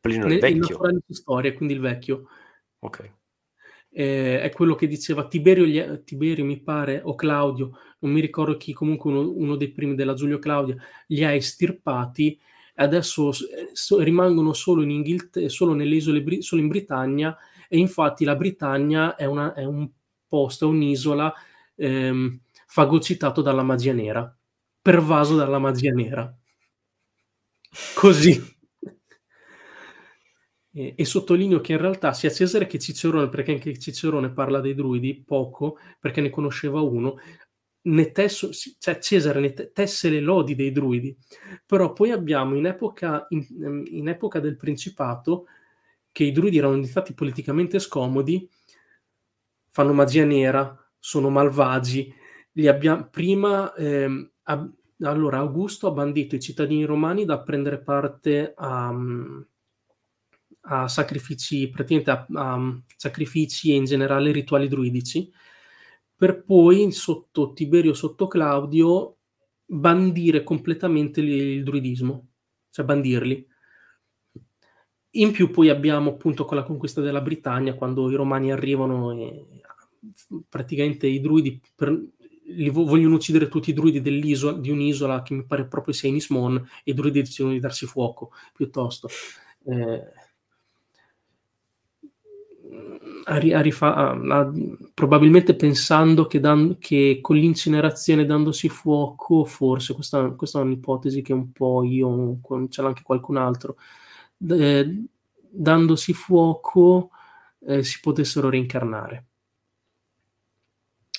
Plino il ne, vecchio? Storia, quindi il vecchio. Ok. Eh, è quello che diceva Tiberio, gli, Tiberio, mi pare, o Claudio, non mi ricordo chi, comunque uno, uno dei primi della Giulio Claudia, li ha estirpati adesso eh, so, rimangono solo, in Inghilterra, solo nelle isole, Bri- solo in Britannia e infatti la Britannia è, una, è un posto, è un'isola ehm, fagocitato dalla magia nera, pervaso dalla magia nera. Così. E, e, sottolineo che in realtà sia Cesare che Cicerone, perché anche Cicerone parla dei druidi poco, perché ne conosceva uno, ne tesso, cioè Cesare ne tesse le lodi dei druidi, però poi abbiamo in epoca, in, ehm, in epoca del Principato che i druidi erano diventati politicamente scomodi, fanno magia nera, sono malvagi, li abbiamo prima... Ehm, ab- allora, Augusto ha bandito i cittadini romani da prendere parte a, a sacrifici, praticamente a, a sacrifici e in generale rituali druidici, per poi sotto Tiberio, sotto Claudio, bandire completamente il druidismo, cioè bandirli. In più poi abbiamo appunto con la conquista della Britannia, quando i romani arrivano e praticamente i druidi per, vogliono uccidere tutti i druidi di un'isola che mi pare proprio sia Inismon e i druidi decidono di darsi fuoco piuttosto. Eh, a, a, a, probabilmente pensando che, dan- che, con l'incinerazione dandosi fuoco, forse, questa, questa, è un'ipotesi che un po' io, c'è anche qualcun altro, eh, dandosi fuoco eh, si potessero reincarnare.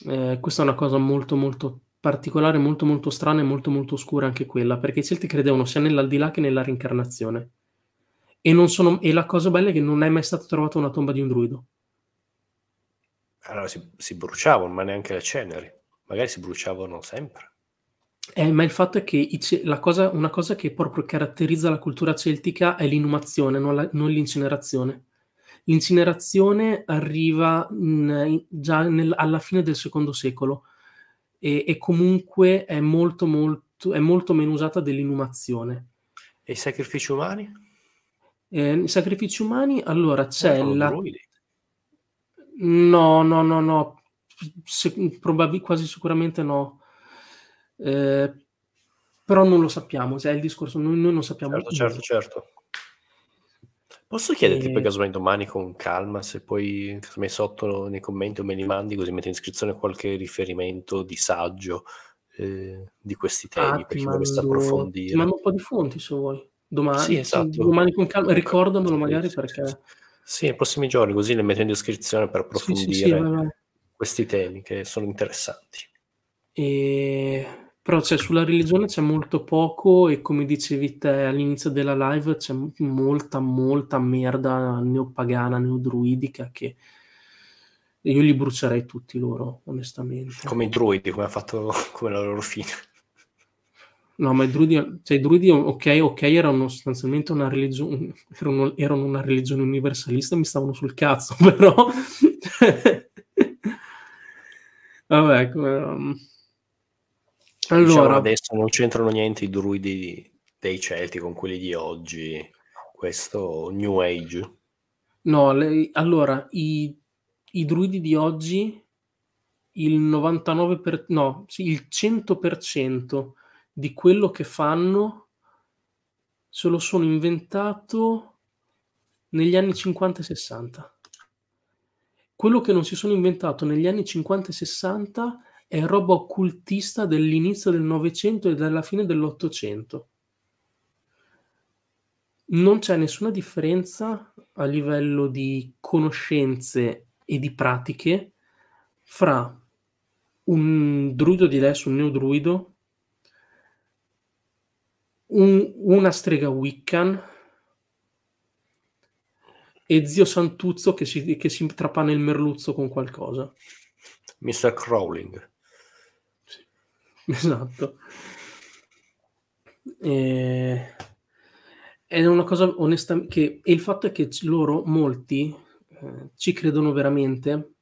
Eh, questa è una cosa molto molto particolare, molto molto strana e molto molto oscura anche quella, perché i Celti credevano sia nell'aldilà che nella reincarnazione. E, sono, e, la cosa bella è che non è mai stata trovata una tomba di un druido allora si, si, bruciavano, ma neanche le ceneri, magari si bruciavano sempre. Eh, ma il fatto è che cosa, una cosa che proprio caratterizza la cultura celtica è l'inumazione, non, la, non l'incinerazione. L'incinerazione arriva mm, in, già nel, alla fine del secondo secolo e, e comunque è molto, molto, è molto meno usata dell'inumazione. E i sacrifici umani? Eh, I sacrifici umani, allora c'è eh, la... Bruili. No, no, no, no, Se, probab- quasi sicuramente no. Eh, però non lo sappiamo, cioè è il discorso, noi, noi non sappiamo. Certo, certo, certo. Posso chiederti e... Eh. poi casomai domani con calma se poi casomai sotto nei commenti o me li mandi così metti in iscrizione qualche riferimento di saggio eh, di questi temi ah, per chi mando... volesse approfondire. Ti mando un po' di fonti se vuoi. Domani, sì, esatto. domani con calma, ricordamelo magari perché... Sì, nei prossimi giorni, così le metto in descrizione per approfondire sì, sì, sì, questi temi che sono interessanti. E... Però cioè, sulla religione c'è molto poco e come dicevi te all'inizio della live c'è molta, molta merda neopagana, neodruidica che io li brucierei tutti loro, onestamente. Come i druidi, come, ha fatto, come la loro fine. No, ma i druidi, cioè, i druidi ok, ok, erano sostanzialmente una religione, erano, erano una religione universalista, mi stavano sul cazzo, però... Vabbè, come... Ecco, ehm. diciamo, allora... Diciamo adesso non c'entrano niente i druidi dei Celti con quelli di oggi, questo New Age. No, le, allora, i, i druidi di oggi, il 99%, per, no, sì, il 100% di quello che fanno se lo sono inventato negli anni 50 e 60. Quello che non si sono inventato negli anni 50 e 60 è roba occultista dell'inizio del Novecento e della fine dell'Ottocento. Non c'è nessuna differenza a livello di conoscenze e di pratiche fra un druido di adesso, un neodruido un, una strega Wiccan e zio Santuzzo che si, che si trapana il merluzzo con qualcosa. Mr. Crowling. Sì. Esatto. E... È una cosa onesta che... E il fatto è che loro, molti, eh, ci credono veramente,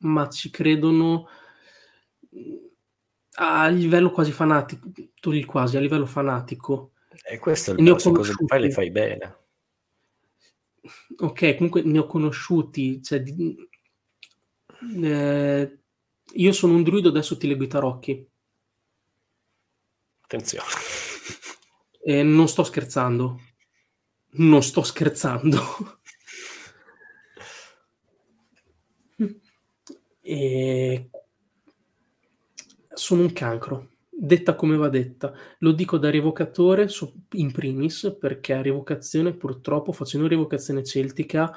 ma ci credono a livello quasi fanatico, tu dici quasi, a livello fanatico. E questo è il prossimo, cosa fai le fai bene. Ok, comunque ne ho conosciuti, cioè, di... eh, io sono un druido, adesso ti leggo i tarocchi. Attenzione. Eh, non sto scherzando. Non sto scherzando. e eh, sono un cancro, detta come va detta. Lo dico da revocatore in primis perché a rievocazione purtroppo facendo rievocazione celtica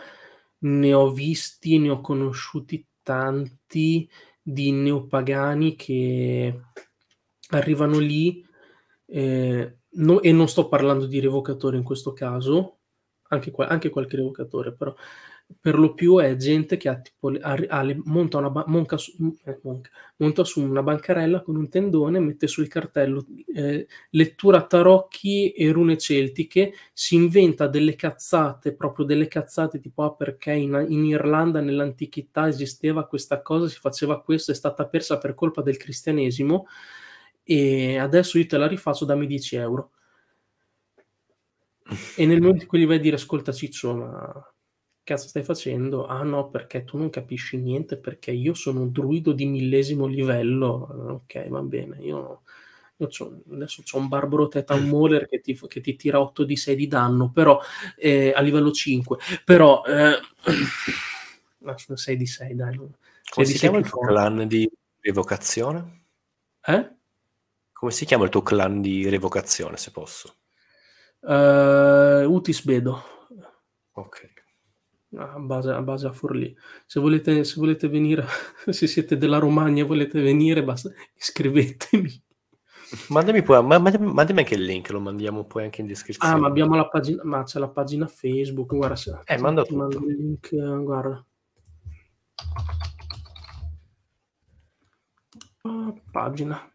ne ho visti ne ho conosciuti tanti di neopagani che arrivano lì eh, no, e non sto parlando di revocatore in questo caso, anche, qua, anche qualche revocatore però per lo più è gente che ha, tipo, ha, ha, monta, una monca su, mm, eh, monca, monta su una bancarella con un tendone, mette sul cartello eh, lettura tarocchi e rune celtiche, si inventa delle cazzate, proprio delle cazzate tipo ah perché in, in Irlanda nell'antichità esisteva questa cosa, si faceva questo, è stata persa per colpa del cristianesimo e adesso io te la rifaccio, dammi 10 euro. E nel momento in cui gli vai a dire ascolta Ciccio, ma cazzo stai facendo? Ah no, perché tu non capisci niente, perché io sono un druido di millesimo livello. Ok, va bene, io, io c'ho, adesso ho un barbaro teta moller che ti, che ti tira 8 di 6 di danno, però eh, a livello 5, però... Eh, sono 6 di 6, dai. 6 Come di si 6 chiama il tuo clan di revocazione? Eh? Come si chiama il tuo clan di revocazione, se posso? Uh, eh, Utis Bedo. Ok. Ah, a base a, base a Forlì. Se volete, se volete venire, se siete della Romagna e volete venire, basta, iscrivetemi. Mandami, poi, mandami, mandami, anche il link, lo mandiamo poi anche in descrizione. Ah, ma abbiamo la pagina, ma c'è la pagina Facebook, guarda, se, eh, mando, ti tutto. mando il link, guarda. Ah, pagina.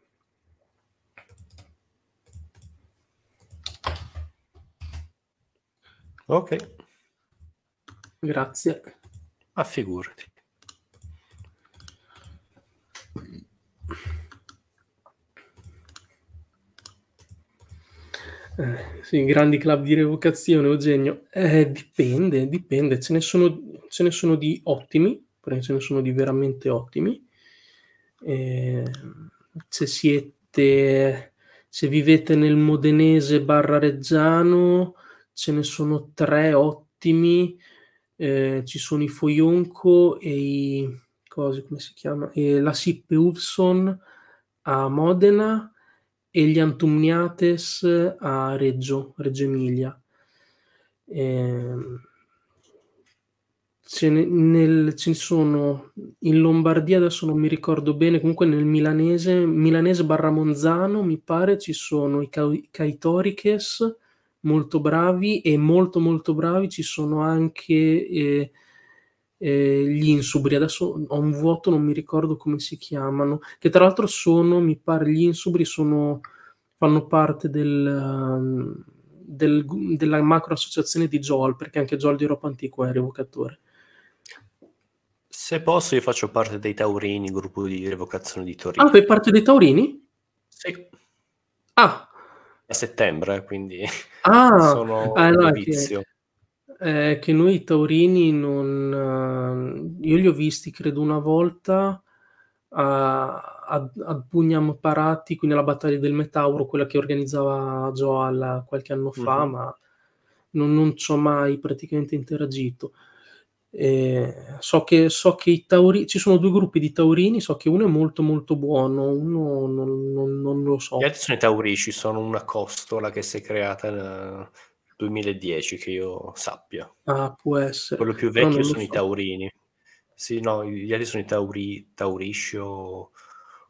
Ok. Grazie. Ma figurati. Eh, sì, grandi club di revocazione, Eugenio. Eh, dipende, dipende. Ce ne, sono, ce ne sono di ottimi, perché ce ne sono di veramente ottimi. Eh, se siete, se vivete nel modenese barra reggiano, ce ne sono tre ottimi eh, ci sono i Foyonko e i cose, come si chiama? Eh, la Sippe Ulfson a Modena e gli Antumniates a Reggio, Reggio Emilia. Eh, ce ne, nel, ce ne sono in Lombardia, adesso non mi ricordo bene, comunque nel milanese, milanese barra Monzano mi pare ci sono i, ca- molto bravi e molto molto bravi ci sono anche eh, eh, gli insubri, adesso ho un vuoto, non mi ricordo come si chiamano, che tra l'altro sono, mi pare, gli insubri sono, fanno parte del, um, del, della macro associazione di Jol, perché anche Jol di Europa Antiqua è revocatore. Se posso, io faccio parte dei Taurini, gruppo di revocazione di Torino. Ah, fai parte dei Taurini? Sì. Ah, a settembre, quindi ah, sono ah, no, vizio. Che, eh, che noi taurini non... Eh, io li ho visti, credo, una volta a, a, a Bugnam Parati, quindi alla battaglia del Metauro, quella che organizzava Joal qualche anno fa, mm-hmm. ma non, non ci ho mai praticamente interagito. Eh, so, che, so che i tauri, ci sono due gruppi di taurini, so che uno è molto molto buono, uno non, non, non lo so. Gli altri sono i taurici, sono una costola che si è creata nel 2010, che io sappia. Ah, può essere. Quello più vecchio no, sono so. i taurini. Sì, no, gli altri sono i tauri, taurisci o,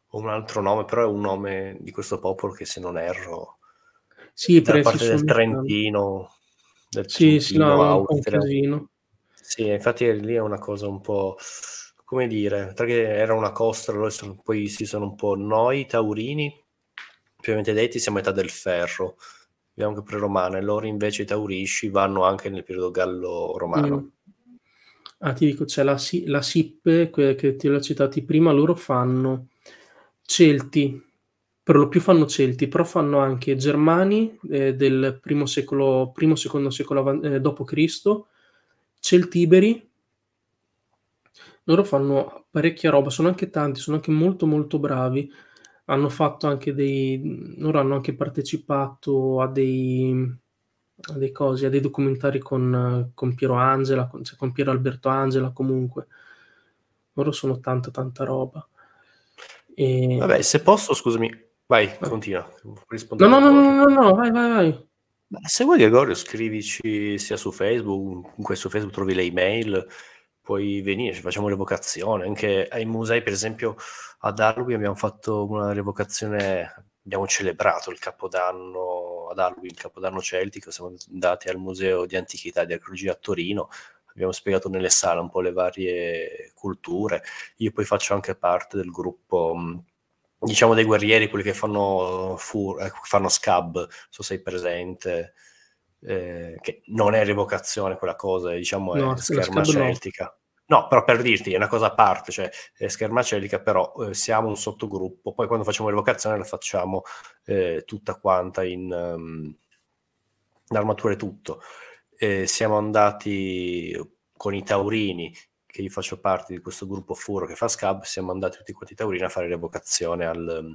o, un altro nome, però è un nome di questo popolo che se non erro... Sì, è parte del Trentino, del sì, Trentino, sì, no, Austria, un casino sì, infatti lì è una cosa un po' come dire, perché era una costa, loro sono, poi si sono un po' noi taurini, ovviamente detti siamo a metà del ferro, abbiamo anche pre-romane, loro invece i taurisci vanno anche nel periodo gallo-romano. Mm. Ah, ti dico, c'è la, la Sippe, che ti ho citati prima, loro fanno Celti, per lo più fanno Celti, però fanno anche Germani eh, del primo secolo, primo secondo secolo eh, d.C., Celtiberi, loro fanno parecchia roba, sono anche tanti, sono anche molto molto bravi. Hanno fatto anche dei. loro hanno anche partecipato a dei, a dei cosi, a dei documentari con, con Piero Angela, con, cioè con Piero Alberto Angela comunque. Loro sono tanta tanta roba. E... Vabbè, se posso, scusami, vai, ah. continua. No, no, no, no, no, no, vai, vai, vai. Ma se vuoi Gregorio scrivici sia su Facebook, comunque su Facebook trovi le email, puoi venire, ci facciamo revocazione, anche ai musei per esempio ad Halloween abbiamo fatto una revocazione, abbiamo celebrato il Capodanno ad Halloween, il Capodanno celtico, siamo andati al Museo di Antichità e di Archeologia a Torino, abbiamo spiegato nelle sale un po' le varie culture, io poi faccio anche parte del gruppo diciamo dei guerrieri, quelli che fanno, fur, eh, fanno scab, non so se sei presente, eh, che non è revocazione quella cosa, diciamo no, è scherma celtica. No. no. però per dirti, è una cosa a parte, cioè è scherma celtica, però eh, siamo un sottogruppo, poi quando facciamo revocazione la facciamo eh, tutta quanta in, um, ehm, in armatura e tutto. Eh, siamo andati con i taurini, che io faccio parte di questo gruppo Furo che fa Scab, siamo andati tutti quanti Taurina a fare l'evocazione al, mm,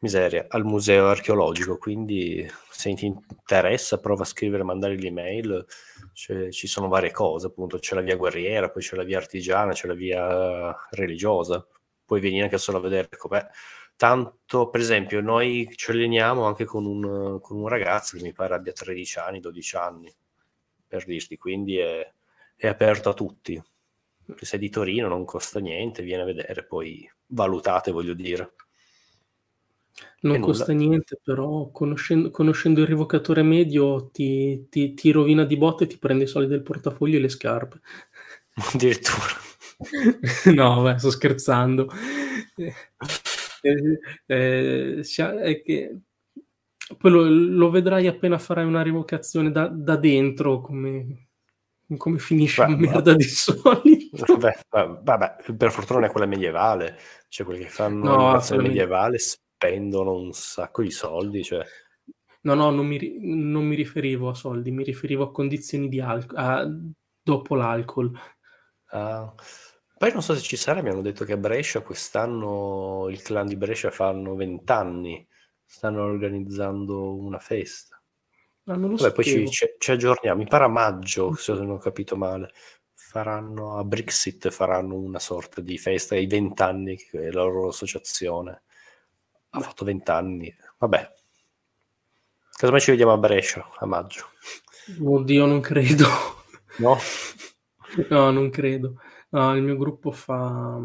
miseria, al museo archeologico, quindi se ti interessa prova a scrivere, mandare l'email, cioè, ci sono varie cose, appunto c'è la via guerriera, poi c'è la via artigiana, c'è la via religiosa, puoi venire anche solo a vedere com'è. Tanto, per esempio, noi ci alleniamo anche con un, con un ragazzo che mi pare abbia 13 anni, 12 anni, per dirti, quindi è, è aperto a tutti sei di Torino non costa niente, vieni a vedere, poi valutate, voglio dire. Non costa niente, però conoscendo, conoscendo, il rivocatore medio ti, ti, ti rovina di botte, ti prende i soldi del portafoglio e le scarpe. Addirittura. no, beh, sto scherzando. Eh, eh, eh, che... Poi lo, lo, vedrai appena farai una rivocazione da, da dentro, come, come finisce la merda beh. di soldi. Vabbè, vabbè, per fortuna è quella medievale, cioè quelli che fanno no, l'animazione medievale spendono un sacco di soldi, cioè... No, no, non mi, non mi, riferivo a soldi, mi riferivo a condizioni di alcol, a, dopo l'alcol. Uh, poi non so se ci sarà, mi hanno detto che a Brescia quest'anno il clan di Brescia fanno vent'anni, stanno organizzando una festa. Ma ah, non lo so. sapevo. poi ci, ci, aggiorniamo, mi pare a maggio, se non ho capito male faranno a Brexit faranno una sorta di festa ai vent'anni che la loro associazione ha fatto vent'anni. Vabbè, casomai ci vediamo a Brescia a maggio. Oddio, non credo. No? no, non credo. No, il mio gruppo fa,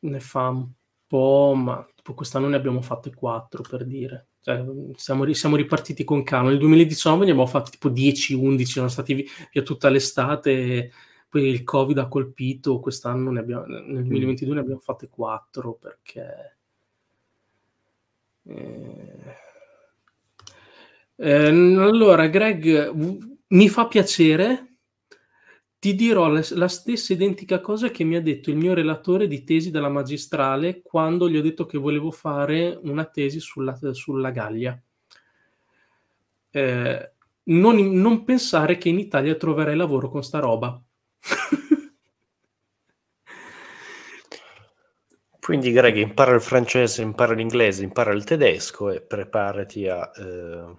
ne fa un po', ma tipo quest'anno ne abbiamo fatte quattro per dire. Cioè, siamo, siamo, ripartiti con calma. Nel 2019 ne abbiamo fatti tipo 10-11, sono stati via tutta l'estate poi il Covid ha colpito, quest'anno abbiamo, nel 2022 mm. ne abbiamo fatte quattro perché... Eh... Eh, allora, Greg, w- mi fa piacere, ti dirò la, la stessa identica cosa che mi ha detto il mio relatore di tesi della magistrale quando gli ho detto che volevo fare una tesi sulla, sulla Gallia. Eh, non, non, pensare che in Italia troverai lavoro con sta roba. Quindi Greg impara il francese, impara l'inglese, impara il tedesco e preparati a eh,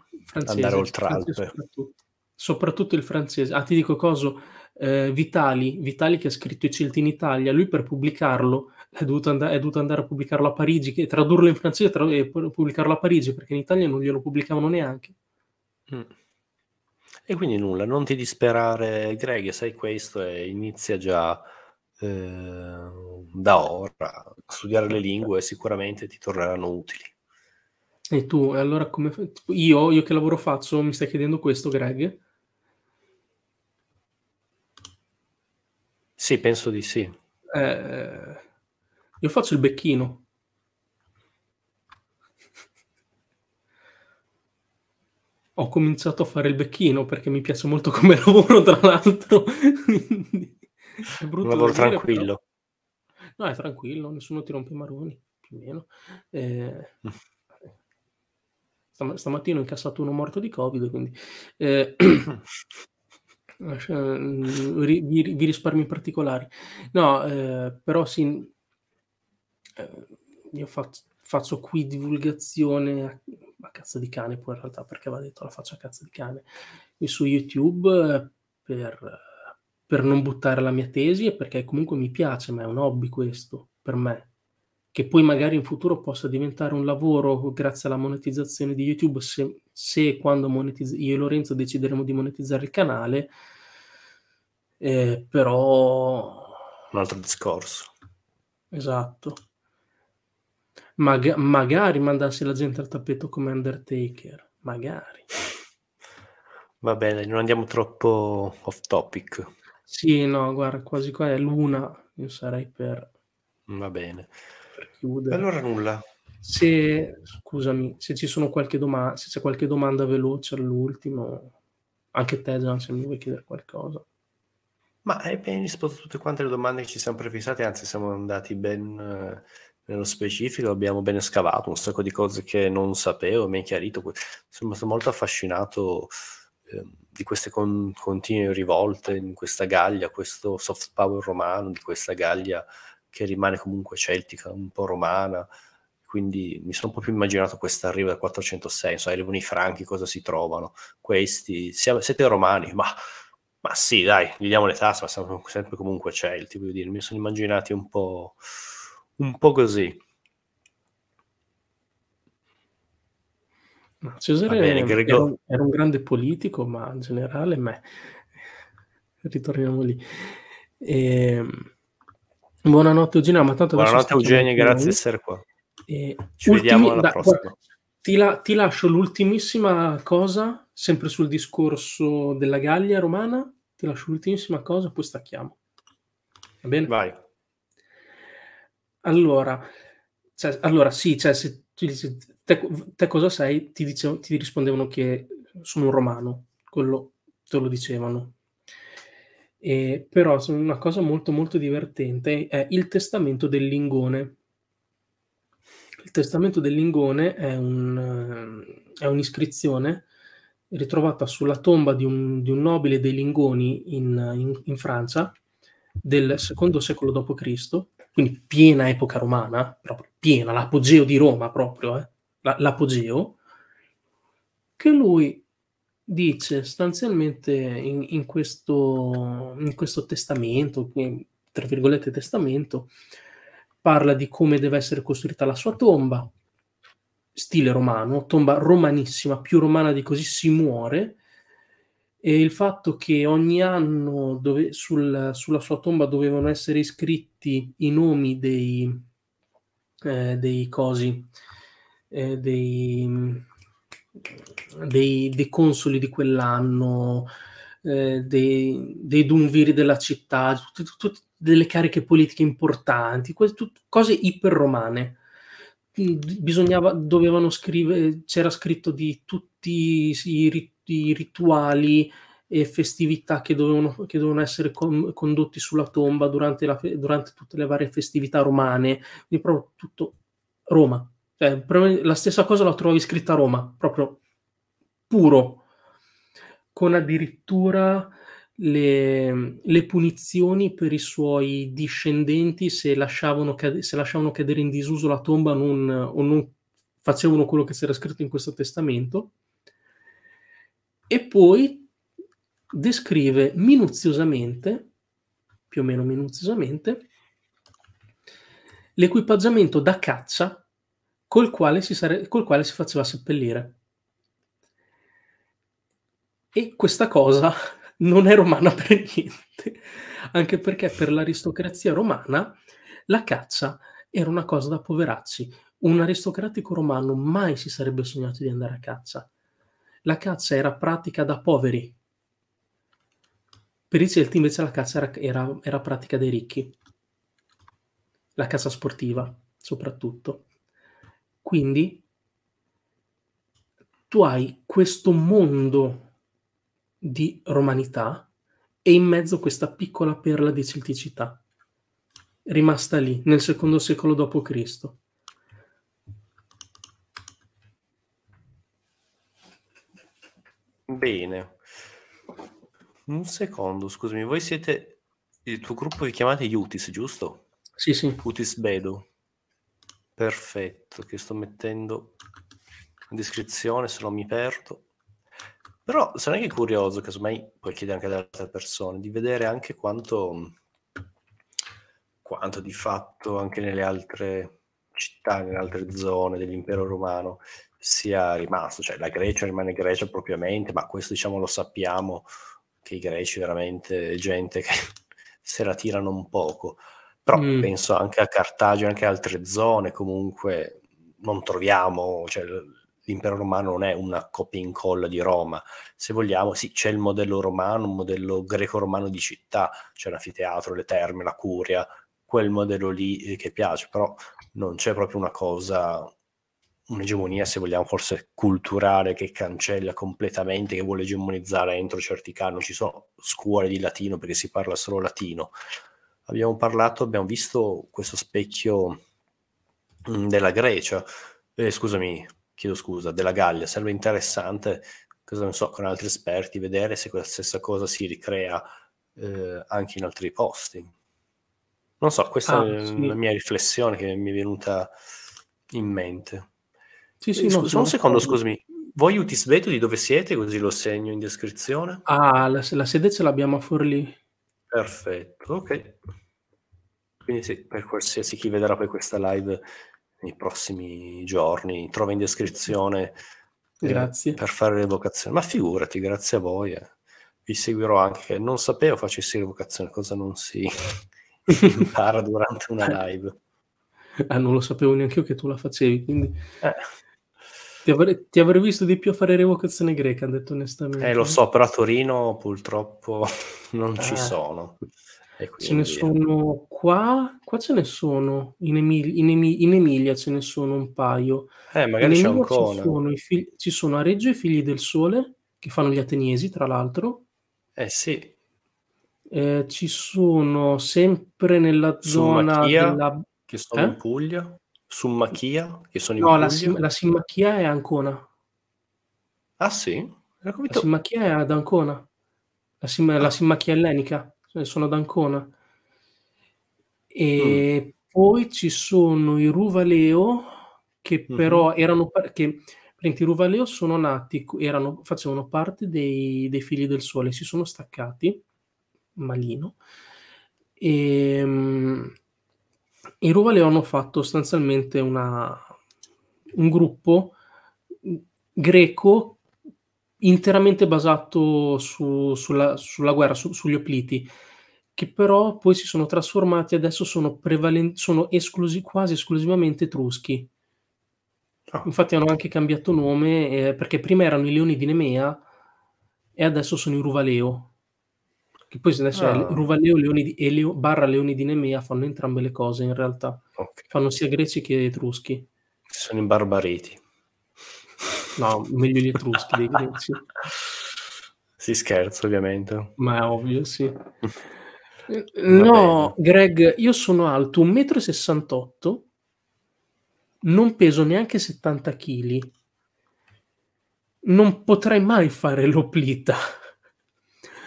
andare oltre Alpe. Soprattutto, soprattutto il francese. Ah, ti dico cosa, eh, Vitali, Vitali che ha scritto I Celti in Italia, lui per pubblicarlo è dovuto, and- è dovuto andare a pubblicarlo a Parigi, che, tradurlo in francese e, tra- e pubblicarlo a Parigi perché in Italia non glielo pubblicavano neanche. Mm. E quindi nulla, non ti disperare Greg, sai questo e inizia già eh, da ora. a Studiare le lingue sicuramente ti torneranno utili. E tu, e allora come... Io, io che lavoro faccio? Mi stai chiedendo questo Greg? Sì, penso di sì. Eh, io faccio il becchino. ho cominciato a fare il becchino perché mi piace molto come lavoro, tra l'altro. Quindi è brutto. Un lavoro dire, tranquillo. Però... No, è tranquillo, nessuno ti rompe i maroni, più o meno. Eh... Stam- stamattina ho incassato uno morto di Covid, quindi... Eh... Mm, vi, vi risparmio i particolari. No, eh, però sì, eh, io faccio, faccio qui divulgazione ma cazzo di cane poi in realtà perché va detto la faccia cazzo di cane, e su YouTube per, per non buttare la mia tesi e perché comunque mi piace, ma è un hobby questo per me che poi magari in futuro possa diventare un lavoro grazie alla monetizzazione di YouTube, se, se quando monetizz- io e Lorenzo decideremo di monetizzare il canale, eh, però... Un altro discorso. Esatto. Mag- magari mandassi la gente al tappeto come Undertaker, magari. Va bene, non andiamo troppo off topic. Sì, no, guarda, quasi qua è l'una, io sarei per... Va bene. Per chiudere. Allora nulla. Se, scusami, se ci sono qualche domanda, se c'è qualche domanda veloce all'ultimo, anche te Gian, se mi vuoi chiedere qualcosa. Ma hai ben risposto a tutte quante le domande che ci siamo prefissate, anzi siamo andati ben eh, nello specifico abbiamo ben scavato un sacco di cose che non sapevo, mi ha chiarito. Insomma, sono molto affascinato eh, di queste con, continue rivolte in questa Gallia, questo soft power romano, di questa Gallia che rimane comunque celtica, un po' romana. Quindi mi sono un po' più immaginato questa arriva del 406, insomma, arrivano i franchi, cosa si trovano? Questi, siamo, siete romani, ma, ma sì, dai, gli diamo le tasse, ma siamo sempre comunque celti, voglio dire, mi sono immaginati un po' un po' così. Cesare bene, era, un, era, un, grande politico, ma in generale, ma... ritorniamo lì. E... Ehm, buonanotte Eugenia, ma tanto Buonanotte Eugenia, grazie di essere qua. E... Ci Ultimi... vediamo alla da, prossima. Guarda, ti, la, ti lascio l'ultimissima cosa, sempre sul discorso della Gallia romana, ti lascio l'ultimissima cosa, poi stacchiamo. Va bene? Vai. Allora, cioè, allora sì, cioè, se tu dici te, te cosa sei, ti, dicevo, ti rispondevano che sono un romano, quello te lo dicevano. E, però una cosa molto molto divertente è il testamento del Lingone. Il testamento del Lingone è, un, è un'iscrizione ritrovata sulla tomba di un, di un nobile dei Lingoni in, in, in Francia del secondo secolo d.C quindi piena epoca romana, proprio piena, l'apogeo di Roma proprio, eh, l'apogeo, che lui dice sostanzialmente in, in, questo, in questo testamento, tra virgolette testamento, parla di come deve essere costruita la sua tomba, stile romano, tomba romanissima, più romana di così si muore, e il fatto che ogni anno dove, sul, sulla sua tomba dovevano essere scritti i nomi dei, eh, dei cosi, eh, dei, dei, dei, consoli di quell'anno, eh, dei, dei dunviri della città, tutte, tutte, delle cariche politiche importanti, que- tut- cose iperromane. Bisognava, dovevano scrivere, c'era scritto di tutti i, i tutti i rituali e festività che dovevano, che dovevano essere con, condotti sulla tomba durante, la, durante, tutte le varie festività romane, quindi proprio tutto Roma. Cioè, la stessa cosa la trovi scritta a Roma, proprio puro, con addirittura le, le punizioni per i suoi discendenti se lasciavano, cade, se lasciavano cadere in disuso la tomba non, o non facevano quello che c'era scritto in questo testamento e poi descrive minuziosamente, più o meno minuziosamente, l'equipaggiamento da caccia col quale si, sare- col quale si faceva seppellire. E questa cosa non è romana per niente, anche perché per l'aristocrazia romana la caccia era una cosa da poveracci. Un aristocratico romano mai si sarebbe sognato di andare a caccia la caccia era pratica da poveri. Per i Celti invece la caccia era, era, era pratica dei ricchi. La caccia sportiva, soprattutto. Quindi tu hai questo mondo di romanità e in mezzo questa piccola perla di celticità, rimasta lì nel secondo secolo d.C. Bene. Un secondo, scusami, voi siete il tuo gruppo vi chiamate Utis, giusto? Sì, sì. Utis Bedo. Perfetto, che sto mettendo in descrizione, se no mi perdo. Però sono anche curioso, casomai puoi chiedere anche ad altre persone, di vedere anche quanto, quanto di fatto anche nelle altre città, nelle altre zone dell'impero romano sia rimasto, cioè la Grecia rimane Grecia propriamente, ma questo diciamo lo sappiamo che i greci veramente gente che se la tirano un poco, però mm. penso anche a Cartagine, anche a altre zone comunque non troviamo, cioè, l'impero romano non è una copia e incolla di Roma, se vogliamo sì c'è il modello romano, un modello greco-romano di città, c'è l'anfiteatro, le terme, la curia, quel modello lì eh, che piace, però non c'è proprio una cosa un'egemonia, se vogliamo, forse culturale che cancella completamente, che vuole egemonizzare entro certi canoni. Ci sono scuole di latino perché si parla solo latino. Abbiamo parlato, abbiamo visto questo specchio mm, della Grecia, eh, scusami, chiedo scusa, della Gallia. Sarebbe interessante, cosa ne so, con altri esperti, vedere se quella stessa cosa si ricrea eh, anche in altri posti. Non so, questa ah, è la mia riflessione che mi è venuta in mente. Sì, sì, eh, no, sono un secondo, scusami. Voi Utis di dove siete? Così lo segno in descrizione. Ah, la, la sede ce l'abbiamo a Forlì. Perfetto, ok. Quindi sì, per qualsiasi chi vedrà poi questa live nei prossimi giorni, trova in descrizione eh, grazie. Eh, per fare l'evocazione. Ma figurati, grazie a voi. Eh. Vi seguirò anche. Non sapevo facessi l'evocazione, cosa non si impara durante una live. Ah, non lo sapevo neanche io che tu la facevi, quindi... Eh. Ti avrei, ti avrei, visto di più a fare revocazione greca, detto onestamente. Eh, lo so, però a Torino purtroppo non eh. ci sono. Quindi... Ce ne sono qua, qua ce ne sono, in, Emil- in, em- in Emilia ce ne sono un paio. Eh, magari c'è ancora. Ci sono, fig- ci sono a Reggio i figli del sole, che fanno gli ateniesi, tra l'altro. Eh sì. Eh, ci sono sempre nella zona Sumachia, della... che sono eh? in Puglia. Summachia, che sono no, in la, sim- la Simmachia è Ancona. Ah sì? La Simmachia è ad Ancona. La, sim- ah. la Simmachia ellenica, cioè sono ad Ancona. E mm. poi ci sono i Ruvaleo, che mhm. però mm-hmm. erano... Che, i Ruvaleo sono nati, erano, facevano parte dei, dei, figli del sole, si sono staccati, malino, e, ehm, i Rovale hanno fatto sostanzialmente una, un gruppo mm, greco interamente basato su, sulla, sulla, guerra, su, sugli Opliti, che però poi si sono trasformati, e adesso sono, prevalen- sono esclusi, quasi esclusivamente etruschi. Oh. Infatti hanno anche cambiato nome eh, perché prima erano i Leoni di Nemea e adesso sono i Ruvaleo. Che poi adesso ah. è Ruvaleo Leoni Eleo, barra Leoni di Nemea fanno entrambe le cose in realtà. Okay. Fanno sia greci che etruschi. Sono i barbariti No, meglio gli etruschi dei greci. Si scherza ovviamente. Ma è ovvio, sì. no, Greg, io sono alto 1,68 m, non peso neanche 70 kg. Non potrei mai fare l'oplita.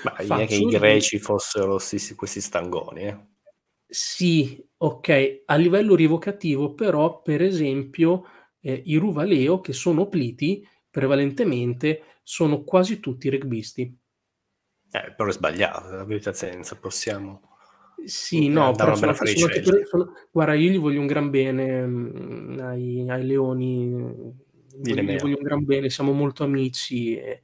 Ma non è che i greci fossero sì, questi stangoni, eh? Sì, ok. A livello rievocativo, però, per esempio, eh, i Ruvaleo, che sono pliti, prevalentemente, sono quasi tutti rugbisti. Eh, però è sbagliato, la verità senza, possiamo... Sì, no, però sono, sono, sono, guarda, io gli voglio un gran bene mh, mm, ai, ai leoni, gli voglio, un gran bene, siamo molto amici. E,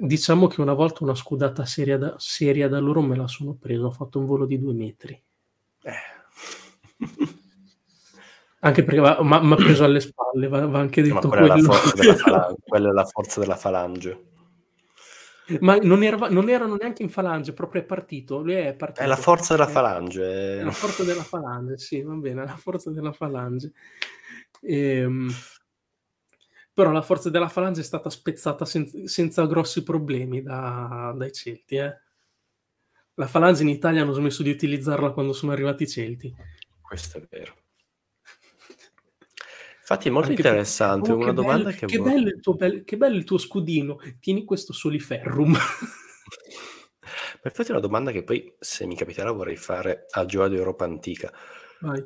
Diciamo che una volta una scudata seria da, seria da loro me la sono presa, ho fatto un volo di due metri. Eh. Anche perché mi ha preso alle spalle, va, va anche detto quella quello. È falange, quella è la forza della falange. Ma non, era, non, erano neanche in falange, proprio è partito. Lui è partito. È la forza della falange. È la forza della falange, sì, va bene, la forza della falange. Ehm però la forza della falange è stata spezzata sen- senza grossi problemi da- dai Celti. Eh. La falange in Italia hanno smesso di utilizzarla quando sono arrivati i Celti. Questo è vero. Infatti è molto Anche interessante, per... Diciamo oh, una domanda bello, che, che, bello tuo, bello, che bello il tuo scudino, tieni questo soliferrum. Ma infatti è una domanda che poi, se mi capiterà, vorrei fare a Gioia d'Europa Antica. Vai.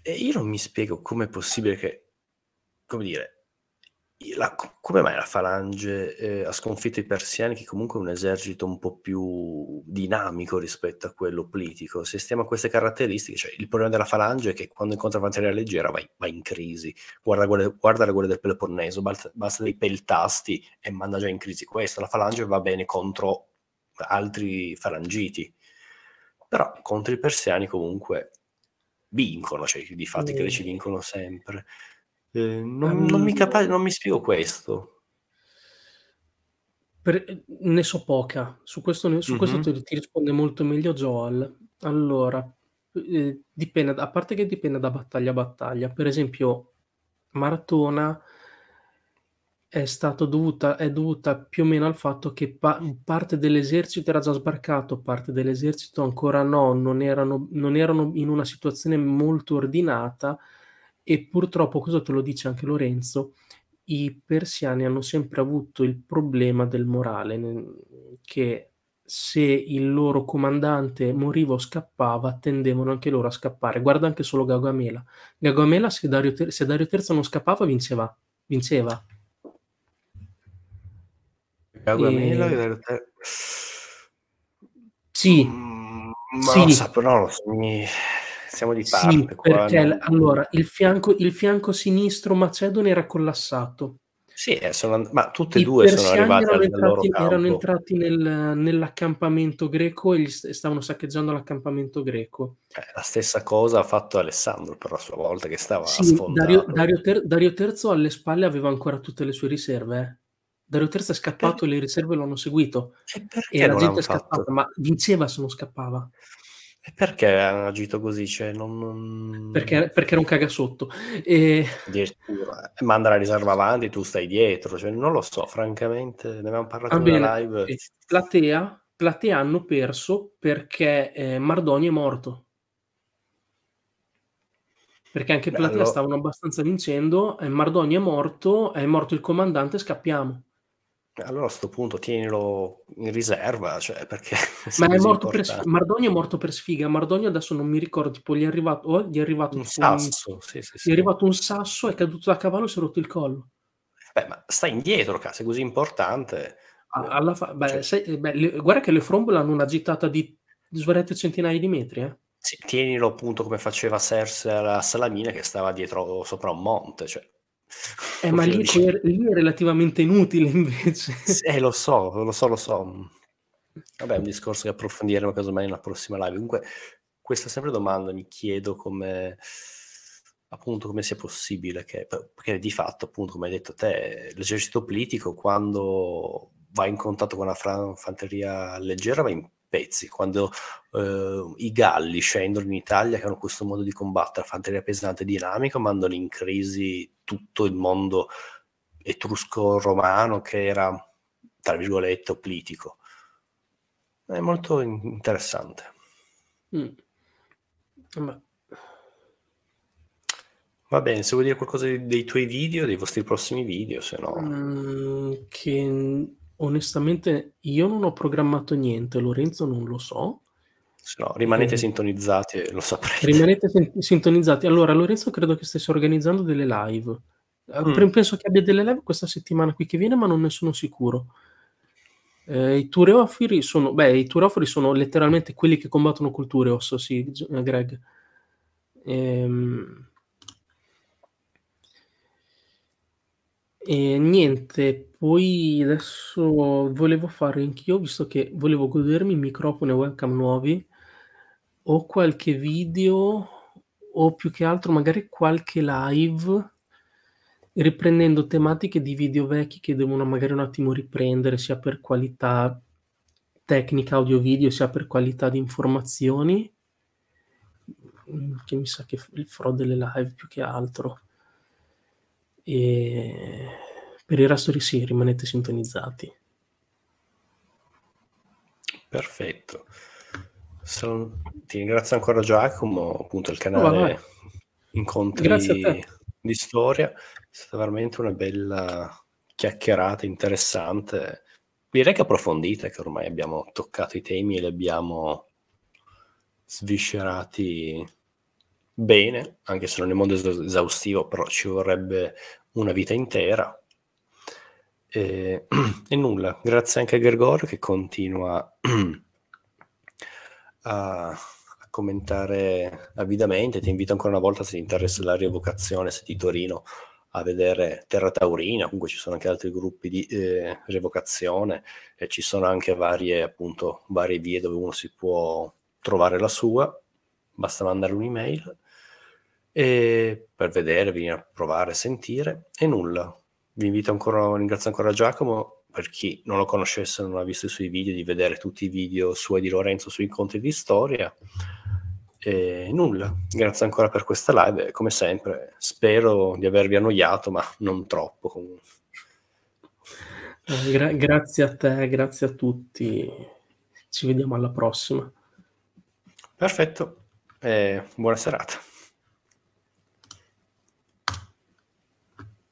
E io non mi spiego come è possibile che, come dire, la, come mai la Falange eh, ha sconfitto i persiani, che comunque è un esercito un po' più dinamico rispetto a quello politico? Se stiamo a queste caratteristiche, cioè, il problema della Falange è che quando incontra fanteria leggera va, va in crisi. Guarda, guarda, guarda le guerre del Peloponneso, basta, basta, dei peltasti e manda già in crisi questo. La Falange va bene contro altri falangiti, però contro i persiani comunque vincono, cioè di fatti i greci vincono sempre. Eh, non, ah, non, mi capa- non mi spiego questo. Per, eh, ne so poca, su questo, su mm-hmm. questo ti, ti, risponde molto meglio Joel. Allora, eh, dipende, a parte che dipende da battaglia a battaglia, per esempio Maratona è, dovuta, è dovuta più o meno al fatto che pa- parte dell'esercito era già sbarcato, parte dell'esercito ancora no, non erano, non erano in una situazione molto ordinata, e purtroppo, cosa te lo dice anche Lorenzo, i persiani hanno sempre avuto il problema del morale, che se il loro comandante moriva o scappava, tendevano anche loro a scappare. Guarda anche solo Gagamela. Gagamela, se Dario, Ter- se Dario III non scappava, vinceva. vinceva. Gagamela e... Dario III... Sì. Mm, sì. Non lo so, mi siamo di parte. Sì, perché non... allora, il fianco, il fianco, sinistro macedone era collassato. Sì, eh, sono, ma tutte e due sono arrivate erano entrati, erano entrati nel, nell'accampamento greco e stavano saccheggiando l'accampamento greco. Eh, la stessa cosa ha fatto Alessandro per la sua volta che stava sì, Dario, Dario, Ter, Dario, III alle spalle aveva ancora tutte le sue riserve. Eh. Dario III è scappato e le riserve lo hanno seguito. E, e la gente è scappata, ma vinceva se non scappava. E perché hanno agito così? Cioè, non, non... Perché, perché, era un cagasotto. E... Eh. Manda la riserva avanti, tu stai dietro. Cioè, non lo so, francamente, ne abbiamo parlato ah, nella live. Eh, platea, platea hanno perso perché eh, Mardoni è morto. Perché anche Platea allora... stavano abbastanza vincendo, eh, Mardoni è morto, è morto il comandante, scappiamo. Eh, allora a questo punto tienilo in riserva, cioè perché... Ma è morto per sfiga, Mardonio è morto per sfiga, Mardonio adesso non mi ricordo, tipo gli è arrivato, oh, gli è arrivato un, sasso, un... Sì, sì, sì. Gli è arrivato un sasso, è caduto da cavallo e si è rotto il collo. Beh, ma sta indietro, cazzo, è così importante. Eh, fa... Beh, cioè... sei... Eh, beh, le... guarda che le frombola hanno una gittata di svariate centinaia di metri, eh? Sì, tienilo appunto come faceva Cersei alla Salamina che stava dietro sopra un monte, cioè eh, ma lì, lì, è relativamente inutile invece. Eh, lo so, lo so, lo so. Vabbè, è un discorso che approfondiremo casomai nella prossima live. Comunque, questa sempre domanda mi chiedo come appunto come sia possibile che, perché di fatto, appunto, come hai detto te, l'esercito politico quando va in contatto con una fanteria leggera va in pezzi. Quando eh, i Galli scendono in Italia, che hanno questo modo di combattere, fanteria pesante e dinamica, mandano in crisi tutto il mondo etrusco-romano che era, tra virgolette, plitico. È molto interessante. Mm. Va bene, se vuoi dire qualcosa dei, tuoi video, dei vostri prossimi video, se no... Mm, che onestamente io non ho programmato niente, Lorenzo non lo so. No, rimanete eh, sintonizzati e lo saprete. Rimanete sin- sintonizzati. Allora, Lorenzo credo che stesse organizzando delle live. Eh, mm. Penso che abbia delle live questa settimana qui che viene, ma non ne sono sicuro. Eh, I tureofori sono, beh, i tureofori sono letteralmente quelli che combattono col Tureos, sì, eh, Greg. Ehm, E niente, poi adesso volevo fare anch'io, visto che volevo godermi microfono e webcam nuovi, o qualche video, o più che altro magari qualche live, riprendendo tematiche di video vecchi che devono magari un attimo riprendere, sia per qualità tecnica audio-video, sia per qualità di informazioni, che mi sa che il frode delle live più che altro. E per il resto sì, rimanete sintonizzati. Perfetto. Sono... Ti ringrazio ancora Giacomo, appunto il canale oh, Incontri di Storia. È stata veramente una bella chiacchierata interessante. Direi che approfondita, che ormai abbiamo toccato i temi e li abbiamo sviscerati bene, anche se non è molto esaustivo, però ci vorrebbe una vita intera. E, e nulla, grazie anche a Gregor che continua a, a, commentare avidamente. Ti invito ancora una volta, se ti interessa la rievocazione, se di Torino, a vedere Terra Taurina. Comunque ci sono anche altri gruppi di eh, rievocazione e ci sono anche varie, appunto, varie vie dove uno si può trovare la sua basta mandare un'email e per vedere, venire a provare, sentire e nulla. Vi invito ancora, ringrazio ancora Giacomo per chi non lo conoscesse, non ha visto i suoi video, di vedere tutti i video suoi di Lorenzo sui conti di storia. E nulla, grazie ancora per questa live. Come sempre, spero di avervi annoiato, ma non troppo comunque. Gra- grazie a te, grazie a tutti. Ci vediamo alla prossima. Perfetto, eh, buona serata.